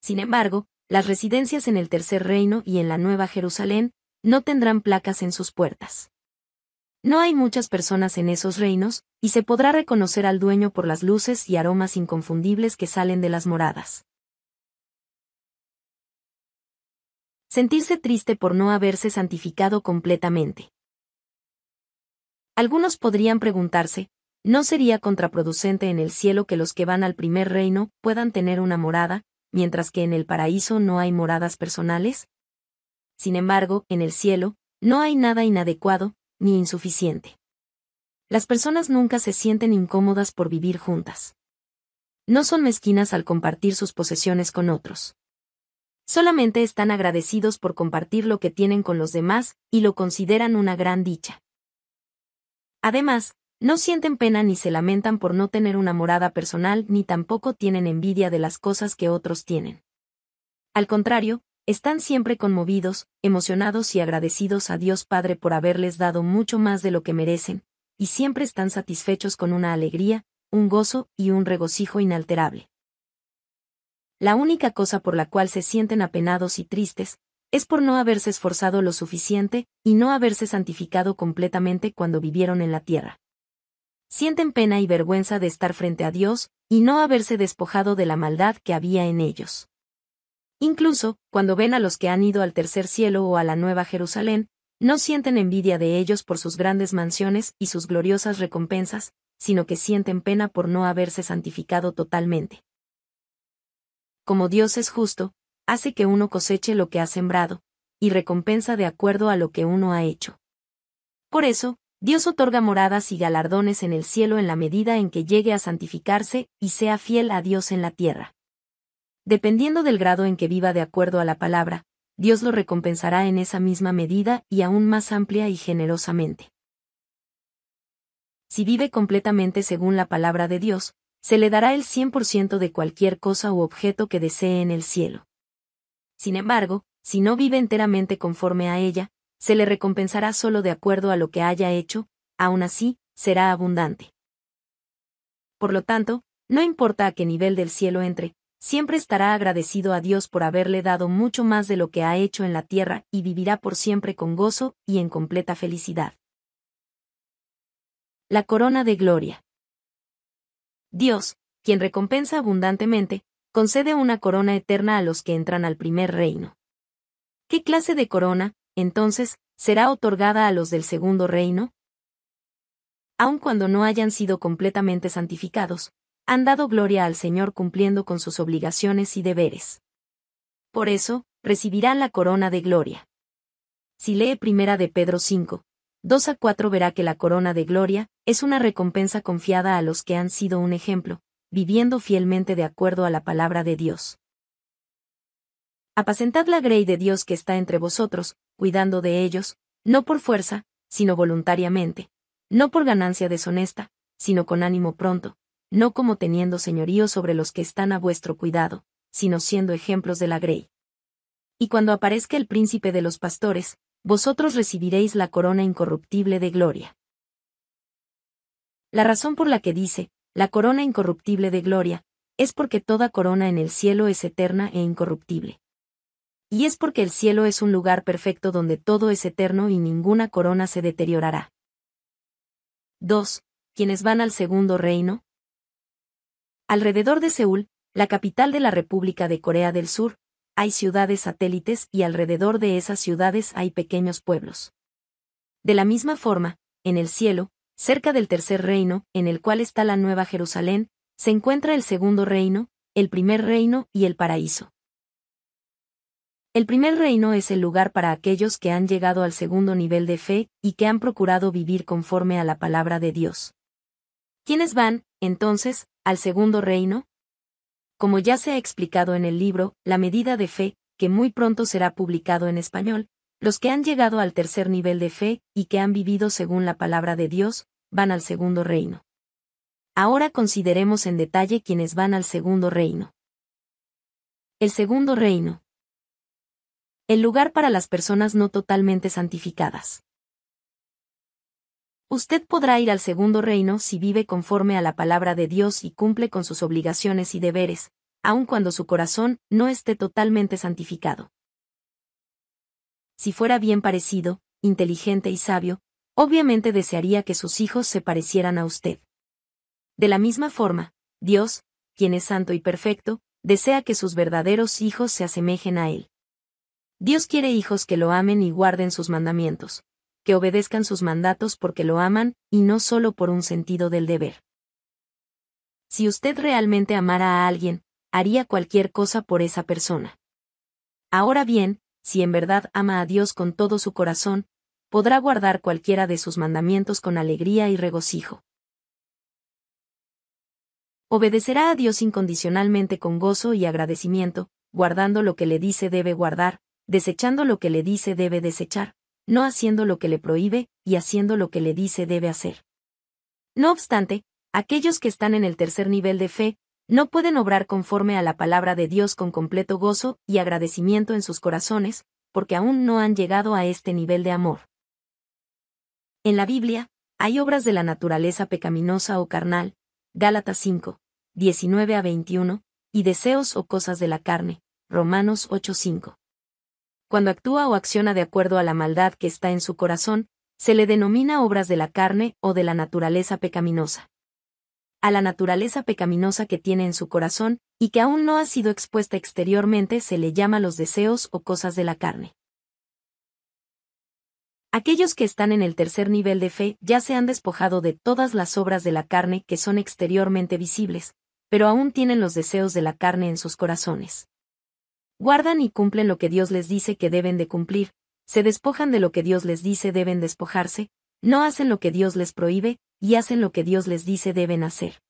Sin embargo, las residencias en el Tercer Reino y en la Nueva Jerusalén no tendrán placas en sus puertas. No hay muchas personas en esos reinos, y se podrá reconocer al dueño por las luces y aromas inconfundibles que salen de las moradas. sentirse triste por no haberse santificado completamente. Algunos podrían preguntarse, ¿no sería contraproducente en el cielo que los que van al primer reino puedan tener una morada, mientras que en el paraíso no hay moradas personales? Sin embargo, en el cielo, no hay nada inadecuado, ni insuficiente. Las personas nunca se sienten incómodas por vivir juntas. No son mezquinas al compartir sus posesiones con otros solamente están agradecidos por compartir lo que tienen con los demás y lo consideran una gran dicha. Además, no sienten pena ni se lamentan por no tener una morada personal ni tampoco tienen envidia de las cosas que otros tienen. Al contrario, están siempre conmovidos, emocionados y agradecidos a Dios Padre por haberles dado mucho más de lo que merecen, y siempre están satisfechos con una alegría, un gozo y un regocijo inalterable la única cosa por la cual se sienten apenados y tristes, es por no haberse esforzado lo suficiente y no haberse santificado completamente cuando vivieron en la tierra. Sienten pena y vergüenza de estar frente a Dios y no haberse despojado de la maldad que había en ellos. Incluso, cuando ven a los que han ido al tercer cielo o a la Nueva Jerusalén, no sienten envidia de ellos por sus grandes mansiones y sus gloriosas recompensas, sino que sienten pena por no haberse santificado totalmente como Dios es justo, hace que uno coseche lo que ha sembrado, y recompensa de acuerdo a lo que uno ha hecho. Por eso, Dios otorga moradas y galardones en el cielo en la medida en que llegue a santificarse y sea fiel a Dios en la tierra. Dependiendo del grado en que viva de acuerdo a la palabra, Dios lo recompensará en esa misma medida y aún más amplia y generosamente. Si vive completamente según la palabra de Dios, se le dará el 100% de cualquier cosa u objeto que desee en el cielo. Sin embargo, si no vive enteramente conforme a ella, se le recompensará solo de acuerdo a lo que haya hecho, aún así, será abundante. Por lo tanto, no importa a qué nivel del cielo entre, siempre estará agradecido a Dios por haberle dado mucho más de lo que ha hecho en la tierra y vivirá por siempre con gozo y en completa felicidad. La corona de gloria. Dios, quien recompensa abundantemente, concede una corona eterna a los que entran al primer reino. ¿Qué clase de corona, entonces, será otorgada a los del segundo reino? Aun cuando no hayan sido completamente santificados, han dado gloria al Señor cumpliendo con sus obligaciones y deberes. Por eso, recibirán la corona de gloria. Si lee primera de Pedro 5, 2 a 4 verá que la corona de gloria es una recompensa confiada a los que han sido un ejemplo, viviendo fielmente de acuerdo a la palabra de Dios. Apacentad la grey de Dios que está entre vosotros, cuidando de ellos, no por fuerza, sino voluntariamente, no por ganancia deshonesta, sino con ánimo pronto, no como teniendo señorío sobre los que están a vuestro cuidado, sino siendo ejemplos de la grey. Y cuando aparezca el príncipe de los pastores, vosotros recibiréis la corona incorruptible de gloria. La razón por la que dice, la corona incorruptible de gloria, es porque toda corona en el cielo es eterna e incorruptible. Y es porque el cielo es un lugar perfecto donde todo es eterno y ninguna corona se deteriorará. 2. Quienes van al segundo reino. Alrededor de Seúl, la capital de la República de Corea del Sur, hay ciudades satélites y alrededor de esas ciudades hay pequeños pueblos. De la misma forma, en el cielo, cerca del tercer reino, en el cual está la Nueva Jerusalén, se encuentra el segundo reino, el primer reino y el paraíso. El primer reino es el lugar para aquellos que han llegado al segundo nivel de fe y que han procurado vivir conforme a la palabra de Dios. ¿Quiénes van, entonces, al segundo reino? Como ya se ha explicado en el libro, La medida de fe, que muy pronto será publicado en español, los que han llegado al tercer nivel de fe y que han vivido según la palabra de Dios, van al segundo reino. Ahora consideremos en detalle quienes van al segundo reino. El segundo reino. El lugar para las personas no totalmente santificadas. Usted podrá ir al segundo reino si vive conforme a la palabra de Dios y cumple con sus obligaciones y deberes, aun cuando su corazón no esté totalmente santificado. Si fuera bien parecido, inteligente y sabio, obviamente desearía que sus hijos se parecieran a usted. De la misma forma, Dios, quien es santo y perfecto, desea que sus verdaderos hijos se asemejen a Él. Dios quiere hijos que lo amen y guarden sus mandamientos que obedezcan sus mandatos porque lo aman, y no solo por un sentido del deber. Si usted realmente amara a alguien, haría cualquier cosa por esa persona. Ahora bien, si en verdad ama a Dios con todo su corazón, podrá guardar cualquiera de sus mandamientos con alegría y regocijo. Obedecerá a Dios incondicionalmente con gozo y agradecimiento, guardando lo que le dice debe guardar, desechando lo que le dice debe desechar, no haciendo lo que le prohíbe y haciendo lo que le dice debe hacer. No obstante, aquellos que están en el tercer nivel de fe, no pueden obrar conforme a la palabra de Dios con completo gozo y agradecimiento en sus corazones, porque aún no han llegado a este nivel de amor. En la Biblia, hay obras de la naturaleza pecaminosa o carnal, Gálatas 5, 19 a 21, y deseos o cosas de la carne, Romanos 8:5 cuando actúa o acciona de acuerdo a la maldad que está en su corazón, se le denomina obras de la carne o de la naturaleza pecaminosa. A la naturaleza pecaminosa que tiene en su corazón, y que aún no ha sido expuesta exteriormente, se le llama los deseos o cosas de la carne. Aquellos que están en el tercer nivel de fe ya se han despojado de todas las obras de la carne que son exteriormente visibles, pero aún tienen los deseos de la carne en sus corazones guardan y cumplen lo que Dios les dice que deben de cumplir, se despojan de lo que Dios les dice deben despojarse, no hacen lo que Dios les prohíbe, y hacen lo que Dios les dice deben hacer.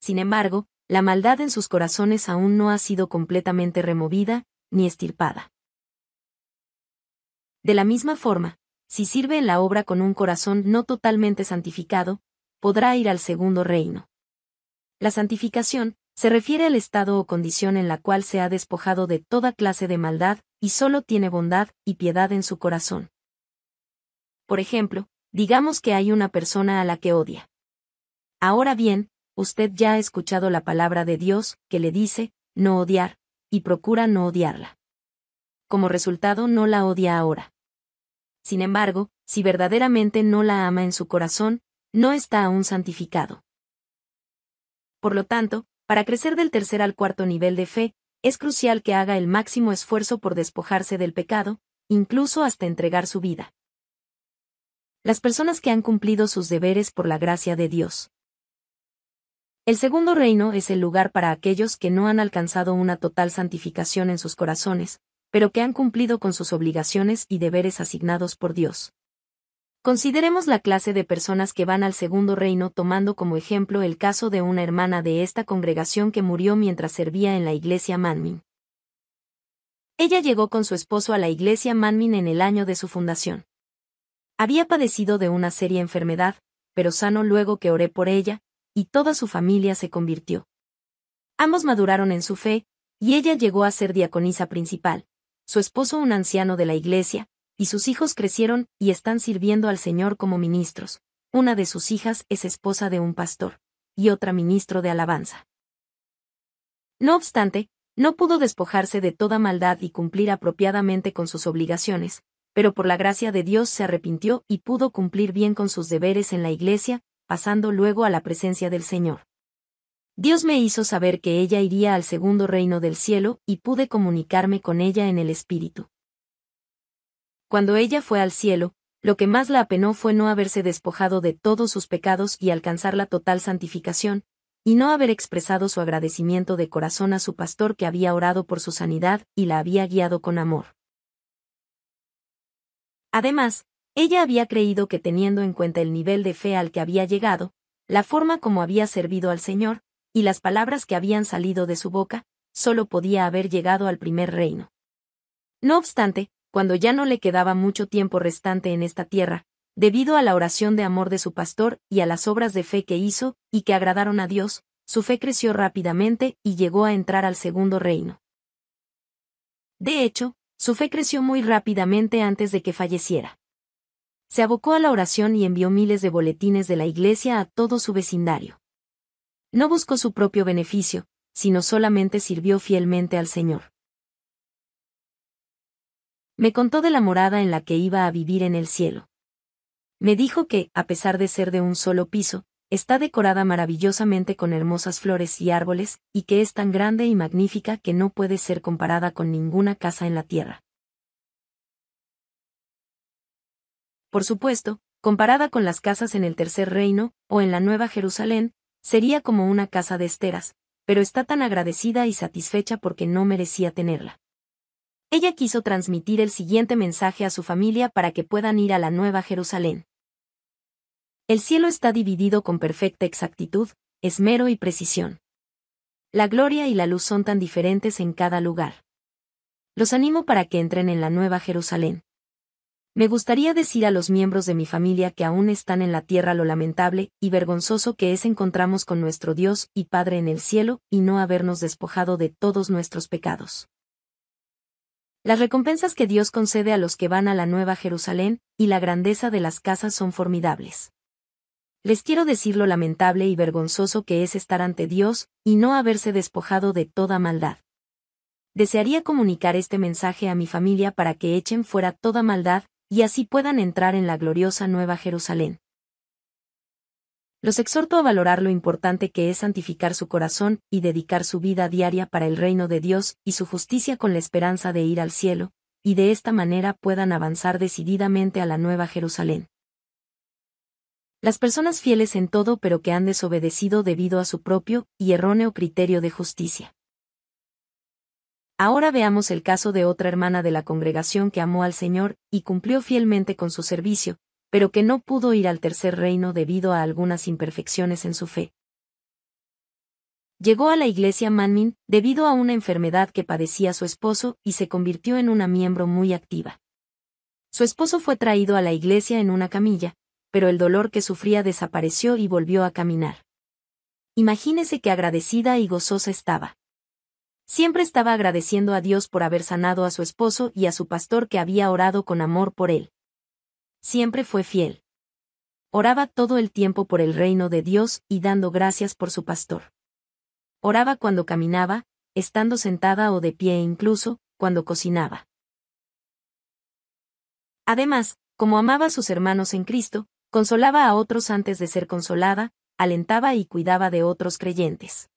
Sin embargo, la maldad en sus corazones aún no ha sido completamente removida, ni estirpada. De la misma forma, si sirve en la obra con un corazón no totalmente santificado, podrá ir al segundo reino. La santificación, se refiere al estado o condición en la cual se ha despojado de toda clase de maldad, y solo tiene bondad y piedad en su corazón. Por ejemplo, digamos que hay una persona a la que odia. Ahora bien, usted ya ha escuchado la palabra de Dios, que le dice, no odiar, y procura no odiarla. Como resultado no la odia ahora. Sin embargo, si verdaderamente no la ama en su corazón, no está aún santificado. Por lo tanto, para crecer del tercer al cuarto nivel de fe, es crucial que haga el máximo esfuerzo por despojarse del pecado, incluso hasta entregar su vida. Las personas que han cumplido sus deberes por la gracia de Dios. El segundo reino es el lugar para aquellos que no han alcanzado una total santificación en sus corazones, pero que han cumplido con sus obligaciones y deberes asignados por Dios. Consideremos la clase de personas que van al segundo reino tomando como ejemplo el caso de una hermana de esta congregación que murió mientras servía en la iglesia Manmin. Ella llegó con su esposo a la iglesia Manmin en el año de su fundación. Había padecido de una seria enfermedad, pero sano luego que oré por ella, y toda su familia se convirtió. Ambos maduraron en su fe, y ella llegó a ser diaconisa principal, su esposo un anciano de la iglesia, y sus hijos crecieron y están sirviendo al Señor como ministros. Una de sus hijas es esposa de un pastor, y otra ministro de alabanza. No obstante, no pudo despojarse de toda maldad y cumplir apropiadamente con sus obligaciones, pero por la gracia de Dios se arrepintió y pudo cumplir bien con sus deberes en la iglesia, pasando luego a la presencia del Señor. Dios me hizo saber que ella iría al segundo reino del cielo y pude comunicarme con ella en el Espíritu. Cuando ella fue al cielo, lo que más la apenó fue no haberse despojado de todos sus pecados y alcanzar la total santificación, y no haber expresado su agradecimiento de corazón a su pastor que había orado por su sanidad y la había guiado con amor. Además, ella había creído que teniendo en cuenta el nivel de fe al que había llegado, la forma como había servido al Señor, y las palabras que habían salido de su boca, solo podía haber llegado al primer reino. No obstante, cuando ya no le quedaba mucho tiempo restante en esta tierra, debido a la oración de amor de su pastor y a las obras de fe que hizo, y que agradaron a Dios, su fe creció rápidamente y llegó a entrar al segundo reino. De hecho, su fe creció muy rápidamente antes de que falleciera. Se abocó a la oración y envió miles de boletines de la iglesia a todo su vecindario. No buscó su propio beneficio, sino solamente sirvió fielmente al Señor. Me contó de la morada en la que iba a vivir en el cielo. Me dijo que, a pesar de ser de un solo piso, está decorada maravillosamente con hermosas flores y árboles, y que es tan grande y magnífica que no puede ser comparada con ninguna casa en la tierra. Por supuesto, comparada con las casas en el Tercer Reino, o en la Nueva Jerusalén, sería como una casa de esteras, pero está tan agradecida y satisfecha porque no merecía tenerla. Ella quiso transmitir el siguiente mensaje a su familia para que puedan ir a la Nueva Jerusalén. El cielo está dividido con perfecta exactitud, esmero y precisión. La gloria y la luz son tan diferentes en cada lugar. Los animo para que entren en la Nueva Jerusalén. Me gustaría decir a los miembros de mi familia que aún están en la tierra lo lamentable y vergonzoso que es encontramos con nuestro Dios y Padre en el cielo y no habernos despojado de todos nuestros pecados. Las recompensas que Dios concede a los que van a la Nueva Jerusalén y la grandeza de las casas son formidables. Les quiero decir lo lamentable y vergonzoso que es estar ante Dios y no haberse despojado de toda maldad. Desearía comunicar este mensaje a mi familia para que echen fuera toda maldad y así puedan entrar en la gloriosa Nueva Jerusalén. Los exhorto a valorar lo importante que es santificar su corazón y dedicar su vida diaria para el reino de Dios y su justicia con la esperanza de ir al cielo, y de esta manera puedan avanzar decididamente a la Nueva Jerusalén. Las personas fieles en todo pero que han desobedecido debido a su propio y erróneo criterio de justicia. Ahora veamos el caso de otra hermana de la congregación que amó al Señor y cumplió fielmente con su servicio, pero que no pudo ir al tercer reino debido a algunas imperfecciones en su fe. Llegó a la iglesia Manmin debido a una enfermedad que padecía su esposo y se convirtió en una miembro muy activa. Su esposo fue traído a la iglesia en una camilla, pero el dolor que sufría desapareció y volvió a caminar. Imagínese que agradecida y gozosa estaba. Siempre estaba agradeciendo a Dios por haber sanado a su esposo y a su pastor que había orado con amor por él. Siempre fue fiel. Oraba todo el tiempo por el reino de Dios y dando gracias por su pastor. Oraba cuando caminaba, estando sentada o de pie incluso, cuando cocinaba. Además, como amaba a sus hermanos en Cristo, consolaba a otros antes de ser consolada, alentaba y cuidaba de otros creyentes.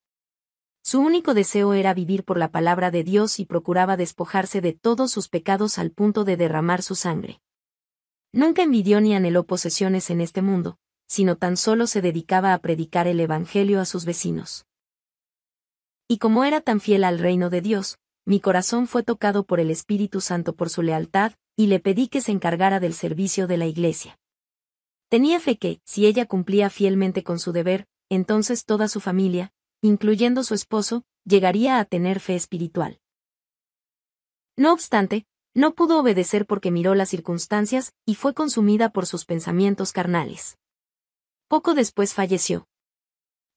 Su único deseo era vivir por la palabra de Dios y procuraba despojarse de todos sus pecados al punto de derramar su sangre. Nunca envidió ni anheló posesiones en este mundo, sino tan solo se dedicaba a predicar el Evangelio a sus vecinos. Y como era tan fiel al reino de Dios, mi corazón fue tocado por el Espíritu Santo por su lealtad, y le pedí que se encargara del servicio de la Iglesia. Tenía fe que, si ella cumplía fielmente con su deber, entonces toda su familia, incluyendo su esposo, llegaría a tener fe espiritual. No obstante, no pudo obedecer porque miró las circunstancias y fue consumida por sus pensamientos carnales. Poco después falleció.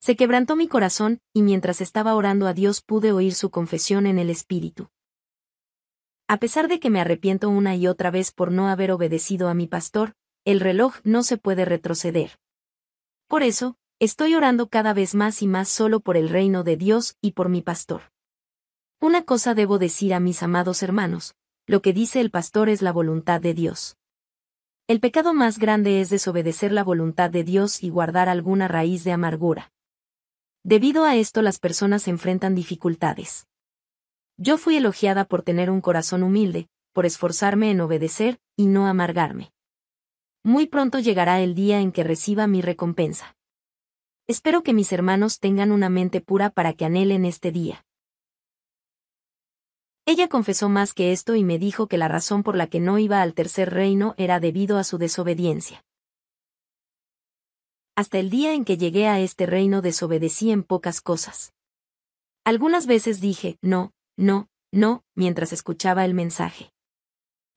Se quebrantó mi corazón, y mientras estaba orando a Dios pude oír su confesión en el Espíritu. A pesar de que me arrepiento una y otra vez por no haber obedecido a mi pastor, el reloj no se puede retroceder. Por eso, estoy orando cada vez más y más solo por el reino de Dios y por mi pastor. Una cosa debo decir a mis amados hermanos, lo que dice el pastor es la voluntad de Dios. El pecado más grande es desobedecer la voluntad de Dios y guardar alguna raíz de amargura. Debido a esto las personas enfrentan dificultades. Yo fui elogiada por tener un corazón humilde, por esforzarme en obedecer, y no amargarme. Muy pronto llegará el día en que reciba mi recompensa. Espero que mis hermanos tengan una mente pura para que anhelen este día. Ella confesó más que esto y me dijo que la razón por la que no iba al tercer reino era debido a su desobediencia. Hasta el día en que llegué a este reino desobedecí en pocas cosas. Algunas veces dije, no, no, no, mientras escuchaba el mensaje.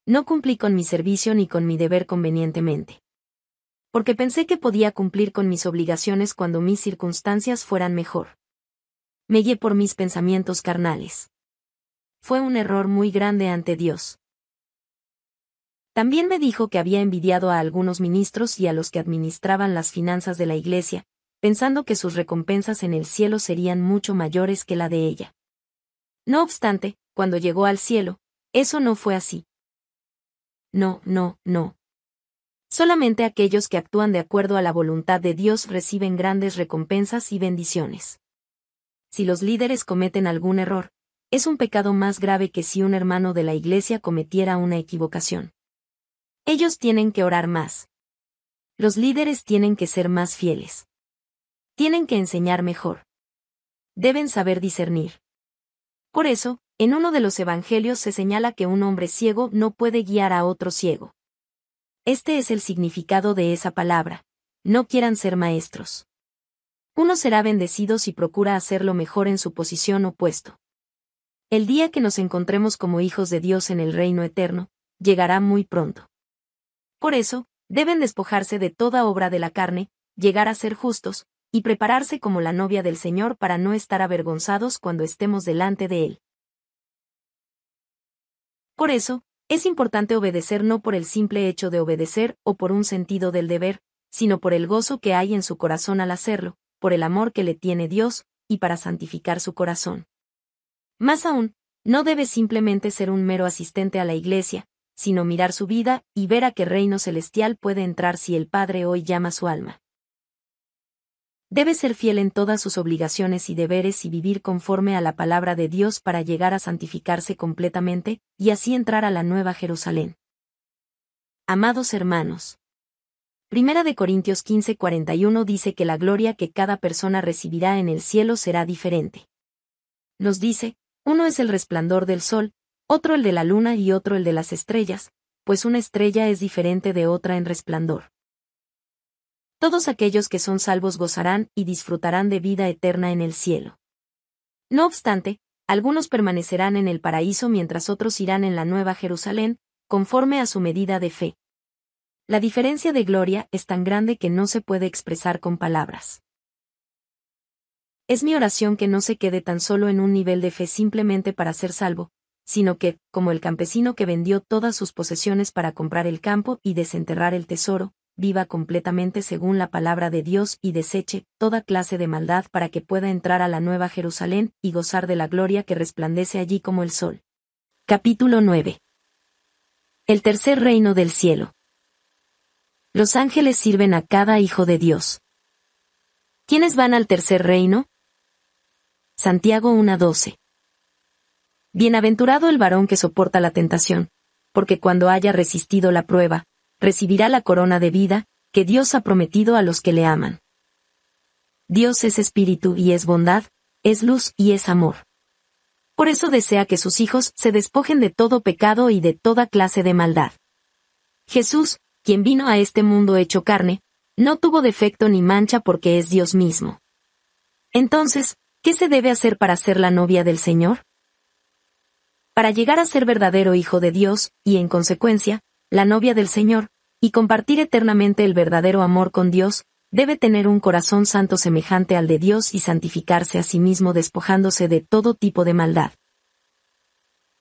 No cumplí con mi servicio ni con mi deber convenientemente. Porque pensé que podía cumplir con mis obligaciones cuando mis circunstancias fueran mejor. Me guié por mis pensamientos carnales. Fue un error muy grande ante Dios. También me dijo que había envidiado a algunos ministros y a los que administraban las finanzas de la Iglesia, pensando que sus recompensas en el cielo serían mucho mayores que la de ella. No obstante, cuando llegó al cielo, eso no fue así. No, no, no. Solamente aquellos que actúan de acuerdo a la voluntad de Dios reciben grandes recompensas y bendiciones. Si los líderes cometen algún error, es un pecado más grave que si un hermano de la iglesia cometiera una equivocación. Ellos tienen que orar más. Los líderes tienen que ser más fieles. Tienen que enseñar mejor. Deben saber discernir. Por eso, en uno de los evangelios se señala que un hombre ciego no puede guiar a otro ciego. Este es el significado de esa palabra. No quieran ser maestros. Uno será bendecido si procura hacerlo mejor en su posición puesto. El día que nos encontremos como hijos de Dios en el reino eterno, llegará muy pronto. Por eso, deben despojarse de toda obra de la carne, llegar a ser justos, y prepararse como la novia del Señor para no estar avergonzados cuando estemos delante de Él. Por eso, es importante obedecer no por el simple hecho de obedecer o por un sentido del deber, sino por el gozo que hay en su corazón al hacerlo, por el amor que le tiene Dios, y para santificar su corazón. Más aún, no debe simplemente ser un mero asistente a la iglesia, sino mirar su vida y ver a qué reino celestial puede entrar si el Padre hoy llama su alma. Debe ser fiel en todas sus obligaciones y deberes y vivir conforme a la palabra de Dios para llegar a santificarse completamente y así entrar a la nueva Jerusalén. Amados hermanos, Primera de Corintios 15:41 dice que la gloria que cada persona recibirá en el cielo será diferente. Nos dice, uno es el resplandor del sol, otro el de la luna y otro el de las estrellas, pues una estrella es diferente de otra en resplandor. Todos aquellos que son salvos gozarán y disfrutarán de vida eterna en el cielo. No obstante, algunos permanecerán en el paraíso mientras otros irán en la nueva Jerusalén, conforme a su medida de fe. La diferencia de gloria es tan grande que no se puede expresar con palabras. Es mi oración que no se quede tan solo en un nivel de fe simplemente para ser salvo, sino que, como el campesino que vendió todas sus posesiones para comprar el campo y desenterrar el tesoro, viva completamente según la palabra de Dios y deseche toda clase de maldad para que pueda entrar a la nueva Jerusalén y gozar de la gloria que resplandece allí como el sol. Capítulo 9. El tercer reino del cielo. Los ángeles sirven a cada hijo de Dios. ¿Quiénes van al tercer reino? Santiago 1.12. Bienaventurado el varón que soporta la tentación, porque cuando haya resistido la prueba, recibirá la corona de vida, que Dios ha prometido a los que le aman. Dios es espíritu y es bondad, es luz y es amor. Por eso desea que sus hijos se despojen de todo pecado y de toda clase de maldad. Jesús, quien vino a este mundo hecho carne, no tuvo defecto ni mancha porque es Dios mismo. Entonces, ¿Qué se debe hacer para ser la novia del Señor? Para llegar a ser verdadero hijo de Dios, y en consecuencia, la novia del Señor, y compartir eternamente el verdadero amor con Dios, debe tener un corazón santo semejante al de Dios y santificarse a sí mismo despojándose de todo tipo de maldad.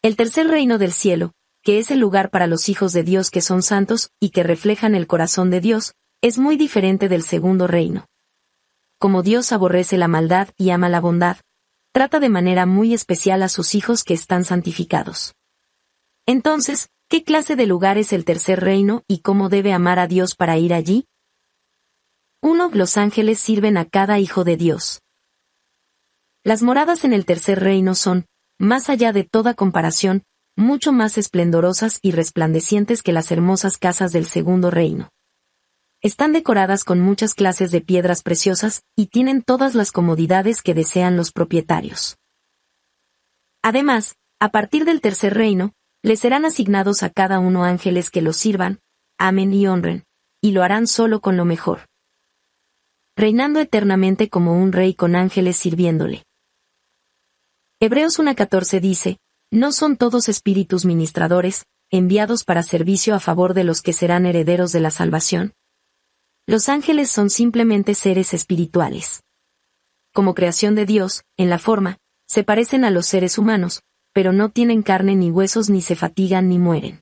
El tercer reino del cielo, que es el lugar para los hijos de Dios que son santos y que reflejan el corazón de Dios, es muy diferente del segundo reino como Dios aborrece la maldad y ama la bondad, trata de manera muy especial a sus hijos que están santificados. Entonces, ¿qué clase de lugar es el tercer reino y cómo debe amar a Dios para ir allí? Uno, Los ángeles sirven a cada hijo de Dios. Las moradas en el tercer reino son, más allá de toda comparación, mucho más esplendorosas y resplandecientes que las hermosas casas del segundo reino. Están decoradas con muchas clases de piedras preciosas y tienen todas las comodidades que desean los propietarios. Además, a partir del tercer reino, les serán asignados a cada uno ángeles que los sirvan, amen y honren, y lo harán solo con lo mejor. Reinando eternamente como un rey con ángeles sirviéndole. Hebreos 1.14 dice, No son todos espíritus ministradores, enviados para servicio a favor de los que serán herederos de la salvación, los ángeles son simplemente seres espirituales. Como creación de Dios, en la forma, se parecen a los seres humanos, pero no tienen carne ni huesos ni se fatigan ni mueren.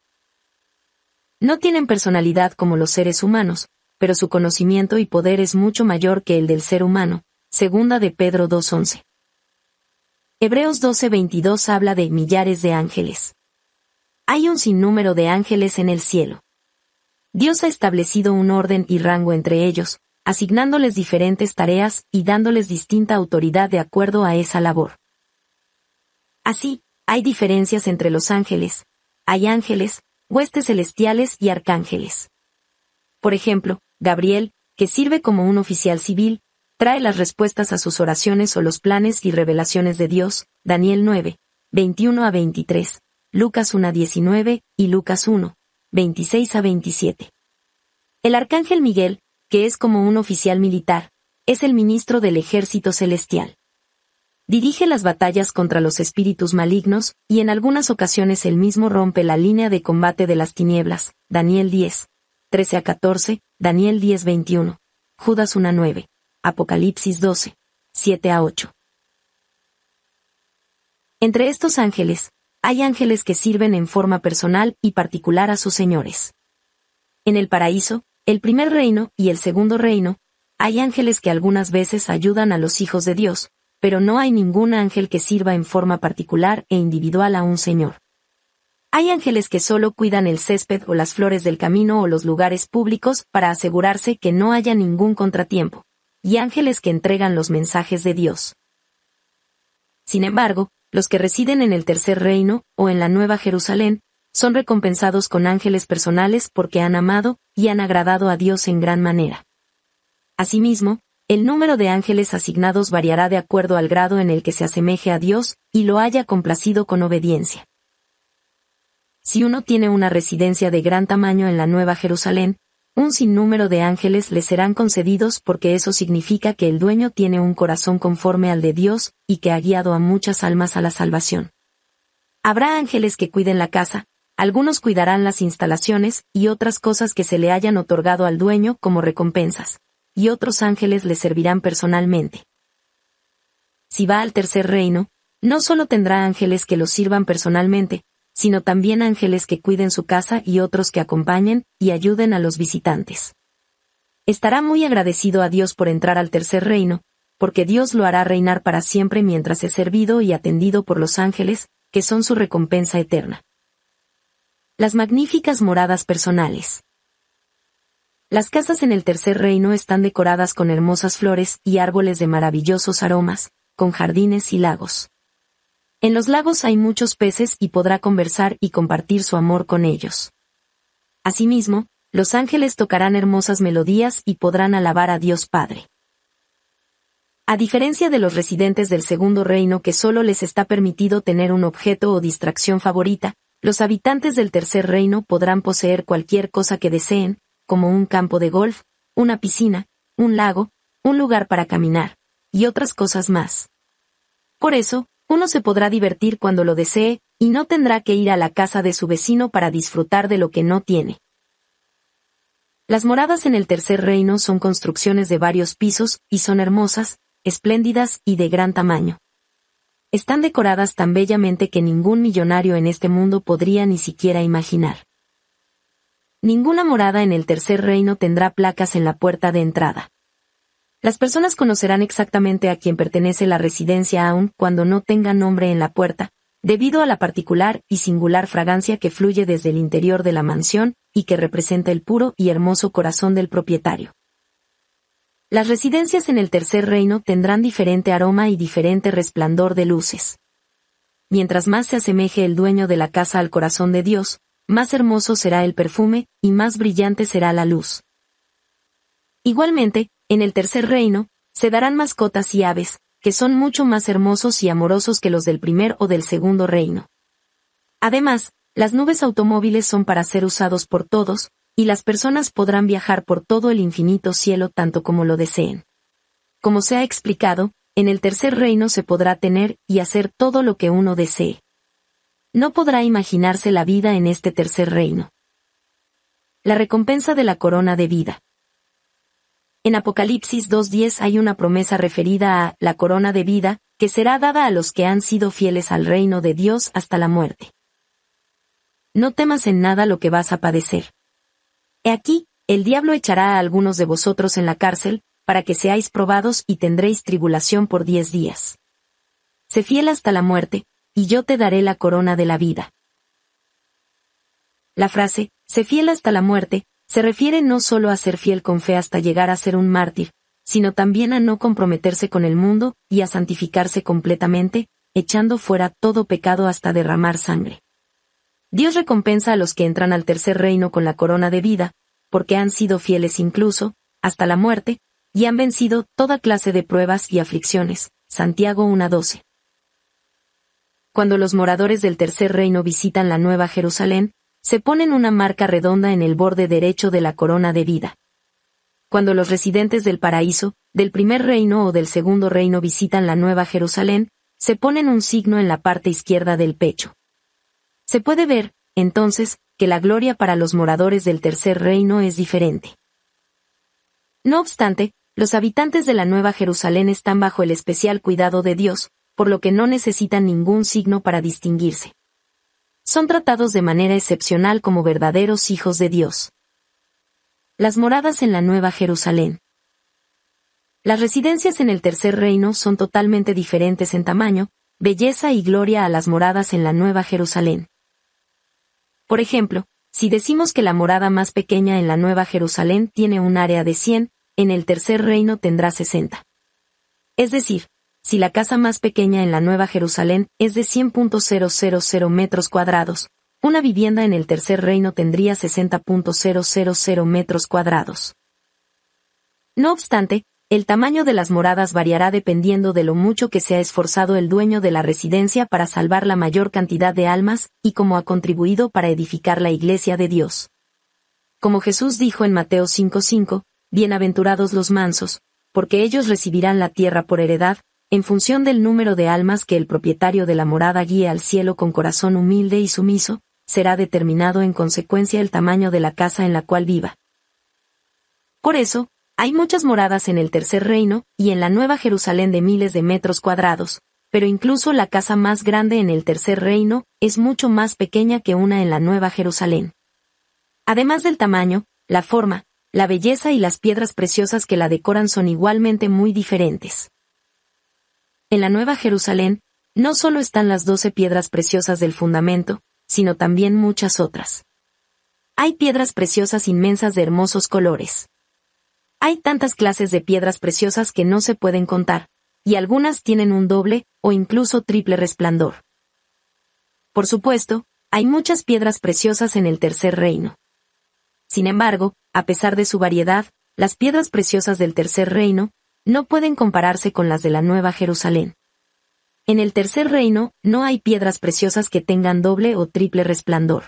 No tienen personalidad como los seres humanos, pero su conocimiento y poder es mucho mayor que el del ser humano, segunda de Pedro 2.11. Hebreos 12.22 habla de millares de ángeles. Hay un sinnúmero de ángeles en el cielo. Dios ha establecido un orden y rango entre ellos, asignándoles diferentes tareas y dándoles distinta autoridad de acuerdo a esa labor. Así, hay diferencias entre los ángeles. Hay ángeles, huestes celestiales y arcángeles. Por ejemplo, Gabriel, que sirve como un oficial civil, trae las respuestas a sus oraciones o los planes y revelaciones de Dios, Daniel 9, 21 a 23, Lucas 1 a 19 y Lucas 1, 26 a 27. El arcángel Miguel, que es como un oficial militar, es el ministro del ejército celestial. Dirige las batallas contra los espíritus malignos, y en algunas ocasiones él mismo rompe la línea de combate de las tinieblas, Daniel 10, 13 a 14, Daniel 10 21, Judas 1 a 9, Apocalipsis 12, 7 a 8. Entre estos ángeles, hay ángeles que sirven en forma personal y particular a sus señores. En el paraíso, el primer reino y el segundo reino, hay ángeles que algunas veces ayudan a los hijos de Dios, pero no hay ningún ángel que sirva en forma particular e individual a un señor. Hay ángeles que solo cuidan el césped o las flores del camino o los lugares públicos para asegurarse que no haya ningún contratiempo, y ángeles que entregan los mensajes de Dios. Sin embargo, los que residen en el Tercer Reino, o en la Nueva Jerusalén, son recompensados con ángeles personales porque han amado y han agradado a Dios en gran manera. Asimismo, el número de ángeles asignados variará de acuerdo al grado en el que se asemeje a Dios y lo haya complacido con obediencia. Si uno tiene una residencia de gran tamaño en la Nueva Jerusalén, un sinnúmero de ángeles le serán concedidos porque eso significa que el dueño tiene un corazón conforme al de Dios, y que ha guiado a muchas almas a la salvación. Habrá ángeles que cuiden la casa, algunos cuidarán las instalaciones y otras cosas que se le hayan otorgado al dueño como recompensas, y otros ángeles le servirán personalmente. Si va al tercer reino, no solo tendrá ángeles que lo sirvan personalmente, sino también ángeles que cuiden su casa y otros que acompañen y ayuden a los visitantes. Estará muy agradecido a Dios por entrar al tercer reino, porque Dios lo hará reinar para siempre mientras es servido y atendido por los ángeles, que son su recompensa eterna. Las magníficas moradas personales. Las casas en el tercer reino están decoradas con hermosas flores y árboles de maravillosos aromas, con jardines y lagos. En los lagos hay muchos peces y podrá conversar y compartir su amor con ellos. Asimismo, los ángeles tocarán hermosas melodías y podrán alabar a Dios Padre. A diferencia de los residentes del segundo reino que solo les está permitido tener un objeto o distracción favorita, los habitantes del tercer reino podrán poseer cualquier cosa que deseen, como un campo de golf, una piscina, un lago, un lugar para caminar, y otras cosas más. Por eso, uno se podrá divertir cuando lo desee, y no tendrá que ir a la casa de su vecino para disfrutar de lo que no tiene. Las moradas en el tercer reino son construcciones de varios pisos, y son hermosas, espléndidas y de gran tamaño. Están decoradas tan bellamente que ningún millonario en este mundo podría ni siquiera imaginar. Ninguna morada en el tercer reino tendrá placas en la puerta de entrada. Las personas conocerán exactamente a quién pertenece la residencia aún cuando no tenga nombre en la puerta, debido a la particular y singular fragancia que fluye desde el interior de la mansión y que representa el puro y hermoso corazón del propietario. Las residencias en el tercer reino tendrán diferente aroma y diferente resplandor de luces. Mientras más se asemeje el dueño de la casa al corazón de Dios, más hermoso será el perfume y más brillante será la luz. Igualmente, en el tercer reino, se darán mascotas y aves, que son mucho más hermosos y amorosos que los del primer o del segundo reino. Además, las nubes automóviles son para ser usados por todos, y las personas podrán viajar por todo el infinito cielo tanto como lo deseen. Como se ha explicado, en el tercer reino se podrá tener y hacer todo lo que uno desee. No podrá imaginarse la vida en este tercer reino. La recompensa de la corona de vida. En Apocalipsis 2.10 hay una promesa referida a la corona de vida, que será dada a los que han sido fieles al reino de Dios hasta la muerte. No temas en nada lo que vas a padecer. He aquí, el diablo echará a algunos de vosotros en la cárcel, para que seáis probados y tendréis tribulación por diez días. Sé fiel hasta la muerte, y yo te daré la corona de la vida. La frase, sé fiel hasta la muerte, se refiere no solo a ser fiel con fe hasta llegar a ser un mártir, sino también a no comprometerse con el mundo y a santificarse completamente, echando fuera todo pecado hasta derramar sangre. Dios recompensa a los que entran al tercer reino con la corona de vida, porque han sido fieles incluso, hasta la muerte, y han vencido toda clase de pruebas y aflicciones. Santiago 1.12. Cuando los moradores del tercer reino visitan la Nueva Jerusalén, se ponen una marca redonda en el borde derecho de la corona de vida. Cuando los residentes del paraíso, del primer reino o del segundo reino visitan la Nueva Jerusalén, se ponen un signo en la parte izquierda del pecho. Se puede ver, entonces, que la gloria para los moradores del tercer reino es diferente. No obstante, los habitantes de la Nueva Jerusalén están bajo el especial cuidado de Dios, por lo que no necesitan ningún signo para distinguirse son tratados de manera excepcional como verdaderos hijos de Dios. Las moradas en la Nueva Jerusalén. Las residencias en el Tercer Reino son totalmente diferentes en tamaño, belleza y gloria a las moradas en la Nueva Jerusalén. Por ejemplo, si decimos que la morada más pequeña en la Nueva Jerusalén tiene un área de 100, en el Tercer Reino tendrá 60. Es decir, si la casa más pequeña en la Nueva Jerusalén es de 100.000 metros cuadrados, una vivienda en el Tercer Reino tendría 60.000 metros cuadrados. No obstante, el tamaño de las moradas variará dependiendo de lo mucho que se ha esforzado el dueño de la residencia para salvar la mayor cantidad de almas y cómo ha contribuido para edificar la iglesia de Dios. Como Jesús dijo en Mateo 5:5, Bienaventurados los mansos, porque ellos recibirán la tierra por heredad, en función del número de almas que el propietario de la morada guía al cielo con corazón humilde y sumiso, será determinado en consecuencia el tamaño de la casa en la cual viva. Por eso, hay muchas moradas en el tercer reino y en la Nueva Jerusalén de miles de metros cuadrados, pero incluso la casa más grande en el tercer reino es mucho más pequeña que una en la Nueva Jerusalén. Además del tamaño, la forma, la belleza y las piedras preciosas que la decoran son igualmente muy diferentes. En la Nueva Jerusalén, no solo están las doce piedras preciosas del fundamento, sino también muchas otras. Hay piedras preciosas inmensas de hermosos colores. Hay tantas clases de piedras preciosas que no se pueden contar, y algunas tienen un doble o incluso triple resplandor. Por supuesto, hay muchas piedras preciosas en el tercer reino. Sin embargo, a pesar de su variedad, las piedras preciosas del tercer reino no pueden compararse con las de la Nueva Jerusalén. En el tercer reino, no hay piedras preciosas que tengan doble o triple resplandor.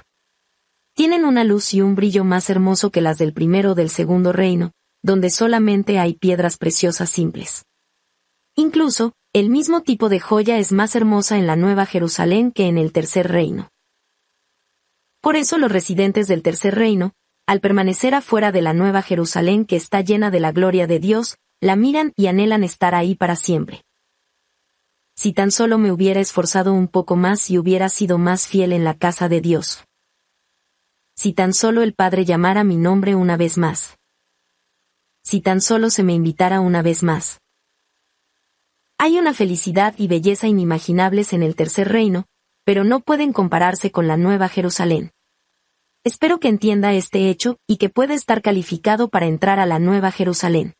Tienen una luz y un brillo más hermoso que las del primero o del segundo reino, donde solamente hay piedras preciosas simples. Incluso, el mismo tipo de joya es más hermosa en la Nueva Jerusalén que en el tercer reino. Por eso los residentes del tercer reino, al permanecer afuera de la Nueva Jerusalén que está llena de la gloria de Dios, la miran y anhelan estar ahí para siempre. Si tan solo me hubiera esforzado un poco más y hubiera sido más fiel en la casa de Dios. Si tan solo el Padre llamara mi nombre una vez más. Si tan solo se me invitara una vez más. Hay una felicidad y belleza inimaginables en el tercer reino, pero no pueden compararse con la Nueva Jerusalén. Espero que entienda este hecho y que pueda estar calificado para entrar a la Nueva Jerusalén.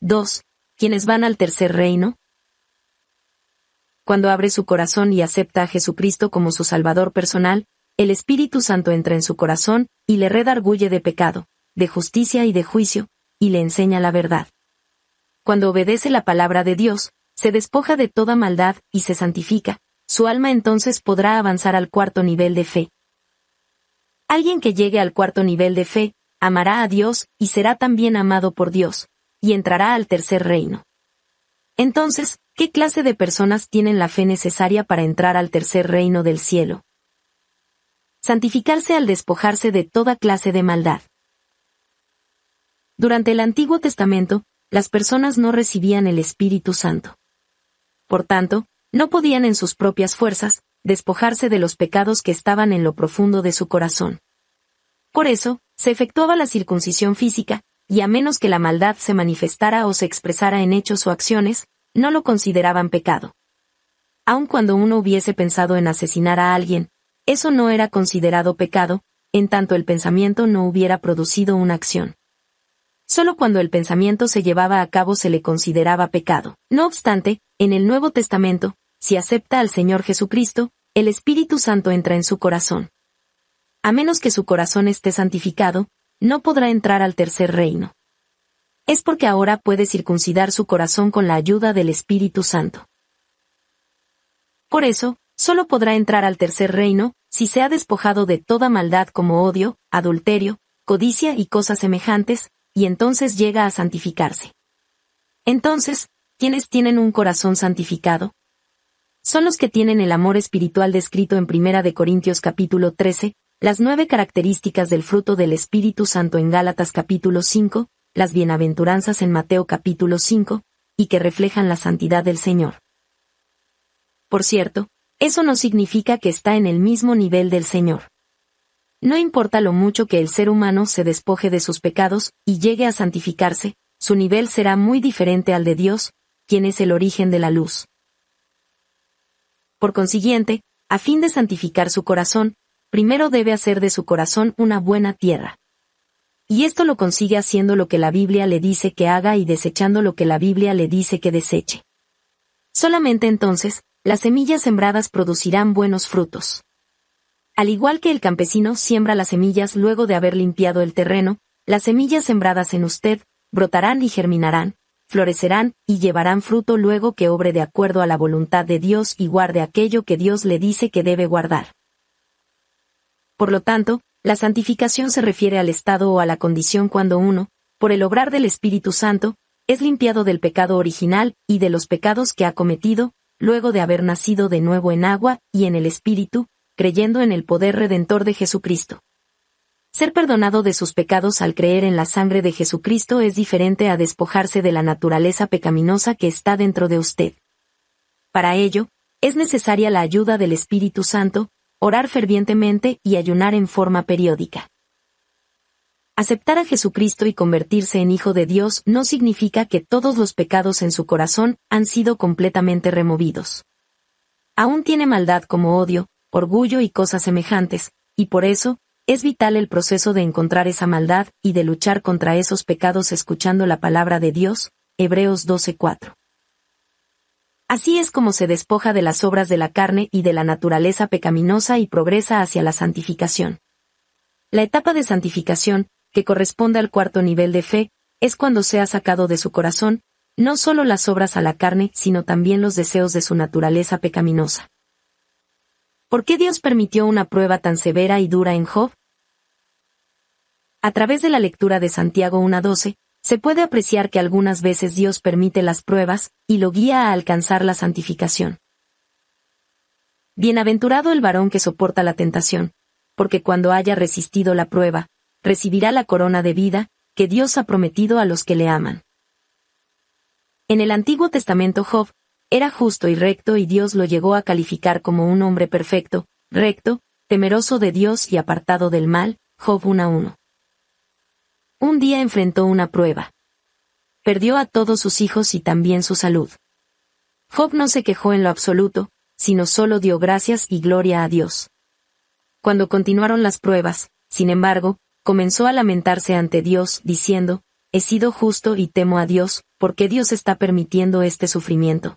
2. Quienes van al tercer reino. Cuando abre su corazón y acepta a Jesucristo como su Salvador personal, el Espíritu Santo entra en su corazón y le redarguye de pecado, de justicia y de juicio, y le enseña la verdad. Cuando obedece la palabra de Dios, se despoja de toda maldad y se santifica, su alma entonces podrá avanzar al cuarto nivel de fe. Alguien que llegue al cuarto nivel de fe, amará a Dios y será también amado por Dios, y entrará al tercer reino. Entonces, ¿qué clase de personas tienen la fe necesaria para entrar al tercer reino del cielo? Santificarse al despojarse de toda clase de maldad. Durante el Antiguo Testamento, las personas no recibían el Espíritu Santo. Por tanto, no podían en sus propias fuerzas despojarse de los pecados que estaban en lo profundo de su corazón. Por eso, se efectuaba la circuncisión física, y a menos que la maldad se manifestara o se expresara en hechos o acciones, no lo consideraban pecado. Aun cuando uno hubiese pensado en asesinar a alguien, eso no era considerado pecado, en tanto el pensamiento no hubiera producido una acción. Solo cuando el pensamiento se llevaba a cabo se le consideraba pecado. No obstante, en el Nuevo Testamento, si acepta al Señor Jesucristo, el Espíritu Santo entra en su corazón. A menos que su corazón esté santificado, no podrá entrar al tercer reino. Es porque ahora puede circuncidar su corazón con la ayuda del Espíritu Santo. Por eso, solo podrá entrar al tercer reino si se ha despojado de toda maldad como odio, adulterio, codicia y cosas semejantes, y entonces llega a santificarse. Entonces, ¿quiénes tienen un corazón santificado? Son los que tienen el amor espiritual descrito en 1 de Corintios capítulo 13, las nueve características del fruto del Espíritu Santo en Gálatas capítulo 5, las bienaventuranzas en Mateo capítulo 5, y que reflejan la santidad del Señor. Por cierto, eso no significa que está en el mismo nivel del Señor. No importa lo mucho que el ser humano se despoje de sus pecados y llegue a santificarse, su nivel será muy diferente al de Dios, quien es el origen de la luz. Por consiguiente, a fin de santificar su corazón, primero debe hacer de su corazón una buena tierra. Y esto lo consigue haciendo lo que la Biblia le dice que haga y desechando lo que la Biblia le dice que deseche. Solamente entonces, las semillas sembradas producirán buenos frutos. Al igual que el campesino siembra las semillas luego de haber limpiado el terreno, las semillas sembradas en usted brotarán y germinarán, florecerán y llevarán fruto luego que obre de acuerdo a la voluntad de Dios y guarde aquello que Dios le dice que debe guardar. Por lo tanto, la santificación se refiere al estado o a la condición cuando uno, por el obrar del Espíritu Santo, es limpiado del pecado original y de los pecados que ha cometido, luego de haber nacido de nuevo en agua y en el Espíritu, creyendo en el poder redentor de Jesucristo. Ser perdonado de sus pecados al creer en la sangre de Jesucristo es diferente a despojarse de la naturaleza pecaminosa que está dentro de usted. Para ello, es necesaria la ayuda del Espíritu Santo, orar fervientemente y ayunar en forma periódica. Aceptar a Jesucristo y convertirse en Hijo de Dios no significa que todos los pecados en su corazón han sido completamente removidos. Aún tiene maldad como odio, orgullo y cosas semejantes, y por eso, es vital el proceso de encontrar esa maldad y de luchar contra esos pecados escuchando la palabra de Dios, Hebreos 12:4. Así es como se despoja de las obras de la carne y de la naturaleza pecaminosa y progresa hacia la santificación. La etapa de santificación, que corresponde al cuarto nivel de fe, es cuando se ha sacado de su corazón, no solo las obras a la carne, sino también los deseos de su naturaleza pecaminosa. ¿Por qué Dios permitió una prueba tan severa y dura en Job? A través de la lectura de Santiago 1.12, se puede apreciar que algunas veces Dios permite las pruebas y lo guía a alcanzar la santificación. Bienaventurado el varón que soporta la tentación, porque cuando haya resistido la prueba, recibirá la corona de vida que Dios ha prometido a los que le aman. En el Antiguo Testamento Job era justo y recto y Dios lo llegó a calificar como un hombre perfecto, recto, temeroso de Dios y apartado del mal, Job a 1. Un día enfrentó una prueba. Perdió a todos sus hijos y también su salud. Job no se quejó en lo absoluto, sino solo dio gracias y gloria a Dios. Cuando continuaron las pruebas, sin embargo, comenzó a lamentarse ante Dios, diciendo, He sido justo y temo a Dios, porque Dios está permitiendo este sufrimiento?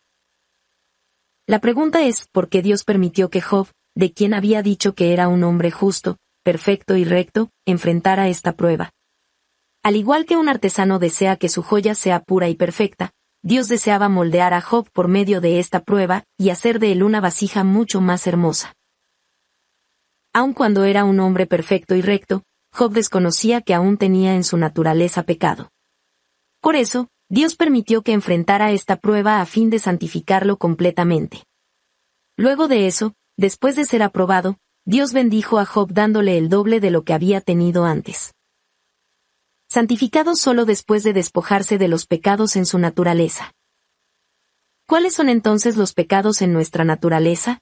La pregunta es, ¿por qué Dios permitió que Job, de quien había dicho que era un hombre justo, perfecto y recto, enfrentara esta prueba? Al igual que un artesano desea que su joya sea pura y perfecta, Dios deseaba moldear a Job por medio de esta prueba y hacer de él una vasija mucho más hermosa. Aun cuando era un hombre perfecto y recto, Job desconocía que aún tenía en su naturaleza pecado. Por eso, Dios permitió que enfrentara esta prueba a fin de santificarlo completamente. Luego de eso, después de ser aprobado, Dios bendijo a Job dándole el doble de lo que había tenido antes santificados solo después de despojarse de los pecados en su naturaleza. ¿Cuáles son entonces los pecados en nuestra naturaleza?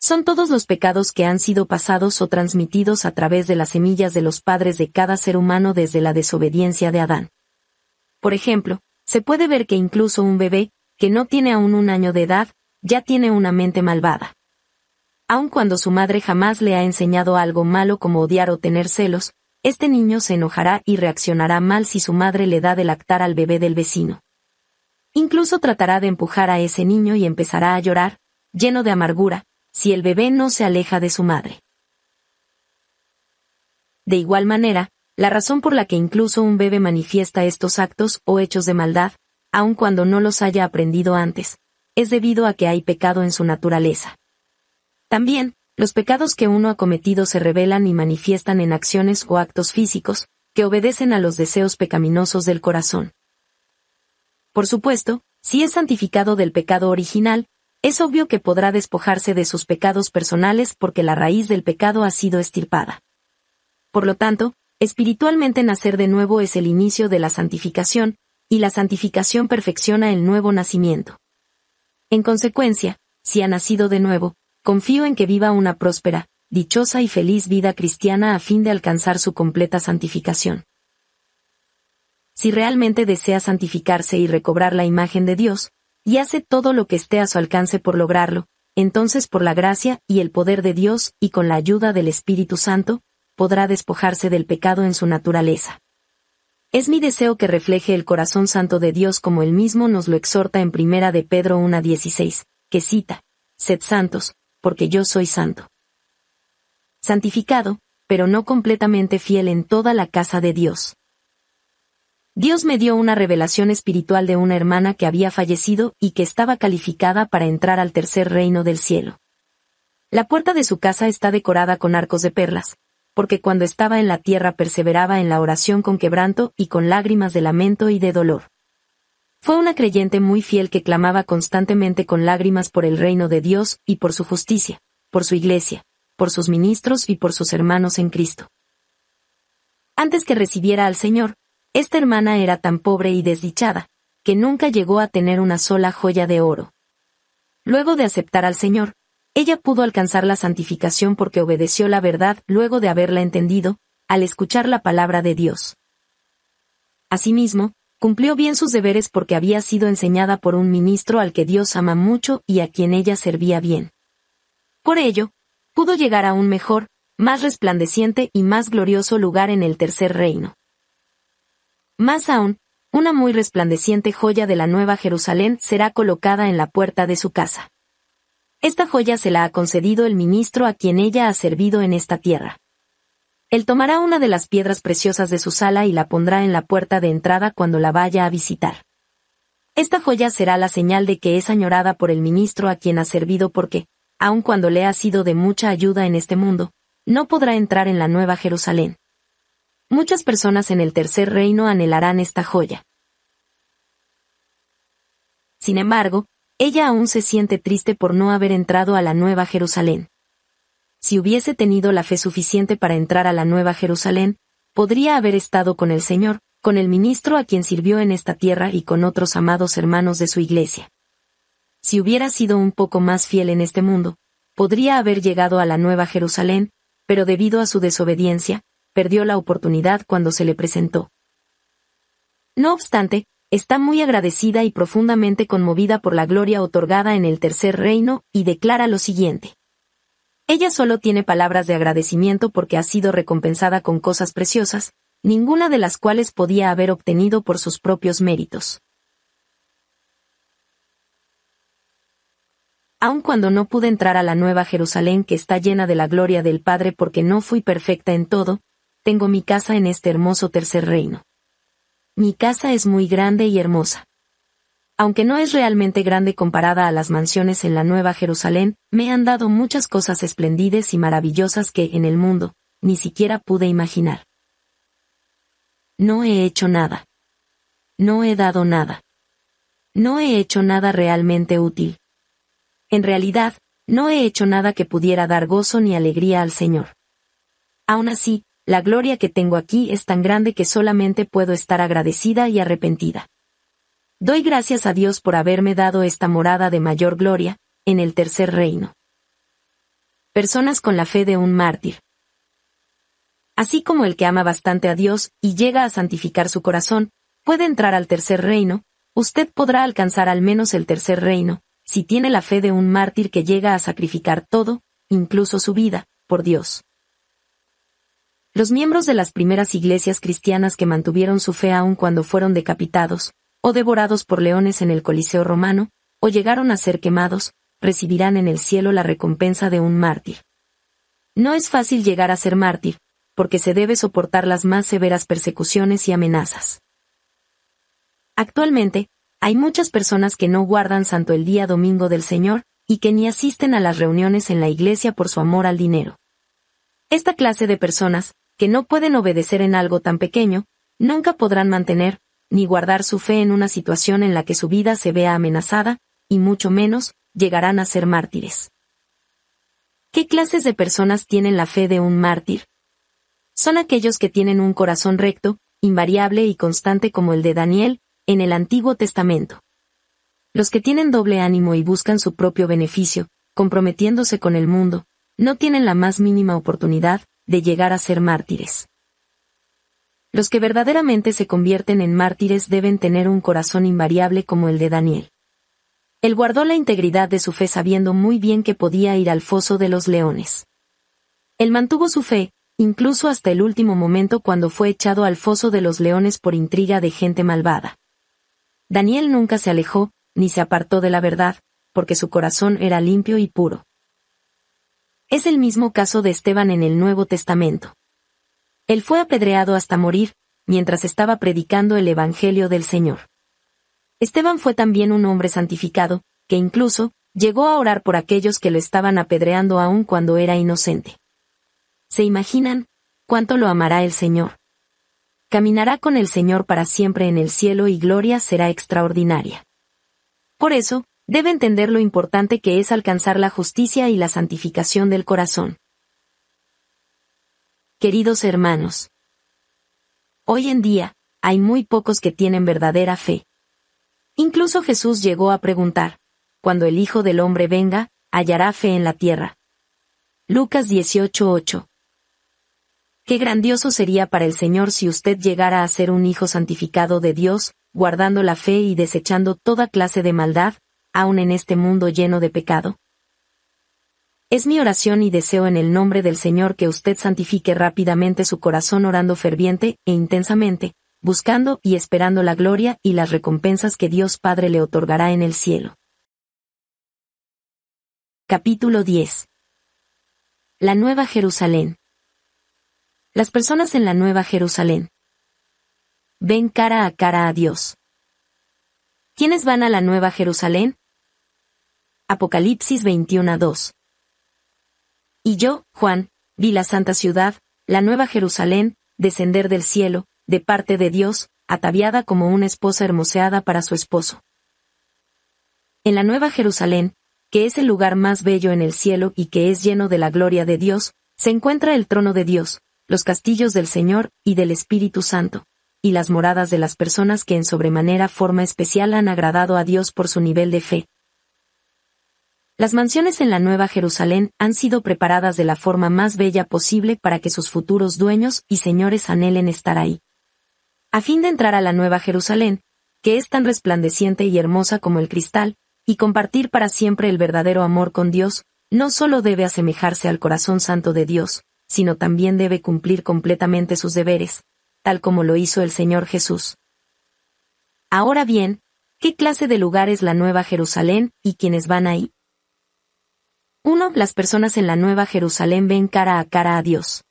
Son todos los pecados que han sido pasados o transmitidos a través de las semillas de los padres de cada ser humano desde la desobediencia de Adán. Por ejemplo, se puede ver que incluso un bebé, que no tiene aún un año de edad, ya tiene una mente malvada. Aun cuando su madre jamás le ha enseñado algo malo como odiar o tener celos, este niño se enojará y reaccionará mal si su madre le da de lactar al bebé del vecino. Incluso tratará de empujar a ese niño y empezará a llorar, lleno de amargura, si el bebé no se aleja de su madre. De igual manera, la razón por la que incluso un bebé manifiesta estos actos o hechos de maldad, aun cuando no los haya aprendido antes, es debido a que hay pecado en su naturaleza. También, los pecados que uno ha cometido se revelan y manifiestan en acciones o actos físicos, que obedecen a los deseos pecaminosos del corazón. Por supuesto, si es santificado del pecado original, es obvio que podrá despojarse de sus pecados personales porque la raíz del pecado ha sido estirpada. Por lo tanto, espiritualmente nacer de nuevo es el inicio de la santificación, y la santificación perfecciona el nuevo nacimiento. En consecuencia, si ha nacido de nuevo, Confío en que viva una próspera, dichosa y feliz vida cristiana a fin de alcanzar su completa santificación. Si realmente desea santificarse y recobrar la imagen de Dios, y hace todo lo que esté a su alcance por lograrlo, entonces por la gracia y el poder de Dios y con la ayuda del Espíritu Santo, podrá despojarse del pecado en su naturaleza. Es mi deseo que refleje el corazón santo de Dios como él mismo nos lo exhorta en Primera de Pedro 1.16, que cita, Sed santos, porque yo soy santo. Santificado, pero no completamente fiel en toda la casa de Dios. Dios me dio una revelación espiritual de una hermana que había fallecido y que estaba calificada para entrar al tercer reino del cielo. La puerta de su casa está decorada con arcos de perlas, porque cuando estaba en la tierra perseveraba en la oración con quebranto y con lágrimas de lamento y de dolor. Fue una creyente muy fiel que clamaba constantemente con lágrimas por el reino de Dios y por su justicia, por su iglesia, por sus ministros y por sus hermanos en Cristo. Antes que recibiera al Señor, esta hermana era tan pobre y desdichada, que nunca llegó a tener una sola joya de oro. Luego de aceptar al Señor, ella pudo alcanzar la santificación porque obedeció la verdad luego de haberla entendido, al escuchar la palabra de Dios. Asimismo, Cumplió bien sus deberes porque había sido enseñada por un ministro al que Dios ama mucho y a quien ella servía bien. Por ello, pudo llegar a un mejor, más resplandeciente y más glorioso lugar en el tercer reino. Más aún, una muy resplandeciente joya de la Nueva Jerusalén será colocada en la puerta de su casa. Esta joya se la ha concedido el ministro a quien ella ha servido en esta tierra. Él tomará una de las piedras preciosas de su sala y la pondrá en la puerta de entrada cuando la vaya a visitar. Esta joya será la señal de que es añorada por el ministro a quien ha servido porque, aun cuando le ha sido de mucha ayuda en este mundo, no podrá entrar en la Nueva Jerusalén. Muchas personas en el tercer reino anhelarán esta joya. Sin embargo, ella aún se siente triste por no haber entrado a la Nueva Jerusalén si hubiese tenido la fe suficiente para entrar a la Nueva Jerusalén, podría haber estado con el Señor, con el ministro a quien sirvió en esta tierra y con otros amados hermanos de su iglesia. Si hubiera sido un poco más fiel en este mundo, podría haber llegado a la Nueva Jerusalén, pero debido a su desobediencia, perdió la oportunidad cuando se le presentó. No obstante, está muy agradecida y profundamente conmovida por la gloria otorgada en el tercer reino, y declara lo siguiente. Ella solo tiene palabras de agradecimiento porque ha sido recompensada con cosas preciosas, ninguna de las cuales podía haber obtenido por sus propios méritos. aun cuando no pude entrar a la nueva Jerusalén que está llena de la gloria del Padre porque no fui perfecta en todo, tengo mi casa en este hermoso tercer reino. Mi casa es muy grande y hermosa aunque no es realmente grande comparada a las mansiones en la Nueva Jerusalén, me han dado muchas cosas espléndidas y maravillosas que en el mundo, ni siquiera pude imaginar. No he hecho nada. No he dado nada. No he hecho nada realmente útil. En realidad, no he hecho nada que pudiera dar gozo ni alegría al Señor. Aún así, la gloria que tengo aquí es tan grande que solamente puedo estar agradecida y arrepentida. Doy gracias a Dios por haberme dado esta morada de mayor gloria, en el tercer reino. Personas con la fe de un mártir. Así como el que ama bastante a Dios y llega a santificar su corazón, puede entrar al tercer reino, usted podrá alcanzar al menos el tercer reino, si tiene la fe de un mártir que llega a sacrificar todo, incluso su vida, por Dios. Los miembros de las primeras iglesias cristianas que mantuvieron su fe aun cuando fueron decapitados, o devorados por leones en el Coliseo romano, o llegaron a ser quemados, recibirán en el cielo la recompensa de un mártir. No es fácil llegar a ser mártir, porque se debe soportar las más severas persecuciones y amenazas. Actualmente, hay muchas personas que no guardan santo el día domingo del Señor, y que ni asisten a las reuniones en la iglesia por su amor al dinero. Esta clase de personas, que no pueden obedecer en algo tan pequeño, nunca podrán mantener, ni guardar su fe en una situación en la que su vida se vea amenazada, y mucho menos, llegarán a ser mártires. ¿Qué clases de personas tienen la fe de un mártir? Son aquellos que tienen un corazón recto, invariable y constante como el de Daniel, en el Antiguo Testamento. Los que tienen doble ánimo y buscan su propio beneficio, comprometiéndose con el mundo, no tienen la más mínima oportunidad de llegar a ser mártires. Los que verdaderamente se convierten en mártires deben tener un corazón invariable como el de Daniel. Él guardó la integridad de su fe sabiendo muy bien que podía ir al foso de los leones. Él mantuvo su fe, incluso hasta el último momento cuando fue echado al foso de los leones por intriga de gente malvada. Daniel nunca se alejó, ni se apartó de la verdad, porque su corazón era limpio y puro. Es el mismo caso de Esteban en el Nuevo Testamento. Él fue apedreado hasta morir, mientras estaba predicando el Evangelio del Señor. Esteban fue también un hombre santificado, que incluso, llegó a orar por aquellos que lo estaban apedreando aún cuando era inocente. ¿Se imaginan cuánto lo amará el Señor? Caminará con el Señor para siempre en el cielo y gloria será extraordinaria. Por eso, debe entender lo importante que es alcanzar la justicia y la santificación del corazón. Queridos hermanos, hoy en día, hay muy pocos que tienen verdadera fe. Incluso Jesús llegó a preguntar, cuando el Hijo del Hombre venga, hallará fe en la tierra. Lucas 18:8 Qué grandioso sería para el Señor si usted llegara a ser un hijo santificado de Dios, guardando la fe y desechando toda clase de maldad, aun en este mundo lleno de pecado. Es mi oración y deseo en el nombre del Señor que usted santifique rápidamente su corazón orando ferviente e intensamente, buscando y esperando la gloria y las recompensas que Dios Padre le otorgará en el cielo. Capítulo 10 La Nueva Jerusalén Las personas en la Nueva Jerusalén ven cara a cara a Dios. ¿Quiénes van a la Nueva Jerusalén? Apocalipsis 21 a 2 y yo, Juan, vi la santa ciudad, la nueva Jerusalén, descender del cielo, de parte de Dios, ataviada como una esposa hermoseada para su esposo. En la nueva Jerusalén, que es el lugar más bello en el cielo y que es lleno de la gloria de Dios, se encuentra el trono de Dios, los castillos del Señor y del Espíritu Santo, y las moradas de las personas que en sobremanera forma especial han agradado a Dios por su nivel de fe, las mansiones en la Nueva Jerusalén han sido preparadas de la forma más bella posible para que sus futuros dueños y señores anhelen estar ahí. A fin de entrar a la Nueva Jerusalén, que es tan resplandeciente y hermosa como el cristal, y compartir para siempre el verdadero amor con Dios, no solo debe asemejarse al corazón santo de Dios, sino también debe cumplir completamente sus deberes, tal como lo hizo el Señor Jesús. Ahora bien, ¿qué clase de lugar es la Nueva Jerusalén y quienes van ahí? 1. Las personas en la Nueva Jerusalén ven cara a cara a Dios.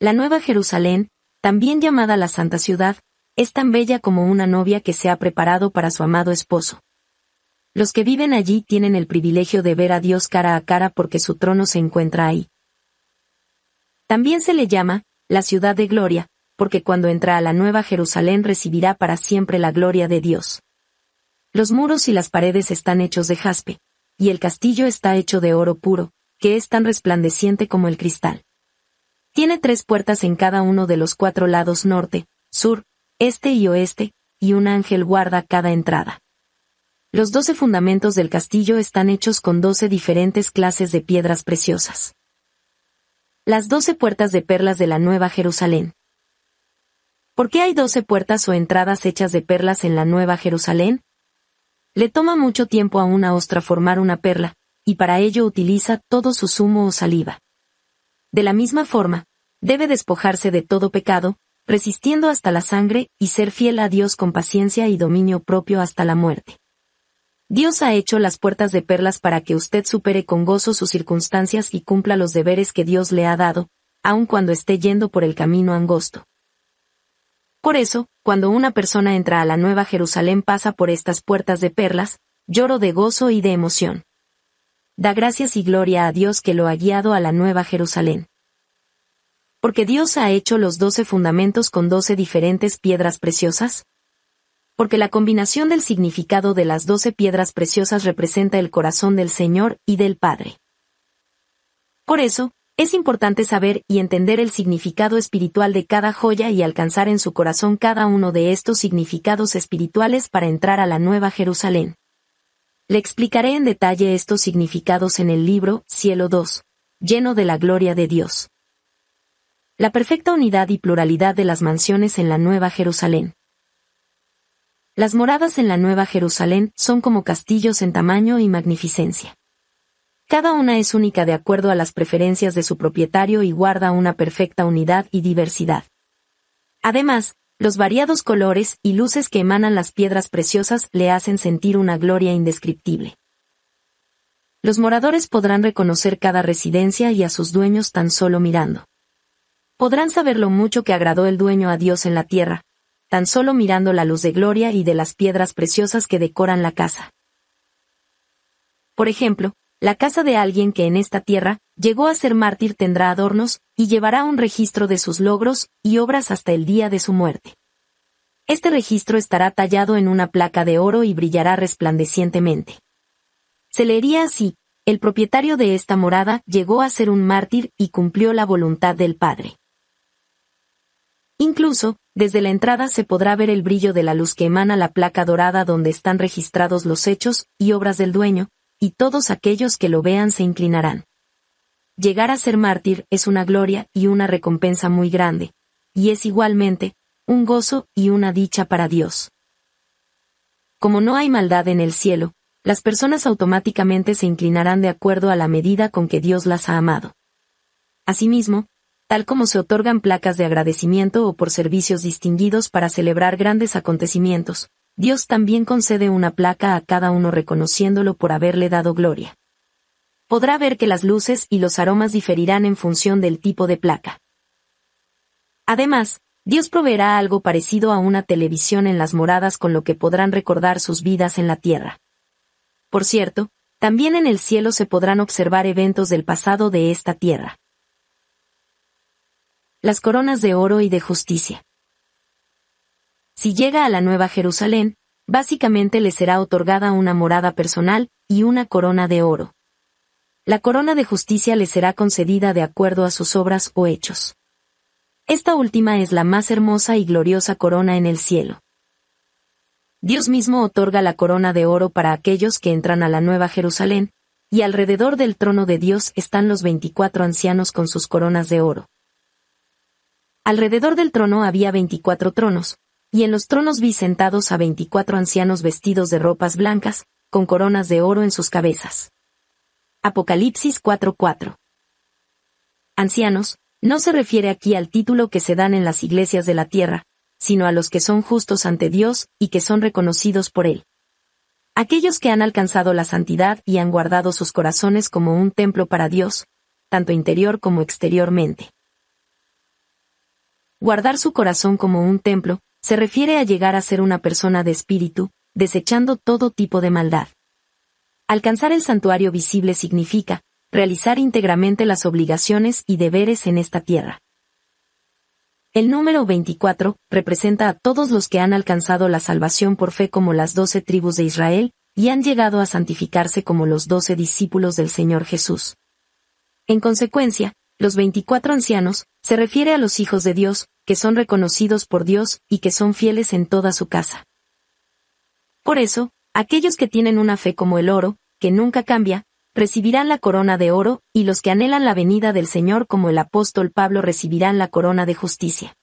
La Nueva Jerusalén, también llamada la Santa Ciudad, es tan bella como una novia que se ha preparado para su amado esposo. Los que viven allí tienen el privilegio de ver a Dios cara a cara porque su trono se encuentra ahí. También se le llama, la ciudad de gloria, porque cuando entra a la Nueva Jerusalén recibirá para siempre la gloria de Dios. Los muros y las paredes están hechos de jaspe, y el castillo está hecho de oro puro, que es tan resplandeciente como el cristal. Tiene tres puertas en cada uno de los cuatro lados norte, sur, este y oeste, y un ángel guarda cada entrada. Los doce fundamentos del castillo están hechos con doce diferentes clases de piedras preciosas. Las doce puertas de perlas de la Nueva Jerusalén. ¿Por qué hay doce puertas o entradas hechas de perlas en la Nueva Jerusalén? Le toma mucho tiempo a una ostra formar una perla, y para ello utiliza todo su zumo o saliva. De la misma forma, debe despojarse de todo pecado, resistiendo hasta la sangre y ser fiel a Dios con paciencia y dominio propio hasta la muerte. Dios ha hecho las puertas de perlas para que usted supere con gozo sus circunstancias y cumpla los deberes que Dios le ha dado, aun cuando esté yendo por el camino angosto. Por eso, cuando una persona entra a la Nueva Jerusalén pasa por estas puertas de perlas, lloro de gozo y de emoción. Da gracias y gloria a Dios que lo ha guiado a la Nueva Jerusalén. Porque Dios ha hecho los doce fundamentos con doce diferentes piedras preciosas. Porque la combinación del significado de las doce piedras preciosas representa el corazón del Señor y del Padre. Por eso, es importante saber y entender el significado espiritual de cada joya y alcanzar en su corazón cada uno de estos significados espirituales para entrar a la Nueva Jerusalén. Le explicaré en detalle estos significados en el libro Cielo 2, lleno de la gloria de Dios. La perfecta unidad y pluralidad de las mansiones en la Nueva Jerusalén. Las moradas en la Nueva Jerusalén son como castillos en tamaño y magnificencia. Cada una es única de acuerdo a las preferencias de su propietario y guarda una perfecta unidad y diversidad. Además, los variados colores y luces que emanan las piedras preciosas le hacen sentir una gloria indescriptible. Los moradores podrán reconocer cada residencia y a sus dueños tan solo mirando. Podrán saber lo mucho que agradó el dueño a Dios en la tierra, tan solo mirando la luz de gloria y de las piedras preciosas que decoran la casa. Por ejemplo, la casa de alguien que en esta tierra llegó a ser mártir tendrá adornos, y llevará un registro de sus logros y obras hasta el día de su muerte. Este registro estará tallado en una placa de oro y brillará resplandecientemente. Se leería así, el propietario de esta morada llegó a ser un mártir y cumplió la voluntad del Padre. Incluso, desde la entrada se podrá ver el brillo de la luz que emana la placa dorada donde están registrados los hechos y obras del dueño, y todos aquellos que lo vean se inclinarán. Llegar a ser mártir es una gloria y una recompensa muy grande, y es igualmente, un gozo y una dicha para Dios. Como no hay maldad en el cielo, las personas automáticamente se inclinarán de acuerdo a la medida con que Dios las ha amado. Asimismo, tal como se otorgan placas de agradecimiento o por servicios distinguidos para celebrar grandes acontecimientos, Dios también concede una placa a cada uno reconociéndolo por haberle dado gloria. Podrá ver que las luces y los aromas diferirán en función del tipo de placa. Además, Dios proveerá algo parecido a una televisión en las moradas con lo que podrán recordar sus vidas en la tierra. Por cierto, también en el cielo se podrán observar eventos del pasado de esta tierra. Las coronas de oro y de justicia si llega a la Nueva Jerusalén, básicamente le será otorgada una morada personal y una corona de oro. La corona de justicia le será concedida de acuerdo a sus obras o hechos. Esta última es la más hermosa y gloriosa corona en el cielo. Dios mismo otorga la corona de oro para aquellos que entran a la Nueva Jerusalén, y alrededor del trono de Dios están los veinticuatro ancianos con sus coronas de oro. Alrededor del trono había 24 tronos, y en los tronos vi sentados a veinticuatro ancianos vestidos de ropas blancas, con coronas de oro en sus cabezas. Apocalipsis 4:4 Ancianos, no se refiere aquí al título que se dan en las iglesias de la tierra, sino a los que son justos ante Dios y que son reconocidos por Él. Aquellos que han alcanzado la santidad y han guardado sus corazones como un templo para Dios, tanto interior como exteriormente. Guardar su corazón como un templo, se refiere a llegar a ser una persona de espíritu, desechando todo tipo de maldad. Alcanzar el santuario visible significa realizar íntegramente las obligaciones y deberes en esta tierra. El número 24 representa a todos los que han alcanzado la salvación por fe como las doce tribus de Israel, y han llegado a santificarse como los doce discípulos del Señor Jesús. En consecuencia, los 24 ancianos se refiere a los hijos de Dios, que son reconocidos por Dios y que son fieles en toda su casa. Por eso, aquellos que tienen una fe como el oro, que nunca cambia, recibirán la corona de oro, y los que anhelan la venida del Señor como el apóstol Pablo recibirán la corona de justicia.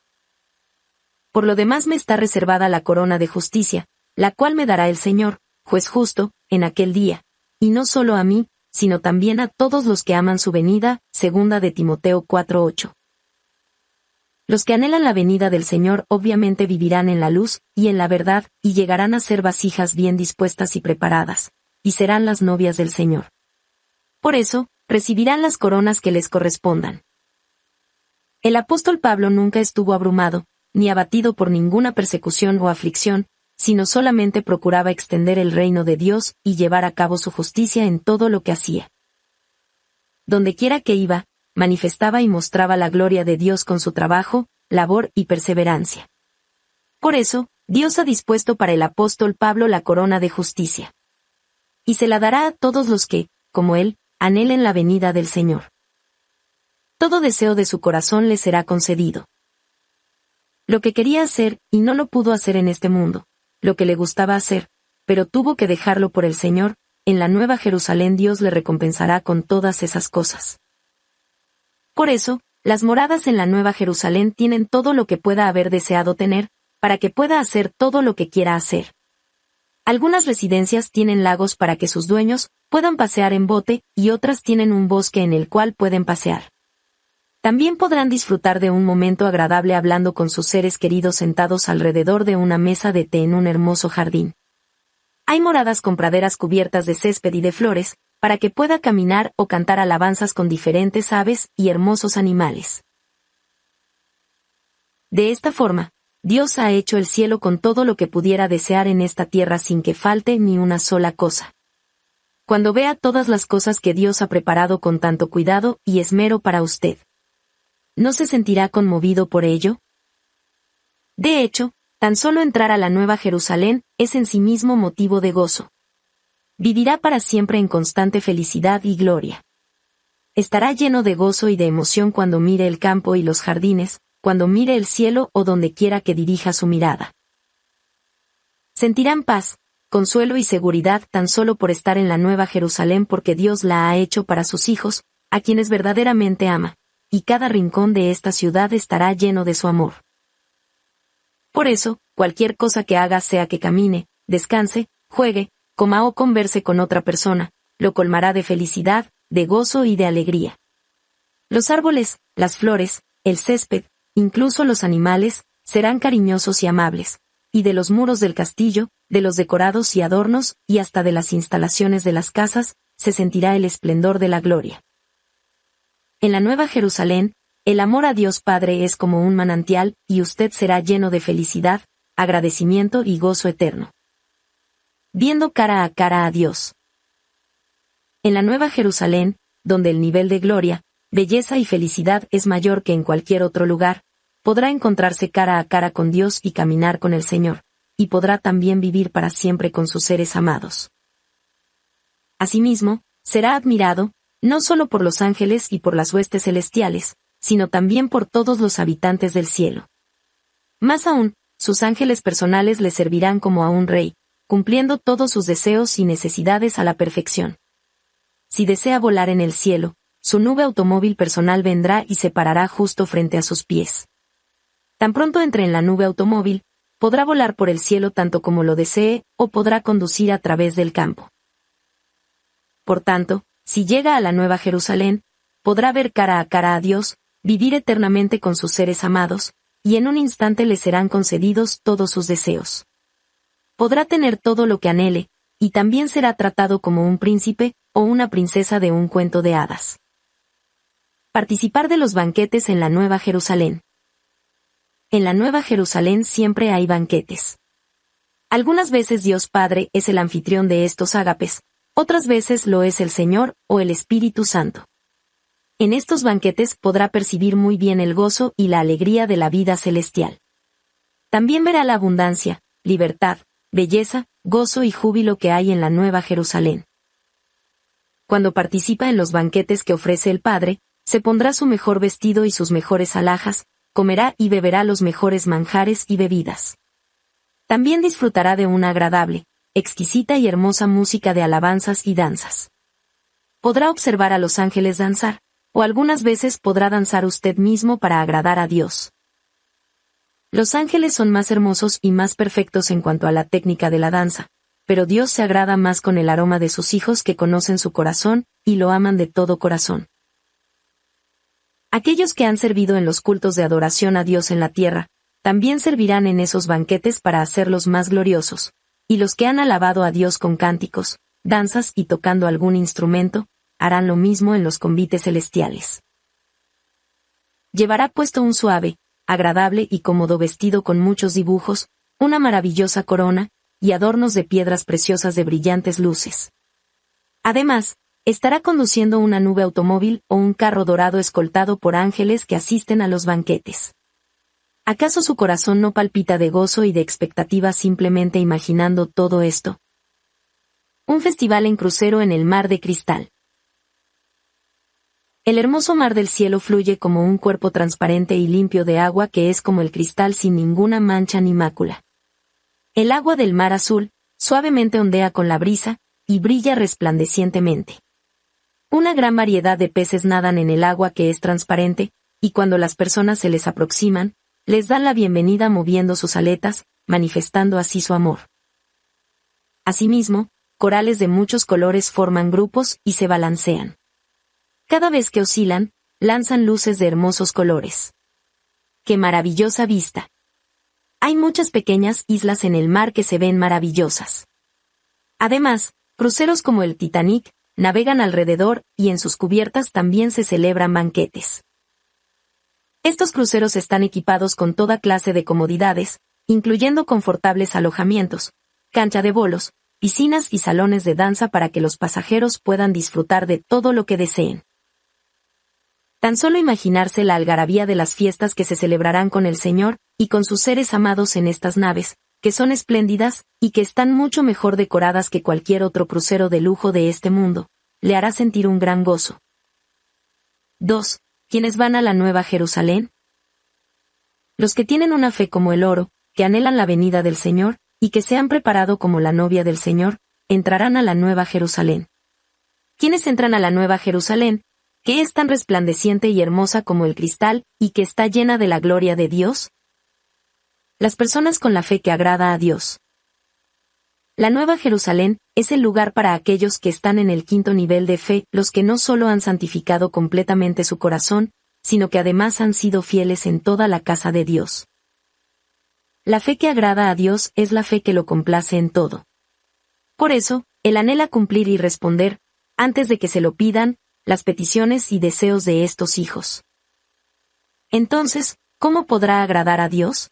Por lo demás me está reservada la corona de justicia, la cual me dará el Señor, juez justo, en aquel día, y no solo a mí, sino también a todos los que aman su venida, segunda de Timoteo 4:8. Los que anhelan la venida del Señor obviamente vivirán en la luz, y en la verdad, y llegarán a ser vasijas bien dispuestas y preparadas, y serán las novias del Señor. Por eso, recibirán las coronas que les correspondan. El apóstol Pablo nunca estuvo abrumado, ni abatido por ninguna persecución o aflicción, sino solamente procuraba extender el reino de Dios y llevar a cabo su justicia en todo lo que hacía. Donde quiera que iba, manifestaba y mostraba la gloria de Dios con su trabajo, labor y perseverancia. Por eso, Dios ha dispuesto para el apóstol Pablo la corona de justicia. Y se la dará a todos los que, como él, anhelen la venida del Señor. Todo deseo de su corazón le será concedido. Lo que quería hacer, y no lo pudo hacer en este mundo, lo que le gustaba hacer, pero tuvo que dejarlo por el Señor, en la Nueva Jerusalén Dios le recompensará con todas esas cosas. Por eso, las moradas en la Nueva Jerusalén tienen todo lo que pueda haber deseado tener, para que pueda hacer todo lo que quiera hacer. Algunas residencias tienen lagos para que sus dueños puedan pasear en bote y otras tienen un bosque en el cual pueden pasear. También podrán disfrutar de un momento agradable hablando con sus seres queridos sentados alrededor de una mesa de té en un hermoso jardín. Hay moradas con praderas cubiertas de césped y de flores, para que pueda caminar o cantar alabanzas con diferentes aves y hermosos animales. De esta forma, Dios ha hecho el cielo con todo lo que pudiera desear en esta tierra sin que falte ni una sola cosa. Cuando vea todas las cosas que Dios ha preparado con tanto cuidado y esmero para usted, ¿no se sentirá conmovido por ello? De hecho, tan solo entrar a la Nueva Jerusalén es en sí mismo motivo de gozo vivirá para siempre en constante felicidad y gloria. Estará lleno de gozo y de emoción cuando mire el campo y los jardines, cuando mire el cielo o donde quiera que dirija su mirada. Sentirán paz, consuelo y seguridad tan solo por estar en la Nueva Jerusalén porque Dios la ha hecho para sus hijos, a quienes verdaderamente ama, y cada rincón de esta ciudad estará lleno de su amor. Por eso, cualquier cosa que haga sea que camine, descanse, juegue, coma o converse con otra persona, lo colmará de felicidad, de gozo y de alegría. Los árboles, las flores, el césped, incluso los animales, serán cariñosos y amables, y de los muros del castillo, de los decorados y adornos, y hasta de las instalaciones de las casas, se sentirá el esplendor de la gloria. En la Nueva Jerusalén, el amor a Dios Padre es como un manantial, y usted será lleno de felicidad, agradecimiento y gozo eterno viendo cara a cara a Dios. En la Nueva Jerusalén, donde el nivel de gloria, belleza y felicidad es mayor que en cualquier otro lugar, podrá encontrarse cara a cara con Dios y caminar con el Señor, y podrá también vivir para siempre con sus seres amados. Asimismo, será admirado, no solo por los ángeles y por las huestes celestiales, sino también por todos los habitantes del cielo. Más aún, sus ángeles personales le servirán como a un rey, cumpliendo todos sus deseos y necesidades a la perfección. Si desea volar en el cielo, su nube automóvil personal vendrá y se parará justo frente a sus pies. Tan pronto entre en la nube automóvil, podrá volar por el cielo tanto como lo desee, o podrá conducir a través del campo. Por tanto, si llega a la Nueva Jerusalén, podrá ver cara a cara a Dios, vivir eternamente con sus seres amados, y en un instante le serán concedidos todos sus deseos podrá tener todo lo que anhele, y también será tratado como un príncipe o una princesa de un cuento de hadas. Participar de los banquetes en la Nueva Jerusalén. En la Nueva Jerusalén siempre hay banquetes. Algunas veces Dios Padre es el anfitrión de estos ágapes, otras veces lo es el Señor o el Espíritu Santo. En estos banquetes podrá percibir muy bien el gozo y la alegría de la vida celestial. También verá la abundancia, libertad, belleza, gozo y júbilo que hay en la Nueva Jerusalén. Cuando participa en los banquetes que ofrece el Padre, se pondrá su mejor vestido y sus mejores alhajas, comerá y beberá los mejores manjares y bebidas. También disfrutará de una agradable, exquisita y hermosa música de alabanzas y danzas. Podrá observar a los ángeles danzar, o algunas veces podrá danzar usted mismo para agradar a Dios. Los ángeles son más hermosos y más perfectos en cuanto a la técnica de la danza, pero Dios se agrada más con el aroma de sus hijos que conocen su corazón y lo aman de todo corazón. Aquellos que han servido en los cultos de adoración a Dios en la tierra, también servirán en esos banquetes para hacerlos más gloriosos, y los que han alabado a Dios con cánticos, danzas y tocando algún instrumento, harán lo mismo en los convites celestiales. Llevará puesto un suave, agradable y cómodo vestido con muchos dibujos, una maravillosa corona, y adornos de piedras preciosas de brillantes luces. Además, estará conduciendo una nube automóvil o un carro dorado escoltado por ángeles que asisten a los banquetes. ¿Acaso su corazón no palpita de gozo y de expectativa simplemente imaginando todo esto? Un festival en crucero en el mar de cristal. El hermoso mar del cielo fluye como un cuerpo transparente y limpio de agua que es como el cristal sin ninguna mancha ni mácula. El agua del mar azul, suavemente ondea con la brisa, y brilla resplandecientemente. Una gran variedad de peces nadan en el agua que es transparente, y cuando las personas se les aproximan, les dan la bienvenida moviendo sus aletas, manifestando así su amor. Asimismo, corales de muchos colores forman grupos y se balancean. Cada vez que oscilan, lanzan luces de hermosos colores. ¡Qué maravillosa vista! Hay muchas pequeñas islas en el mar que se ven maravillosas. Además, cruceros como el Titanic navegan alrededor y en sus cubiertas también se celebran banquetes. Estos cruceros están equipados con toda clase de comodidades, incluyendo confortables alojamientos, cancha de bolos, piscinas y salones de danza para que los pasajeros puedan disfrutar de todo lo que deseen. Tan solo imaginarse la algarabía de las fiestas que se celebrarán con el Señor, y con sus seres amados en estas naves, que son espléndidas, y que están mucho mejor decoradas que cualquier otro crucero de lujo de este mundo, le hará sentir un gran gozo. 2. ¿Quiénes van a la Nueva Jerusalén? Los que tienen una fe como el oro, que anhelan la venida del Señor, y que se han preparado como la novia del Señor, entrarán a la Nueva Jerusalén. ¿Quiénes entran a la Nueva Jerusalén, que es tan resplandeciente y hermosa como el cristal, y que está llena de la gloria de Dios? Las personas con la fe que agrada a Dios. La Nueva Jerusalén es el lugar para aquellos que están en el quinto nivel de fe, los que no solo han santificado completamente su corazón, sino que además han sido fieles en toda la casa de Dios. La fe que agrada a Dios es la fe que lo complace en todo. Por eso, el anhela cumplir y responder, antes de que se lo pidan, las peticiones y deseos de estos hijos. Entonces, ¿cómo podrá agradar a Dios?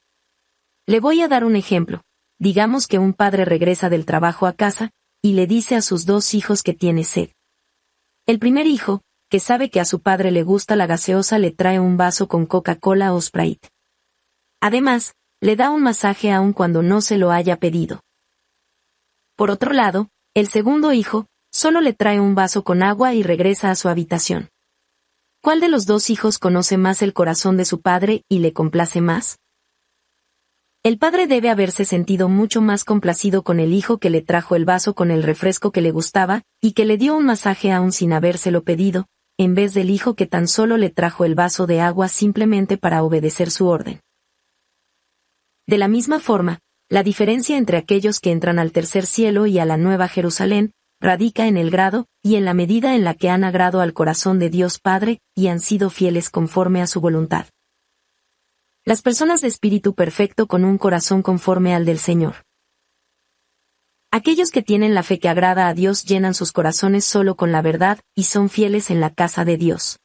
Le voy a dar un ejemplo. Digamos que un padre regresa del trabajo a casa, y le dice a sus dos hijos que tiene sed. El primer hijo, que sabe que a su padre le gusta la gaseosa, le trae un vaso con Coca-Cola o Sprite. Además, le da un masaje aun cuando no se lo haya pedido. Por otro lado, el segundo hijo, solo le trae un vaso con agua y regresa a su habitación. ¿Cuál de los dos hijos conoce más el corazón de su padre y le complace más? El padre debe haberse sentido mucho más complacido con el hijo que le trajo el vaso con el refresco que le gustaba, y que le dio un masaje aún sin habérselo pedido, en vez del hijo que tan solo le trajo el vaso de agua simplemente para obedecer su orden. De la misma forma, la diferencia entre aquellos que entran al tercer cielo y a la nueva Jerusalén radica en el grado, y en la medida en la que han agrado al corazón de Dios Padre, y han sido fieles conforme a su voluntad. Las personas de espíritu perfecto con un corazón conforme al del Señor. Aquellos que tienen la fe que agrada a Dios llenan sus corazones solo con la verdad, y son fieles en la casa de Dios.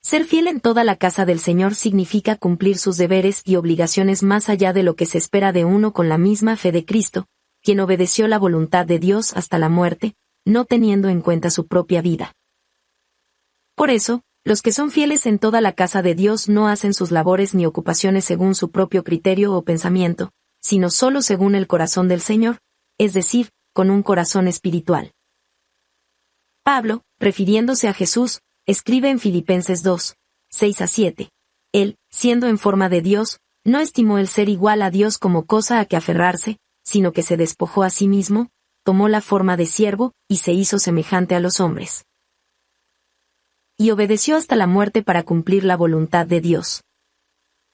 Ser fiel en toda la casa del Señor significa cumplir sus deberes y obligaciones más allá de lo que se espera de uno con la misma fe de Cristo, quien obedeció la voluntad de Dios hasta la muerte, no teniendo en cuenta su propia vida. Por eso, los que son fieles en toda la casa de Dios no hacen sus labores ni ocupaciones según su propio criterio o pensamiento, sino solo según el corazón del Señor, es decir, con un corazón espiritual. Pablo, refiriéndose a Jesús, escribe en Filipenses 2, 6 a 7. Él, siendo en forma de Dios, no estimó el ser igual a Dios como cosa a que aferrarse, sino que se despojó a sí mismo, tomó la forma de siervo, y se hizo semejante a los hombres. Y obedeció hasta la muerte para cumplir la voluntad de Dios.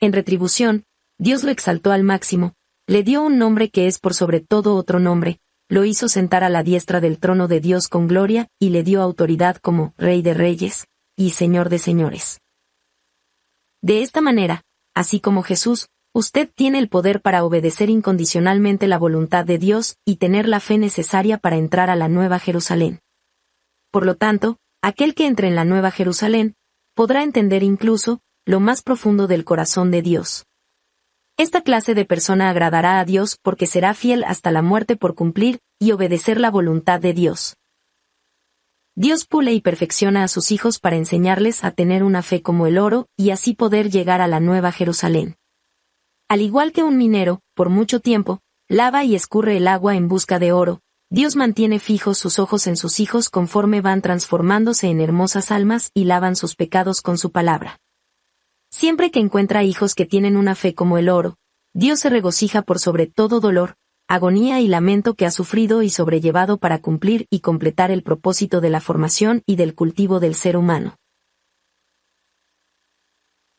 En retribución, Dios lo exaltó al máximo, le dio un nombre que es por sobre todo otro nombre, lo hizo sentar a la diestra del trono de Dios con gloria, y le dio autoridad como Rey de Reyes, y Señor de Señores. De esta manera, así como Jesús, Usted tiene el poder para obedecer incondicionalmente la voluntad de Dios y tener la fe necesaria para entrar a la Nueva Jerusalén. Por lo tanto, aquel que entre en la Nueva Jerusalén, podrá entender incluso, lo más profundo del corazón de Dios. Esta clase de persona agradará a Dios porque será fiel hasta la muerte por cumplir y obedecer la voluntad de Dios. Dios pule y perfecciona a sus hijos para enseñarles a tener una fe como el oro y así poder llegar a la Nueva Jerusalén. Al igual que un minero, por mucho tiempo, lava y escurre el agua en busca de oro, Dios mantiene fijos sus ojos en sus hijos conforme van transformándose en hermosas almas y lavan sus pecados con su palabra. Siempre que encuentra hijos que tienen una fe como el oro, Dios se regocija por sobre todo dolor, agonía y lamento que ha sufrido y sobrellevado para cumplir y completar el propósito de la formación y del cultivo del ser humano.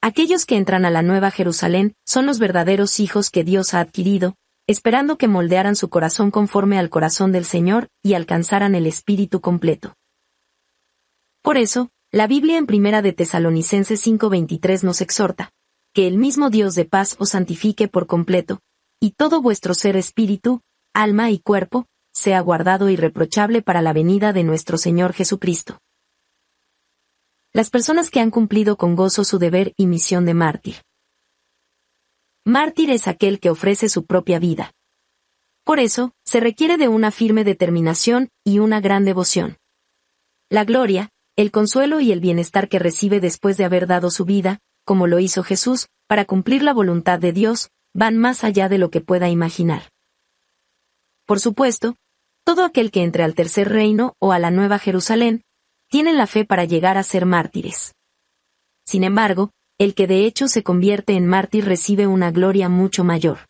Aquellos que entran a la Nueva Jerusalén son los verdaderos hijos que Dios ha adquirido, esperando que moldearan su corazón conforme al corazón del Señor y alcanzaran el espíritu completo. Por eso, la Biblia en Primera de Tesalonicenses 5:23 nos exhorta, que el mismo Dios de paz os santifique por completo, y todo vuestro ser espíritu, alma y cuerpo, sea guardado irreprochable para la venida de nuestro Señor Jesucristo las personas que han cumplido con gozo su deber y misión de mártir. Mártir es aquel que ofrece su propia vida. Por eso, se requiere de una firme determinación y una gran devoción. La gloria, el consuelo y el bienestar que recibe después de haber dado su vida, como lo hizo Jesús, para cumplir la voluntad de Dios, van más allá de lo que pueda imaginar. Por supuesto, todo aquel que entre al tercer reino o a la nueva Jerusalén, tienen la fe para llegar a ser mártires. Sin embargo, el que de hecho se convierte en mártir recibe una gloria mucho mayor.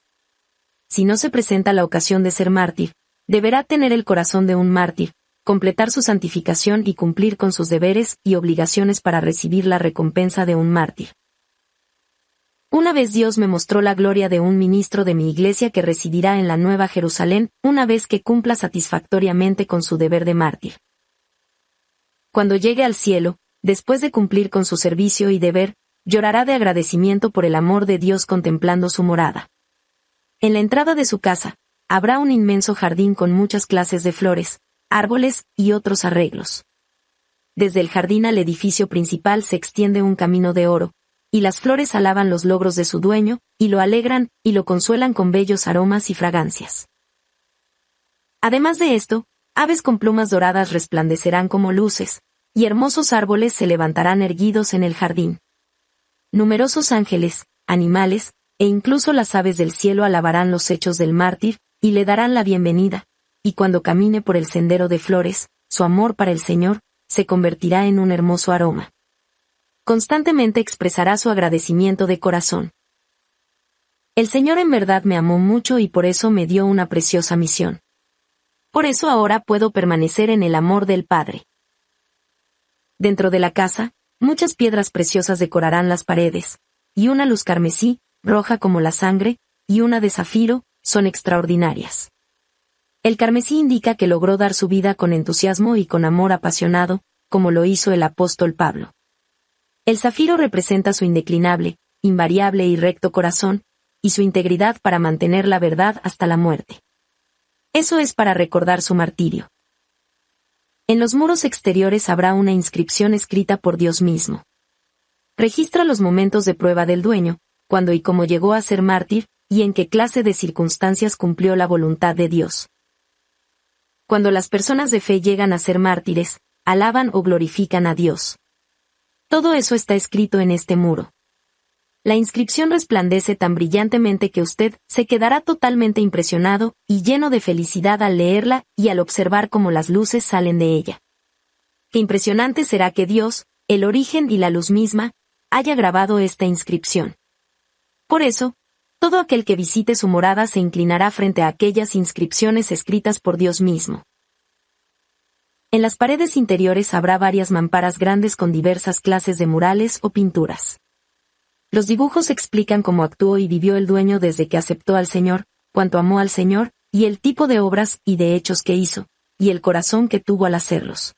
Si no se presenta la ocasión de ser mártir, deberá tener el corazón de un mártir, completar su santificación y cumplir con sus deberes y obligaciones para recibir la recompensa de un mártir. Una vez Dios me mostró la gloria de un ministro de mi iglesia que residirá en la Nueva Jerusalén una vez que cumpla satisfactoriamente con su deber de mártir. Cuando llegue al cielo, después de cumplir con su servicio y deber, llorará de agradecimiento por el amor de Dios contemplando su morada. En la entrada de su casa, habrá un inmenso jardín con muchas clases de flores, árboles y otros arreglos. Desde el jardín al edificio principal se extiende un camino de oro, y las flores alaban los logros de su dueño, y lo alegran, y lo consuelan con bellos aromas y fragancias. Además de esto, aves con plumas doradas resplandecerán como luces, y hermosos árboles se levantarán erguidos en el jardín. Numerosos ángeles, animales, e incluso las aves del cielo alabarán los hechos del mártir, y le darán la bienvenida, y cuando camine por el sendero de flores, su amor para el Señor, se convertirá en un hermoso aroma. Constantemente expresará su agradecimiento de corazón. El Señor en verdad me amó mucho y por eso me dio una preciosa misión. Por eso ahora puedo permanecer en el amor del Padre. Dentro de la casa, muchas piedras preciosas decorarán las paredes, y una luz carmesí, roja como la sangre, y una de zafiro, son extraordinarias. El carmesí indica que logró dar su vida con entusiasmo y con amor apasionado, como lo hizo el apóstol Pablo. El zafiro representa su indeclinable, invariable y recto corazón, y su integridad para mantener la verdad hasta la muerte. Eso es para recordar su martirio. En los muros exteriores habrá una inscripción escrita por Dios mismo. Registra los momentos de prueba del dueño, cuando y cómo llegó a ser mártir, y en qué clase de circunstancias cumplió la voluntad de Dios. Cuando las personas de fe llegan a ser mártires, alaban o glorifican a Dios. Todo eso está escrito en este muro. La inscripción resplandece tan brillantemente que usted se quedará totalmente impresionado y lleno de felicidad al leerla y al observar cómo las luces salen de ella. Qué impresionante será que Dios, el origen y la luz misma, haya grabado esta inscripción. Por eso, todo aquel que visite su morada se inclinará frente a aquellas inscripciones escritas por Dios mismo. En las paredes interiores habrá varias mamparas grandes con diversas clases de murales o pinturas. Los dibujos explican cómo actuó y vivió el dueño desde que aceptó al Señor, cuánto amó al Señor, y el tipo de obras y de hechos que hizo, y el corazón que tuvo al hacerlos.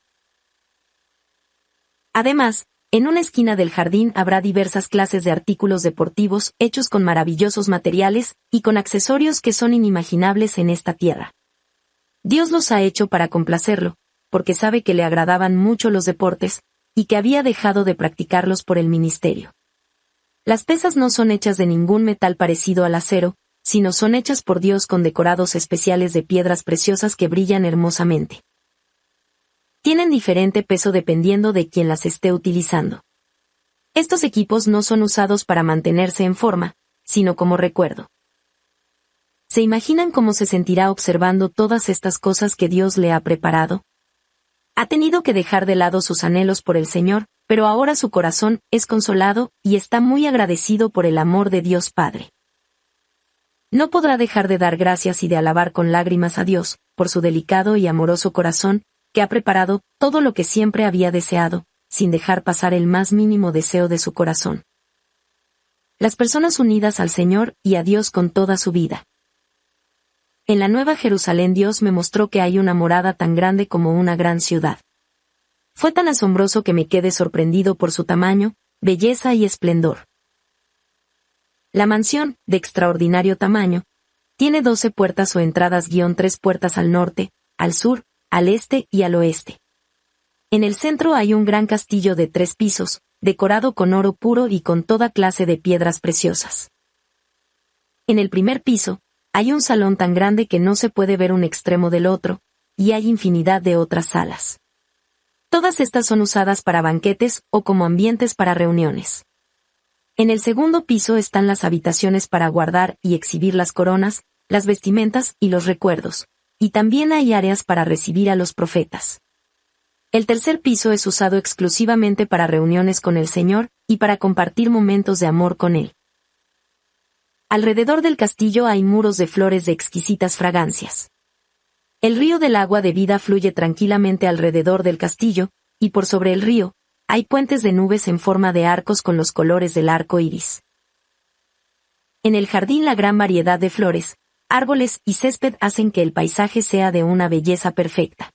Además, en una esquina del jardín habrá diversas clases de artículos deportivos hechos con maravillosos materiales y con accesorios que son inimaginables en esta tierra. Dios los ha hecho para complacerlo, porque sabe que le agradaban mucho los deportes, y que había dejado de practicarlos por el ministerio. Las pesas no son hechas de ningún metal parecido al acero, sino son hechas por Dios con decorados especiales de piedras preciosas que brillan hermosamente. Tienen diferente peso dependiendo de quien las esté utilizando. Estos equipos no son usados para mantenerse en forma, sino como recuerdo. ¿Se imaginan cómo se sentirá observando todas estas cosas que Dios le ha preparado? Ha tenido que dejar de lado sus anhelos por el Señor, pero ahora su corazón es consolado y está muy agradecido por el amor de Dios Padre. No podrá dejar de dar gracias y de alabar con lágrimas a Dios, por su delicado y amoroso corazón, que ha preparado todo lo que siempre había deseado, sin dejar pasar el más mínimo deseo de su corazón. Las personas unidas al Señor y a Dios con toda su vida. En la Nueva Jerusalén Dios me mostró que hay una morada tan grande como una gran ciudad. Fue tan asombroso que me quedé sorprendido por su tamaño, belleza y esplendor. La mansión, de extraordinario tamaño, tiene doce puertas o entradas guión tres puertas al norte, al sur, al este y al oeste. En el centro hay un gran castillo de tres pisos, decorado con oro puro y con toda clase de piedras preciosas. En el primer piso, hay un salón tan grande que no se puede ver un extremo del otro, y hay infinidad de otras salas. Todas estas son usadas para banquetes o como ambientes para reuniones. En el segundo piso están las habitaciones para guardar y exhibir las coronas, las vestimentas y los recuerdos, y también hay áreas para recibir a los profetas. El tercer piso es usado exclusivamente para reuniones con el Señor y para compartir momentos de amor con Él. Alrededor del castillo hay muros de flores de exquisitas fragancias. El río del agua de vida fluye tranquilamente alrededor del castillo, y por sobre el río, hay puentes de nubes en forma de arcos con los colores del arco iris. En el jardín la gran variedad de flores, árboles y césped hacen que el paisaje sea de una belleza perfecta.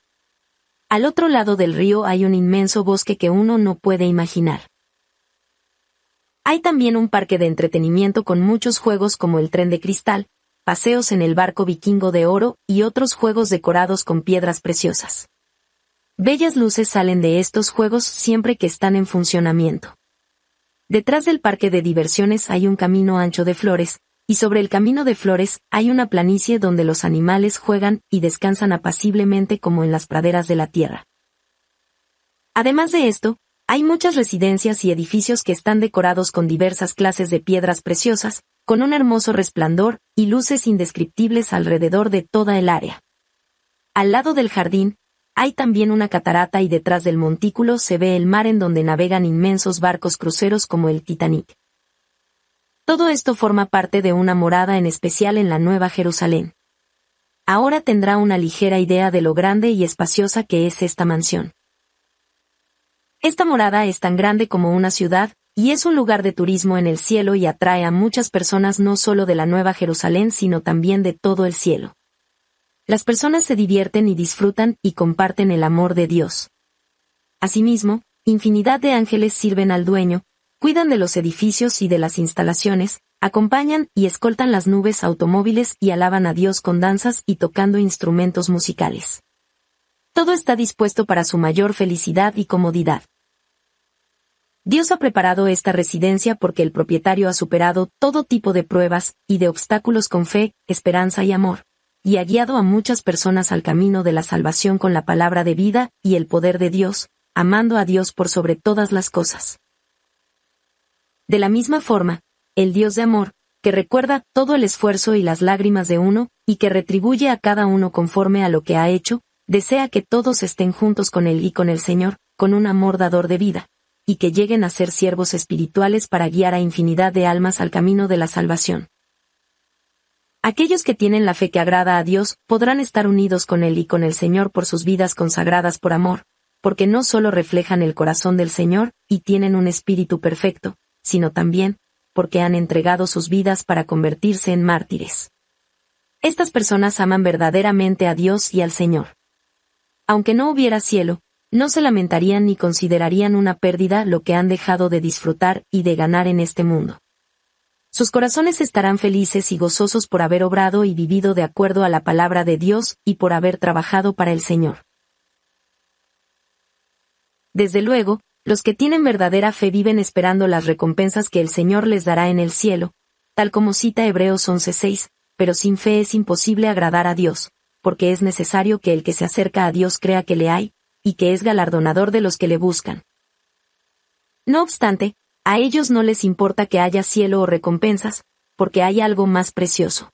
Al otro lado del río hay un inmenso bosque que uno no puede imaginar. Hay también un parque de entretenimiento con muchos juegos como el tren de cristal, paseos en el barco vikingo de oro y otros juegos decorados con piedras preciosas. Bellas luces salen de estos juegos siempre que están en funcionamiento. Detrás del parque de diversiones hay un camino ancho de flores, y sobre el camino de flores hay una planicie donde los animales juegan y descansan apaciblemente como en las praderas de la tierra. Además de esto, hay muchas residencias y edificios que están decorados con diversas clases de piedras preciosas, con un hermoso resplandor y luces indescriptibles alrededor de toda el área. Al lado del jardín, hay también una catarata y detrás del montículo se ve el mar en donde navegan inmensos barcos cruceros como el Titanic. Todo esto forma parte de una morada en especial en la Nueva Jerusalén. Ahora tendrá una ligera idea de lo grande y espaciosa que es esta mansión. Esta morada es tan grande como una ciudad y es un lugar de turismo en el cielo y atrae a muchas personas no solo de la Nueva Jerusalén sino también de todo el cielo. Las personas se divierten y disfrutan y comparten el amor de Dios. Asimismo, infinidad de ángeles sirven al dueño, cuidan de los edificios y de las instalaciones, acompañan y escoltan las nubes automóviles y alaban a Dios con danzas y tocando instrumentos musicales. Todo está dispuesto para su mayor felicidad y comodidad. Dios ha preparado esta residencia porque el propietario ha superado todo tipo de pruebas y de obstáculos con fe, esperanza y amor, y ha guiado a muchas personas al camino de la salvación con la palabra de vida y el poder de Dios, amando a Dios por sobre todas las cosas. De la misma forma, el Dios de amor, que recuerda todo el esfuerzo y las lágrimas de uno, y que retribuye a cada uno conforme a lo que ha hecho, desea que todos estén juntos con Él y con el Señor, con un amor dador de vida y que lleguen a ser siervos espirituales para guiar a infinidad de almas al camino de la salvación. Aquellos que tienen la fe que agrada a Dios podrán estar unidos con Él y con el Señor por sus vidas consagradas por amor, porque no solo reflejan el corazón del Señor y tienen un espíritu perfecto, sino también, porque han entregado sus vidas para convertirse en mártires. Estas personas aman verdaderamente a Dios y al Señor. Aunque no hubiera cielo, no se lamentarían ni considerarían una pérdida lo que han dejado de disfrutar y de ganar en este mundo. Sus corazones estarán felices y gozosos por haber obrado y vivido de acuerdo a la palabra de Dios y por haber trabajado para el Señor. Desde luego, los que tienen verdadera fe viven esperando las recompensas que el Señor les dará en el cielo, tal como cita Hebreos 11:6, pero sin fe es imposible agradar a Dios, porque es necesario que el que se acerca a Dios crea que le hay, y que es galardonador de los que le buscan. No obstante, a ellos no les importa que haya cielo o recompensas, porque hay algo más precioso.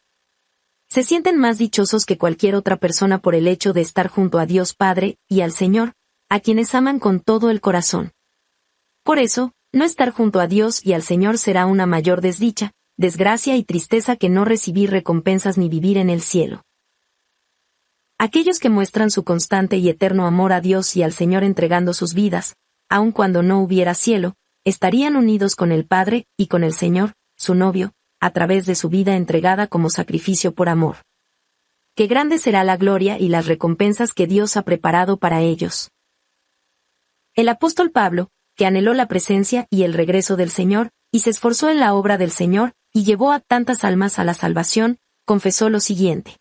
Se sienten más dichosos que cualquier otra persona por el hecho de estar junto a Dios Padre y al Señor, a quienes aman con todo el corazón. Por eso, no estar junto a Dios y al Señor será una mayor desdicha, desgracia y tristeza que no recibir recompensas ni vivir en el cielo. Aquellos que muestran su constante y eterno amor a Dios y al Señor entregando sus vidas, aun cuando no hubiera cielo, estarían unidos con el Padre y con el Señor, su novio, a través de su vida entregada como sacrificio por amor. Qué grande será la gloria y las recompensas que Dios ha preparado para ellos. El apóstol Pablo, que anheló la presencia y el regreso del Señor, y se esforzó en la obra del Señor, y llevó a tantas almas a la salvación, confesó lo siguiente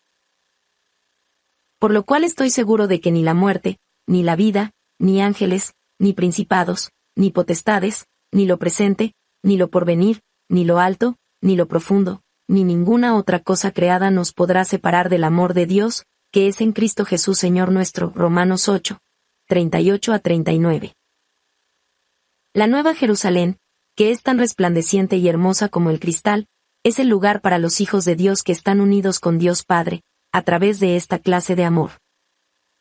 por lo cual estoy seguro de que ni la muerte, ni la vida, ni ángeles, ni principados, ni potestades, ni lo presente, ni lo porvenir, ni lo alto, ni lo profundo, ni ninguna otra cosa creada nos podrá separar del amor de Dios, que es en Cristo Jesús Señor nuestro. Romanos 8, 38 a 39. La Nueva Jerusalén, que es tan resplandeciente y hermosa como el cristal, es el lugar para los hijos de Dios que están unidos con Dios Padre, a través de esta clase de amor.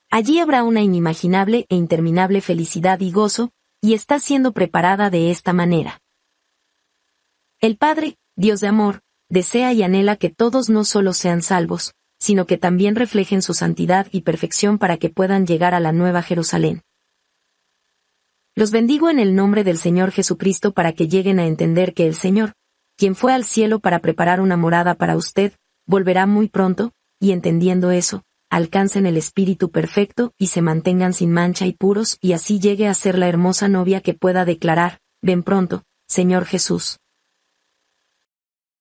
Allí habrá una inimaginable e interminable felicidad y gozo, y está siendo preparada de esta manera. El Padre, Dios de amor, desea y anhela que todos no solo sean salvos, sino que también reflejen su santidad y perfección para que puedan llegar a la nueva Jerusalén. Los bendigo en el nombre del Señor Jesucristo para que lleguen a entender que el Señor, quien fue al cielo para preparar una morada para usted, volverá muy pronto, y entendiendo eso, alcancen el espíritu perfecto y se mantengan sin mancha y puros y así llegue a ser la hermosa novia que pueda declarar, ven pronto, Señor Jesús.